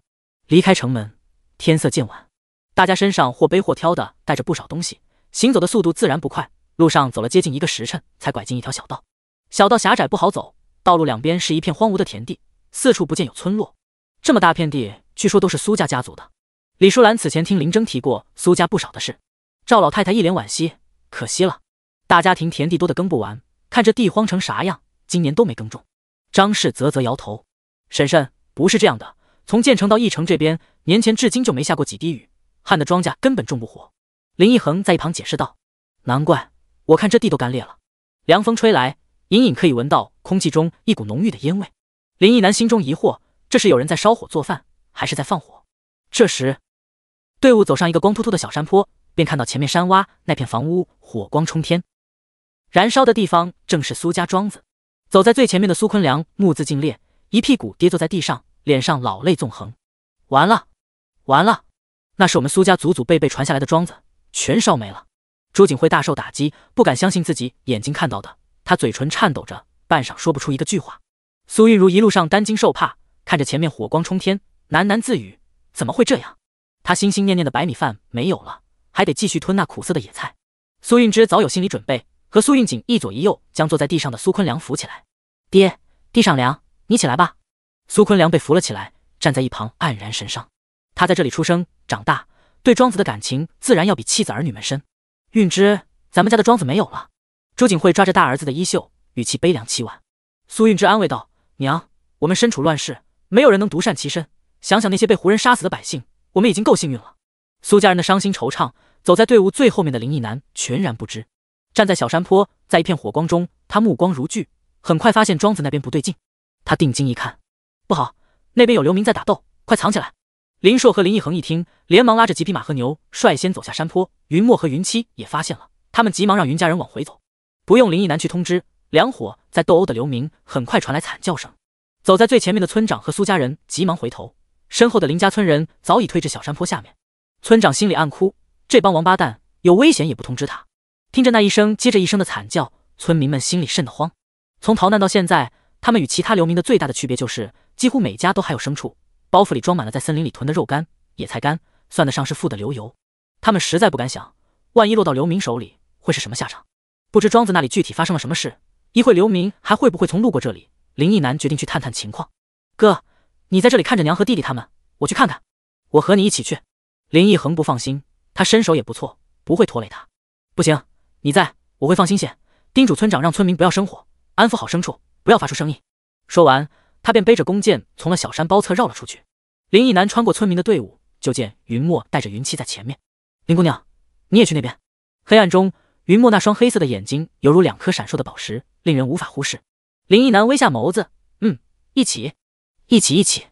离开城门。天色渐晚，大家身上或背或挑的带着不少东西，行走的速度自然不快。路上走了接近一个时辰，才拐进一条小道。小道狭窄不好走，道路两边是一片荒芜的田地，四处不见有村落。这么大片地，据说都是苏家家族的。李淑兰此前听林征提过苏家不少的事。赵老太太一脸惋惜：“可惜了。”大家庭田地多的耕不完，看这地荒成啥样，今年都没耕种。张氏啧啧摇头：“婶婶，不是这样的，从建成到义城这边，年前至今就没下过几滴雨，旱的庄稼根本种不活。”林奕恒在一旁解释道：“难怪，我看这地都干裂了。”凉风吹来，隐隐可以闻到空气中一股浓郁的烟味。林奕南心中疑惑：这是有人在烧火做饭，还是在放火？这时，队伍走上一个光秃秃的小山坡，便看到前面山洼那片房屋火光冲天。燃烧的地方正是苏家庄子。走在最前面的苏坤良目字尽裂，一屁股跌坐在地上，脸上老泪纵横。完了，完了！那是我们苏家祖祖辈辈传下来的庄子，全烧没了。朱景辉大受打击，不敢相信自己眼睛看到的。他嘴唇颤抖着，半晌说不出一个句话。苏韵如一路上担惊受怕，看着前面火光冲天，喃喃自语：“怎么会这样？”他心心念念的白米饭没有了，还得继续吞那苦涩的野菜。苏韵之早有心理准备。和苏韵锦一左一右将坐在地上的苏坤良扶起来。爹，地上凉，你起来吧。苏坤良被扶了起来，站在一旁黯然神伤。他在这里出生长大，对庄子的感情自然要比妻子儿女们深。运之，咱们家的庄子没有了。朱景惠抓着大儿子的衣袖，语气悲凉凄婉。苏运之安慰道：“娘，我们身处乱世，没有人能独善其身。想想那些被胡人杀死的百姓，我们已经够幸运了。”苏家人的伤心惆怅，走在队伍最后面的林毅南全然不知。站在小山坡，在一片火光中，他目光如炬。很快发现庄子那边不对劲，他定睛一看，不好，那边有流民在打斗，快藏起来！林硕和林一恒一听，连忙拉着几匹马和牛，率先走下山坡。云墨和云七也发现了，他们急忙让云家人往回走。不用林一南去通知，两伙在斗殴的流民很快传来惨叫声。走在最前面的村长和苏家人急忙回头，身后的林家村人早已退至小山坡下面。村长心里暗哭，这帮王八蛋，有危险也不通知他。听着那一声接着一声的惨叫，村民们心里瘆得慌。从逃难到现在，他们与其他流民的最大的区别就是，几乎每家都还有牲畜，包袱里装满了在森林里囤的肉干、野菜干，算得上是富得流油。他们实在不敢想，万一落到流民手里会是什么下场。不知庄子那里具体发生了什么事，一会流民还会不会从路过这里？林毅南决定去探探情况。哥，你在这里看着娘和弟弟他们，我去看看。我和你一起去。林毅恒不放心，他身手也不错，不会拖累他。不行。你在，我会放心些。叮嘱村长，让村民不要生火，安抚好牲畜，不要发出声音。说完，他便背着弓箭从了小山包侧绕了出去。林毅南穿过村民的队伍，就见云墨带着云七在前面。林姑娘，你也去那边。黑暗中，云墨那双黑色的眼睛犹如两颗闪烁的宝石，令人无法忽视。林毅南微下眸子，嗯，一起，一起，一起。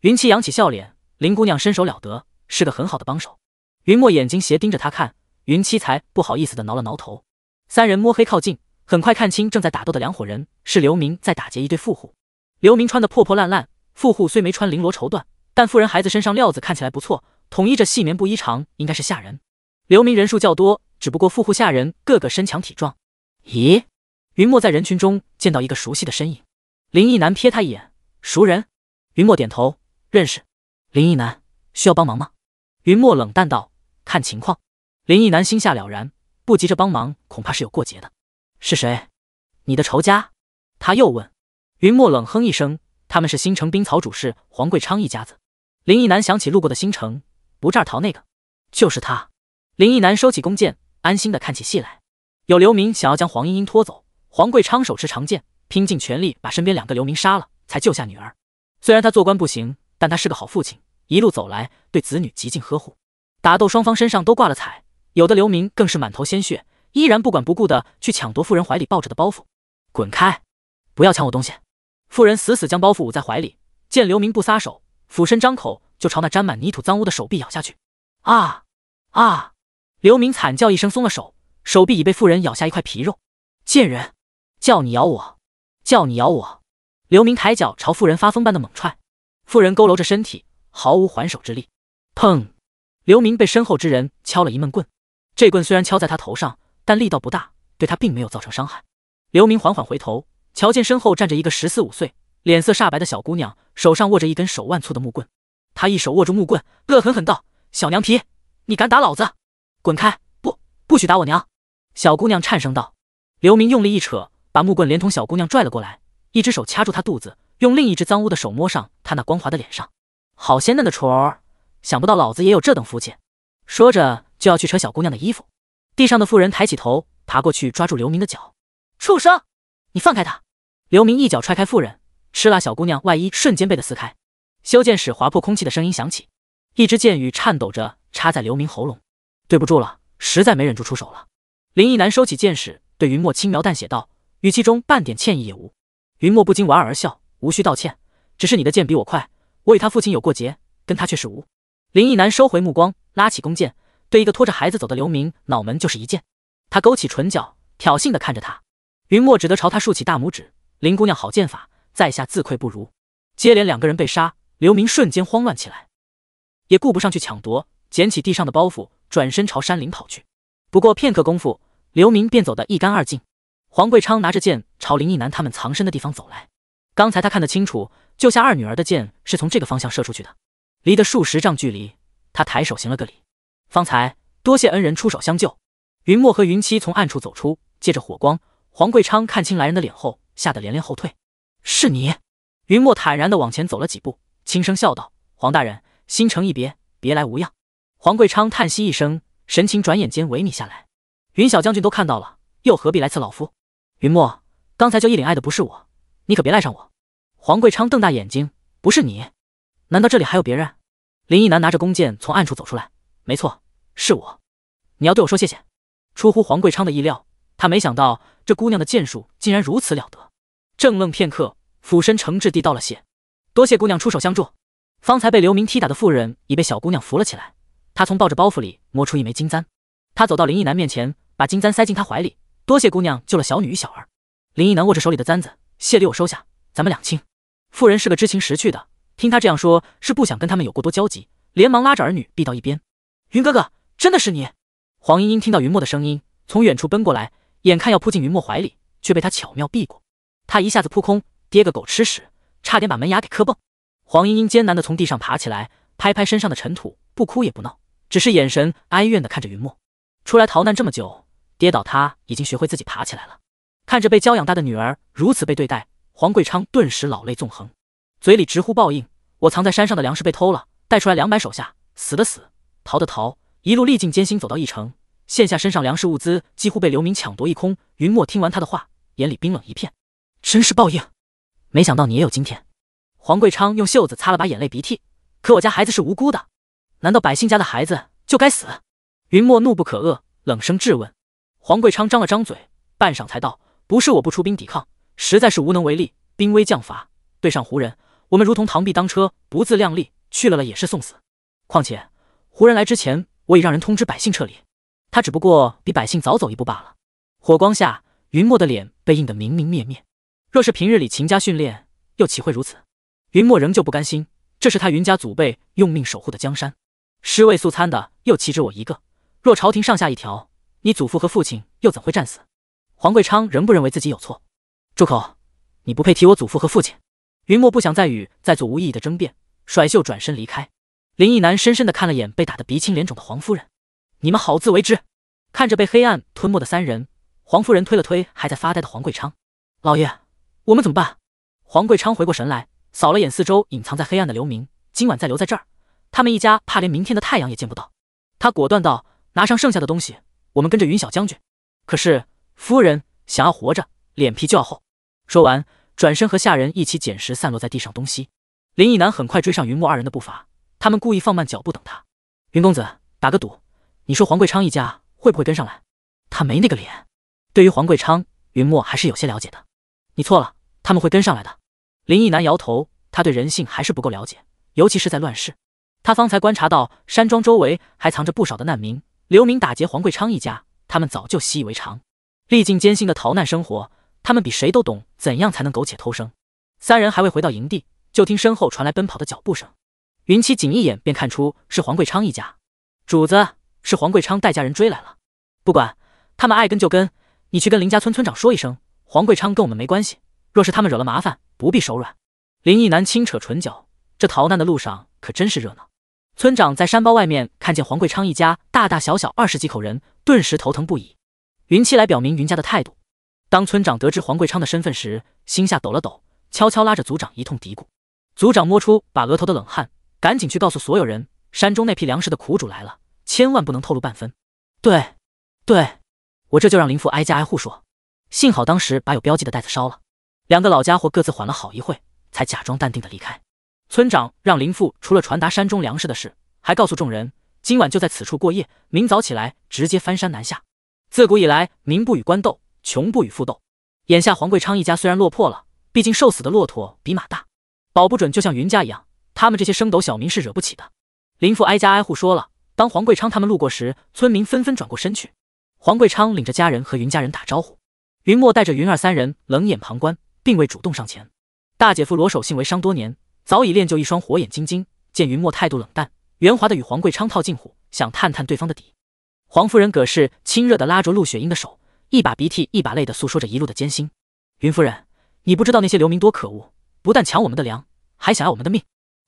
云七扬起笑脸，林姑娘身手了得，是个很好的帮手。云墨眼睛斜盯着他看。云七才不好意思的挠了挠头，三人摸黑靠近，很快看清正在打斗的两伙人，是刘明在打劫一对富户。刘明穿的破破烂烂，富户虽没穿绫罗绸缎，但富人孩子身上料子看起来不错，统一着细棉布衣裳，应该是下人。刘明人数较多，只不过富户下人个个身强体壮。咦，云墨在人群中见到一个熟悉的身影，林毅南瞥他一眼，熟人。云墨点头，认识。林毅南需要帮忙吗？云墨冷淡道，看情况。林毅南心下了然，不急着帮忙，恐怕是有过节的。是谁？你的仇家？他又问。云墨冷哼一声：“他们是新城兵曹主事黄贵昌一家子。”林毅南想起路过的新城，不儿逃那个，就是他。林毅南收起弓箭，安心的看起戏来。有流民想要将黄莺莺拖走，黄贵昌手持长剑，拼尽全力把身边两个流民杀了，才救下女儿。虽然他做官不行，但他是个好父亲，一路走来对子女极尽呵护。打斗双方身上都挂了彩。有的流民更是满头鲜血，依然不管不顾的去抢夺妇人怀里抱着的包袱。滚开！不要抢我东西！妇人死死将包袱捂在怀里，见流民不撒手，俯身张口就朝那沾满泥土脏污的手臂咬下去。啊啊！流民惨叫一声松了手，手臂已被妇人咬下一块皮肉。贱人，叫你咬我！叫你咬我！流民抬脚朝妇人发疯般的猛踹，妇人佝偻着身体，毫无还手之力。砰！流民被身后之人敲了一闷棍。这棍虽然敲在他头上，但力道不大，对他并没有造成伤害。刘明缓缓回头，瞧见身后站着一个十四五岁、脸色煞白的小姑娘，手上握着一根手腕粗的木棍。他一手握住木棍，恶狠狠道：“小娘皮，你敢打老子？滚开！不不许打我娘！”小姑娘颤声道。刘明用力一扯，把木棍连同小姑娘拽了过来，一只手掐住她肚子，用另一只脏污的手摸上她那光滑的脸上。好鲜嫩的虫儿，想不到老子也有这等福气。说着。就要去扯小姑娘的衣服，地上的妇人抬起头，爬过去抓住刘明的脚。畜生，你放开他！刘明一脚踹开妇人，吃辣小姑娘外衣瞬间被他撕开。修剑使划破空气的声音响起，一支剑雨颤抖着插在刘明喉咙。对不住了，实在没忍住出手了。林毅南收起剑矢，对云墨轻描淡写道，语气中半点歉意也无。云墨不禁莞尔而笑，无需道歉，只是你的剑比我快。我与他父亲有过节，跟他却是无。林毅南收回目光，拉起弓箭。对一个拖着孩子走的刘明，脑门就是一剑。他勾起唇角，挑衅的看着他。云墨只得朝他竖起大拇指：“林姑娘好剑法，在下自愧不如。”接连两个人被杀，刘明瞬间慌乱起来，也顾不上去抢夺，捡起地上的包袱，转身朝山林跑去。不过片刻功夫，刘明便走得一干二净。黄贵昌拿着剑朝林一南他们藏身的地方走来。刚才他看得清楚，救下二女儿的剑是从这个方向射出去的，离得数十丈距离。他抬手行了个礼。方才多谢恩人出手相救，云墨和云七从暗处走出，借着火光，黄贵昌看清来人的脸后，吓得连连后退。是你？云墨坦然地往前走了几步，轻声笑道：“黄大人，心诚一别，别来无恙。”黄贵昌叹息一声，神情转眼间萎靡下来。云小将军都看到了，又何必来刺老夫？云墨，刚才就一脸爱的不是我，你可别赖上我。黄贵昌瞪大眼睛：“不是你？难道这里还有别人？”林毅南拿着弓箭从暗处走出来，没错。是我，你要对我说谢谢。出乎黄贵昌的意料，他没想到这姑娘的剑术竟然如此了得。正愣片刻，俯身诚挚地道了谢：“多谢姑娘出手相助。”方才被刘明踢打的妇人已被小姑娘扶了起来。她从抱着包袱里摸出一枚金簪，她走到林毅南面前，把金簪塞进他怀里：“多谢姑娘救了小女与小儿。”林毅南握着手里的簪子：“谢礼我收下，咱们两清。”妇人是个知情识趣的，听他这样说，是不想跟他们有过多交集，连忙拉着儿女避到一边。云哥哥。真的是你！黄莺莺听到云墨的声音，从远处奔过来，眼看要扑进云墨怀里，却被他巧妙避过。他一下子扑空，跌个狗吃屎，差点把门牙给磕蹦。黄莺莺艰难地从地上爬起来，拍拍身上的尘土，不哭也不闹，只是眼神哀怨地看着云墨。出来逃难这么久，跌倒他已经学会自己爬起来了。看着被娇养大的女儿如此被对待，黄贵昌顿时老泪纵横，嘴里直呼报应：“我藏在山上的粮食被偷了，带出来两百手下，死的死，逃的逃。”一路历尽艰辛走到一城，现下身上粮食物资几乎被流民抢夺一空。云墨听完他的话，眼里冰冷一片，真是报应。没想到你也有今天。黄贵昌用袖子擦了把眼泪鼻涕，可我家孩子是无辜的，难道百姓家的孩子就该死？云墨怒不可遏，冷声质问。黄贵昌张了张嘴，半晌才道：“不是我不出兵抵抗，实在是无能为力。兵危将乏，对上胡人，我们如同螳臂当车，不自量力，去了了也是送死。况且胡人来之前。”我已让人通知百姓撤离，他只不过比百姓早走一步罢了。火光下，云墨的脸被映得明明灭灭。若是平日里秦家训练，又岂会如此？云墨仍旧不甘心，这是他云家祖辈用命守护的江山，尸位素餐的又岂止我一个？若朝廷上下一条，你祖父和父亲又怎会战死？黄贵昌仍不认为自己有错。住口！你不配提我祖父和父亲。云墨不想再与再做无意义的争辩，甩袖转身离开。林毅南深深地看了眼被打得鼻青脸肿的黄夫人：“你们好自为之。”看着被黑暗吞没的三人，黄夫人推了推还在发呆的黄贵昌：“老爷，我们怎么办？”黄贵昌回过神来，扫了眼四周隐藏在黑暗的流民：“今晚再留在这儿，他们一家怕连明天的太阳也见不到。”他果断道：“拿上剩下的东西，我们跟着云小将军。”可是夫人想要活着，脸皮就要厚。说完，转身和下人一起捡拾散落在地上东西。林毅南很快追上云墨二人的步伐。他们故意放慢脚步等他，云公子打个赌，你说黄贵昌一家会不会跟上来？他没那个脸。对于黄贵昌，云墨还是有些了解的。你错了，他们会跟上来的。林毅南摇头，他对人性还是不够了解，尤其是在乱世。他方才观察到，山庄周围还藏着不少的难民、流民打劫黄贵昌一家，他们早就习以为常。历尽艰辛的逃难生活，他们比谁都懂怎样才能苟且偷生。三人还未回到营地，就听身后传来奔跑的脚步声。云七仅一眼便看出是黄贵昌一家，主子是黄贵昌带家人追来了。不管他们爱跟就跟，你去跟林家村村长说一声，黄贵昌跟我们没关系。若是他们惹了麻烦，不必手软。林毅南轻扯唇角，这逃难的路上可真是热闹。村长在山包外面看见黄贵昌一家大大小小二十几口人，顿时头疼不已。云七来表明云家的态度。当村长得知黄贵昌的身份时，心下抖了抖，悄悄拉着族长一通嘀咕。族长摸出把额头的冷汗。赶紧去告诉所有人，山中那批粮食的苦主来了，千万不能透露半分。对，对，我这就让林父挨家挨户说。幸好当时把有标记的袋子烧了。两个老家伙各自缓了好一会，才假装淡定的离开。村长让林父除了传达山中粮食的事，还告诉众人，今晚就在此处过夜，明早起来直接翻山南下。自古以来，民不与官斗，穷不与富斗。眼下黄贵昌一家虽然落魄了，毕竟瘦死的骆驼比马大，保不准就像云家一样。他们这些升斗小民是惹不起的。林父挨家挨户说了。当黄贵昌他们路过时，村民纷纷转过身去。黄贵昌领着家人和云家人打招呼。云墨带着云儿三人冷眼旁观，并未主动上前。大姐夫罗守信为商多年，早已练就一双火眼金睛。见云墨态度冷淡，圆滑的与黄贵昌套近乎，想探探对方的底。黄夫人葛氏亲热的拉着陆雪英的手，一把鼻涕一把泪的诉说着一路的艰辛。云夫人，你不知道那些流民多可恶，不但抢我们的粮，还想要我们的命。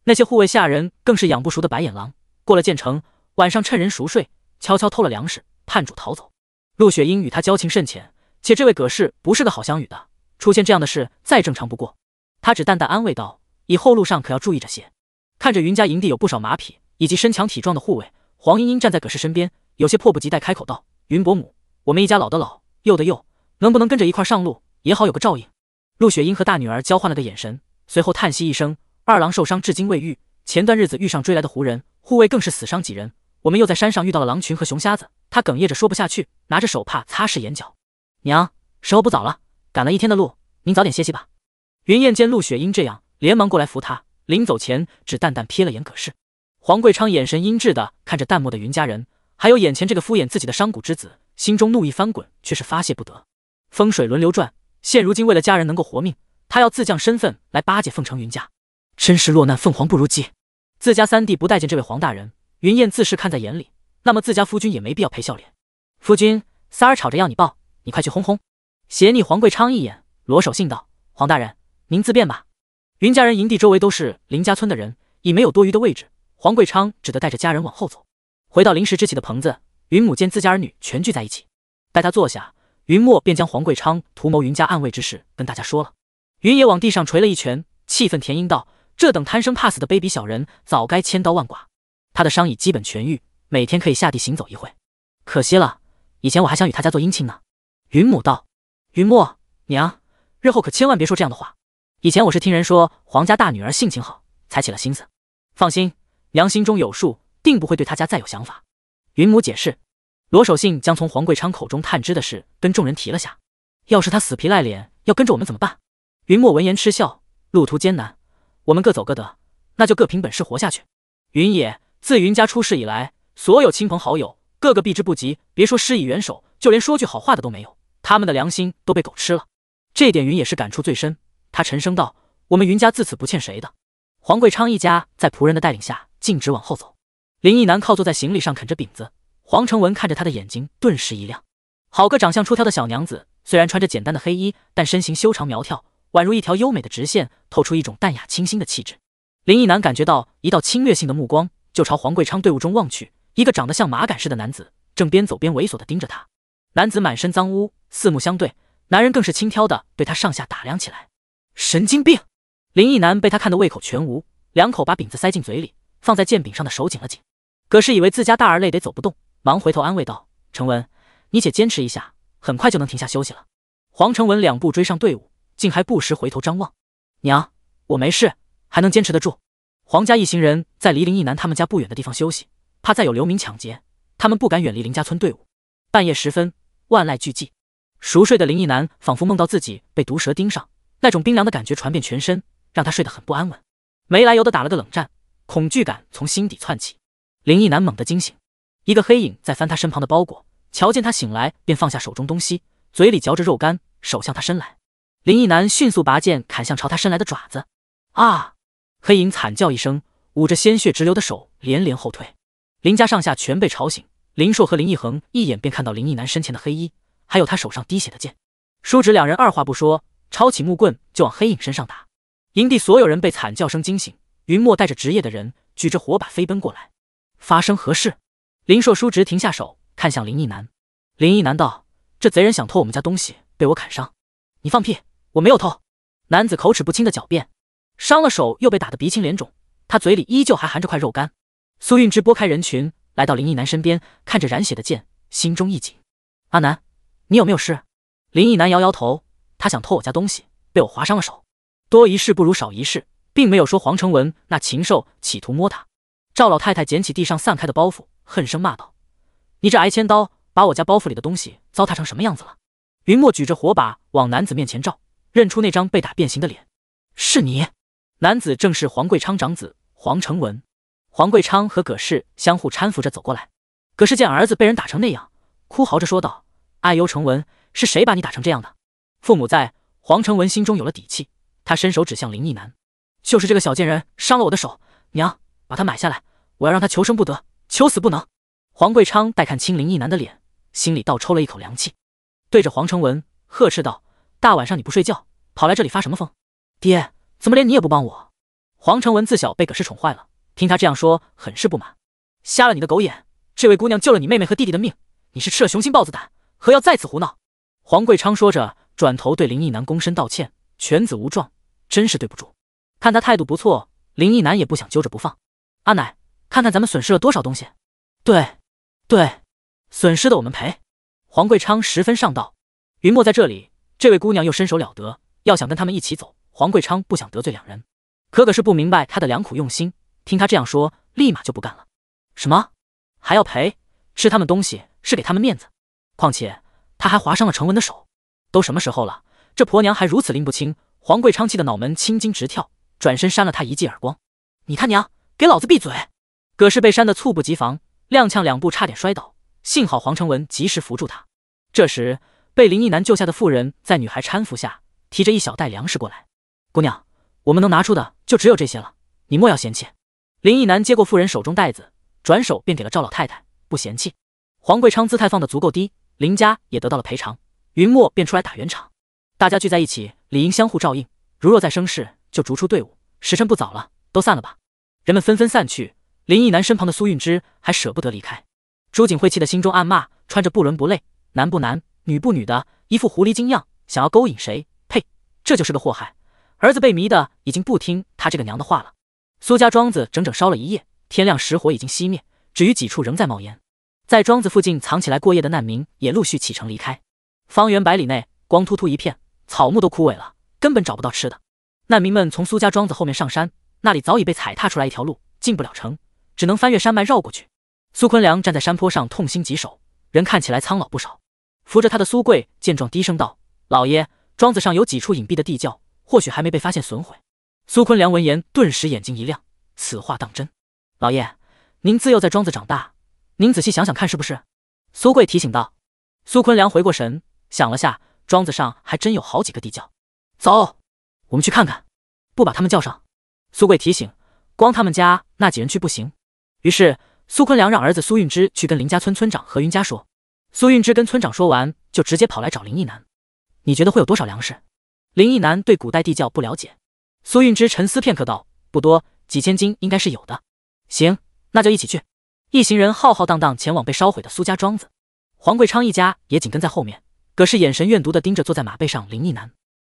那些护卫下人更是养不熟的白眼狼。过了县城，晚上趁人熟睡，悄悄偷了粮食，叛主逃走。陆雪英与他交情甚浅，且这位葛氏不是个好相与的，出现这样的事再正常不过。他只淡淡安慰道：“以后路上可要注意着些。”看着云家营地有不少马匹以及身强体壮的护卫，黄莺莺站在葛氏身边，有些迫不及待开口道：“云伯母，我们一家老的老，幼的幼，能不能跟着一块上路？也好有个照应。”陆雪英和大女儿交换了个眼神，随后叹息一声。二郎受伤至今未愈，前段日子遇上追来的胡人护卫，更是死伤几人。我们又在山上遇到了狼群和熊瞎子。他哽咽着说不下去，拿着手帕擦拭眼角。娘，时候不早了，赶了一天的路，您早点歇息吧。云燕见陆雪英这样，连忙过来扶她。临走前，只淡淡瞥了眼葛氏。黄贵昌眼神阴鸷的看着淡漠的云家人，还有眼前这个敷衍自己的商贾之子，心中怒意翻滚，却是发泄不得。风水轮流转，现如今为了家人能够活命，他要自降身份来巴结凤城云家。真是落难凤凰不如鸡，自家三弟不待见这位黄大人，云燕自是看在眼里。那么自家夫君也没必要陪笑脸。夫君，三儿吵着要你抱，你快去哄哄。斜睨黄贵昌一眼，罗守信道：“黄大人，您自便吧。”云家人营地周围都是林家村的人，已没有多余的位置，黄贵昌只得带着家人往后走，回到临时支起的棚子。云母见自家儿女全聚在一起，待他坐下，云墨便将黄贵昌图谋云家暗卫之事跟大家说了。云野往地上捶了一拳，气愤填膺道。这等贪生怕死的卑鄙小人，早该千刀万剐。他的伤已基本痊愈，每天可以下地行走一会。可惜了，以前我还想与他家做姻亲呢。云母道：“云墨娘，日后可千万别说这样的话。以前我是听人说皇家大女儿性情好，才起了心思。放心，娘心中有数，定不会对他家再有想法。”云母解释。罗守信将从黄贵昌口中探知的事跟众人提了下。要是他死皮赖脸要跟着我们怎么办？云墨闻言嗤笑。路途艰难。我们各走各的，那就各凭本事活下去。云野，自云家出事以来，所有亲朋好友个个避之不及，别说施以援手，就连说句好话的都没有，他们的良心都被狗吃了。这点云野是感触最深。他沉声道：“我们云家自此不欠谁的。”黄贵昌一家在仆人的带领下径直往后走。林毅南靠坐在行李上啃着饼子，黄成文看着他的眼睛顿时一亮，好个长相出挑的小娘子，虽然穿着简单的黑衣，但身形修长苗条。宛如一条优美的直线，透出一种淡雅清新的气质。林毅男感觉到一道侵略性的目光，就朝黄贵昌队伍中望去。一个长得像马杆似的男子，正边走边猥琐地盯着他。男子满身脏污，四目相对，男人更是轻佻地对他上下打量起来。神经病！林毅男被他看得胃口全无，两口把饼子塞进嘴里，放在剑柄上的手紧了紧。葛氏以为自家大儿累得走不动，忙回头安慰道：“成文，你且坚持一下，很快就能停下休息了。”黄成文两步追上队伍。竟还不时回头张望。娘，我没事，还能坚持得住。黄家一行人在离林毅南他们家不远的地方休息，怕再有流民抢劫，他们不敢远离林家村队伍。半夜时分，万籁俱寂，熟睡的林毅南仿佛梦到自己被毒蛇盯上，那种冰凉的感觉传遍全身，让他睡得很不安稳，没来由的打了个冷战，恐惧感从心底窜起。林毅南猛地惊醒，一个黑影在翻他身旁的包裹，瞧见他醒来，便放下手中东西，嘴里嚼着肉干，手向他伸来。林毅男迅速拔剑砍向朝他伸来的爪子，啊！黑影惨叫一声，捂着鲜血直流的手连连后退。林家上下全被吵醒，林硕和林毅恒一眼便看到林毅男身前的黑衣，还有他手上滴血的剑。叔侄两人二话不说，抄起木棍就往黑影身上打。营地所有人被惨叫声惊醒，云墨带着职业的人举着火把飞奔过来。发生何事？林硕叔侄停下手，看向林毅男。林毅男道：“这贼人想偷我们家东西，被我砍伤。”你放屁！我没有偷，男子口齿不清的狡辩，伤了手又被打得鼻青脸肿，他嘴里依旧还含着块肉干。苏韵芝拨开人群，来到林毅南身边，看着染血的剑，心中一紧。阿南，你有没有事？林毅南摇摇头，他想偷我家东西，被我划伤了手。多一事不如少一事，并没有说黄成文那禽兽企图摸他。赵老太太捡起地上散开的包袱，恨声骂道：“你这挨千刀，把我家包袱里的东西糟蹋成什么样子了？”云墨举着火把往男子面前照。认出那张被打变形的脸，是你。男子正是黄贵昌长子黄成文。黄贵昌和葛氏相互搀扶着走过来。葛氏见儿子被人打成那样，哭嚎着说道：“哎呦，成文，是谁把你打成这样的？”父母在，黄成文心中有了底气。他伸手指向林毅男：“就是这个小贱人伤了我的手，娘，把他买下来，我要让他求生不得，求死不能。”黄贵昌待看清林毅男的脸，心里倒抽了一口凉气，对着黄成文呵斥道。大晚上你不睡觉，跑来这里发什么疯？爹，怎么连你也不帮我？黄成文自小被葛氏宠坏了，听他这样说，很是不满。瞎了你的狗眼！这位姑娘救了你妹妹和弟弟的命，你是吃了雄心豹子胆，何要再次胡闹？黄贵昌说着，转头对林毅南躬身道歉：“犬子无状，真是对不住。”看他态度不错，林毅南也不想揪着不放。阿奶，看看咱们损失了多少东西？对，对，损失的我们赔。黄贵昌十分上道。云墨在这里。这位姑娘又身手了得，要想跟他们一起走，黄贵昌不想得罪两人。可可是不明白他的良苦用心，听他这样说，立马就不干了。什么还要赔？吃他们东西是给他们面子，况且他还划伤了程文的手。都什么时候了，这婆娘还如此拎不清！黄贵昌气得脑门青筋直跳，转身扇了他一记耳光：“你他娘，给老子闭嘴！”葛氏被扇得猝不及防，踉跄两步，差点摔倒，幸好黄成文及时扶住他。这时。被林毅男救下的妇人在女孩搀扶下提着一小袋粮食过来。姑娘，我们能拿出的就只有这些了，你莫要嫌弃。林毅男接过妇人手中袋子，转手便给了赵老太太。不嫌弃。黄贵昌姿态放得足够低，林家也得到了赔偿。云墨便出来打圆场，大家聚在一起理应相互照应，如若再生事就逐出队伍。时辰不早了，都散了吧。人们纷纷散去，林毅男身旁的苏韵之还舍不得离开。朱景惠气得心中暗骂，穿着不伦不类，难不难？女不女的，一副狐狸精样，想要勾引谁？呸！这就是个祸害。儿子被迷的已经不听他这个娘的话了。苏家庄子整整烧了一夜，天亮时火已经熄灭，只余几处仍在冒烟。在庄子附近藏起来过夜的难民也陆续启程离开。方圆百里内光秃秃一片，草木都枯萎了，根本找不到吃的。难民们从苏家庄子后面上山，那里早已被踩踏出来一条路，进不了城，只能翻越山脉绕过去。苏坤良站在山坡上，痛心疾首，人看起来苍老不少。扶着他的苏贵见状低声道：“老爷，庄子上有几处隐蔽的地窖，或许还没被发现损毁。”苏坤良闻言顿时眼睛一亮：“此话当真？”“老爷，您自幼在庄子长大，您仔细想想看是不是？”苏贵提醒道。苏坤良回过神，想了下，庄子上还真有好几个地窖。走，我们去看看。不把他们叫上，苏贵提醒。光他们家那几人去不行。于是苏坤良让儿子苏运之去跟林家村村长何云家说。苏运之跟村长说完，就直接跑来找林毅南。你觉得会有多少粮食？林毅南对古代地窖不了解。苏运之沉思片刻道：“不多，几千斤应该是有的。”行，那就一起去。一行人浩浩荡荡前往被烧毁的苏家庄子。黄贵昌一家也紧跟在后面，可是眼神怨毒的盯着坐在马背上林毅南。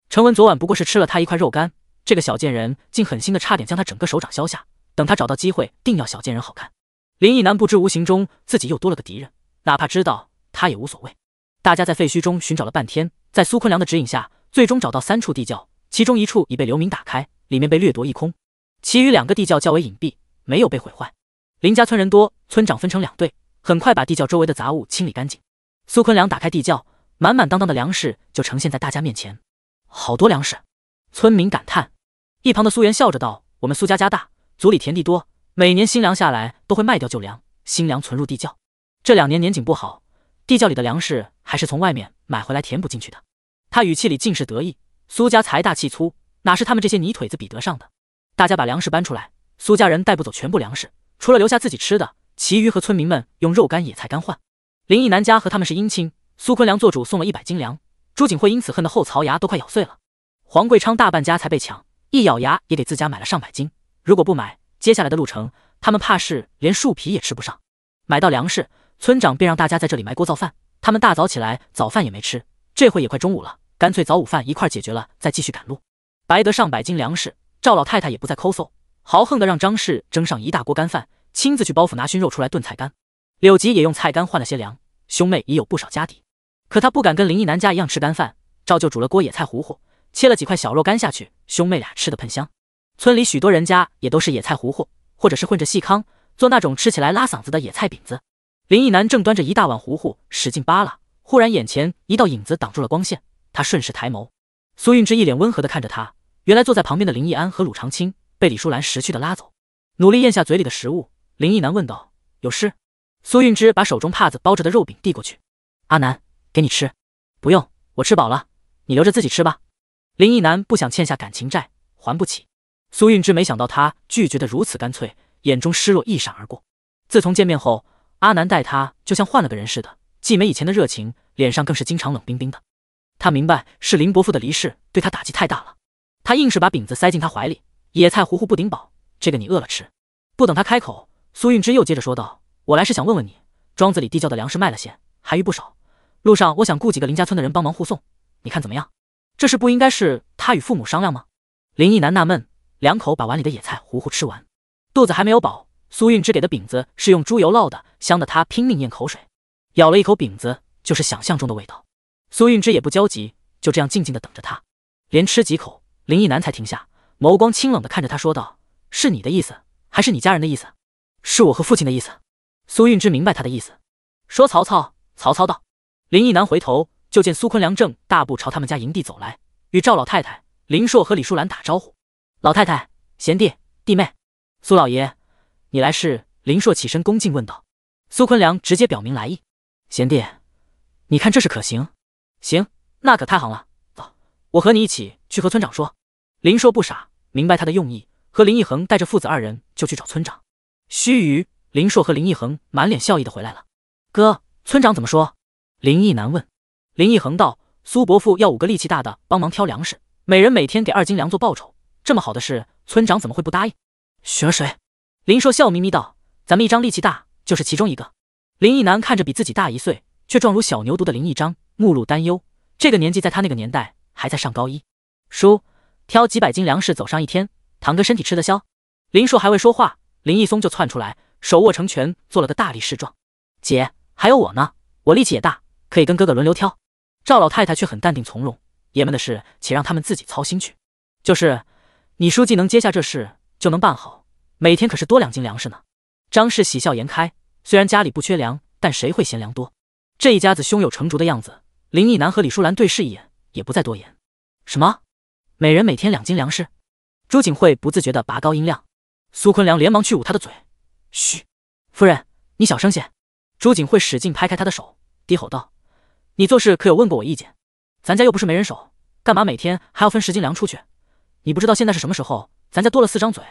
陈文昨晚不过是吃了他一块肉干，这个小贱人竟狠心的差点将他整个手掌削下。等他找到机会，定要小贱人好看。林毅南不知无形中自己又多了个敌人，哪怕知道。他也无所谓。大家在废墟中寻找了半天，在苏坤良的指引下，最终找到三处地窖，其中一处已被流民打开，里面被掠夺一空；其余两个地窖较为隐蔽，没有被毁坏。林家村人多，村长分成两队，很快把地窖周围的杂物清理干净。苏坤良打开地窖，满满当当的粮食就呈现在大家面前。好多粮食，村民感叹。一旁的苏元笑着道：“我们苏家家大，族里田地多，每年新粮下来都会卖掉旧粮，新粮存入地窖。这两年年景不好。”地窖里的粮食还是从外面买回来填补进去的，他语气里尽是得意。苏家财大气粗，哪是他们这些泥腿子比得上的？大家把粮食搬出来，苏家人带不走全部粮食，除了留下自己吃的，其余和村民们用肉干、野菜干换。林毅南家和他们是姻亲，苏坤良做主送了一百斤粮，朱景惠因此恨得后槽牙都快咬碎了。黄贵昌大半家才被抢，一咬牙也给自家买了上百斤。如果不买，接下来的路程他们怕是连树皮也吃不上。买到粮食。村长便让大家在这里埋锅造饭。他们大早起来，早饭也没吃，这会也快中午了，干脆早午饭一块解决了，再继续赶路。白得上百斤粮食，赵老太太也不再抠搜，豪横的让张氏蒸上一大锅干饭，亲自去包袱拿熏肉出来炖菜干。柳吉也用菜干换了些粮，兄妹已有不少家底，可他不敢跟林毅南家一样吃干饭，照旧煮了锅野菜糊糊，切了几块小肉干下去，兄妹俩吃的喷香。村里许多人家也都是野菜糊糊，或者是混着细糠做那种吃起来拉嗓子的野菜饼子。林毅南正端着一大碗糊糊，使劲扒拉，忽然眼前一道影子挡住了光线，他顺势抬眸，苏韵芝一脸温和地看着他。原来坐在旁边的林毅安和鲁长青被李淑兰识趣的拉走，努力咽下嘴里的食物。林毅南问道：“有事？”苏韵芝把手中帕子包着的肉饼递过去：“阿南，给你吃。”“不用，我吃饱了，你留着自己吃吧。”林毅南不想欠下感情债，还不起。苏韵芝没想到他拒绝的如此干脆，眼中失落一闪而过。自从见面后。阿南待他就像换了个人似的，既没以前的热情，脸上更是经常冷冰冰的。他明白是林伯父的离世对他打击太大了，他硬是把饼子塞进他怀里。野菜糊糊不顶饱，这个你饿了吃。不等他开口，苏运之又接着说道：“我来是想问问你，庄子里地窖的粮食卖了些，还余不少。路上我想雇几个林家村的人帮忙护送，你看怎么样？这事不应该是他与父母商量吗？”林毅南纳闷，两口把碗里的野菜糊糊吃完，肚子还没有饱。苏韵之给的饼子是用猪油烙的，香的他拼命咽口水，咬了一口饼子，就是想象中的味道。苏韵之也不焦急，就这样静静的等着他。连吃几口，林毅南才停下，眸光清冷的看着他说道：“是你的意思，还是你家人的意思？是我和父亲的意思。”苏韵之明白他的意思，说：“曹操。”曹操到。”林毅南回头就见苏坤良正大步朝他们家营地走来，与赵老太太、林硕和李淑兰打招呼：‘老太太，贤弟，弟妹，苏老爷。’”你来是？林硕起身恭敬问道。苏坤良直接表明来意：“贤弟，你看这事可行？行，那可太行了。走，我和你一起去和村长说。”林硕不傻，明白他的用意，和林一恒带着父子二人就去找村长。须臾，林硕和林一恒满脸笑意的回来了。“哥，村长怎么说？”林毅南问。林一恒道：“苏伯父要五个力气大的帮忙挑粮食，每人每天给二斤粮做报酬。这么好的事，村长怎么会不答应？”选了谁？林硕笑眯眯道：“咱们一张力气大，就是其中一个。”林毅男看着比自己大一岁却壮如小牛犊的林毅章，目露担忧：“这个年纪，在他那个年代还在上高一，叔挑几百斤粮食走上一天，堂哥身体吃得消？”林硕还未说话，林毅松就窜出来，手握成拳，做了个大力士状：“姐，还有我呢，我力气也大，可以跟哥哥轮流挑。”赵老太太却很淡定从容：“爷们的事，且让他们自己操心去。就是你书记能接下这事，就能办好。”每天可是多两斤粮食呢，张氏喜笑颜开。虽然家里不缺粮，但谁会嫌粮多？这一家子胸有成竹的样子，林毅南和李淑兰对视一眼，也不再多言。什么？每人每天两斤粮食？朱景惠不自觉地拔高音量，苏坤良连忙去捂他的嘴，嘘，夫人，你小声些。朱景惠使劲拍开他的手，低吼道：“你做事可有问过我意见？咱家又不是没人手，干嘛每天还要分十斤粮出去？你不知道现在是什么时候？咱家多了四张嘴。”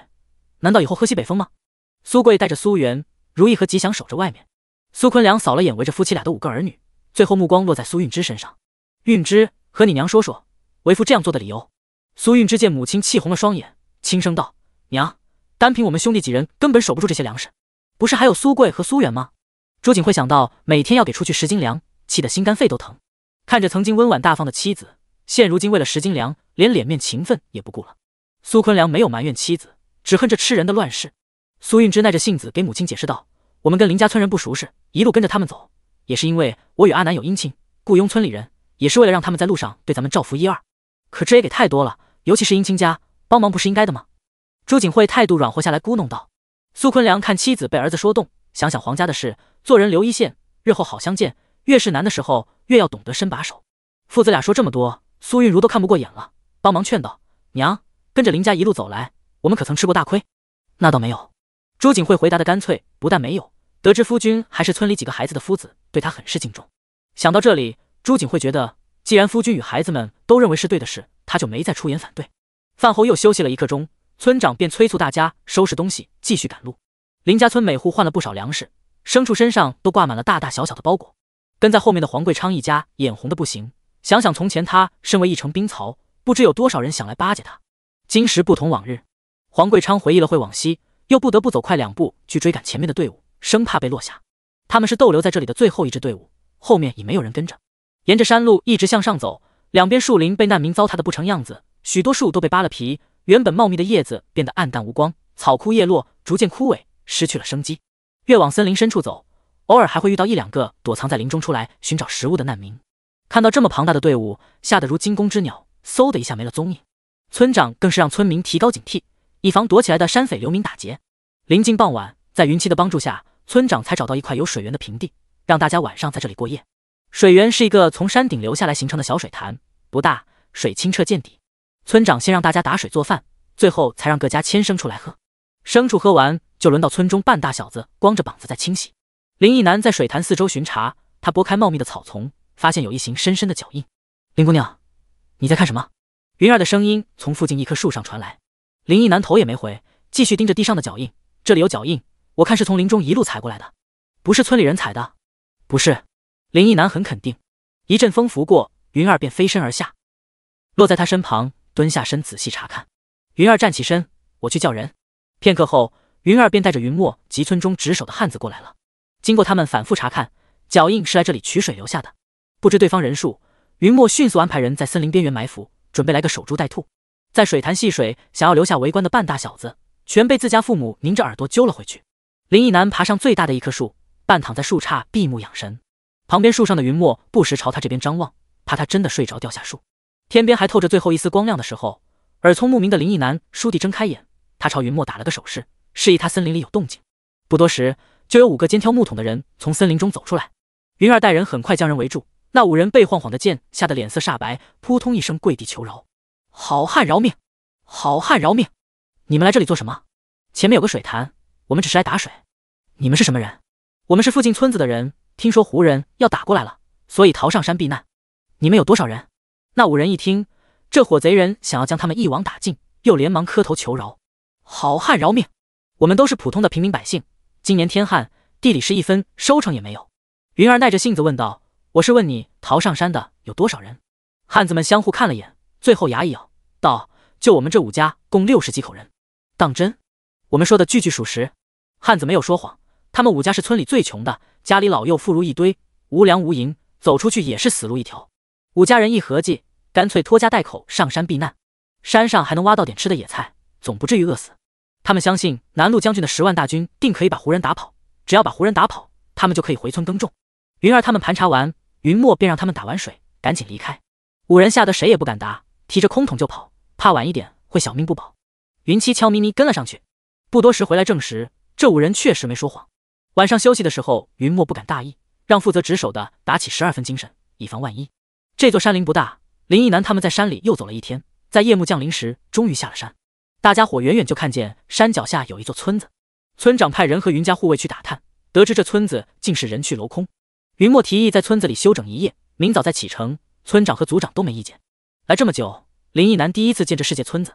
难道以后喝西北风吗？苏贵带着苏元、如意和吉祥守着外面。苏坤良扫了眼围着夫妻俩的五个儿女，最后目光落在苏运之身上。运之，和你娘说说，为父这样做的理由。苏运之见母亲气红了双眼，轻声道：“娘，单凭我们兄弟几人根本守不住这些粮食，不是还有苏贵和苏元吗？”朱景会想到每天要给出去十斤粮，气得心肝肺都疼。看着曾经温婉大方的妻子，现如今为了十斤粮连脸面情分也不顾了。苏坤良没有埋怨妻子。只恨这吃人的乱世。苏韵之耐着性子给母亲解释道：“我们跟林家村人不熟识，一路跟着他们走，也是因为我与阿南有姻亲，雇佣村里人也是为了让他们在路上对咱们照拂一二。可这也给太多了，尤其是姻亲家，帮忙不是应该的吗？”朱景惠态度软和下来，咕哝道：“苏坤良，看妻子被儿子说动，想想黄家的事，做人留一线，日后好相见。越是难的时候，越要懂得伸把手。”父子俩说这么多，苏韵如都看不过眼了，帮忙劝道：“娘，跟着林家一路走来。”我们可曾吃过大亏？那倒没有。朱景惠回答的干脆，不但没有，得知夫君还是村里几个孩子的夫子，对他很是敬重。想到这里，朱景惠觉得既然夫君与孩子们都认为是对的事，他就没再出言反对。饭后又休息了一刻钟，村长便催促大家收拾东西，继续赶路。林家村每户换了不少粮食，牲畜身上都挂满了大大小小的包裹。跟在后面的黄贵昌一家眼红的不行，想想从前他身为一城兵曹，不知有多少人想来巴结他，今时不同往日。黄贵昌回忆了会往昔，又不得不走快两步去追赶前面的队伍，生怕被落下。他们是逗留在这里的最后一支队伍，后面已没有人跟着。沿着山路一直向上走，两边树林被难民糟蹋的不成样子，许多树都被扒了皮，原本茂密的叶子变得暗淡无光，草枯叶落，逐渐枯萎，失去了生机。越往森林深处走，偶尔还会遇到一两个躲藏在林中出来寻找食物的难民，看到这么庞大的队伍，吓得如惊弓之鸟，嗖的一下没了踪影。村长更是让村民提高警惕。以防躲起来的山匪流民打劫。临近傍晚，在云七的帮助下，村长才找到一块有水源的平地，让大家晚上在这里过夜。水源是一个从山顶流下来形成的小水潭，不大，水清澈见底。村长先让大家打水做饭，最后才让各家牵牲畜来喝。牲畜喝完，就轮到村中半大小子光着膀子在清洗。林一南在水潭四周巡查，他拨开茂密的草丛，发现有一行深深的脚印。林姑娘，你在看什么？云儿的声音从附近一棵树上传来。林毅男头也没回，继续盯着地上的脚印。这里有脚印，我看是从林中一路踩过来的，不是村里人踩的。不是，林毅男很肯定。一阵风拂过，云儿便飞身而下，落在他身旁，蹲下身仔细查看。云儿站起身，我去叫人。片刻后，云儿便带着云墨及村中值守的汉子过来了。经过他们反复查看，脚印是来这里取水留下的。不知对方人数，云墨迅速安排人在森林边缘埋伏，准备来个守株待兔。在水潭戏水，想要留下围观的半大小子，全被自家父母拧着耳朵揪了回去。林毅南爬上最大的一棵树，半躺在树杈，闭目养神。旁边树上的云墨不时朝他这边张望，怕他真的睡着掉下树。天边还透着最后一丝光亮的时候，耳聪目明的林毅南倏地睁开眼，他朝云墨打了个手势，示意他森林里有动静。不多时，就有五个肩挑木桶的人从森林中走出来。云儿带人很快将人围住，那五人被晃晃的剑吓得脸色煞白，扑通一声跪地求饶。好汉饶命，好汉饶命！你们来这里做什么？前面有个水潭，我们只是来打水。你们是什么人？我们是附近村子的人，听说胡人要打过来了，所以逃上山避难。你们有多少人？那五人一听，这伙贼人想要将他们一网打尽，又连忙磕头求饶：“好汉饶命！我们都是普通的平民百姓，今年天旱，地里是一分收成也没有。”云儿耐着性子问道：“我是问你，逃上山的有多少人？”汉子们相互看了眼。最后牙一咬，道：“就我们这五家共六十几口人，当真？我们说的句句属实。汉子没有说谎。他们五家是村里最穷的，家里老幼妇孺一堆，无粮无银，走出去也是死路一条。五家人一合计，干脆拖家带口上山避难，山上还能挖到点吃的野菜，总不至于饿死。他们相信南路将军的十万大军定可以把胡人打跑，只要把胡人打跑，他们就可以回村耕种。云儿他们盘查完，云墨便让他们打完水，赶紧离开。五人吓得谁也不敢答。”提着空桶就跑，怕晚一点会小命不保。云七悄咪咪跟了上去，不多时回来证实，这五人确实没说谎。晚上休息的时候，云墨不敢大意，让负责值守的打起十二分精神，以防万一。这座山林不大，林毅南他们在山里又走了一天，在夜幕降临时终于下了山。大家伙远远就看见山脚下有一座村子，村长派人和云家护卫去打探，得知这村子竟是人去楼空。云墨提议在村子里休整一夜，明早再启程。村长和族长都没意见。来这么久，林毅南第一次见这世界村子。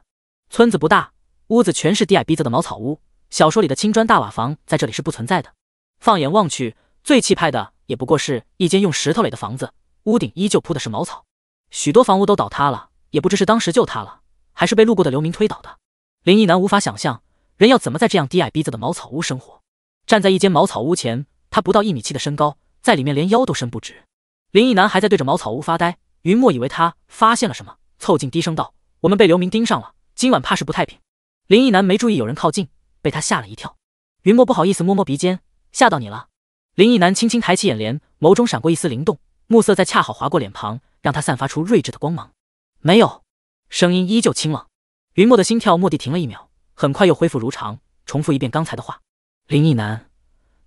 村子不大，屋子全是低矮逼仄的茅草屋。小说里的青砖大瓦房在这里是不存在的。放眼望去，最气派的也不过是一间用石头垒的房子，屋顶依旧铺的是茅草。许多房屋都倒塌了，也不知是当时就塌了，还是被路过的流民推倒的。林毅南无法想象，人要怎么在这样低矮逼仄的茅草屋生活。站在一间茅草屋前，他不到一米七的身高，在里面连腰都伸不直。林毅南还在对着茅草屋发呆。云墨以为他发现了什么，凑近低声道：“我们被刘明盯上了，今晚怕是不太平。”林逸南没注意有人靠近，被他吓了一跳。云墨不好意思摸摸鼻尖：“吓到你了。”林逸南轻轻抬起眼帘，眸中闪过一丝灵动，暮色在恰好划过脸庞，让他散发出睿智的光芒。没有，声音依旧清冷。云墨的心跳蓦地停了一秒，很快又恢复如常，重复一遍刚才的话：“林逸南，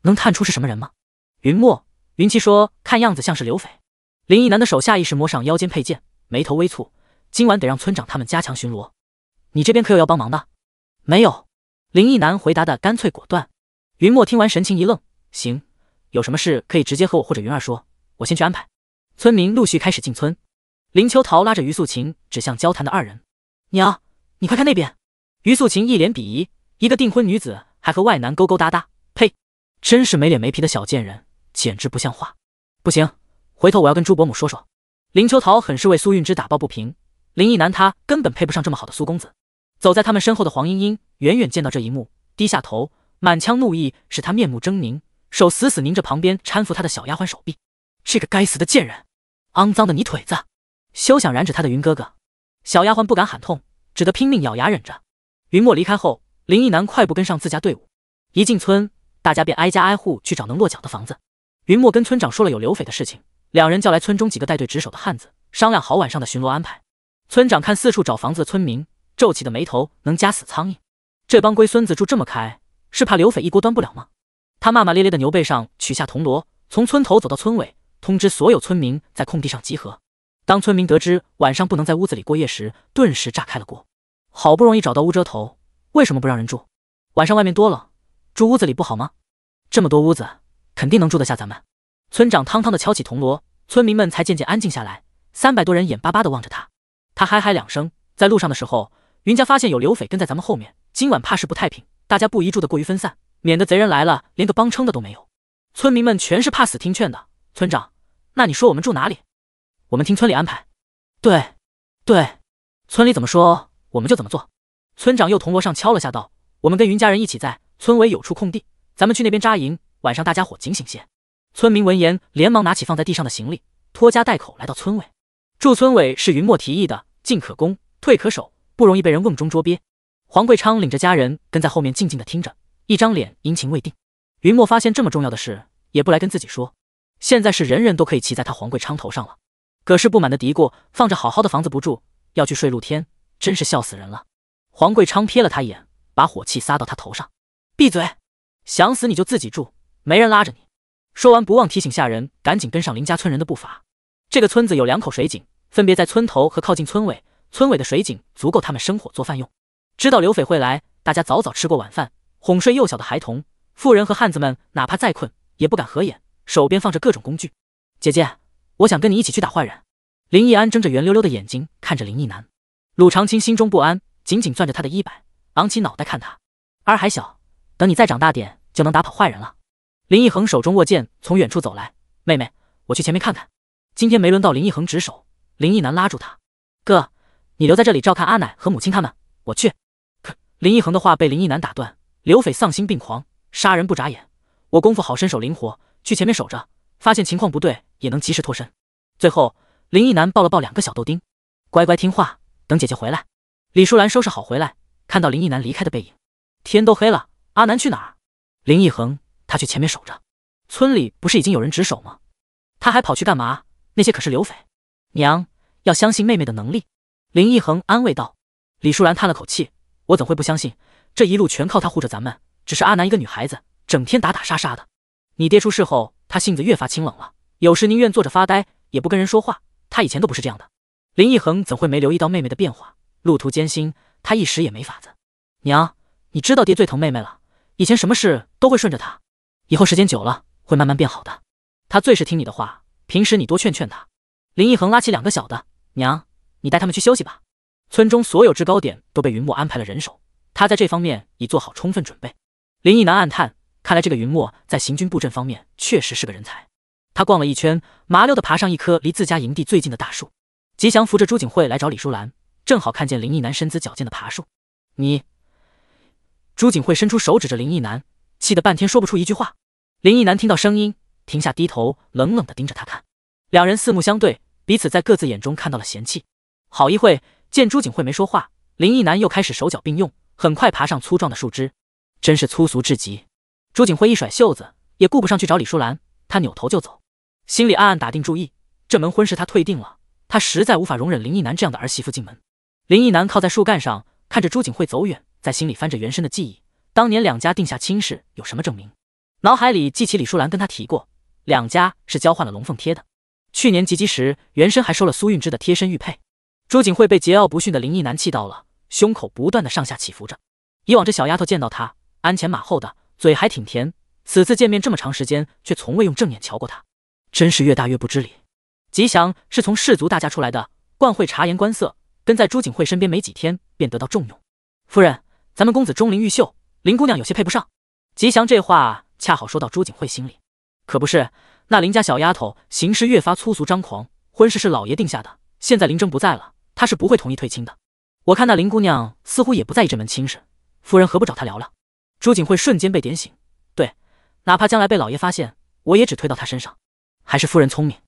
能探出是什么人吗？”云墨、云奇说：“看样子像是刘匪。”林一南的手下意识摸上腰间佩剑，眉头微蹙。今晚得让村长他们加强巡逻。你这边可有要帮忙的？没有。林一南回答的干脆果断。云墨听完，神情一愣。行，有什么事可以直接和我或者云儿说。我先去安排。村民陆续开始进村。林秋桃拉着于素琴，指向交谈的二人：“娘，你快看那边。”于素琴一脸鄙夷：“一个订婚女子还和外男勾勾搭搭，呸！真是没脸没皮的小贱人，简直不像话！”不行。回头我要跟朱伯母说说。林秋桃很是为苏韵之打抱不平，林毅南他根本配不上这么好的苏公子。走在他们身后的黄莺莺远远见到这一幕，低下头，满腔怒意使她面目狰狞，手死死拧着旁边搀扶她的小丫鬟手臂。这个该死的贱人，肮脏的泥腿子，休想染指他的云哥哥！小丫鬟不敢喊痛，只得拼命咬牙忍着。云墨离开后，林毅南快步跟上自家队伍。一进村，大家便挨家挨户去找能落脚的房子。云墨跟村长说了有刘匪的事情。两人叫来村中几个带队值守的汉子，商量好晚上的巡逻安排。村长看四处找房子的村民，皱起的眉头能夹死苍蝇。这帮龟孙子住这么开，是怕刘匪一锅端不了吗？他骂骂咧咧的牛背上取下铜锣，从村头走到村尾，通知所有村民在空地上集合。当村民得知晚上不能在屋子里过夜时，顿时炸开了锅。好不容易找到屋遮头，为什么不让人住？晚上外面多冷，住屋子里不好吗？这么多屋子，肯定能住得下咱们。村长汤汤的敲起铜锣，村民们才渐渐安静下来。三百多人眼巴巴的望着他，他嗨嗨两声。在路上的时候，云家发现有流匪跟在咱们后面，今晚怕是不太平，大家不宜住的过于分散，免得贼人来了连个帮撑的都没有。村民们全是怕死听劝的。村长，那你说我们住哪里？我们听村里安排。对，对，村里怎么说我们就怎么做。村长又铜锣上敲了下，道：“我们跟云家人一起在村尾有处空地，咱们去那边扎营。晚上大家伙警醒些。”村民闻言，连忙拿起放在地上的行李，拖家带口来到村委。住村委是云墨提议的，进可攻，退可守，不容易被人瓮中捉鳖。黄贵昌领着家人跟在后面，静静的听着，一张脸阴晴未定。云墨发现这么重要的事也不来跟自己说，现在是人人都可以骑在他黄贵昌头上了。葛氏不满的嘀咕：“放着好好的房子不住，要去睡露天，真是笑死人了。”黄贵昌瞥了他一眼，把火气撒到他头上：“闭嘴！想死你就自己住，没人拉着你。”说完，不忘提醒下人赶紧跟上林家村人的步伐。这个村子有两口水井，分别在村头和靠近村尾。村尾的水井足够他们生火做饭用。知道刘匪会来，大家早早吃过晚饭，哄睡幼小的孩童。妇人和汉子们哪怕再困也不敢合眼，手边放着各种工具。姐姐，我想跟你一起去打坏人。林逸安睁着圆溜溜的眼睛看着林忆南，鲁长青心中不安，紧紧攥着他的衣摆，昂起脑袋看他。儿还小，等你再长大点，就能打跑坏人了。林一恒手中握剑，从远处走来。妹妹，我去前面看看。今天没轮到林一恒值守，林一南拉住他：“哥，你留在这里照看阿奶和母亲他们，我去。”可林一恒的话被林一南打断。刘匪丧心病狂，杀人不眨眼。我功夫好，身手灵活，去前面守着，发现情况不对也能及时脱身。最后，林一南抱了抱两个小豆丁，乖乖听话，等姐姐回来。李淑兰收拾好回来，看到林一南离开的背影，天都黑了，阿南去哪儿？林一恒。他去前面守着，村里不是已经有人值守吗？他还跑去干嘛？那些可是刘匪。娘，要相信妹妹的能力。”林一恒安慰道。李淑兰叹了口气：“我怎会不相信？这一路全靠她护着咱们。只是阿南一个女孩子，整天打打杀杀的。你爹出事后，他性子越发清冷了，有时宁愿坐着发呆，也不跟人说话。他以前都不是这样的。”林一恒怎会没留意到妹妹的变化？路途艰辛，他一时也没法子。娘，你知道爹最疼妹妹了，以前什么事都会顺着他。以后时间久了会慢慢变好的，他最是听你的话，平时你多劝劝他。林奕恒拉起两个小的，娘，你带他们去休息吧。村中所有制高点都被云墨安排了人手，他在这方面已做好充分准备。林奕南暗叹，看来这个云墨在行军布阵方面确实是个人才。他逛了一圈，麻溜的爬上一棵离自家营地最近的大树。吉祥扶着朱景惠来找李淑兰，正好看见林奕南身姿矫健的爬树。你，朱景惠伸出手指着林奕南，气得半天说不出一句话。林毅男听到声音，停下，低头，冷冷的盯着他看。两人四目相对，彼此在各自眼中看到了嫌弃。好一会，见朱景惠没说话，林毅男又开始手脚并用，很快爬上粗壮的树枝，真是粗俗至极。朱景辉一甩袖子，也顾不上去找李淑兰，他扭头就走，心里暗暗打定主意，这门婚事他退定了。他实在无法容忍林毅男这样的儿媳妇进门。林毅男靠在树干上，看着朱景惠走远，在心里翻着原生的记忆，当年两家定下亲事有什么证明？脑海里记起李淑兰跟他提过，两家是交换了龙凤贴的。去年及笄时，原身还收了苏韵之的贴身玉佩。朱景惠被桀骜不驯的林毅男气到了，胸口不断的上下起伏着。以往这小丫头见到他鞍前马后的，嘴还挺甜。此次见面这么长时间，却从未用正眼瞧过他，真是越大越不知礼。吉祥是从世族大家出来的，惯会察言观色，跟在朱景惠身边没几天便得到重用。夫人，咱们公子钟灵毓秀，林姑娘有些配不上。吉祥这话。恰好说到朱景慧心里，可不是那林家小丫头行事越发粗俗张狂，婚事是老爷定下的，现在林征不在了，她是不会同意退亲的。我看那林姑娘似乎也不在意这门亲事，夫人何不找她聊聊？朱景慧瞬间被点醒，对，哪怕将来被老爷发现，我也只推到她身上。还是夫人聪明。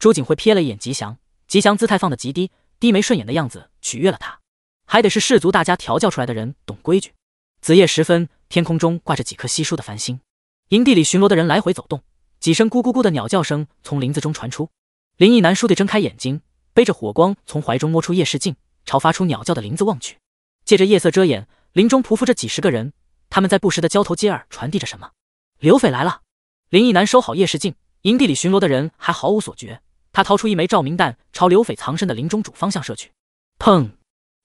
朱景惠瞥了一眼吉祥，吉祥姿态放得极低，低眉顺眼的样子取悦了她。还得是氏族大家调教出来的人懂规矩。子夜时分，天空中挂着几颗稀疏的繁星。营地里巡逻的人来回走动，几声咕咕咕的鸟叫声从林子中传出。林毅男倏地睁开眼睛，背着火光从怀中摸出夜视镜，朝发出鸟叫的林子望去。借着夜色遮掩，林中匍匐着几十个人，他们在不时的交头接耳，传递着什么。刘匪来了！林毅男收好夜视镜，营地里巡逻的人还毫无所觉。他掏出一枚照明弹，朝刘匪藏身的林中主方向射去。砰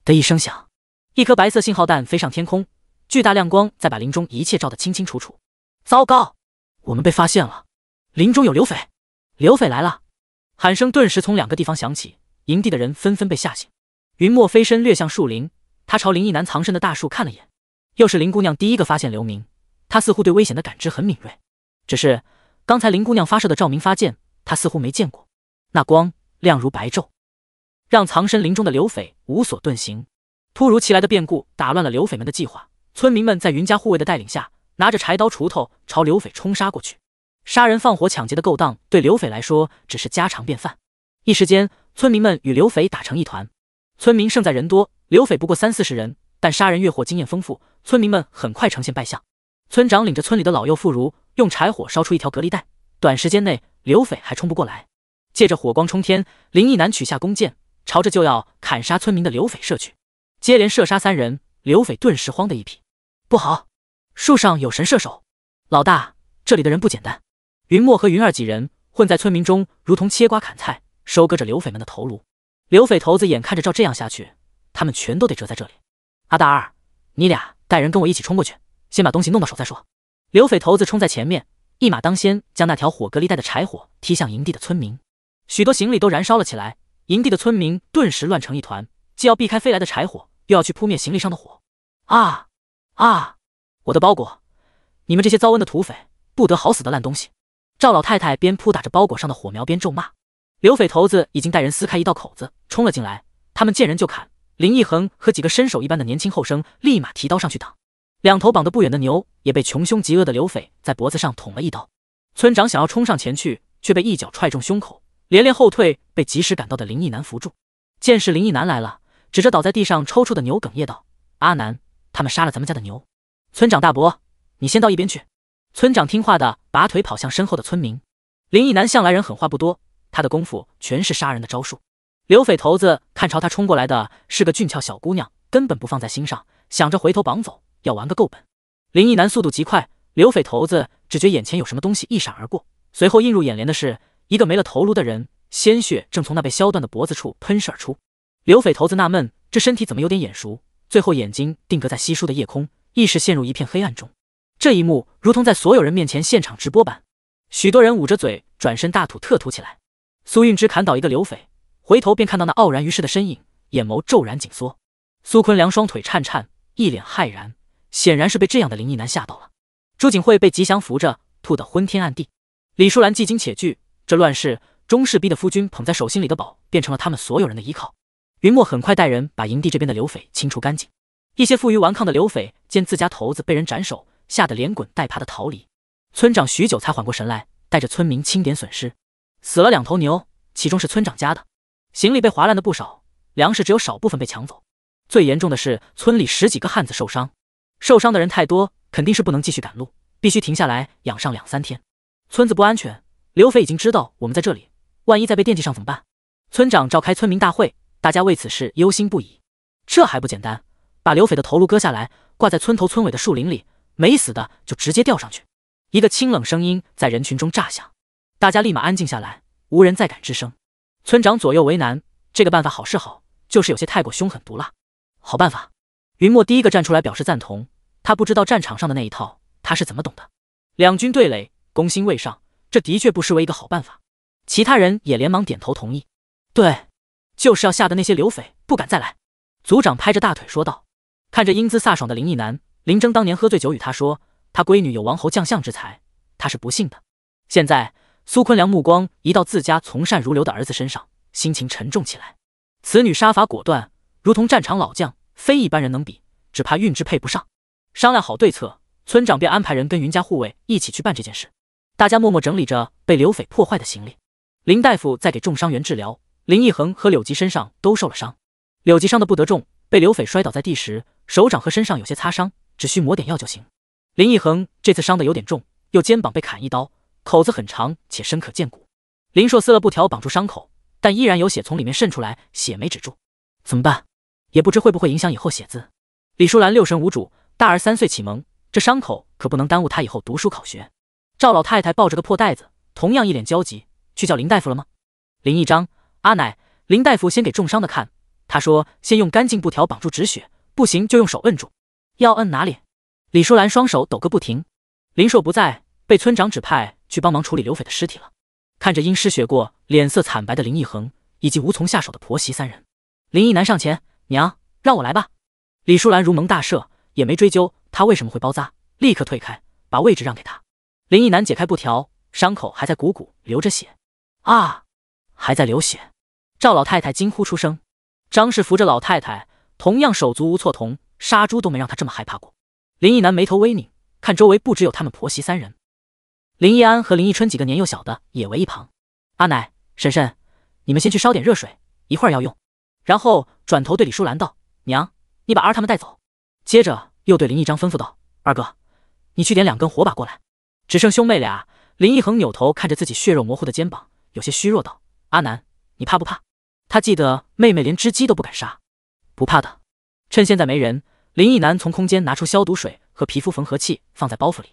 的一声响，一颗白色信号弹飞上天空，巨大亮光在把林中一切照得清清楚楚。糟糕，我们被发现了！林中有流匪，刘匪来了！喊声顿时从两个地方响起，营地的人纷纷被吓醒。云墨飞身掠向树林，他朝林一南藏身的大树看了眼。又是林姑娘第一个发现刘明，她似乎对危险的感知很敏锐。只是刚才林姑娘发射的照明发箭，她似乎没见过，那光亮如白昼，让藏身林中的刘匪无所遁形。突如其来的变故打乱了刘匪们的计划，村民们在云家护卫的带领下。拿着柴刀、锄头朝刘匪冲杀过去，杀人、放火、抢劫的勾当对刘匪来说只是家常便饭。一时间，村民们与刘匪打成一团。村民胜在人多，刘匪不过三四十人，但杀人越货经验丰富，村民们很快呈现败相。村长领着村里的老幼妇孺，用柴火烧出一条隔离带，短时间内刘匪还冲不过来。借着火光冲天，林毅南取下弓箭，朝着就要砍杀村民的刘斐射去，接连射杀三人，刘斐顿时慌得一批。不好！树上有神射手，老大，这里的人不简单。云墨和云儿几人混在村民中，如同切瓜砍菜，收割着刘匪们的头颅。刘匪头子眼看着照这样下去，他们全都得折在这里。阿大二，你俩带人跟我一起冲过去，先把东西弄到手再说。刘匪头子冲在前面，一马当先，将那条火隔离带的柴火踢向营地的村民，许多行李都燃烧了起来，营地的村民顿时乱成一团，既要避开飞来的柴火，又要去扑灭行李上的火。啊啊！我的包裹！你们这些遭瘟的土匪，不得好死的烂东西！赵老太太边扑打着包裹上的火苗，边咒骂。刘匪头子已经带人撕开一道口子，冲了进来。他们见人就砍。林奕恒和几个身手一般的年轻后生立马提刀上去挡。两头绑得不远的牛也被穷凶极恶的刘匪在脖子上捅了一刀。村长想要冲上前去，却被一脚踹中胸口，连连后退，被及时赶到的林毅南扶住。见是林毅南来了，指着倒在地上抽搐的牛，哽咽道：“阿南，他们杀了咱们家的牛。”村长大伯，你先到一边去。村长听话的，拔腿跑向身后的村民。林毅男向来人狠话不多，他的功夫全是杀人的招数。刘匪头子看朝他冲过来的是个俊俏小姑娘，根本不放在心上，想着回头绑走，要玩个够本。林毅男速度极快，刘匪头子只觉眼前有什么东西一闪而过，随后映入眼帘的是一个没了头颅的人，鲜血正从那被削断的脖子处喷射而出。刘匪头子纳闷，这身体怎么有点眼熟？最后眼睛定格在稀疏的夜空。意识陷入一片黑暗中，这一幕如同在所有人面前现场直播般，许多人捂着嘴转身大吐特吐起来。苏运之砍倒一个流匪，回头便看到那傲然于世的身影，眼眸骤然紧缩。苏坤良双腿颤颤，一脸骇然，显然是被这样的灵异男吓到了。朱景惠被吉祥扶着，吐得昏天暗地。李淑兰既惊且惧，这乱世终是逼得夫君捧在手心里的宝变成了他们所有人的依靠。云墨很快带人把营地这边的流匪清除干净。一些负隅顽抗的刘匪见自家头子被人斩首，吓得连滚带爬的逃离。村长许久才缓过神来，带着村民清点损失，死了两头牛，其中是村长家的，行李被划烂的不少，粮食只有少部分被抢走。最严重的是，村里十几个汉子受伤，受伤的人太多，肯定是不能继续赶路，必须停下来养上两三天。村子不安全，刘匪已经知道我们在这里，万一再被惦记上怎么办？村长召开村民大会，大家为此事忧心不已。这还不简单？把刘匪的头颅割下来，挂在村头村尾的树林里，没死的就直接吊上去。一个清冷声音在人群中炸响，大家立马安静下来，无人再敢吱声。村长左右为难，这个办法好是好，就是有些太过凶狠毒辣。好办法！云墨第一个站出来表示赞同，他不知道战场上的那一套他是怎么懂的。两军对垒，攻心未上，这的确不失为一个好办法。其他人也连忙点头同意。对，就是要吓得那些刘匪不敢再来。族长拍着大腿说道。看着英姿飒爽的林毅男，林峥当年喝醉酒与他说，他闺女有王侯将相之才，他是不信的。现在苏坤良目光移到自家从善如流的儿子身上，心情沉重起来。此女杀伐果断，如同战场老将，非一般人能比，只怕运之配不上。商量好对策，村长便安排人跟云家护卫一起去办这件事。大家默默整理着被刘匪破坏的行李。林大夫在给重伤员治疗，林毅恒和柳吉身上都受了伤，柳吉伤的不得重，被刘匪摔倒在地时。手掌和身上有些擦伤，只需抹点药就行。林一恒这次伤的有点重，右肩膀被砍一刀，口子很长且深可见骨。林硕撕了布条绑住伤口，但依然有血从里面渗出来，血没止住，怎么办？也不知会不会影响以后写字。李淑兰六神无主，大儿三岁启蒙，这伤口可不能耽误他以后读书考学。赵老太太抱着个破袋子，同样一脸焦急。去叫林大夫了吗？林一章，阿奶，林大夫先给重伤的看，他说先用干净布条绑住止血。不行就用手摁住，要摁哪里？李淑兰双手抖个不停。林硕不在，被村长指派去帮忙处理刘匪的尸体了。看着因失血过脸色惨白的林奕恒，以及无从下手的婆媳三人，林奕南上前：“娘，让我来吧。”李淑兰如蒙大赦，也没追究他为什么会包扎，立刻退开，把位置让给他。林奕南解开布条，伤口还在鼓鼓流着血啊，还在流血！赵老太太惊呼出声，张氏扶着老太太。同样手足无措，同杀猪都没让他这么害怕过。林毅南眉头微拧，看周围不只有他们婆媳三人，林毅安和林毅春几个年幼小的也围一旁。阿奶、婶婶，你们先去烧点热水，一会儿要用。然后转头对李淑兰道：“娘，你把儿他们带走。”接着又对林毅章吩咐道：“二哥，你去点两根火把过来。”只剩兄妹俩，林毅恒扭头看着自己血肉模糊的肩膀，有些虚弱道：“阿南，你怕不怕？”他记得妹妹连只鸡都不敢杀。不怕的，趁现在没人，林毅南从空间拿出消毒水和皮肤缝合器，放在包袱里。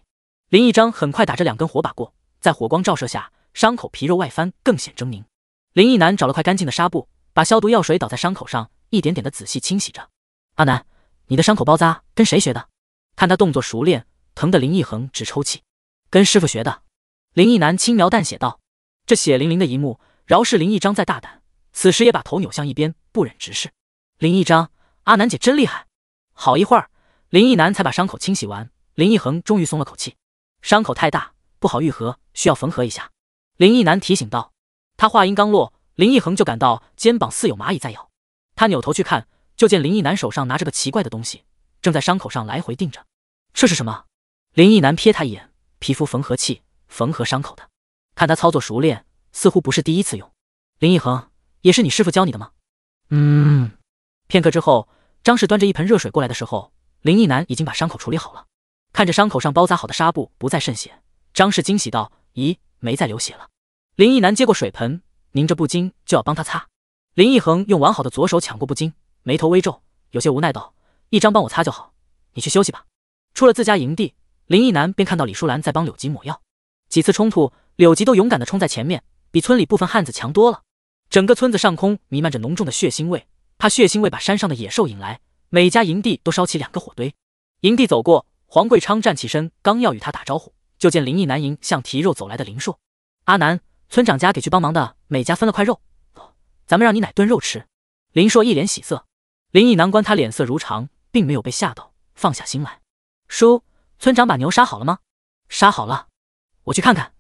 林毅章很快打着两根火把过，在火光照射下，伤口皮肉外翻更显狰狞。林毅南找了块干净的纱布，把消毒药水倒在伤口上，一点点的仔细清洗着。阿南，你的伤口包扎跟谁学的？看他动作熟练，疼得林毅恒直抽气。跟师傅学的。林毅南轻描淡写道。这血淋淋的一幕，饶是林毅章再大胆，此时也把头扭向一边，不忍直视。林一章，阿南姐真厉害。好一会儿，林一南才把伤口清洗完。林一恒终于松了口气。伤口太大，不好愈合，需要缝合一下。林一南提醒道。他话音刚落，林一恒就感到肩膀似有蚂蚁在咬。他扭头去看，就见林一南手上拿着个奇怪的东西，正在伤口上来回定着。这是什么？林一南瞥他一眼，皮肤缝合器，缝合伤口的。看他操作熟练，似乎不是第一次用。林一恒，也是你师傅教你的吗？嗯。片刻之后，张氏端着一盆热水过来的时候，林毅南已经把伤口处理好了。看着伤口上包扎好的纱布不再渗血，张氏惊喜道：“咦，没再流血了。”林毅南接过水盆，拧着布巾就要帮他擦。林毅恒用完好的左手抢过布巾，眉头微皱，有些无奈道：“一张帮我擦就好，你去休息吧。”出了自家营地，林毅南便看到李淑兰在帮柳吉抹药。几次冲突，柳吉都勇敢的冲在前面，比村里部分汉子强多了。整个村子上空弥漫着浓重的血腥味。他血腥味把山上的野兽引来，每家营地都烧起两个火堆。营地走过，黄贵昌站起身，刚要与他打招呼，就见林毅南迎向提肉走来的林硕。阿南，村长家给去帮忙的每家分了块肉，咱们让你奶炖肉吃。林硕一脸喜色。林毅南观他脸色如常，并没有被吓到，放下心来。叔，村长把牛杀好了吗？杀好了，我去看看。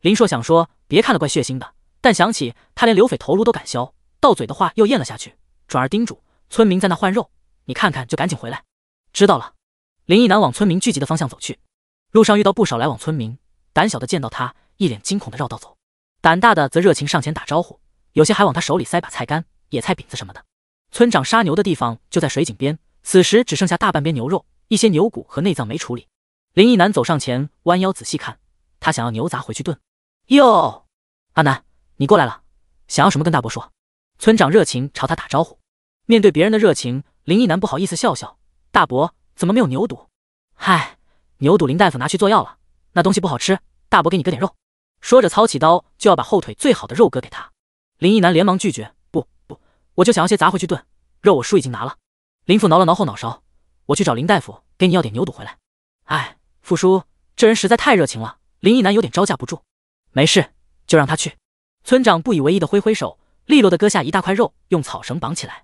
林硕想说别看了怪血腥的，但想起他连刘匪头颅都敢削，到嘴的话又咽了下去。转而叮嘱村民在那换肉，你看看就赶紧回来。知道了。林毅南往村民聚集的方向走去，路上遇到不少来往村民，胆小的见到他一脸惊恐的绕道走，胆大的则热情上前打招呼，有些还往他手里塞把菜干、野菜饼子什么的。村长杀牛的地方就在水井边，此时只剩下大半边牛肉，一些牛骨和内脏没处理。林毅南走上前，弯腰仔细看，他想要牛杂回去炖。哟，阿南，你过来了，想要什么跟大伯说。村长热情朝他打招呼。面对别人的热情，林毅男不好意思笑笑。大伯怎么没有牛肚？嗨，牛肚林大夫拿去做药了，那东西不好吃。大伯给你割点肉，说着操起刀就要把后腿最好的肉割给他。林毅男连忙拒绝，不不，我就想要些杂回去炖肉，我叔已经拿了。林父挠了挠后脑勺，我去找林大夫给你要点牛肚回来。哎，傅叔这人实在太热情了，林毅男有点招架不住。没事，就让他去。村长不以为意的挥挥手，利落的割下一大块肉，用草绳绑起来。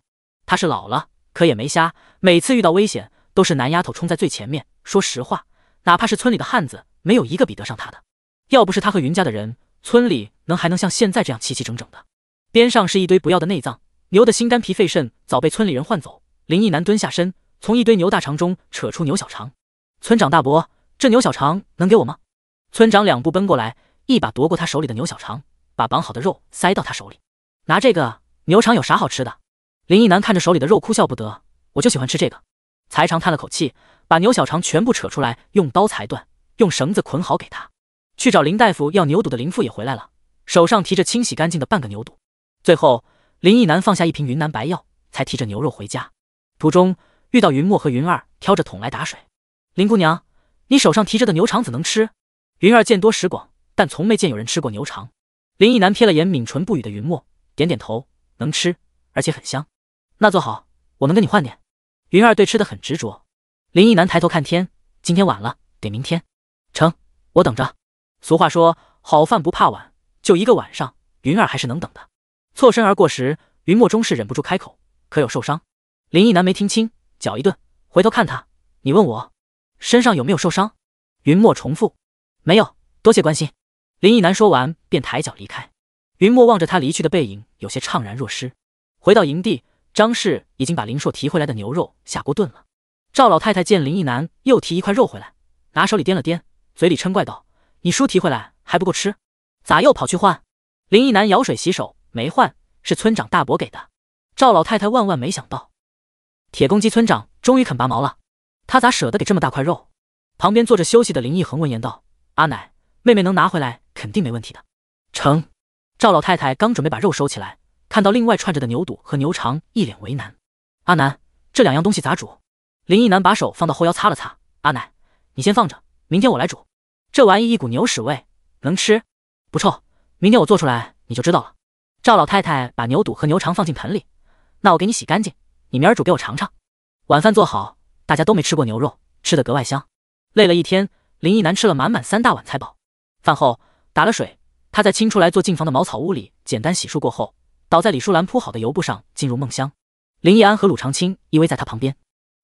他是老了，可也没瞎。每次遇到危险，都是男丫头冲在最前面。说实话，哪怕是村里的汉子，没有一个比得上他的。要不是他和云家的人，村里能还能像现在这样齐齐整整的？边上是一堆不要的内脏，牛的心、肝、脾、肺、肾早被村里人换走。林毅男蹲下身，从一堆牛大肠中扯出牛小肠。村长大伯，这牛小肠能给我吗？村长两步奔过来，一把夺过他手里的牛小肠，把绑好的肉塞到他手里：“拿这个，牛肠有啥好吃的？”林毅南看着手里的肉，哭笑不得。我就喜欢吃这个。财长叹了口气，把牛小肠全部扯出来，用刀裁断，用绳子捆好给他。去找林大夫要牛肚的林父也回来了，手上提着清洗干净的半个牛肚。最后，林毅南放下一瓶云南白药，才提着牛肉回家。途中遇到云墨和云儿挑着桶来打水。林姑娘，你手上提着的牛肠子能吃？云儿见多识广，但从没见有人吃过牛肠。林毅南瞥了眼抿唇不语的云墨，点点头，能吃，而且很香。那坐好，我能跟你换点。云儿对吃的很执着。林毅南抬头看天，今天晚了，得明天成，我等着。俗话说好饭不怕晚，就一个晚上，云儿还是能等的。错身而过时，云墨终是忍不住开口：“可有受伤？”林毅南没听清，脚一顿，回头看他：“你问我身上有没有受伤？”云墨重复：“没有，多谢关心。”林毅南说完便抬脚离开。云墨望着他离去的背影，有些怅然若失。回到营地。张氏已经把林硕提回来的牛肉下锅炖了。赵老太太见林毅南又提一块肉回来，拿手里掂了掂，嘴里嗔怪道：“你叔提回来还不够吃，咋又跑去换？”林毅南舀水洗手，没换，是村长大伯给的。赵老太太万万没想到，铁公鸡村长终于肯拔毛了，他咋舍得给这么大块肉？旁边坐着休息的林毅恒闻言道：“阿奶，妹妹能拿回来，肯定没问题的。”成。赵老太太刚准备把肉收起来。看到另外串着的牛肚和牛肠，一脸为难。阿南，这两样东西咋煮？林毅南把手放到后腰擦了擦。阿奶，你先放着，明天我来煮。这玩意一股牛屎味，能吃？不臭。明天我做出来你就知道了。赵老太太把牛肚和牛肠放进盆里，那我给你洗干净。你明儿煮给我尝尝。晚饭做好，大家都没吃过牛肉，吃得格外香。累了一天，林毅南吃了满满三大碗才饱。饭后打了水，他在清出来做进房的茅草屋里简单洗漱过后。倒在李淑兰铺好的油布上，进入梦乡。林逸安和鲁长青依偎在他旁边，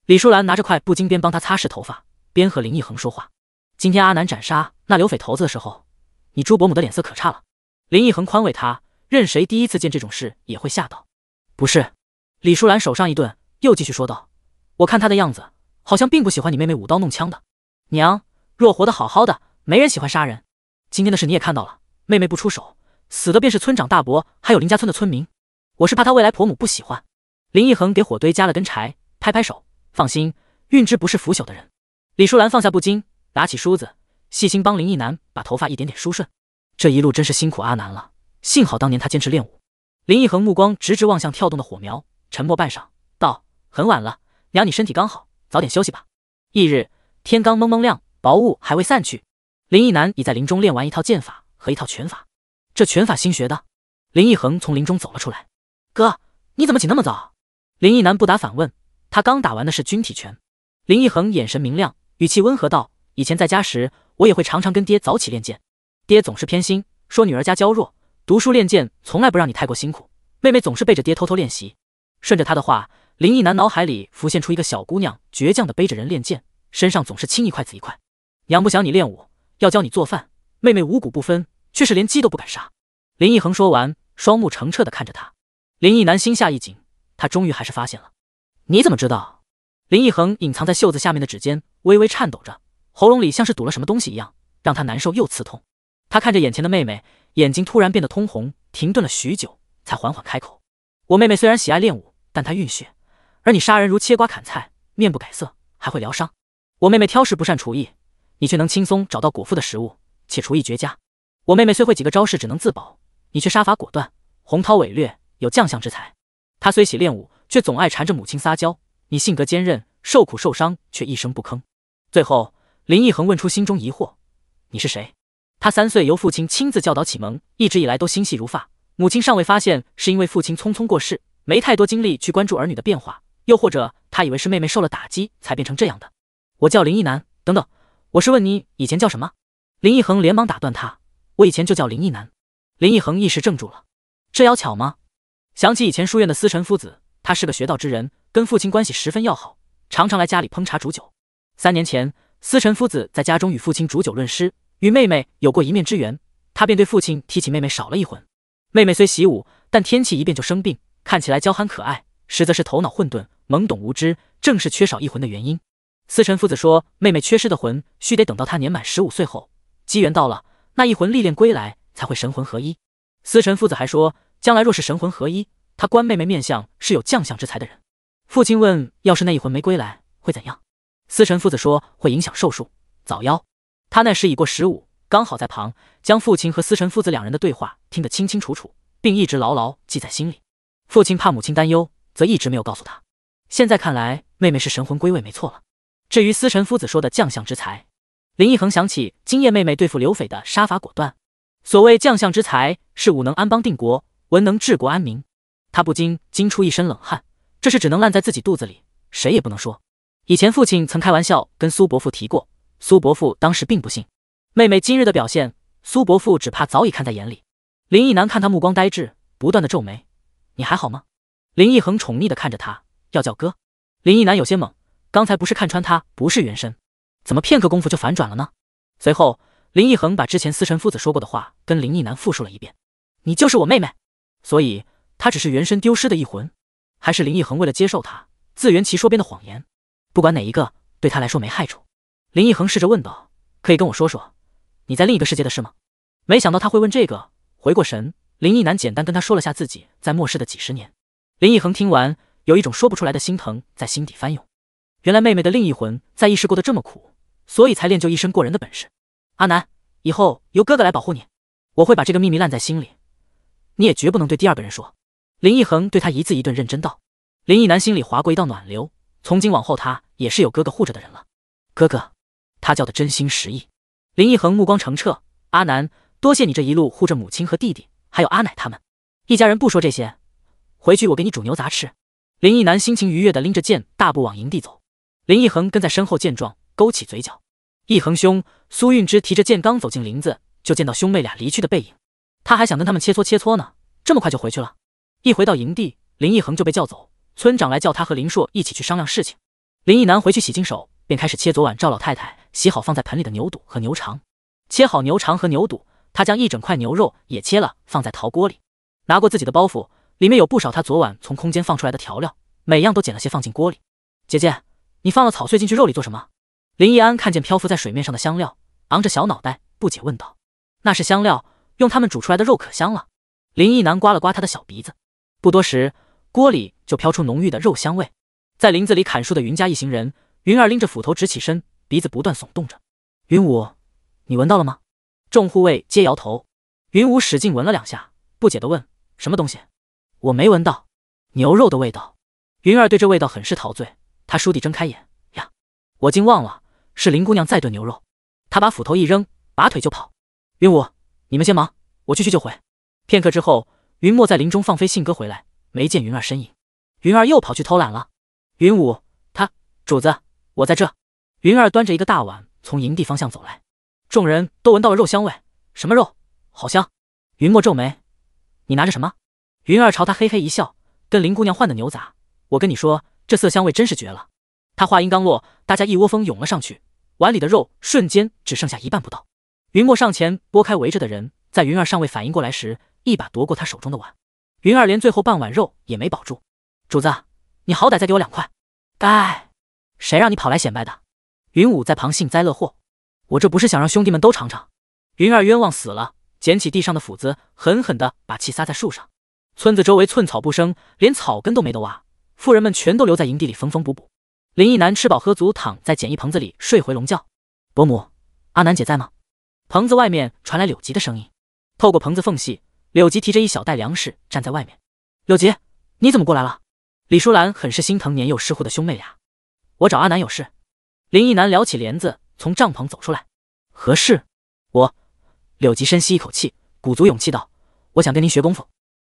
李淑兰拿着块布巾边帮他擦拭头发，边和林逸恒说话。今天阿南斩杀那刘匪头子的时候，你朱伯母的脸色可差了。林逸恒宽慰他，任谁第一次见这种事也会吓到。不是，李淑兰手上一顿，又继续说道：“我看他的样子，好像并不喜欢你妹妹舞刀弄枪的。娘，若活得好好的，没人喜欢杀人。今天的事你也看到了，妹妹不出手。”死的便是村长大伯，还有林家村的村民。我是怕他未来婆母不喜欢。林一恒给火堆加了根柴，拍拍手，放心，韵之不是腐朽的人。李淑兰放下布巾，拿起梳子，细心帮林一南把头发一点点梳顺。这一路真是辛苦阿南了，幸好当年他坚持练武。林一恒目光直直望向跳动的火苗，沉默半晌，道：很晚了，娘你身体刚好，早点休息吧。翌日，天刚蒙蒙亮，薄雾还未散去，林一南已在林中练完一套剑法和一套拳法。这拳法新学的，林奕恒从林中走了出来。哥，你怎么起那么早？林奕南不答反问，他刚打完的是军体拳。林奕恒眼神明亮，语气温和道：“以前在家时，我也会常常跟爹早起练剑。爹总是偏心，说女儿家娇弱，读书练剑从来不让你太过辛苦。妹妹总是背着爹偷偷练习。”顺着他的话，林奕南脑海里浮现出一个小姑娘倔强的背着人练剑，身上总是青一块紫一块。娘不想你练武，要教你做饭。妹妹五谷不分。却是连鸡都不敢杀。林一恒说完，双目澄澈的看着他。林意南心下一紧，他终于还是发现了。你怎么知道？林一恒隐藏在袖子下面的指尖微微颤抖着，喉咙里像是堵了什么东西一样，让他难受又刺痛。他看着眼前的妹妹，眼睛突然变得通红，停顿了许久，才缓缓开口：“我妹妹虽然喜爱练武，但她运血。而你杀人如切瓜砍菜，面不改色，还会疗伤。我妹妹挑食不善厨艺，你却能轻松找到果腹的食物，且厨艺绝佳。”我妹妹虽会几个招式，只能自保；你却杀伐果断，宏涛伟略，有将相之才。她虽喜练武，却总爱缠着母亲撒娇。你性格坚韧，受苦受伤却一声不吭。最后，林奕恒问出心中疑惑：你是谁？他三岁由父亲亲自教导启蒙，一直以来都心细如发。母亲尚未发现，是因为父亲匆匆过世，没太多精力去关注儿女的变化。又或者，他以为是妹妹受了打击才变成这样的。我叫林奕南。等等，我是问你以前叫什么？林奕恒连忙打断他。我以前就叫林一南。林一恒一时怔住了，这要巧吗？想起以前书院的思辰夫子，他是个学道之人，跟父亲关系十分要好，常常来家里烹茶煮酒。三年前，思辰夫子在家中与父亲煮酒论诗，与妹妹有过一面之缘，他便对父亲提起妹妹少了一魂。妹妹虽习武，但天气一变就生病，看起来娇憨可爱，实则是头脑混沌、懵懂无知，正是缺少一魂的原因。思辰夫子说，妹妹缺失的魂，须得等到她年满十五岁后，机缘到了。那一魂历练归来才会神魂合一。思辰父子还说，将来若是神魂合一，他关妹妹面相是有将相之才的人。父亲问，要是那一魂没归来会怎样？思辰父子说会影响寿数，早夭。他那时已过十五，刚好在旁，将父亲和思辰父子两人的对话听得清清楚楚，并一直牢牢记在心里。父亲怕母亲担忧，则一直没有告诉他。现在看来，妹妹是神魂归位没错了。至于思辰夫子说的将相之才。林毅恒想起今夜妹妹对付刘匪的杀伐果断，所谓将相之才，是武能安邦定国，文能治国安民。他不禁惊出一身冷汗，这事只能烂在自己肚子里，谁也不能说。以前父亲曾开玩笑跟苏伯父提过，苏伯父当时并不信。妹妹今日的表现，苏伯父只怕早已看在眼里。林毅南看他目光呆滞，不断的皱眉，你还好吗？林毅恒宠溺的看着他，要叫哥。林毅南有些懵，刚才不是看穿他不是原身。怎么片刻功夫就反转了呢？随后，林奕恒把之前司辰夫子说过的话跟林奕南复述了一遍：“你就是我妹妹，所以她只是原身丢失的一魂，还是林奕恒为了接受她自圆其说编的谎言？不管哪一个对她来说没害处。”林奕恒试着问道：“可以跟我说说你在另一个世界的事吗？”没想到他会问这个。回过神，林奕南简单跟他说了下自己在末世的几十年。林奕恒听完，有一种说不出来的心疼在心底翻涌。原来妹妹的另一魂在异世过得这么苦。所以才练就一身过人的本事。阿南，以后由哥哥来保护你，我会把这个秘密烂在心里，你也绝不能对第二个人说。林一恒对他一字一顿认真道。林一南心里划过一道暖流，从今往后他也是有哥哥护着的人了。哥哥，他叫的真心实意。林一恒目光澄澈，阿南，多谢你这一路护着母亲和弟弟，还有阿奶他们。一家人不说这些，回去我给你煮牛杂吃。林一南心情愉悦的拎着剑，大步往营地走。林一恒跟在身后，见状。勾起嘴角，一恒兄苏韵之提着剑刚走进林子，就见到兄妹俩离去的背影。他还想跟他们切磋切磋呢，这么快就回去了。一回到营地，林一恒就被叫走，村长来叫他和林硕一起去商量事情。林一南回去洗净手，便开始切昨晚赵老太太洗好放在盆里的牛肚和牛肠。切好牛肠和牛肚，他将一整块牛肉也切了，放在陶锅里。拿过自己的包袱，里面有不少他昨晚从空间放出来的调料，每样都捡了些放进锅里。姐姐，你放了草碎进去肉里做什么？林依安看见漂浮在水面上的香料，昂着小脑袋，不解问道：“那是香料，用它们煮出来的肉可香了。”林依南刮了刮他的小鼻子。不多时，锅里就飘出浓郁的肉香味。在林子里砍树的云家一行人，云儿拎着斧头直起身，鼻子不断耸动着。云武，你闻到了吗？众护卫皆摇头。云武使劲闻了两下，不解的问：“什么东西？我没闻到牛肉的味道。”云儿对这味道很是陶醉，他倏地睁开眼，呀，我竟忘了。是林姑娘在炖牛肉，她把斧头一扔，拔腿就跑。云武，你们先忙，我去去就回。片刻之后，云墨在林中放飞信鸽回来，没见云儿身影，云儿又跑去偷懒了。云武，他主子，我在这。云儿端着一个大碗从营地方向走来，众人都闻到了肉香味，什么肉？好香！云墨皱眉，你拿着什么？云儿朝他嘿嘿一笑，跟林姑娘换的牛杂。我跟你说，这色香味真是绝了。他话音刚落，大家一窝蜂涌了上去。碗里的肉瞬间只剩下一半不到，云墨上前拨开围着的人，在云儿尚未反应过来时，一把夺过他手中的碗，云儿连最后半碗肉也没保住。主子，你好歹再给我两块！哎，谁让你跑来显摆的？云武在旁幸灾乐祸，我这不是想让兄弟们都尝尝。云儿冤枉死了，捡起地上的斧子，狠狠地把气撒在树上。村子周围寸草不生，连草根都没得挖，富人们全都留在营地里缝缝补补。林毅南吃饱喝足，躺在简易棚子里睡回笼觉。伯母，阿南姐在吗？棚子外面传来柳吉的声音。透过棚子缝隙，柳吉提着一小袋粮食站在外面。柳吉，你怎么过来了？李淑兰很是心疼年幼失户的兄妹俩。我找阿南有事。林毅南撩起帘子，从帐篷走出来。何事？我。柳吉深吸一口气，鼓足勇气道：“我想跟您学功夫。”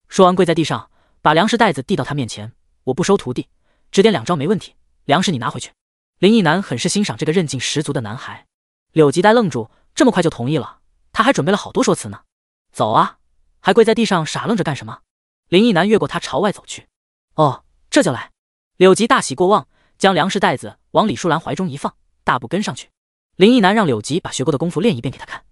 说完，跪在地上，把粮食袋子递到他面前。我不收徒弟，指点两招没问题。粮食你拿回去，林毅南很是欣赏这个韧劲十足的男孩。柳吉呆愣住，这么快就同意了？他还准备了好多说辞呢。走啊，还跪在地上傻愣着干什么？林毅南越过他朝外走去。哦，这就来。柳吉大喜过望，将粮食袋子往李淑兰怀中一放，大步跟上去。林毅南让柳吉把学过的功夫练一遍给他看。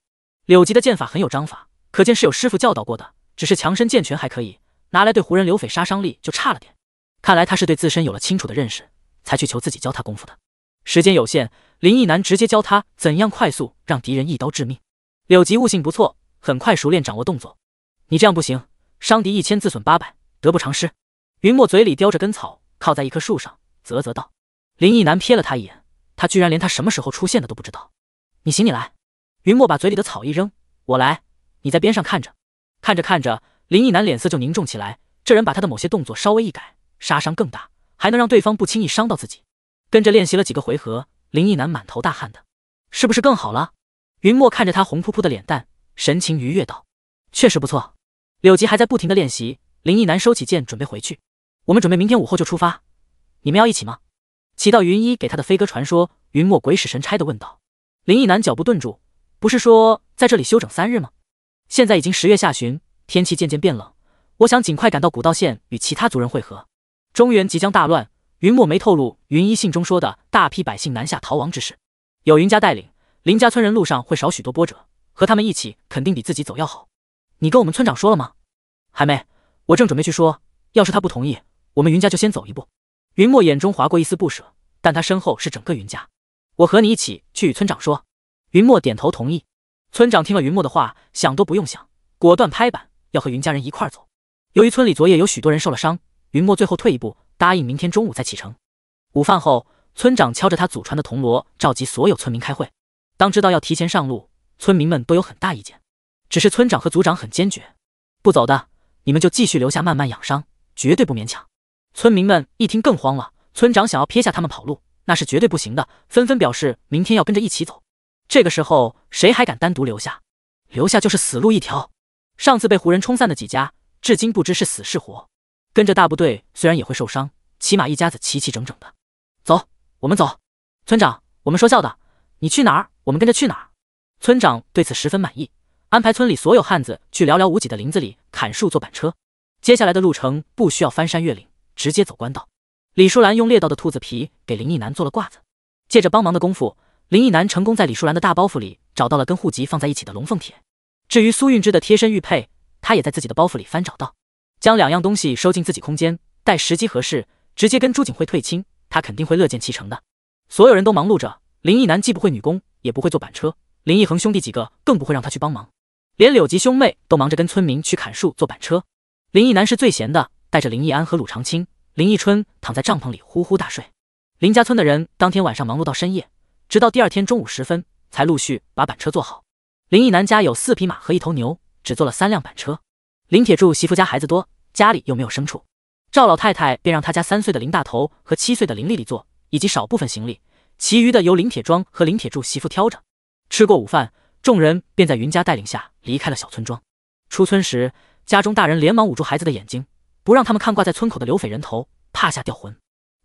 柳吉的剑法很有章法，可见是有师傅教导过的。只是强身健全还可以，拿来对胡人刘匪杀伤力就差了点。看来他是对自身有了清楚的认识。才去求自己教他功夫的。时间有限，林毅南直接教他怎样快速让敌人一刀致命。柳吉悟性不错，很快熟练掌握动作。你这样不行，伤敌一千自损八百，得不偿失。云墨嘴里叼着根草，靠在一棵树上，啧啧道。林毅南瞥了他一眼，他居然连他什么时候出现的都不知道。你行，你来。云墨把嘴里的草一扔，我来。你在边上看着。看着看着，林毅南脸色就凝重起来。这人把他的某些动作稍微一改，杀伤更大。还能让对方不轻易伤到自己，跟着练习了几个回合，林毅南满头大汗的，是不是更好了？云墨看着他红扑扑的脸蛋，神情愉悦道：“确实不错。”柳吉还在不停的练习。林毅南收起剑，准备回去。我们准备明天午后就出发，你们要一起吗？骑到云一给他的飞鸽传说，云墨鬼使神差的问道。林毅南脚步顿住：“不是说在这里休整三日吗？现在已经十月下旬，天气渐渐变冷，我想尽快赶到古道县与其他族人会合。”中原即将大乱，云墨没透露云一信中说的大批百姓南下逃亡之事。有云家带领林家村人路上会少许多波折，和他们一起肯定比自己走要好。你跟我们村长说了吗？还没，我正准备去说。要是他不同意，我们云家就先走一步。云墨眼中划过一丝不舍，但他身后是整个云家。我和你一起去与村长说。云墨点头同意。村长听了云墨的话，想都不用想，果断拍板要和云家人一块走。由于村里昨夜有许多人受了伤。云墨最后退一步，答应明天中午再启程。午饭后，村长敲着他祖传的铜锣，召集所有村民开会。当知道要提前上路，村民们都有很大意见。只是村长和族长很坚决，不走的你们就继续留下，慢慢养伤，绝对不勉强。村民们一听更慌了。村长想要撇下他们跑路，那是绝对不行的。纷纷表示明天要跟着一起走。这个时候，谁还敢单独留下？留下就是死路一条。上次被胡人冲散的几家，至今不知是死是活。跟着大部队虽然也会受伤，起码一家子齐齐整整的。走，我们走。村长，我们说笑的，你去哪儿，我们跟着去哪儿。村长对此十分满意，安排村里所有汉子去寥寥无几的林子里砍树做板车。接下来的路程不需要翻山越岭，直接走官道。李淑兰用猎到的兔子皮给林毅南做了褂子。借着帮忙的功夫，林毅南成功在李淑兰的大包袱里找到了跟户籍放在一起的龙凤帖。至于苏韵之的贴身玉佩，他也在自己的包袱里翻找到。将两样东西收进自己空间，待时机合适，直接跟朱景惠退亲，他肯定会乐见其成的。所有人都忙碌着，林毅男既不会女工，也不会坐板车，林毅恒兄弟几个更不会让他去帮忙，连柳吉兄妹都忙着跟村民去砍树做板车。林毅男是最闲的，带着林毅安和鲁长青、林毅春躺在帐篷里呼呼大睡。林家村的人当天晚上忙碌到深夜，直到第二天中午时分才陆续把板车做好。林毅南家有四匹马和一头牛，只做了三辆板车。林铁柱媳妇家孩子多。家里又没有牲畜，赵老太太便让他家三岁的林大头和七岁的林丽丽做，以及少部分行李，其余的由林铁庄和林铁柱媳妇挑着。吃过午饭，众人便在云家带领下离开了小村庄。出村时，家中大人连忙捂住孩子的眼睛，不让他们看挂在村口的流匪人头，怕吓掉魂。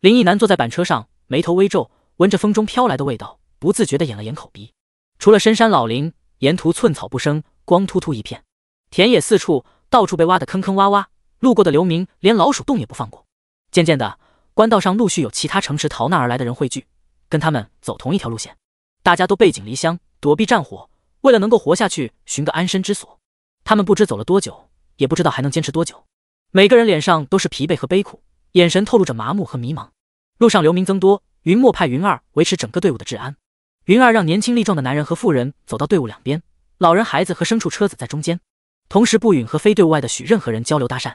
林毅南坐在板车上，眉头微皱，闻着风中飘来的味道，不自觉地掩了掩口鼻。除了深山老林，沿途寸草不生，光秃秃一片，田野四处到处被挖得坑坑洼洼。路过的流民连老鼠洞也不放过。渐渐的，官道上陆续有其他城池逃难而来的人汇聚，跟他们走同一条路线。大家都背井离乡，躲避战火，为了能够活下去，寻个安身之所。他们不知走了多久，也不知道还能坚持多久。每个人脸上都是疲惫和悲苦，眼神透露着麻木和迷茫。路上流民增多，云墨派云二维持整个队伍的治安。云二让年轻力壮的男人和妇人走到队伍两边，老人、孩子和牲畜、车子在中间，同时不允和非队伍外的许任何人交流搭讪。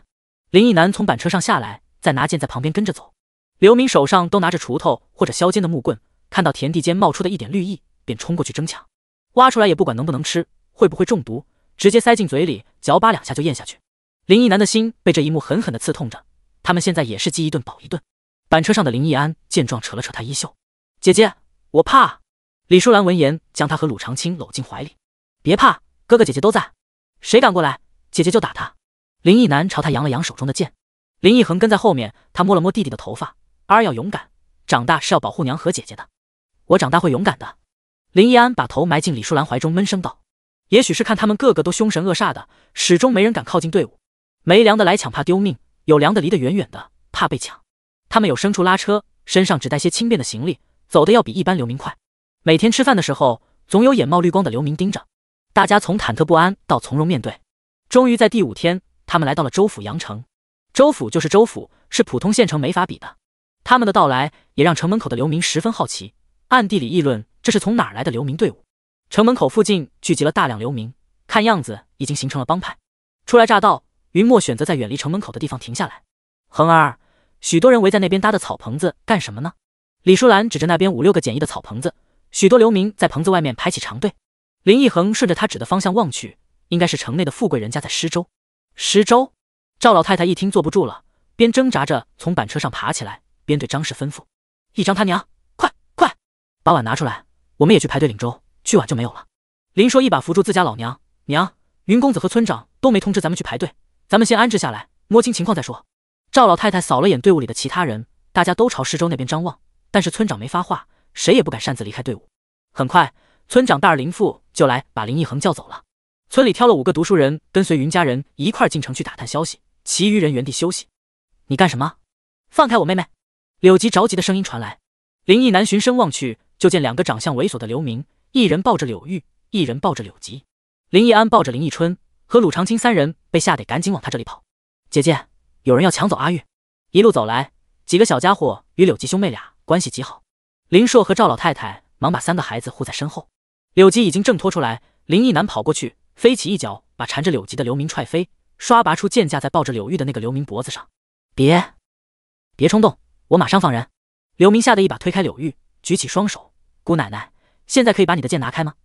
林毅男从板车上下来，再拿剑在旁边跟着走。刘明手上都拿着锄头或者削尖的木棍，看到田地间冒出的一点绿意，便冲过去争抢，挖出来也不管能不能吃，会不会中毒，直接塞进嘴里嚼吧两下就咽下去。林毅男的心被这一幕狠狠的刺痛着。他们现在也是饥一顿饱一顿。板车上的林毅安见状，扯了扯他衣袖：“姐姐，我怕。”李淑兰闻言，将他和鲁长青搂进怀里：“别怕，哥哥姐姐都在，谁敢过来，姐姐就打他。”林毅南朝他扬了扬手中的剑，林毅恒跟在后面，他摸了摸弟弟的头发，儿要勇敢，长大是要保护娘和姐姐的，我长大会勇敢的。林毅安把头埋进李淑兰怀中，闷声道：“也许是看他们个个都凶神恶煞的，始终没人敢靠近队伍。没粮的来抢怕丢命，有粮的离得远远的，怕被抢。他们有牲畜拉车，身上只带些轻便的行李，走得要比一般流民快。每天吃饭的时候，总有眼冒绿光的流民盯着，大家从忐忑不安到从容面对，终于在第五天。”他们来到了州府阳城，州府就是州府，是普通县城没法比的。他们的到来也让城门口的流民十分好奇，暗地里议论这是从哪儿来的流民队伍。城门口附近聚集了大量流民，看样子已经形成了帮派。初来乍到，云墨选择在远离城门口的地方停下来。恒儿，许多人围在那边搭的草棚子干什么呢？李淑兰指着那边五六个简易的草棚子，许多流民在棚子外面排起长队。林一恒顺着他指的方向望去，应该是城内的富贵人家在施粥。施粥，赵老太太一听坐不住了，边挣扎着从板车上爬起来，边对张氏吩咐：“一张他娘，快快把碗拿出来，我们也去排队领粥，去晚就没有了。”林硕一把扶住自家老娘：“娘，云公子和村长都没通知咱们去排队，咱们先安置下来，摸清情况再说。”赵老太太扫了眼队伍里的其他人，大家都朝施粥那边张望，但是村长没发话，谁也不敢擅自离开队伍。很快，村长大儿林父就来把林一恒叫走了。村里挑了五个读书人，跟随云家人一块进城去打探消息，其余人原地休息。你干什么？放开我妹妹！柳吉着急的声音传来。林毅南循声望去，就见两个长相猥琐的流民，一人抱着柳玉，一人抱着柳吉。林毅安抱着林毅春和鲁长青三人被吓得赶紧往他这里跑。姐姐，有人要抢走阿玉！一路走来，几个小家伙与柳吉兄妹俩关系极好。林硕和赵老太太忙把三个孩子护在身后。柳吉已经挣脱出来，林毅南跑过去。飞起一脚，把缠着柳吉的刘明踹飞，唰拔出剑架在抱着柳玉的那个刘明脖子上。别，别冲动，我马上放人。刘明吓得一把推开柳玉，举起双手：“姑奶奶，现在可以把你的剑拿开吗？”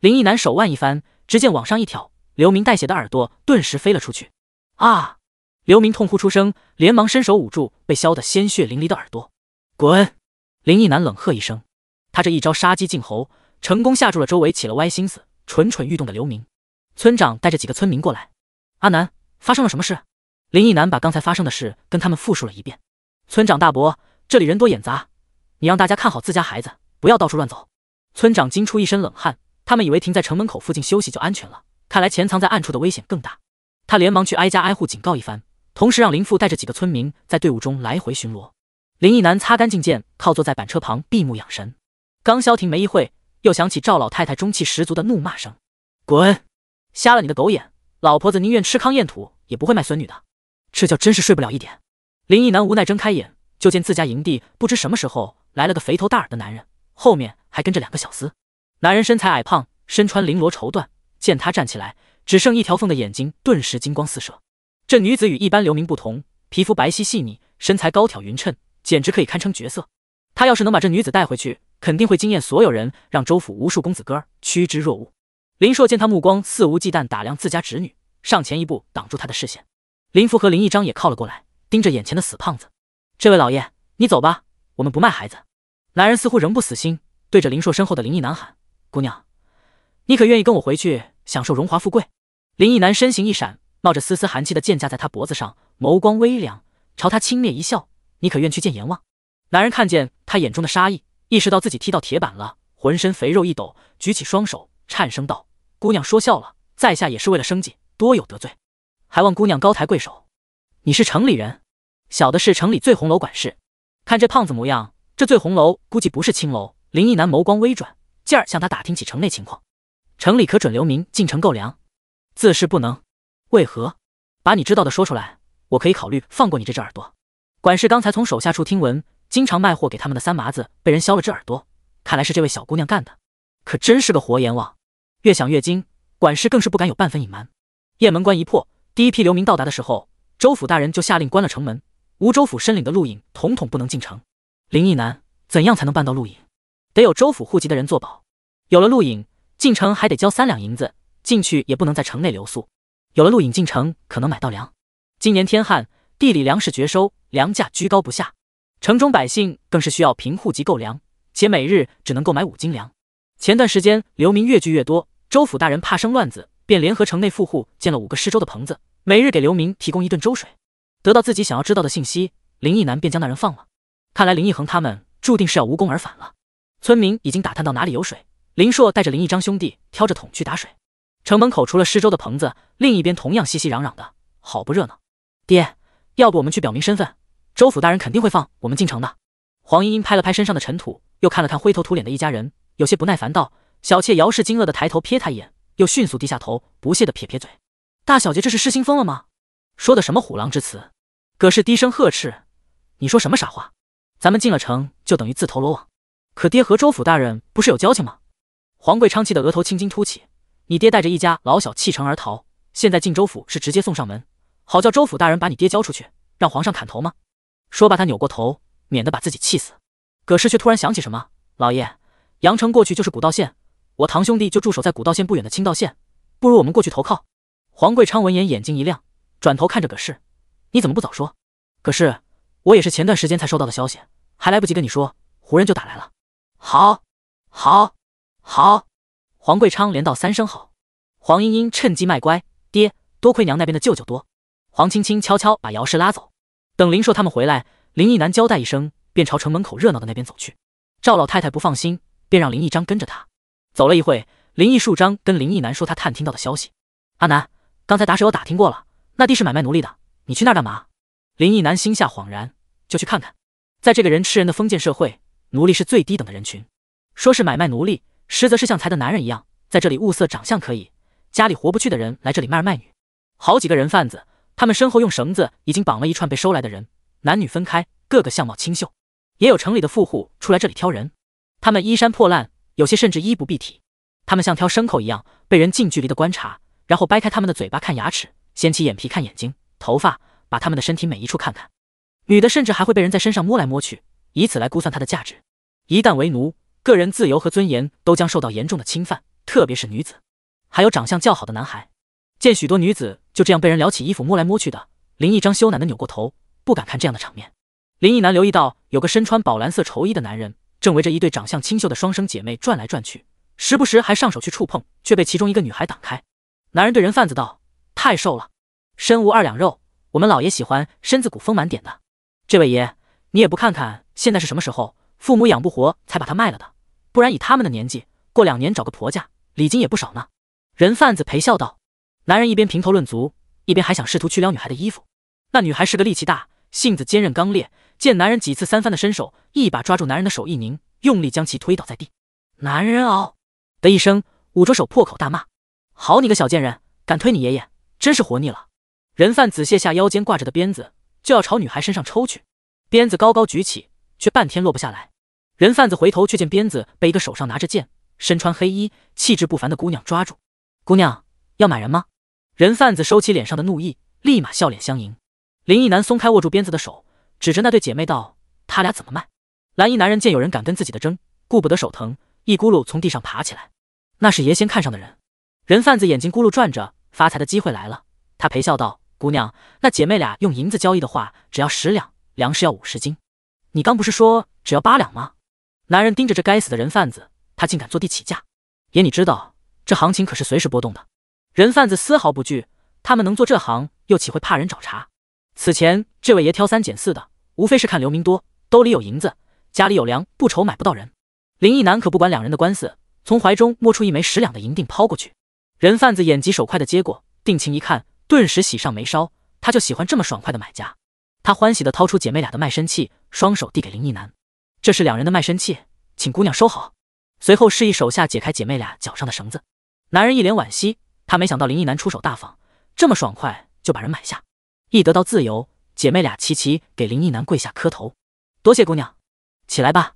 林毅男手腕一翻，直剑往上一挑，刘明带血的耳朵顿时飞了出去。啊！刘明痛哭出声，连忙伸手捂住被削得鲜血淋漓的耳朵。滚！林毅男冷喝一声，他这一招杀鸡儆猴，成功吓住了周围起了歪心思、蠢蠢欲动的刘明。村长带着几个村民过来，阿南，发生了什么事？林毅南把刚才发生的事跟他们复述了一遍。村长大伯，这里人多眼杂，你让大家看好自家孩子，不要到处乱走。村长惊出一身冷汗，他们以为停在城门口附近休息就安全了，看来潜藏在暗处的危险更大。他连忙去挨家挨户警告一番，同时让林父带着几个村民在队伍中来回巡逻。林毅南擦干净剑，靠坐在板车旁闭目养神。刚消停没一会，又响起赵老太太中气十足的怒骂声：“滚！”瞎了你的狗眼！老婆子宁愿吃糠咽土，也不会卖孙女的。这觉真是睡不了一点。林毅南无奈睁开眼，就见自家营地不知什么时候来了个肥头大耳的男人，后面还跟着两个小厮。男人身材矮胖，身穿绫罗绸缎。见他站起来，只剩一条缝的眼睛顿时金光四射。这女子与一般流民不同，皮肤白皙细腻，身材高挑匀称，简直可以堪称绝色。他要是能把这女子带回去，肯定会惊艳所有人，让周府无数公子哥趋之若鹜。林硕见他目光肆无忌惮打量自家侄女，上前一步挡住他的视线。林父和林一章也靠了过来，盯着眼前的死胖子。这位老爷，你走吧，我们不卖孩子。男人似乎仍不死心，对着林硕身后的林毅男喊：“姑娘，你可愿意跟我回去享受荣华富贵？”林毅男身形一闪，冒着丝丝寒气的剑架在他脖子上，眸光微凉，朝他轻蔑一笑：“你可愿去见阎王？”男人看见他眼中的杀意，意识到自己踢到铁板了，浑身肥肉一抖，举起双手，颤声道。姑娘说笑了，在下也是为了生计，多有得罪，还望姑娘高抬贵手。你是城里人，小的是城里醉红楼管事。看这胖子模样，这醉红楼估计不是青楼。林一南眸光微转，劲而向他打听起城内情况。城里可准流民进城购粮？自是不能。为何？把你知道的说出来，我可以考虑放过你这只耳朵。管事刚才从手下处听闻，经常卖货给他们的三麻子被人削了只耳朵，看来是这位小姑娘干的，可真是个活阎王。越想越惊，管事更是不敢有半分隐瞒。雁门关一破，第一批流民到达的时候，州府大人就下令关了城门，吴州府申领的路引统统不能进城。林毅南，怎样才能办到陆引？得有州府户籍的人做保。有了陆引，进城还得交三两银子，进去也不能在城内留宿。有了陆引进城，可能买到粮。今年天旱，地里粮食绝收，粮价居高不下，城中百姓更是需要凭户籍购粮，且每日只能购买五斤粮。前段时间流民越聚越多，州府大人怕生乱子，便联合城内富户建了五个施粥的棚子，每日给流民提供一顿粥水。得到自己想要知道的信息，林毅南便将那人放了。看来林毅恒他们注定是要无功而返了。村民已经打探到哪里有水，林硕带着林毅章兄弟挑着桶去打水。城门口除了施粥的棚子，另一边同样熙熙攘攘的，好不热闹。爹，要不我们去表明身份，州府大人肯定会放我们进城的。黄莺莺拍了拍身上的尘土，又看了看灰头土脸的一家人。有些不耐烦道：“小妾姚氏惊愕地抬头瞥他一眼，又迅速低下头，不屑地撇撇嘴。大小姐这是失心疯了吗？说的什么虎狼之词？”葛氏低声呵斥：“你说什么傻话？咱们进了城就等于自投罗网。可爹和周府大人不是有交情吗？”黄贵昌气得额头青筋凸起：“你爹带着一家老小弃城而逃，现在进周府是直接送上门，好叫周府大人把你爹交出去，让皇上砍头吗？”说罢，他扭过头，免得把自己气死。葛氏却突然想起什么：“老爷。”阳城过去就是古道县，我堂兄弟就驻守在古道县不远的青道县，不如我们过去投靠。黄贵昌闻言眼睛一亮，转头看着葛氏：“你怎么不早说？”葛氏：“我也是前段时间才收到的消息，还来不及跟你说，胡人就打来了。”“好，好，好！”黄贵昌连道三声好。黄莺莺趁机卖乖：“爹，多亏娘那边的舅舅多。”黄青青悄悄把姚氏拉走。等林硕他们回来，林毅南交代一声，便朝城门口热闹的那边走去。赵老太太不放心。便让林毅章跟着他走了一会。林毅树章跟林毅南说他探听到的消息：“阿南，刚才打手我打听过了，那地是买卖奴隶的，你去那儿干嘛？”林毅南心下恍然，就去看看。在这个人吃人的封建社会，奴隶是最低等的人群。说是买卖奴隶，实则是像财的男人一样，在这里物色长相可以、家里活不去的人来这里卖儿卖女。好几个人贩子，他们身后用绳子已经绑了一串被收来的人，男女分开，个个相貌清秀。也有城里的富户出来这里挑人。他们衣衫破烂，有些甚至衣不蔽体。他们像挑牲口一样，被人近距离的观察，然后掰开他们的嘴巴看牙齿，掀起眼皮看眼睛、头发，把他们的身体每一处看看。女的甚至还会被人在身上摸来摸去，以此来估算她的价值。一旦为奴，个人自由和尊严都将受到严重的侵犯，特别是女子。还有长相较好的男孩，见许多女子就这样被人撩起衣服摸来摸去的，林毅章羞赧的扭过头，不敢看这样的场面。林毅男留意到有个身穿宝蓝色绸衣的男人。正围着一对长相清秀的双生姐妹转来转去，时不时还上手去触碰，却被其中一个女孩挡开。男人对人贩子道：“太瘦了，身无二两肉，我们老爷喜欢身子骨丰满点的。这位爷，你也不看看现在是什么时候，父母养不活才把她卖了的，不然以他们的年纪，过两年找个婆家，礼金也不少呢。”人贩子陪笑道。男人一边评头论足，一边还想试图去撩女孩的衣服。那女孩是个力气大，性子坚韧刚烈。见男人几次三番的伸手，一把抓住男人的手一拧，用力将其推倒在地。男人嗷的一声，捂着手破口大骂：“好你个小贱人，敢推你爷爷，真是活腻了！”人贩子卸下腰间挂着的鞭子，就要朝女孩身上抽去，鞭子高高举起，却半天落不下来。人贩子回头却见鞭子被一个手上拿着剑、身穿黑衣、气质不凡的姑娘抓住。姑娘要买人吗？人贩子收起脸上的怒意，立马笑脸相迎。林毅男松开握住鞭子的手。指着那对姐妹道：“他俩怎么卖？”蓝衣男人见有人敢跟自己的争，顾不得手疼，一咕噜从地上爬起来。“那是爷先看上的人。”人贩子眼睛咕噜转着，发财的机会来了。他陪笑道：“姑娘，那姐妹俩用银子交易的话，只要十两粮食，要五十斤。你刚不是说只要八两吗？”男人盯着这该死的人贩子，他竟敢坐地起价。爷你知道，这行情可是随时波动的。人贩子丝毫不惧，他们能做这行，又岂会怕人找茬？此前，这位爷挑三拣四的，无非是看刘明多，兜里有银子，家里有粮，不愁买不到人。林毅南可不管两人的官司，从怀中摸出一枚十两的银锭抛过去。人贩子眼疾手快的接过，定睛一看，顿时喜上眉梢。他就喜欢这么爽快的买家。他欢喜的掏出姐妹俩的卖身契，双手递给林毅南：“这是两人的卖身契，请姑娘收好。”随后示意手下解开姐妹俩脚上的绳子。男人一脸惋惜，他没想到林毅南出手大方，这么爽快就把人买下。一得到自由，姐妹俩齐齐给林毅男跪下磕头，多谢姑娘，起来吧。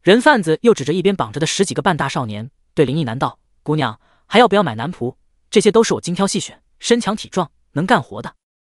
人贩子又指着一边绑着的十几个半大少年，对林毅男道：“姑娘还要不要买男仆？这些都是我精挑细选，身强体壮，能干活的。”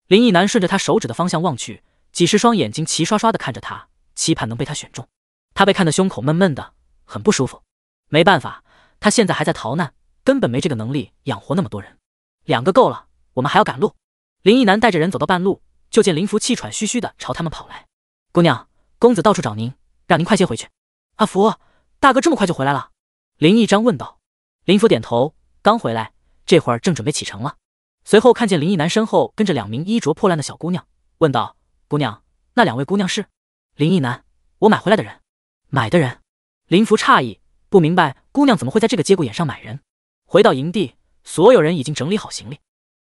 林毅男顺着他手指的方向望去，几十双眼睛齐刷刷的看着他，期盼能被他选中。他被看得胸口闷闷的，很不舒服。没办法，他现在还在逃难，根本没这个能力养活那么多人。两个够了，我们还要赶路。林毅南带着人走到半路，就见林福气喘吁吁的朝他们跑来。姑娘，公子到处找您，让您快些回去。阿福大哥这么快就回来了？林一章问道。林福点头，刚回来，这会儿正准备启程了。随后看见林毅南身后跟着两名衣着破烂的小姑娘，问道：“姑娘，那两位姑娘是？”林毅南，我买回来的人。买的人？林福诧异，不明白姑娘怎么会在这个节骨眼上买人。回到营地，所有人已经整理好行李。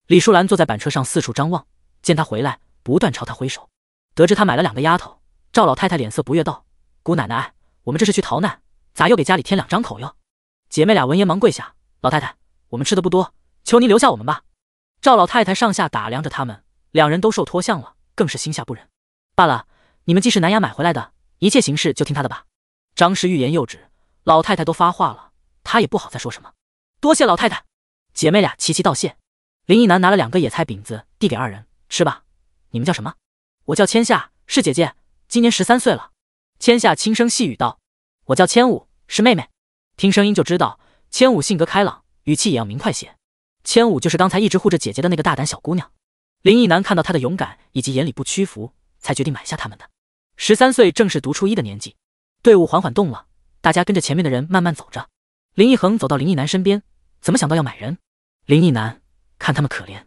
李淑兰坐在板车上四处张望，见他回来，不断朝他挥手。得知他买了两个丫头，赵老太太脸色不悦道：“姑奶奶，我们这是去逃难，咋又给家里添两张口哟？”姐妹俩闻言忙跪下：“老太太，我们吃的不多，求您留下我们吧。”赵老太太上下打量着他们，两人都瘦脱相了，更是心下不忍。罢了，你们既是南雅买回来的，一切行事就听她的吧。张氏欲言又止，老太太都发话了，她也不好再说什么。多谢老太太，姐妹俩齐齐道谢。林一男拿了两个野菜饼子，递给二人吃吧。你们叫什么？我叫千夏，是姐姐，今年十三岁了。千夏轻声细语道：“我叫千武，是妹妹。”听声音就知道，千武性格开朗，语气也要明快些。千武就是刚才一直护着姐姐的那个大胆小姑娘。林一男看到她的勇敢以及眼里不屈服，才决定买下他们的。十三岁正是读初一的年纪。队伍缓缓动了，大家跟着前面的人慢慢走着。林一恒走到林一男身边，怎么想到要买人？林一男，看他们可怜，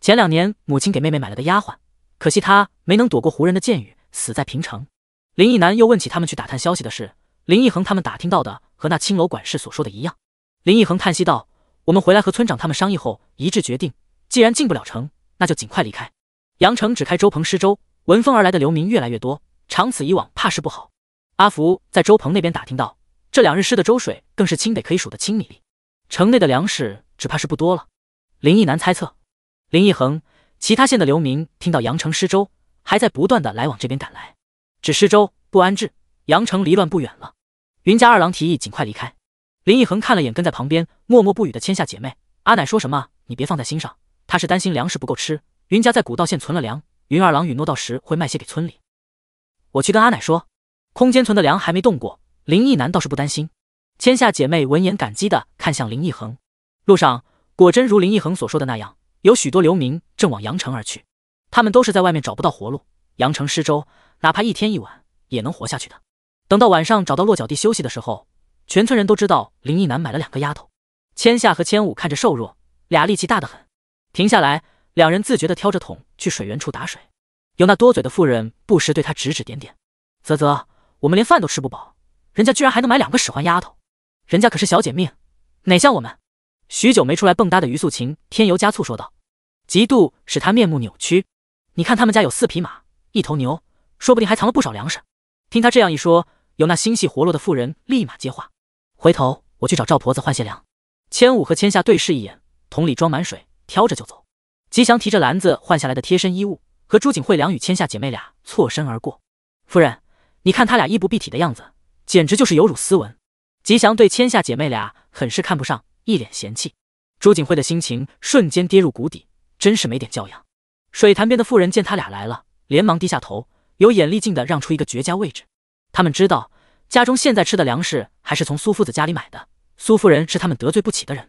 前两年母亲给妹妹买了个丫鬟，可惜她没能躲过胡人的箭雨，死在平城。林毅南又问起他们去打探消息的事，林毅恒他们打听到的和那青楼管事所说的一样。林毅恒叹息道：“我们回来和村长他们商议后，一致决定，既然进不了城，那就尽快离开。阳城只开粥棚施粥，闻风而来的流民越来越多，长此以往，怕是不好。”阿福在粥棚那边打听到，这两日施的粥水更是清得可以数得清米粒，城内的粮食只怕是不多了。林毅南猜测，林毅恒，其他县的流民听到阳城失州，还在不断的来往这边赶来，只失州不安置，阳城离乱不远了。云家二郎提议尽快离开。林毅恒看了眼跟在旁边默默不语的千夏姐妹，阿奶说什么你别放在心上，她是担心粮食不够吃。云家在古道县存了粮，云二郎允诺到时会卖些给村里。我去跟阿奶说，空间存的粮还没动过。林毅南倒是不担心。千夏姐妹闻言感激的看向林毅恒，路上。果真如林毅恒所说的那样，有许多流民正往阳城而去。他们都是在外面找不到活路，阳城失州，哪怕一天一晚也能活下去的。等到晚上找到落脚地休息的时候，全村人都知道林毅南买了两个丫头，千夏和千武看着瘦弱，俩力气大得很。停下来，两人自觉的挑着桶去水源处打水。有那多嘴的妇人不时对他指指点点：“啧啧，我们连饭都吃不饱，人家居然还能买两个使唤丫头，人家可是小姐命，哪像我们。”许久没出来蹦哒的于素琴添油加醋说道，嫉妒使他面目扭曲。你看他们家有四匹马，一头牛，说不定还藏了不少粮食。听他这样一说，有那心细活络的妇人立马接话：“回头我去找赵婆子换些粮。”千武和千夏对视一眼，桶里装满水，挑着就走。吉祥提着篮子换下来的贴身衣物，和朱景惠、梁与千夏姐妹俩错身而过。夫人，你看他俩衣不蔽体的样子，简直就是有辱斯文。吉祥对千夏姐妹俩很是看不上。一脸嫌弃，朱景惠的心情瞬间跌入谷底，真是没点教养。水潭边的妇人见他俩来了，连忙低下头，有眼力劲的让出一个绝佳位置。他们知道家中现在吃的粮食还是从苏夫子家里买的，苏夫人是他们得罪不起的人。